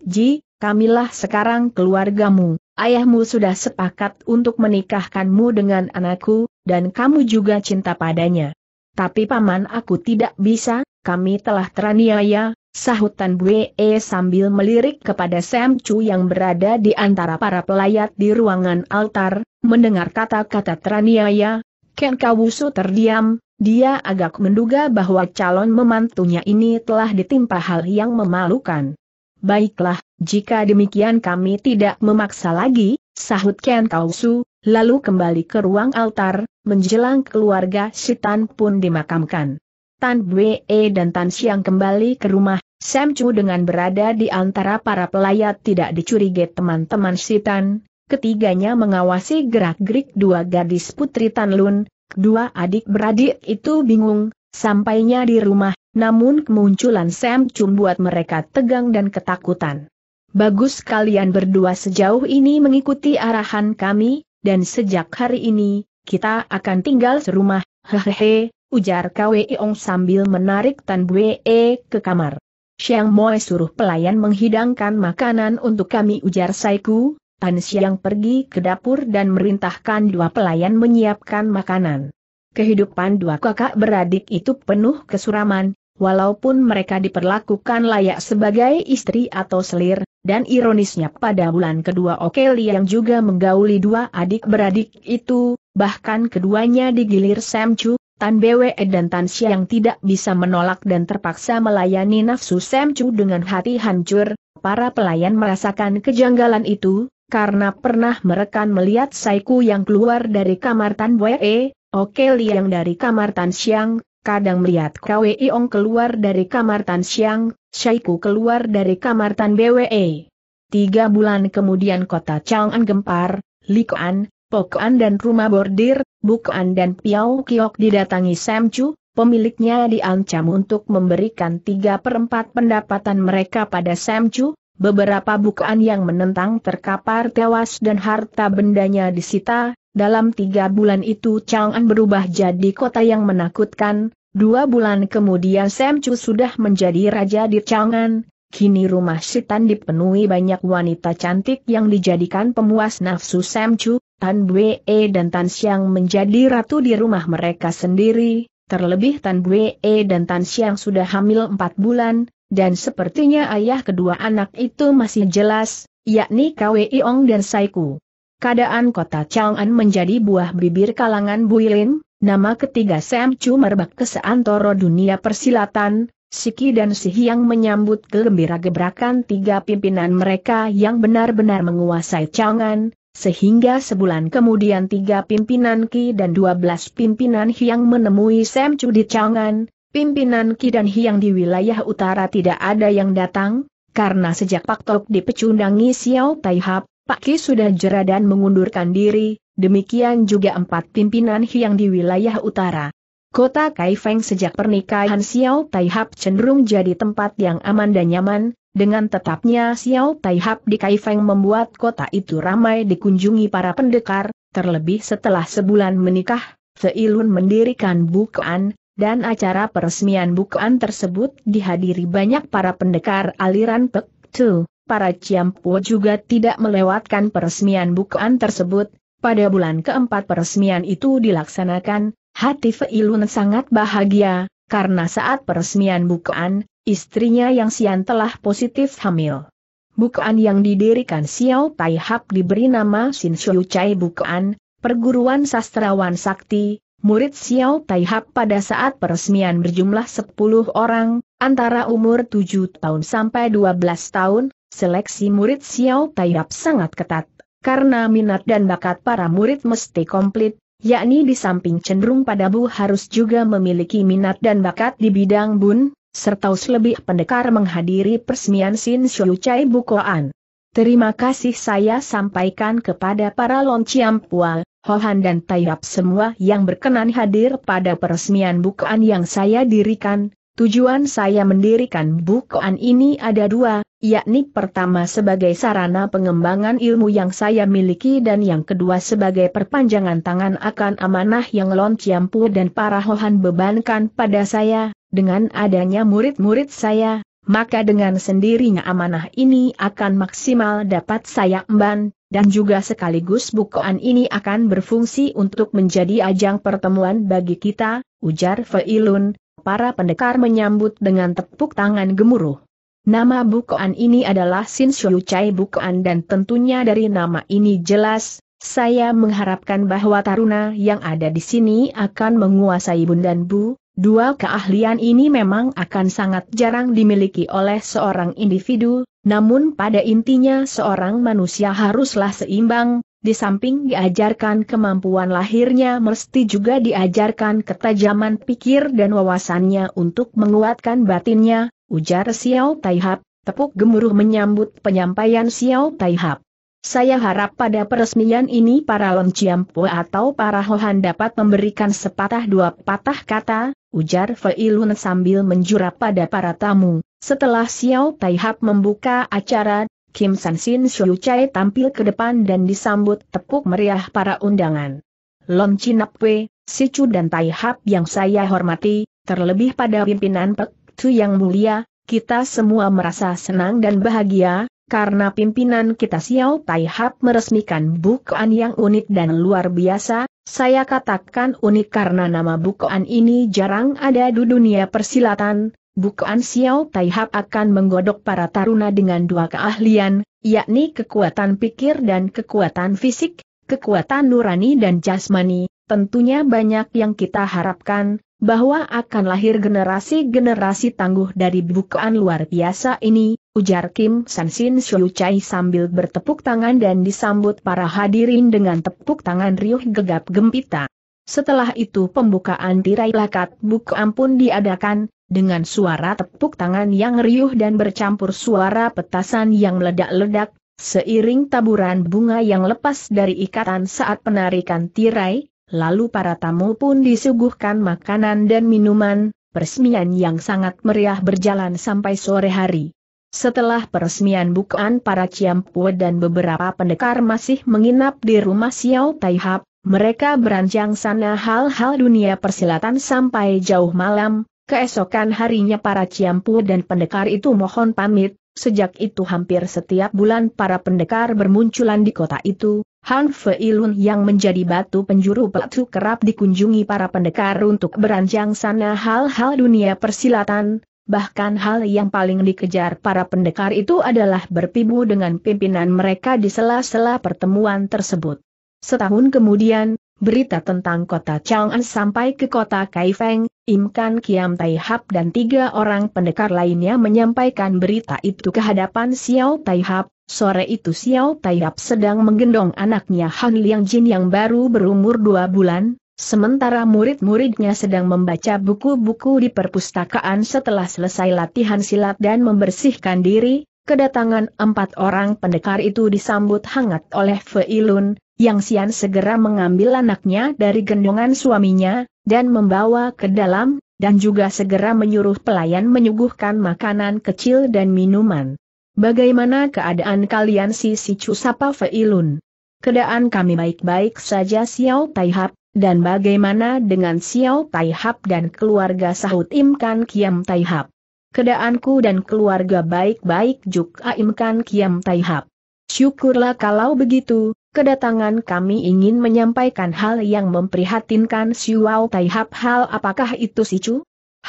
Ji, kamilah sekarang keluargamu, ayahmu sudah sepakat untuk menikahkanmu dengan anakku, dan kamu juga cinta padanya. Tapi paman aku tidak bisa, kami telah teraniaya, sahutan Bwe sambil melirik kepada Sam Chu yang berada di antara para pelayat di ruangan altar, mendengar kata-kata teraniaya, Ken Kawusu terdiam, dia agak menduga bahwa calon memantunya ini telah ditimpa hal yang memalukan. Baiklah, jika demikian kami tidak memaksa lagi, sahut Ken Kausu, lalu kembali ke ruang altar, menjelang keluarga Sitan pun dimakamkan. Tan Bwe dan Tan Siang kembali ke rumah, Sam Chu dengan berada di antara para pelayat tidak dicurigai teman-teman Sitan, ketiganya mengawasi gerak-gerik dua gadis putri Tan Lun, Dua adik beradik itu bingung, sampainya di rumah, namun kemunculan Sam Chum buat mereka tegang dan ketakutan. Bagus kalian berdua sejauh ini mengikuti arahan kami, dan sejak hari ini, kita akan tinggal serumah, hehehe, ujar Ong sambil menarik Tan Bue e ke kamar. Siang Moe suruh pelayan menghidangkan makanan untuk kami ujar Saiku, Tan Siang pergi ke dapur dan merintahkan dua pelayan menyiapkan makanan. Kehidupan dua kakak beradik itu penuh kesuraman, walaupun mereka diperlakukan layak sebagai istri atau selir, dan ironisnya pada bulan kedua Okeli yang juga menggauli dua adik beradik itu, bahkan keduanya digilir Sam Chu, Tan Bwe dan Tan Siang tidak bisa menolak dan terpaksa melayani nafsu Sam Chu dengan hati hancur, para pelayan merasakan kejanggalan itu, karena pernah merekan melihat Saiku yang keluar dari kamar Tan Wei, Oke Liang dari kamar Tan Xiang, kadang melihat kwee Ong keluar dari kamar Tan Xiang, Saiku keluar dari kamar Tan Wei. Tiga bulan kemudian kota Chang'an gempar, Likuan, Pokuan dan rumah bordir, Buk'an dan Piao Kiok didatangi Sam Chu, pemiliknya diancam untuk memberikan tiga perempat pendapatan mereka pada Sam Chu, Beberapa bukaan yang menentang terkapar tewas dan harta bendanya disita, dalam tiga bulan itu Chang'an berubah jadi kota yang menakutkan, dua bulan kemudian Sam Chu sudah menjadi raja di Chang'an, kini rumah Sitan dipenuhi banyak wanita cantik yang dijadikan pemuas nafsu Sam Chu, Tan Bue dan Tan Xiang menjadi ratu di rumah mereka sendiri, terlebih Tan Bue dan Tan Xiang sudah hamil empat bulan, dan sepertinya ayah kedua anak itu masih jelas, yakni Kwe Iong dan Saiku. Keadaan kota Chang'an menjadi buah bibir kalangan Builin, nama ketiga Sam Chu merbak ke seantoro dunia persilatan, Siki dan Si Hiang menyambut gembira gebrakan tiga pimpinan mereka yang benar-benar menguasai Chang'an, sehingga sebulan kemudian tiga pimpinan Ki dan dua belas pimpinan Hiang menemui Sam Chu di Chang'an, Pimpinan Kidan Hiang di wilayah utara tidak ada yang datang, karena sejak Pak Tok dipecundangi Xiao Taihap, Pak Ki sudah jera dan mengundurkan diri, demikian juga empat pimpinan Hiang di wilayah utara. Kota Kaifeng sejak pernikahan Xiao Taihap cenderung jadi tempat yang aman dan nyaman, dengan tetapnya Xiao Taihap di Kaifeng membuat kota itu ramai dikunjungi para pendekar, terlebih setelah sebulan menikah, Seilun mendirikan bukaan, dan acara peresmian bukaan tersebut dihadiri banyak para pendekar aliran Pek Tu. Para Ciampu juga tidak melewatkan peresmian bukaan tersebut, pada bulan keempat peresmian itu dilaksanakan, hati Feilun sangat bahagia, karena saat peresmian bukaan, istrinya yang Sian telah positif hamil. Bukaan yang didirikan Xiao Tai Hap diberi nama Sin Shui Chai Bukaan, Perguruan Sastrawan Sakti, Murid Xiao Taihap pada saat peresmian berjumlah 10 orang, antara umur 7 tahun sampai 12 tahun, seleksi murid Xiao Taihap sangat ketat, karena minat dan bakat para murid mesti komplit, yakni di samping cenderung pada Bu harus juga memiliki minat dan bakat di bidang Bun, serta lebih pendekar menghadiri peresmian Sin Shou Chai Bukoan. Terima kasih saya sampaikan kepada para lonciam pual, Hohan dan Taihap semua yang berkenan hadir pada peresmian bukuan yang saya dirikan. Tujuan saya mendirikan bukuan ini ada dua, yakni pertama sebagai sarana pengembangan ilmu yang saya miliki dan yang kedua sebagai perpanjangan tangan akan amanah yang Lon dan para Hohan bebankan pada saya, dengan adanya murid-murid saya, maka dengan sendirinya amanah ini akan maksimal dapat saya emban, dan juga sekaligus bukoan ini akan berfungsi untuk menjadi ajang pertemuan bagi kita, ujar Feilun, para pendekar menyambut dengan tepuk tangan gemuruh. Nama bukoan ini adalah Sin Shuyu Chai Bukoan dan tentunya dari nama ini jelas, saya mengharapkan bahwa Taruna yang ada di sini akan menguasai bundan Bu, dua keahlian ini memang akan sangat jarang dimiliki oleh seorang individu, namun pada intinya seorang manusia haruslah seimbang, di samping diajarkan kemampuan lahirnya mesti juga diajarkan ketajaman pikir dan wawasannya untuk menguatkan batinnya, ujar Xiao Taihap, tepuk gemuruh menyambut penyampaian Xiao Taihap. Saya harap pada peresmian ini para lonciampu atau para hohan dapat memberikan sepatah dua patah kata, ujar Feilun sambil menjura pada para tamu. Setelah Xiao Taihap membuka acara, Kim San Sin Shu Chai tampil ke depan dan disambut tepuk meriah para undangan. Lon Chinapwe, Chu dan Taihap yang saya hormati, terlebih pada pimpinan Pek Tu yang mulia, kita semua merasa senang dan bahagia, karena pimpinan kita Xiao Taihap meresmikan bukaan yang unik dan luar biasa, saya katakan unik karena nama bukaan ini jarang ada di dunia persilatan, Bukan Xiao Taihak akan menggodok para taruna dengan dua keahlian, yakni kekuatan pikir dan kekuatan fisik, kekuatan nurani dan jasmani, tentunya banyak yang kita harapkan, bahwa akan lahir generasi-generasi tangguh dari bukaan luar biasa ini, ujar Kim San Sansin Shu Chai sambil bertepuk tangan dan disambut para hadirin dengan tepuk tangan riuh gegap gempita. Setelah itu pembukaan tirai lakat buku ampun diadakan, dengan suara tepuk tangan yang riuh dan bercampur suara petasan yang meledak-ledak, seiring taburan bunga yang lepas dari ikatan saat penarikan tirai, lalu para tamu pun disuguhkan makanan dan minuman, peresmian yang sangat meriah berjalan sampai sore hari. Setelah peresmian bukaan para Ciampue dan beberapa pendekar masih menginap di rumah Xiao Taihap, mereka beranjang sana hal-hal dunia persilatan sampai jauh malam, Keesokan harinya para ciampu dan pendekar itu mohon pamit, sejak itu hampir setiap bulan para pendekar bermunculan di kota itu, Han Feilun yang menjadi batu penjuru batu kerap dikunjungi para pendekar untuk beranjang sana hal-hal dunia persilatan, bahkan hal yang paling dikejar para pendekar itu adalah berpibu dengan pimpinan mereka di sela-sela pertemuan tersebut. Setahun kemudian, berita tentang kota Chang'an sampai ke kota Kaifeng, Imkan Kan Kiam Tai Hap dan tiga orang pendekar lainnya menyampaikan berita itu ke hadapan Xiao Tai Hap. Sore itu Xiao Tai Hap sedang menggendong anaknya Han Liang Jin yang baru berumur dua bulan, sementara murid-muridnya sedang membaca buku-buku di perpustakaan setelah selesai latihan silat dan membersihkan diri, Kedatangan empat orang pendekar itu disambut hangat oleh Feilun, yang Sian segera mengambil anaknya dari gendongan suaminya, dan membawa ke dalam, dan juga segera menyuruh pelayan menyuguhkan makanan kecil dan minuman. Bagaimana keadaan kalian si Sicu Sapa Feilun? Keadaan kami baik-baik saja Xiao Taihap, dan bagaimana dengan Xiao Taihap dan keluarga sahut Imkan Kiam Taihap? kedaanku dan keluarga baik-baik Juk Aimkan Kiam Taihap. Syukurlah kalau begitu, kedatangan kami ingin menyampaikan hal yang memprihatinkan siwau Taihap hal apakah itu Sicu?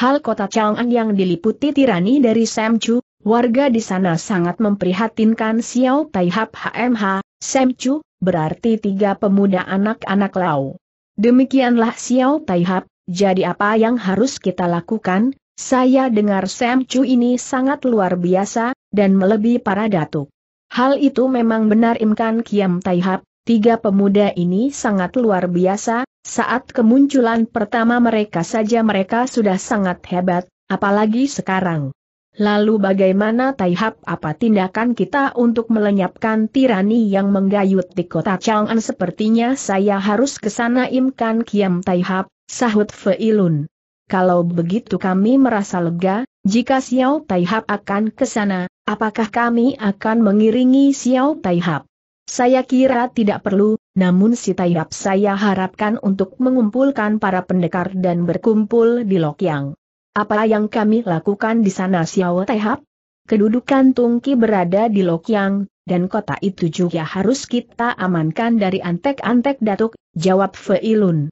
Hal kota Chang'an yang diliputi tirani dari Chu, warga di sana sangat memprihatinkan Xiao Taihap HMH, Chu, berarti tiga pemuda anak-anak Lau. Demikianlah Xiao Taihap, jadi apa yang harus kita lakukan, saya dengar Sam Chu ini sangat luar biasa, dan melebihi para datuk. Hal itu memang benar Imkan Kiam Taihap, tiga pemuda ini sangat luar biasa, saat kemunculan pertama mereka saja mereka sudah sangat hebat, apalagi sekarang. Lalu bagaimana Taihap apa tindakan kita untuk melenyapkan tirani yang menggayut di kota Chang'an sepertinya saya harus ke sana Imkan Kiam Taihap, sahut Feilun. Kalau begitu kami merasa lega, jika Xiao Taihap akan ke sana, apakah kami akan mengiringi Xiao Taihap? Saya kira tidak perlu, namun si Taihap saya harapkan untuk mengumpulkan para pendekar dan berkumpul di Lokyang. Apa yang kami lakukan di sana Xiao Taihap? Kedudukan Tungki berada di Lokyang, dan kota itu juga harus kita amankan dari antek-antek datuk, jawab Feilun.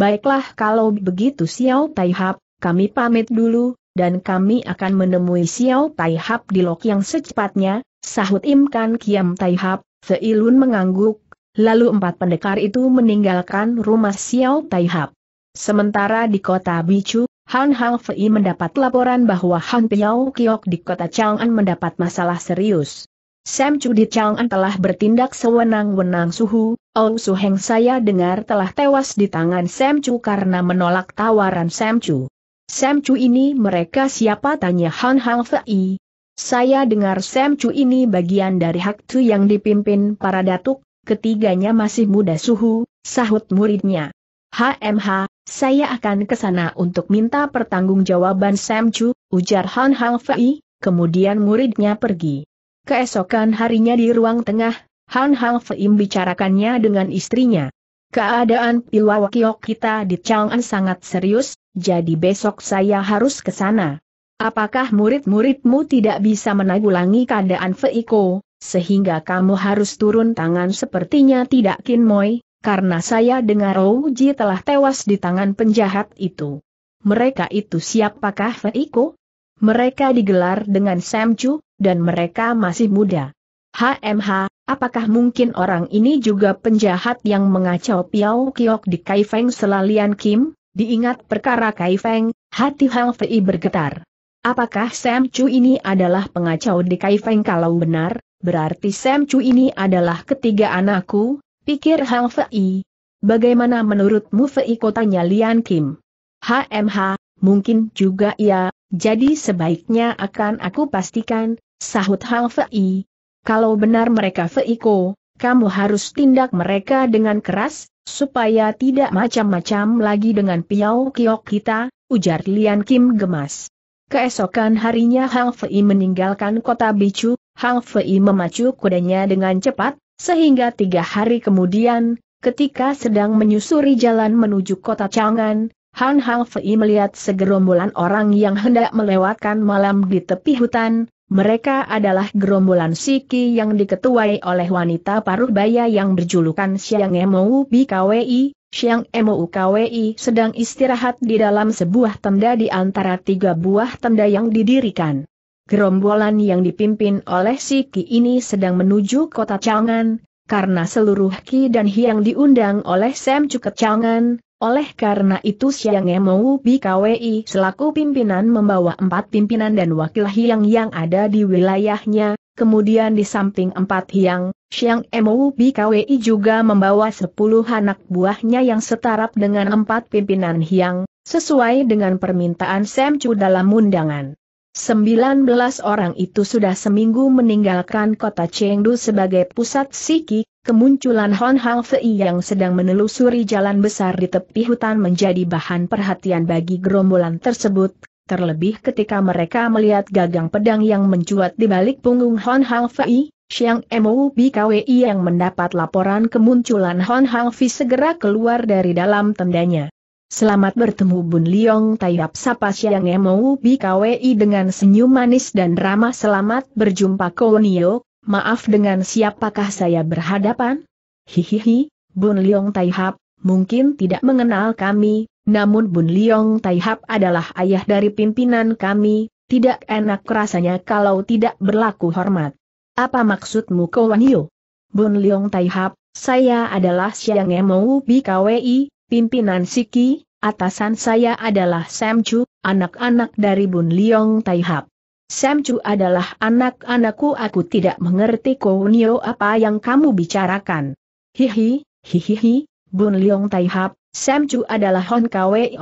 Baiklah kalau begitu Xiao Taihap, kami pamit dulu, dan kami akan menemui Xiao Taihap di lok yang secepatnya, sahut Imkan Kiam Taihap, Seilun mengangguk, lalu empat pendekar itu meninggalkan rumah Xiao Taihap. Sementara di kota Bicu, Han Hang Fei mendapat laporan bahwa Han Piao Kiok di kota Chang'an mendapat masalah serius. Sam Chudi Chang'an telah bertindak sewenang-wenang suhu, Oh Su Heng saya dengar telah tewas di tangan Sam Chu karena menolak tawaran Sam Chu. Sam Chu ini mereka siapa tanya Han Hang Fei. Saya dengar Sam Chu ini bagian dari Hak Tu yang dipimpin para datuk, ketiganya masih muda suhu, sahut muridnya. HMH, saya akan ke sana untuk minta pertanggungjawaban Sam Chu, ujar Han Hang Fei, kemudian muridnya pergi. Keesokan harinya di ruang tengah, Han Hang Feim bicarakannya dengan istrinya. Keadaan Pilwawakiok kita di Chang'an sangat serius, jadi besok saya harus ke sana. Apakah murid-muridmu tidak bisa menanggulangi keadaan Feiko, sehingga kamu harus turun tangan sepertinya tidak Kin Moi, karena saya dengar Ouji telah tewas di tangan penjahat itu. Mereka itu siapakah Feiko? Mereka digelar dengan Samcu, dan mereka masih muda. HMH, apakah mungkin orang ini juga penjahat yang mengacau Piao Kiok di Kaifeng Selalian Kim? Diingat perkara Kaifeng, hati Hang Fei bergetar. Apakah Sam Chu ini adalah pengacau di Kaifeng kalau benar, berarti Sam Chu ini adalah ketiga anakku, pikir Hang Fei. Bagaimana menurutmu Fei kotanya Lian Kim? HMH, mungkin juga ya. jadi sebaiknya akan aku pastikan, sahut Hang Fei. Kalau benar mereka Feiko, kamu harus tindak mereka dengan keras, supaya tidak macam-macam lagi dengan Piao Kiok kita, ujar Lian Kim gemas. Keesokan harinya Hang Fei meninggalkan kota Bicu, Hang Fei memacu kudanya dengan cepat, sehingga tiga hari kemudian, ketika sedang menyusuri jalan menuju kota Changan, Han Hang Fei melihat segerombolan orang yang hendak melewatkan malam di tepi hutan, mereka adalah gerombolan Siki yang diketuai oleh wanita paruh baya yang berjulukan Siang Emou BKWI, Siang Emou KWI sedang istirahat di dalam sebuah tenda di antara tiga buah tenda yang didirikan. Gerombolan yang dipimpin oleh Siki ini sedang menuju kota Changan, karena seluruh Ki dan Hiang diundang oleh Sam Cuket Changan, oleh karena itu Siang Emou BKWI selaku pimpinan membawa empat pimpinan dan wakil hiang yang ada di wilayahnya, kemudian di samping empat Hiang, Siang Emou BKWI juga membawa sepuluh anak buahnya yang setarap dengan empat pimpinan hiang, sesuai dengan permintaan Semcu dalam undangan. 19 orang itu sudah seminggu meninggalkan kota Chengdu sebagai pusat Siki, kemunculan Hon Hang Fei yang sedang menelusuri jalan besar di tepi hutan menjadi bahan perhatian bagi gerombolan tersebut, terlebih ketika mereka melihat gagang pedang yang mencuat di balik punggung Hon Hang Fei, Xiang MOBKWI yang mendapat laporan kemunculan Hon Hang Fei segera keluar dari dalam tendanya. Selamat bertemu Bun Liong Taihap Sapa Siang Emou BKWI dengan senyum manis dan ramah selamat berjumpa Kounio, maaf dengan siapakah saya berhadapan? Hihihi, Bun Liong Taihap, mungkin tidak mengenal kami, namun Bun Liong Taihap adalah ayah dari pimpinan kami, tidak enak rasanya kalau tidak berlaku hormat. Apa maksudmu Kounio? Bun Liong Taihap, saya adalah Siang Emou BKWI, pimpinan Siki, atasan saya adalah Sam Chu, anak-anak dari Bun Liong Taihap. Sam Chu adalah anak-anakku aku tidak mengerti Kounio apa yang kamu bicarakan. Hihi, hihihi, Bun Liong Taihap, Sam Chu adalah Hon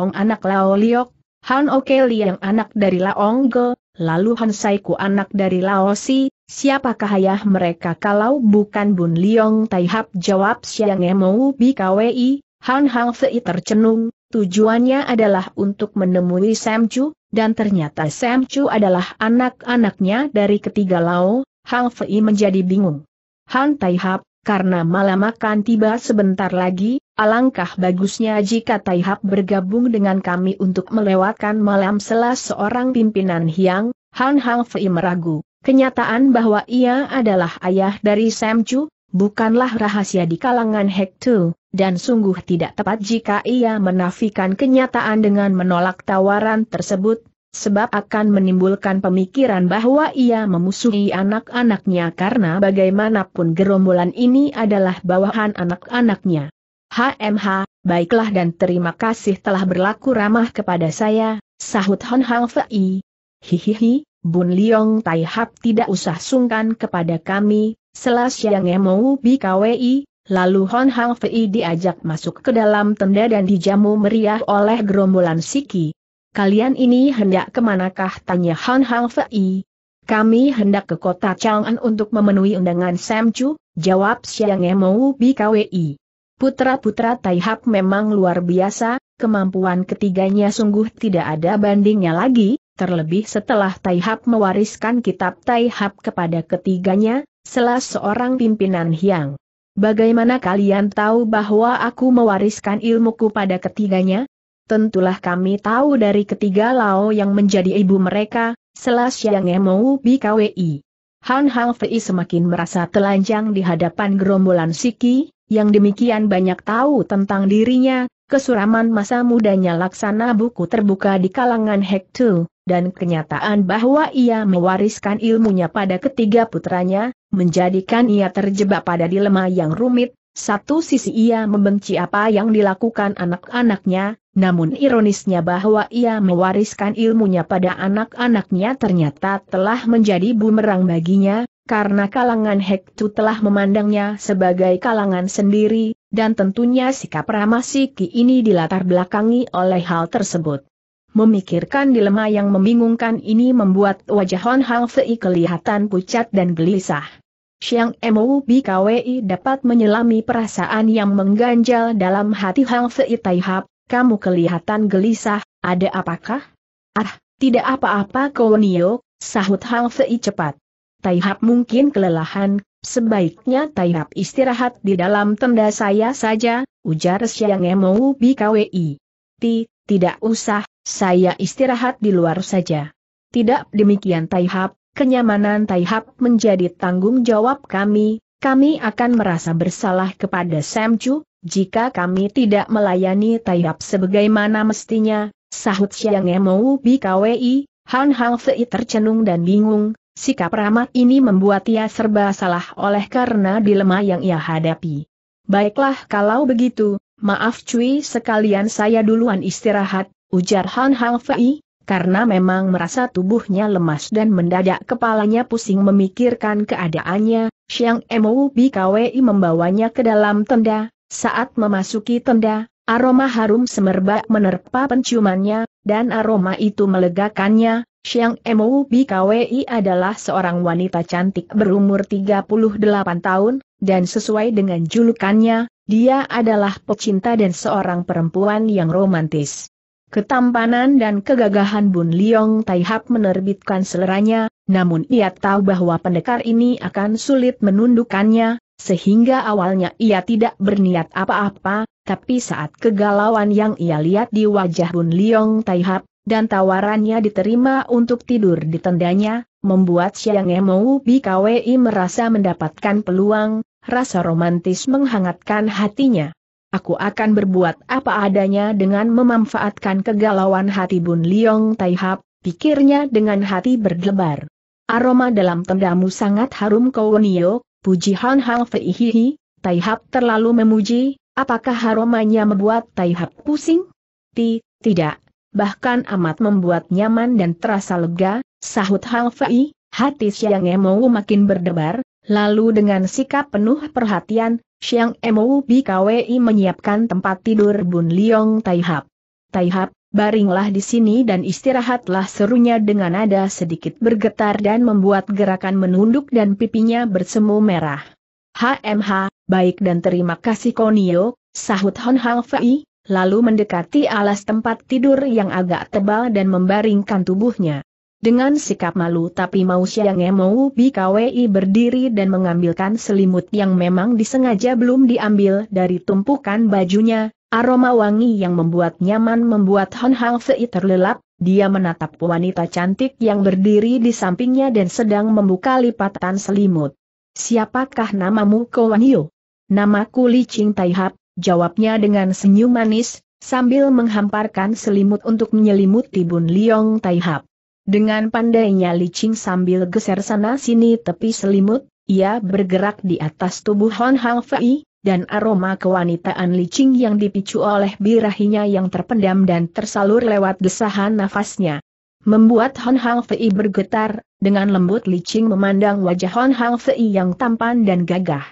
Ong anak Lao Liok, Han Oke Liang anak dari Laong Ge, lalu Han Saiku anak dari Laosi, siapakah ayah mereka kalau bukan Bun Liong Taihap jawab Siang Emou Bkwi, Han Hang Sei tercenung, tujuannya adalah untuk menemui Sam Chu, dan ternyata Sam Chu adalah anak-anaknya dari ketiga Lao, Hang Fei menjadi bingung. Han Tai Hap, karena malam akan tiba sebentar lagi, alangkah bagusnya jika Tai Hap bergabung dengan kami untuk melewatkan malam selas seorang pimpinan Hiang, Han Hang Fei meragu. Kenyataan bahwa ia adalah ayah dari Sam Chu, bukanlah rahasia di kalangan Hek Tu, dan sungguh tidak tepat jika ia menafikan kenyataan dengan menolak tawaran tersebut, sebab akan menimbulkan pemikiran bahwa ia memusuhi anak-anaknya karena bagaimanapun gerombolan ini adalah bawahan anak-anaknya. HMH, baiklah dan terima kasih telah berlaku ramah kepada saya, sahut Hon Hang Fei. Hihihi, Bun Liong Tai Hap tidak usah sungkan kepada kami, selas yang bi BKWI, Lalu Hon Hang Fei diajak masuk ke dalam tenda dan dijamu meriah oleh gerombolan Siki. Kalian ini hendak kemanakah? Tanya Hon Hang Fei. Kami hendak ke kota Chang'an untuk memenuhi undangan Sam Chu, jawab Xiang Emou BKWI. Putra-putra Taihap memang luar biasa, kemampuan ketiganya sungguh tidak ada bandingnya lagi, terlebih setelah Taihap mewariskan kitab Taihap kepada ketiganya, selas seorang pimpinan Hyang. Bagaimana kalian tahu bahwa aku mewariskan ilmuku pada ketiganya? Tentulah kami tahu dari ketiga Lao yang menjadi ibu mereka, selas yang emou BKWI. Han Hang Fei semakin merasa telanjang di hadapan gerombolan Siki, yang demikian banyak tahu tentang dirinya, kesuraman masa mudanya laksana buku terbuka di kalangan Hektu, dan kenyataan bahwa ia mewariskan ilmunya pada ketiga putranya, menjadikan ia terjebak pada dilema yang rumit, satu sisi ia membenci apa yang dilakukan anak-anaknya, namun ironisnya bahwa ia mewariskan ilmunya pada anak-anaknya ternyata telah menjadi bumerang baginya, karena kalangan Hektu telah memandangnya sebagai kalangan sendiri, dan tentunya sikap ramah Siki ini dilatar belakangi oleh hal tersebut. Memikirkan dilema yang membingungkan ini membuat wajah Hon Hang Fei kelihatan pucat dan gelisah. Xiang Mou BKWI dapat menyelami perasaan yang mengganjal dalam hati Hang Fei Taihap, kamu kelihatan gelisah, ada apakah? Ah, tidak apa-apa Kownio, sahut Hang Fei cepat. Taihap mungkin kelelahan, sebaiknya Taihap istirahat di dalam tenda saya saja, ujar Xiang Mou Kwei. Ti, tidak usah, saya istirahat di luar saja. Tidak demikian Taihap, kenyamanan Taihap menjadi tanggung jawab kami, kami akan merasa bersalah kepada Samcu, jika kami tidak melayani Taihap sebagaimana mestinya, sahut Siang Emou BKWI, Han Hang Fei tercenung dan bingung, sikap ramah ini membuat ia serba salah oleh karena dilema yang ia hadapi. Baiklah kalau begitu, maaf cuy sekalian saya duluan istirahat, ujar Han Hang Fei, karena memang merasa tubuhnya lemas dan mendadak kepalanya pusing memikirkan keadaannya, Xiang Bi Kwei membawanya ke dalam tenda, saat memasuki tenda, aroma harum semerbak menerpa penciumannya, dan aroma itu melegakannya, Xiang Bi Kwei adalah seorang wanita cantik berumur 38 tahun, dan sesuai dengan julukannya, dia adalah pecinta dan seorang perempuan yang romantis. Ketampanan dan kegagahan Bun Liong Taihap menerbitkan seleranya, namun ia tahu bahwa pendekar ini akan sulit menundukkannya, sehingga awalnya ia tidak berniat apa-apa, tapi saat kegalauan yang ia lihat di wajah Bun Liong Taihap, dan tawarannya diterima untuk tidur di tendanya, membuat Siang Emou BKWI merasa mendapatkan peluang, rasa romantis menghangatkan hatinya. Aku akan berbuat apa adanya dengan memanfaatkan kegalauan hati Bun Liong Taihap, pikirnya dengan hati berdebar. Aroma dalam tendamu sangat harum Kowonio, puji Han Hang Feihihi, Taihap terlalu memuji, apakah aromanya membuat Taihap pusing? Ti, tidak, bahkan amat membuat nyaman dan terasa lega, sahut Hang Fei, hati Siang Emou makin berdebar, Lalu dengan sikap penuh perhatian, Xiang Emu BKWI menyiapkan tempat tidur Bun Liong Taihap. Taihap, baringlah di sini dan istirahatlah serunya dengan nada sedikit bergetar dan membuat gerakan menunduk dan pipinya bersemu merah. HMH, baik dan terima kasih Konio, sahut Hon Hang Fei, lalu mendekati alas tempat tidur yang agak tebal dan membaringkan tubuhnya. Dengan sikap malu tapi mau Siang Emou BKWI berdiri dan mengambilkan selimut yang memang disengaja belum diambil dari tumpukan bajunya, aroma wangi yang membuat nyaman membuat Hon Hang Fei terlelap, dia menatap wanita cantik yang berdiri di sampingnya dan sedang membuka lipatan selimut. Siapakah namamu Kowan Yu? Namaku Li Ching Tai Hap, jawabnya dengan senyum manis, sambil menghamparkan selimut untuk menyelimuti Bun Liong Tai Hap. Dengan pandainya licin sambil geser sana-sini tepi selimut, ia bergerak di atas tubuh Hon Hang Fei, dan aroma kewanitaan licin yang dipicu oleh birahinya yang terpendam dan tersalur lewat desahan nafasnya. Membuat Hon Hang Fei bergetar, dengan lembut licin memandang wajah Hon Hang Fei yang tampan dan gagah.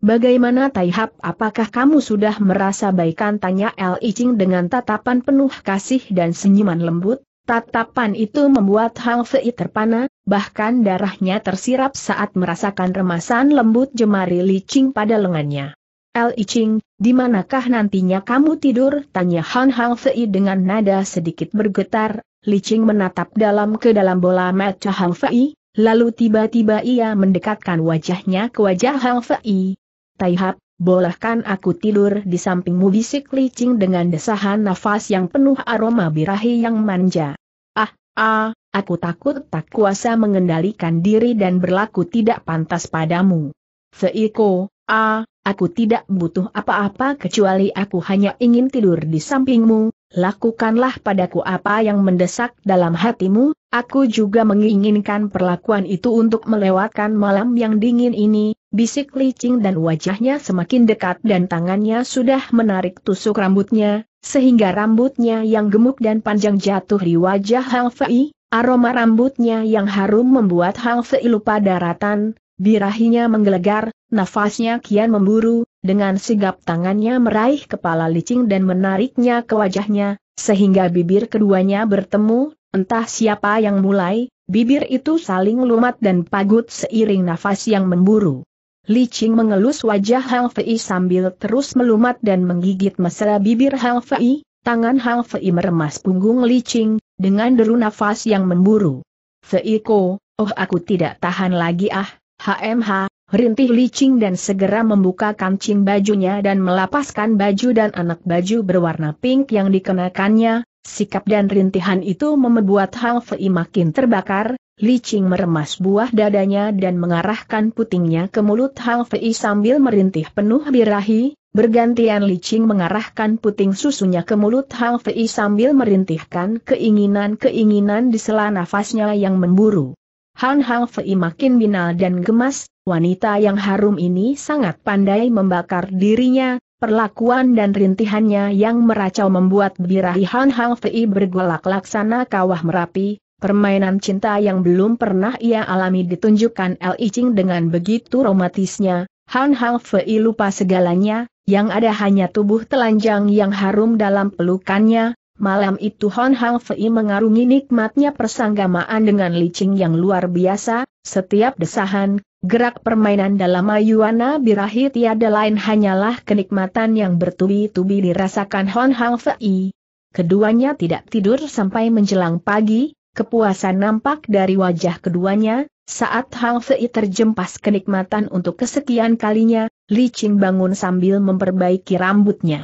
Bagaimana Taihap apakah kamu sudah merasa baikan tanya El Icing dengan tatapan penuh kasih dan senyuman lembut? Tatapan itu membuat Hang Fei terpana, bahkan darahnya tersirap saat merasakan remasan lembut jemari Li Qing pada lengannya. Li Iching, di manakah nantinya kamu tidur? Tanya Han Hang Fei dengan nada sedikit bergetar, Li Qing menatap dalam ke dalam bola mata Hang Fei, lalu tiba-tiba ia mendekatkan wajahnya ke wajah Hang Fei. Taihap, bolehkan aku tidur di sampingmu bisik licing dengan desahan nafas yang penuh aroma birahi yang manja. Ah, ah, aku takut tak kuasa mengendalikan diri dan berlaku tidak pantas padamu. Seiko, ah, aku tidak butuh apa-apa kecuali aku hanya ingin tidur di sampingmu, lakukanlah padaku apa yang mendesak dalam hatimu, aku juga menginginkan perlakuan itu untuk melewatkan malam yang dingin ini, Bisik licing dan wajahnya semakin dekat dan tangannya sudah menarik tusuk rambutnya, sehingga rambutnya yang gemuk dan panjang jatuh di wajah Hang Fei, aroma rambutnya yang harum membuat Hang Fei lupa daratan, birahinya menggelegar, nafasnya kian memburu, dengan sigap tangannya meraih kepala licing dan menariknya ke wajahnya, sehingga bibir keduanya bertemu, entah siapa yang mulai, bibir itu saling lumat dan pagut seiring nafas yang memburu. Li Qing mengelus wajah Hang Fei sambil terus melumat dan menggigit mesra bibir Hang Fei, tangan Hang Fei meremas punggung Li Qing, dengan deru nafas yang memburu. Fei Ko, oh aku tidak tahan lagi ah, HMH, rintih Li Qing dan segera membuka kancing bajunya dan melapaskan baju dan anak baju berwarna pink yang dikenakannya, sikap dan rintihan itu membuat Hang Fei makin terbakar, Licing meremas buah dadanya dan mengarahkan putingnya ke mulut Hang Fei sambil merintih penuh birahi, bergantian Licing mengarahkan puting susunya ke mulut Hang Fei sambil merintihkan keinginan-keinginan di sela nafasnya yang memburu. Han Hang Fei makin binal dan gemas, wanita yang harum ini sangat pandai membakar dirinya, perlakuan dan rintihannya yang meracau membuat birahi Han Hang Fei bergolak laksana kawah merapi, Permainan cinta yang belum pernah ia alami ditunjukkan El Qing dengan begitu romantisnya, Han Hang Fei lupa segalanya, yang ada hanya tubuh telanjang yang harum dalam pelukannya, malam itu Han Hang Fei mengarungi nikmatnya persanggamaan dengan Li Qing yang luar biasa, setiap desahan, gerak permainan dalam Ayuana birahi tiada lain hanyalah kenikmatan yang bertubi-tubi dirasakan Han Hang Fei. Keduanya tidak tidur sampai menjelang pagi, Kepuasan nampak dari wajah keduanya, saat Hang Fei terjempas kenikmatan untuk kesekian kalinya, Li Qing bangun sambil memperbaiki rambutnya.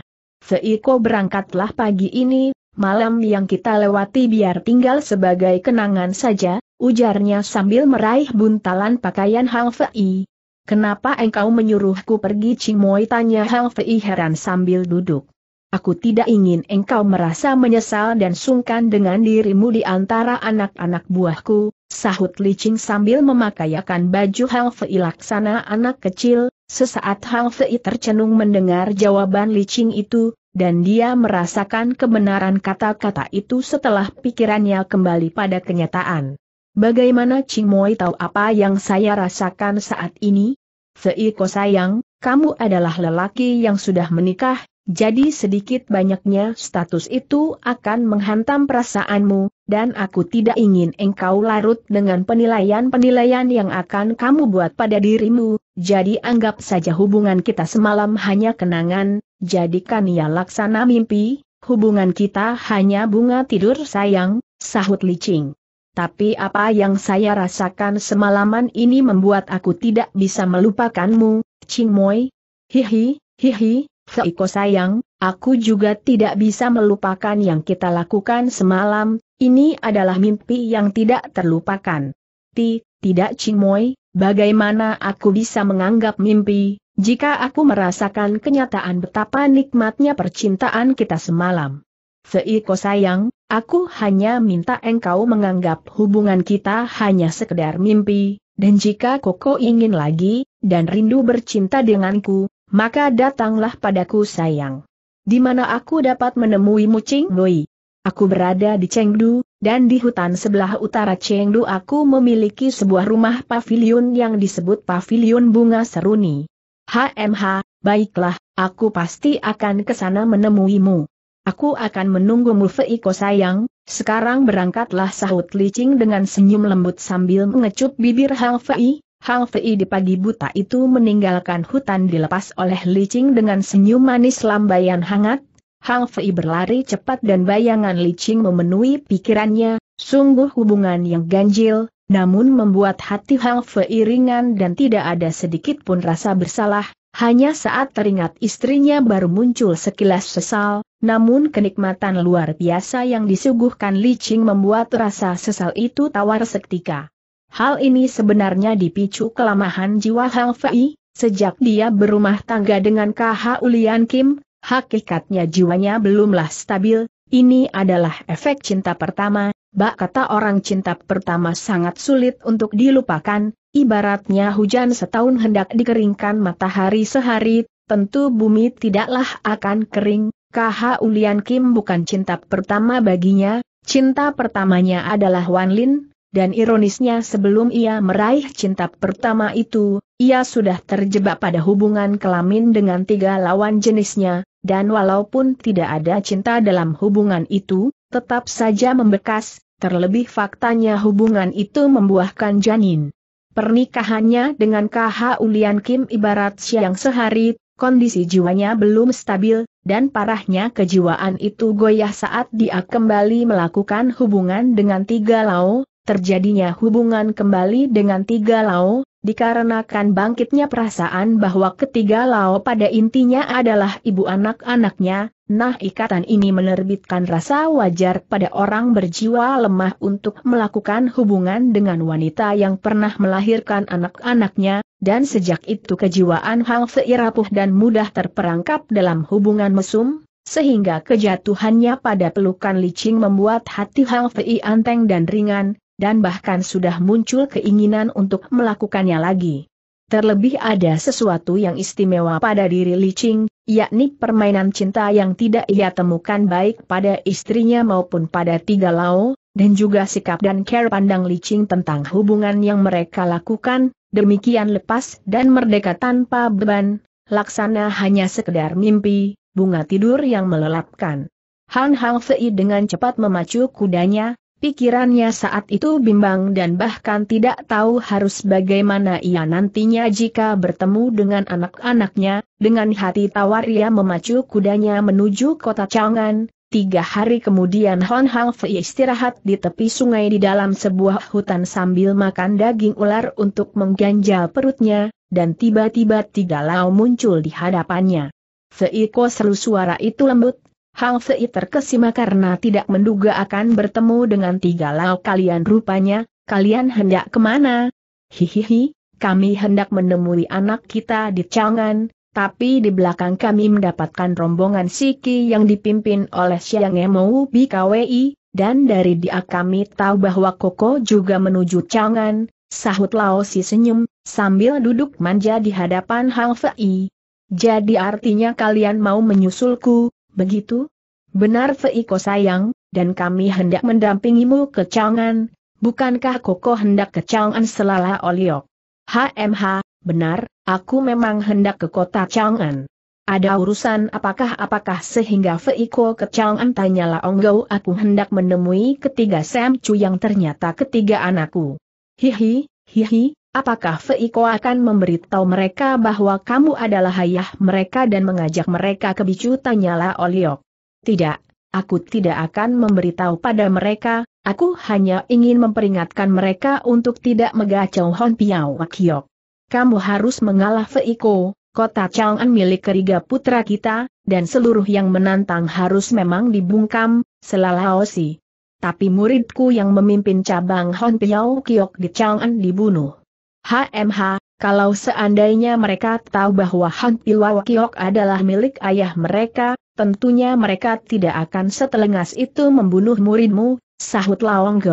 Ko berangkatlah pagi ini, malam yang kita lewati biar tinggal sebagai kenangan saja, ujarnya sambil meraih buntalan pakaian Hang Fei. Kenapa engkau menyuruhku pergi Cimoy tanya Hang Fei heran sambil duduk. Aku tidak ingin engkau merasa menyesal dan sungkan dengan dirimu di antara anak-anak buahku, sahut licing sambil memakaiakan baju Hang Fei laksana anak kecil, sesaat Hang Fei tercenung mendengar jawaban licing itu, dan dia merasakan kebenaran kata-kata itu setelah pikirannya kembali pada kenyataan. Bagaimana Cimoy tahu apa yang saya rasakan saat ini? Seiko sayang, kamu adalah lelaki yang sudah menikah, jadi sedikit banyaknya status itu akan menghantam perasaanmu, dan aku tidak ingin engkau larut dengan penilaian-penilaian yang akan kamu buat pada dirimu, jadi anggap saja hubungan kita semalam hanya kenangan, jadikan ia laksana mimpi, hubungan kita hanya bunga tidur sayang, sahut licing. Tapi apa yang saya rasakan semalaman ini membuat aku tidak bisa melupakanmu, Ching Moi. Hihi, hihi, Seiko sayang, aku juga tidak bisa melupakan yang kita lakukan semalam, ini adalah mimpi yang tidak terlupakan. Ti, tidak Cimoy, bagaimana aku bisa menganggap mimpi, jika aku merasakan kenyataan betapa nikmatnya percintaan kita semalam. Seiko sayang, aku hanya minta engkau menganggap hubungan kita hanya sekedar mimpi, dan jika Koko ingin lagi, dan rindu bercinta denganku, maka datanglah padaku sayang. Di mana aku dapat menemui Ching Wei? Aku berada di Chengdu, dan di hutan sebelah utara Chengdu aku memiliki sebuah rumah pavilion yang disebut Pavilion Bunga Seruni. HMH, baiklah, aku pasti akan ke sana menemuimu. Aku akan menunggumu Feiko sayang, sekarang berangkatlah sahut licing dengan senyum lembut sambil mengecup bibir Hang Fei, Hang Fei di pagi buta itu meninggalkan hutan dilepas oleh Li Qing dengan senyum manis lambaian hangat. Hang Fei berlari cepat dan bayangan Li Qing memenuhi pikirannya, sungguh hubungan yang ganjil, namun membuat hati Hang Fei ringan dan tidak ada sedikit pun rasa bersalah, hanya saat teringat istrinya baru muncul sekilas sesal, namun kenikmatan luar biasa yang disuguhkan Li Qing membuat rasa sesal itu tawar seketika. Hal ini sebenarnya dipicu kelemahan jiwa Hang Fei, sejak dia berumah tangga dengan KH Ulian Kim, hakikatnya jiwanya belumlah stabil, ini adalah efek cinta pertama, bak kata orang cinta pertama sangat sulit untuk dilupakan, ibaratnya hujan setahun hendak dikeringkan matahari sehari, tentu bumi tidaklah akan kering, KH Ulian Kim bukan cinta pertama baginya, cinta pertamanya adalah Wan Lin, dan ironisnya sebelum ia meraih cinta pertama itu, ia sudah terjebak pada hubungan kelamin dengan tiga lawan jenisnya, dan walaupun tidak ada cinta dalam hubungan itu, tetap saja membekas, terlebih faktanya hubungan itu membuahkan janin. Pernikahannya dengan KH Ulian Kim ibarat siang sehari, kondisi jiwanya belum stabil, dan parahnya kejiwaan itu goyah saat dia kembali melakukan hubungan dengan tiga lao, terjadinya hubungan kembali dengan tiga lao, dikarenakan bangkitnya perasaan bahwa ketiga lao pada intinya adalah ibu anak-anaknya, nah ikatan ini menerbitkan rasa wajar pada orang berjiwa lemah untuk melakukan hubungan dengan wanita yang pernah melahirkan anak-anaknya, dan sejak itu kejiwaan Hang seirapuh rapuh dan mudah terperangkap dalam hubungan mesum, sehingga kejatuhannya pada pelukan licin membuat hati Hang Fei anteng dan ringan, dan bahkan sudah muncul keinginan untuk melakukannya lagi. Terlebih ada sesuatu yang istimewa pada diri Li Qing, yakni permainan cinta yang tidak ia temukan baik pada istrinya maupun pada tiga lao, dan juga sikap dan care pandang Li Qing tentang hubungan yang mereka lakukan, demikian lepas dan merdeka tanpa beban, laksana hanya sekedar mimpi, bunga tidur yang melelapkan. Han Hang Fei dengan cepat memacu kudanya, Pikirannya saat itu bimbang dan bahkan tidak tahu harus bagaimana ia nantinya jika bertemu dengan anak-anaknya, dengan hati tawar ia memacu kudanya menuju kota Changan, Tiga hari kemudian Hon Hang Fei istirahat di tepi sungai di dalam sebuah hutan sambil makan daging ular untuk mengganjal perutnya, dan tiba-tiba tiga lau muncul di hadapannya. Fei Ko seru suara itu lembut, Hang Sei terkesima karena tidak menduga akan bertemu dengan tiga lau kalian rupanya, kalian hendak kemana? Hihihi, kami hendak menemui anak kita di Changan, tapi di belakang kami mendapatkan rombongan Siki yang dipimpin oleh Siang Emou BKWI, dan dari dia kami tahu bahwa Koko juga menuju Changan, sahut Lao Si senyum, sambil duduk manja di hadapan Hang Fei. Jadi artinya kalian mau menyusulku, Begitu? Benar Feiko sayang, dan kami hendak mendampingimu ke Chang'an, bukankah Koko hendak ke Chang'an selala Oliok? HMH, benar, aku memang hendak ke kota Chang'an. Ada urusan apakah-apakah sehingga Feiko ke Chang'an tanyalah Onggau. aku hendak menemui ketiga Sam Chu yang ternyata ketiga anakku. Hihi, hihi, Apakah Feiko akan memberitahu mereka bahwa kamu adalah ayah mereka dan mengajak mereka ke bicu? Tanyalah Oliok. Tidak, aku tidak akan memberitahu pada mereka, aku hanya ingin memperingatkan mereka untuk tidak megacau Hon Piao Wakiok. Kamu harus mengalah Feiko, kota Chang'an milik keriga putra kita, dan seluruh yang menantang harus memang dibungkam, selalaosi. Tapi muridku yang memimpin cabang Hon Piao Kiok di Chang'an dibunuh. HMH, kalau seandainya mereka tahu bahwa Han Piwakiok adalah milik ayah mereka, tentunya mereka tidak akan setelengas itu membunuh muridmu, sahut Laong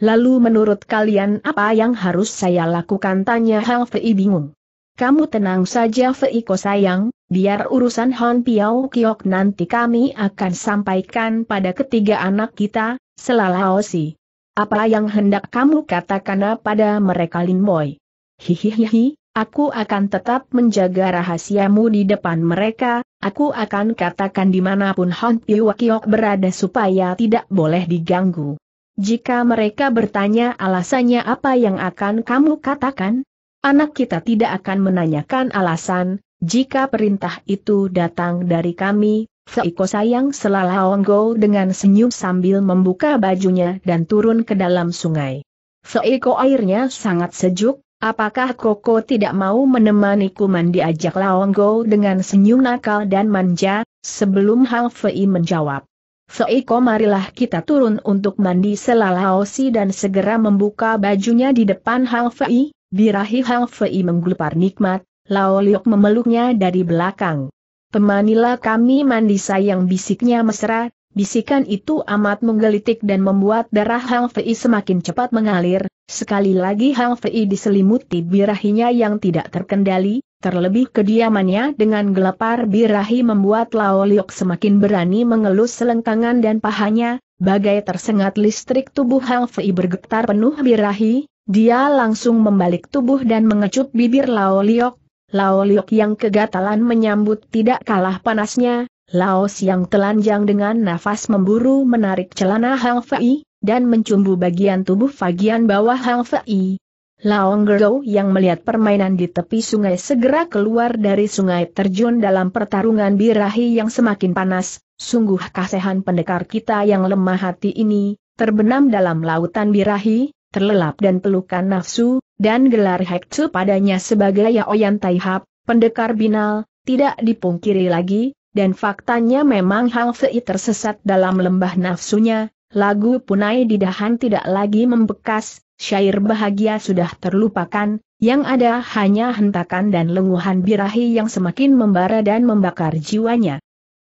Lalu menurut kalian apa yang harus saya lakukan tanya Fei bingung. Kamu tenang saja ko sayang, biar urusan Han Piao Kiok nanti kami akan sampaikan pada ketiga anak kita, Selalaosi. Apa yang hendak kamu katakan pada mereka Lin Boy? Hihihihi, aku akan tetap menjaga rahasiamu di depan mereka, aku akan katakan dimanapun Han Piwakiok berada supaya tidak boleh diganggu. Jika mereka bertanya alasannya apa yang akan kamu katakan, anak kita tidak akan menanyakan alasan, jika perintah itu datang dari kami, Feiko sayang selalaonggo dengan senyum sambil membuka bajunya dan turun ke dalam sungai. Feiko airnya sangat sejuk, apakah Koko tidak mau menemaniku mandi ajak Laonggo dengan senyum nakal dan manja, sebelum Hal Fei menjawab. Feiko marilah kita turun untuk mandi selalaosi dan segera membuka bajunya di depan Hal Fei, birahi Hal Fei menggelupar nikmat, Lao Liok memeluknya dari belakang. Pemanilah kami mandi sayang bisiknya mesra, bisikan itu amat menggelitik dan membuat darah Hang Fei semakin cepat mengalir, sekali lagi Hang Fei diselimuti birahinya yang tidak terkendali, terlebih kediamannya dengan gelapar birahi membuat Lao Liok semakin berani mengelus selengkangan dan pahanya, bagai tersengat listrik tubuh Hang Fei bergetar penuh birahi, dia langsung membalik tubuh dan mengecup bibir Lao Liok, Lao Liok yang kegatalan menyambut tidak kalah panasnya, Laos yang telanjang dengan nafas memburu menarik celana Hang Fei, dan mencumbu bagian tubuh bagian bawah Hang Fei. Lao Ngerou yang melihat permainan di tepi sungai segera keluar dari sungai terjun dalam pertarungan birahi yang semakin panas, sungguh kasehan pendekar kita yang lemah hati ini, terbenam dalam lautan birahi, terlelap dan pelukan nafsu, dan gelar Hekcu padanya sebagai Yaoyan Taihap, pendekar binal, tidak dipungkiri lagi, dan faktanya memang Hang Fei tersesat dalam lembah nafsunya, lagu punai di dahan tidak lagi membekas, syair bahagia sudah terlupakan, yang ada hanya hentakan dan lenguhan birahi yang semakin membara dan membakar jiwanya.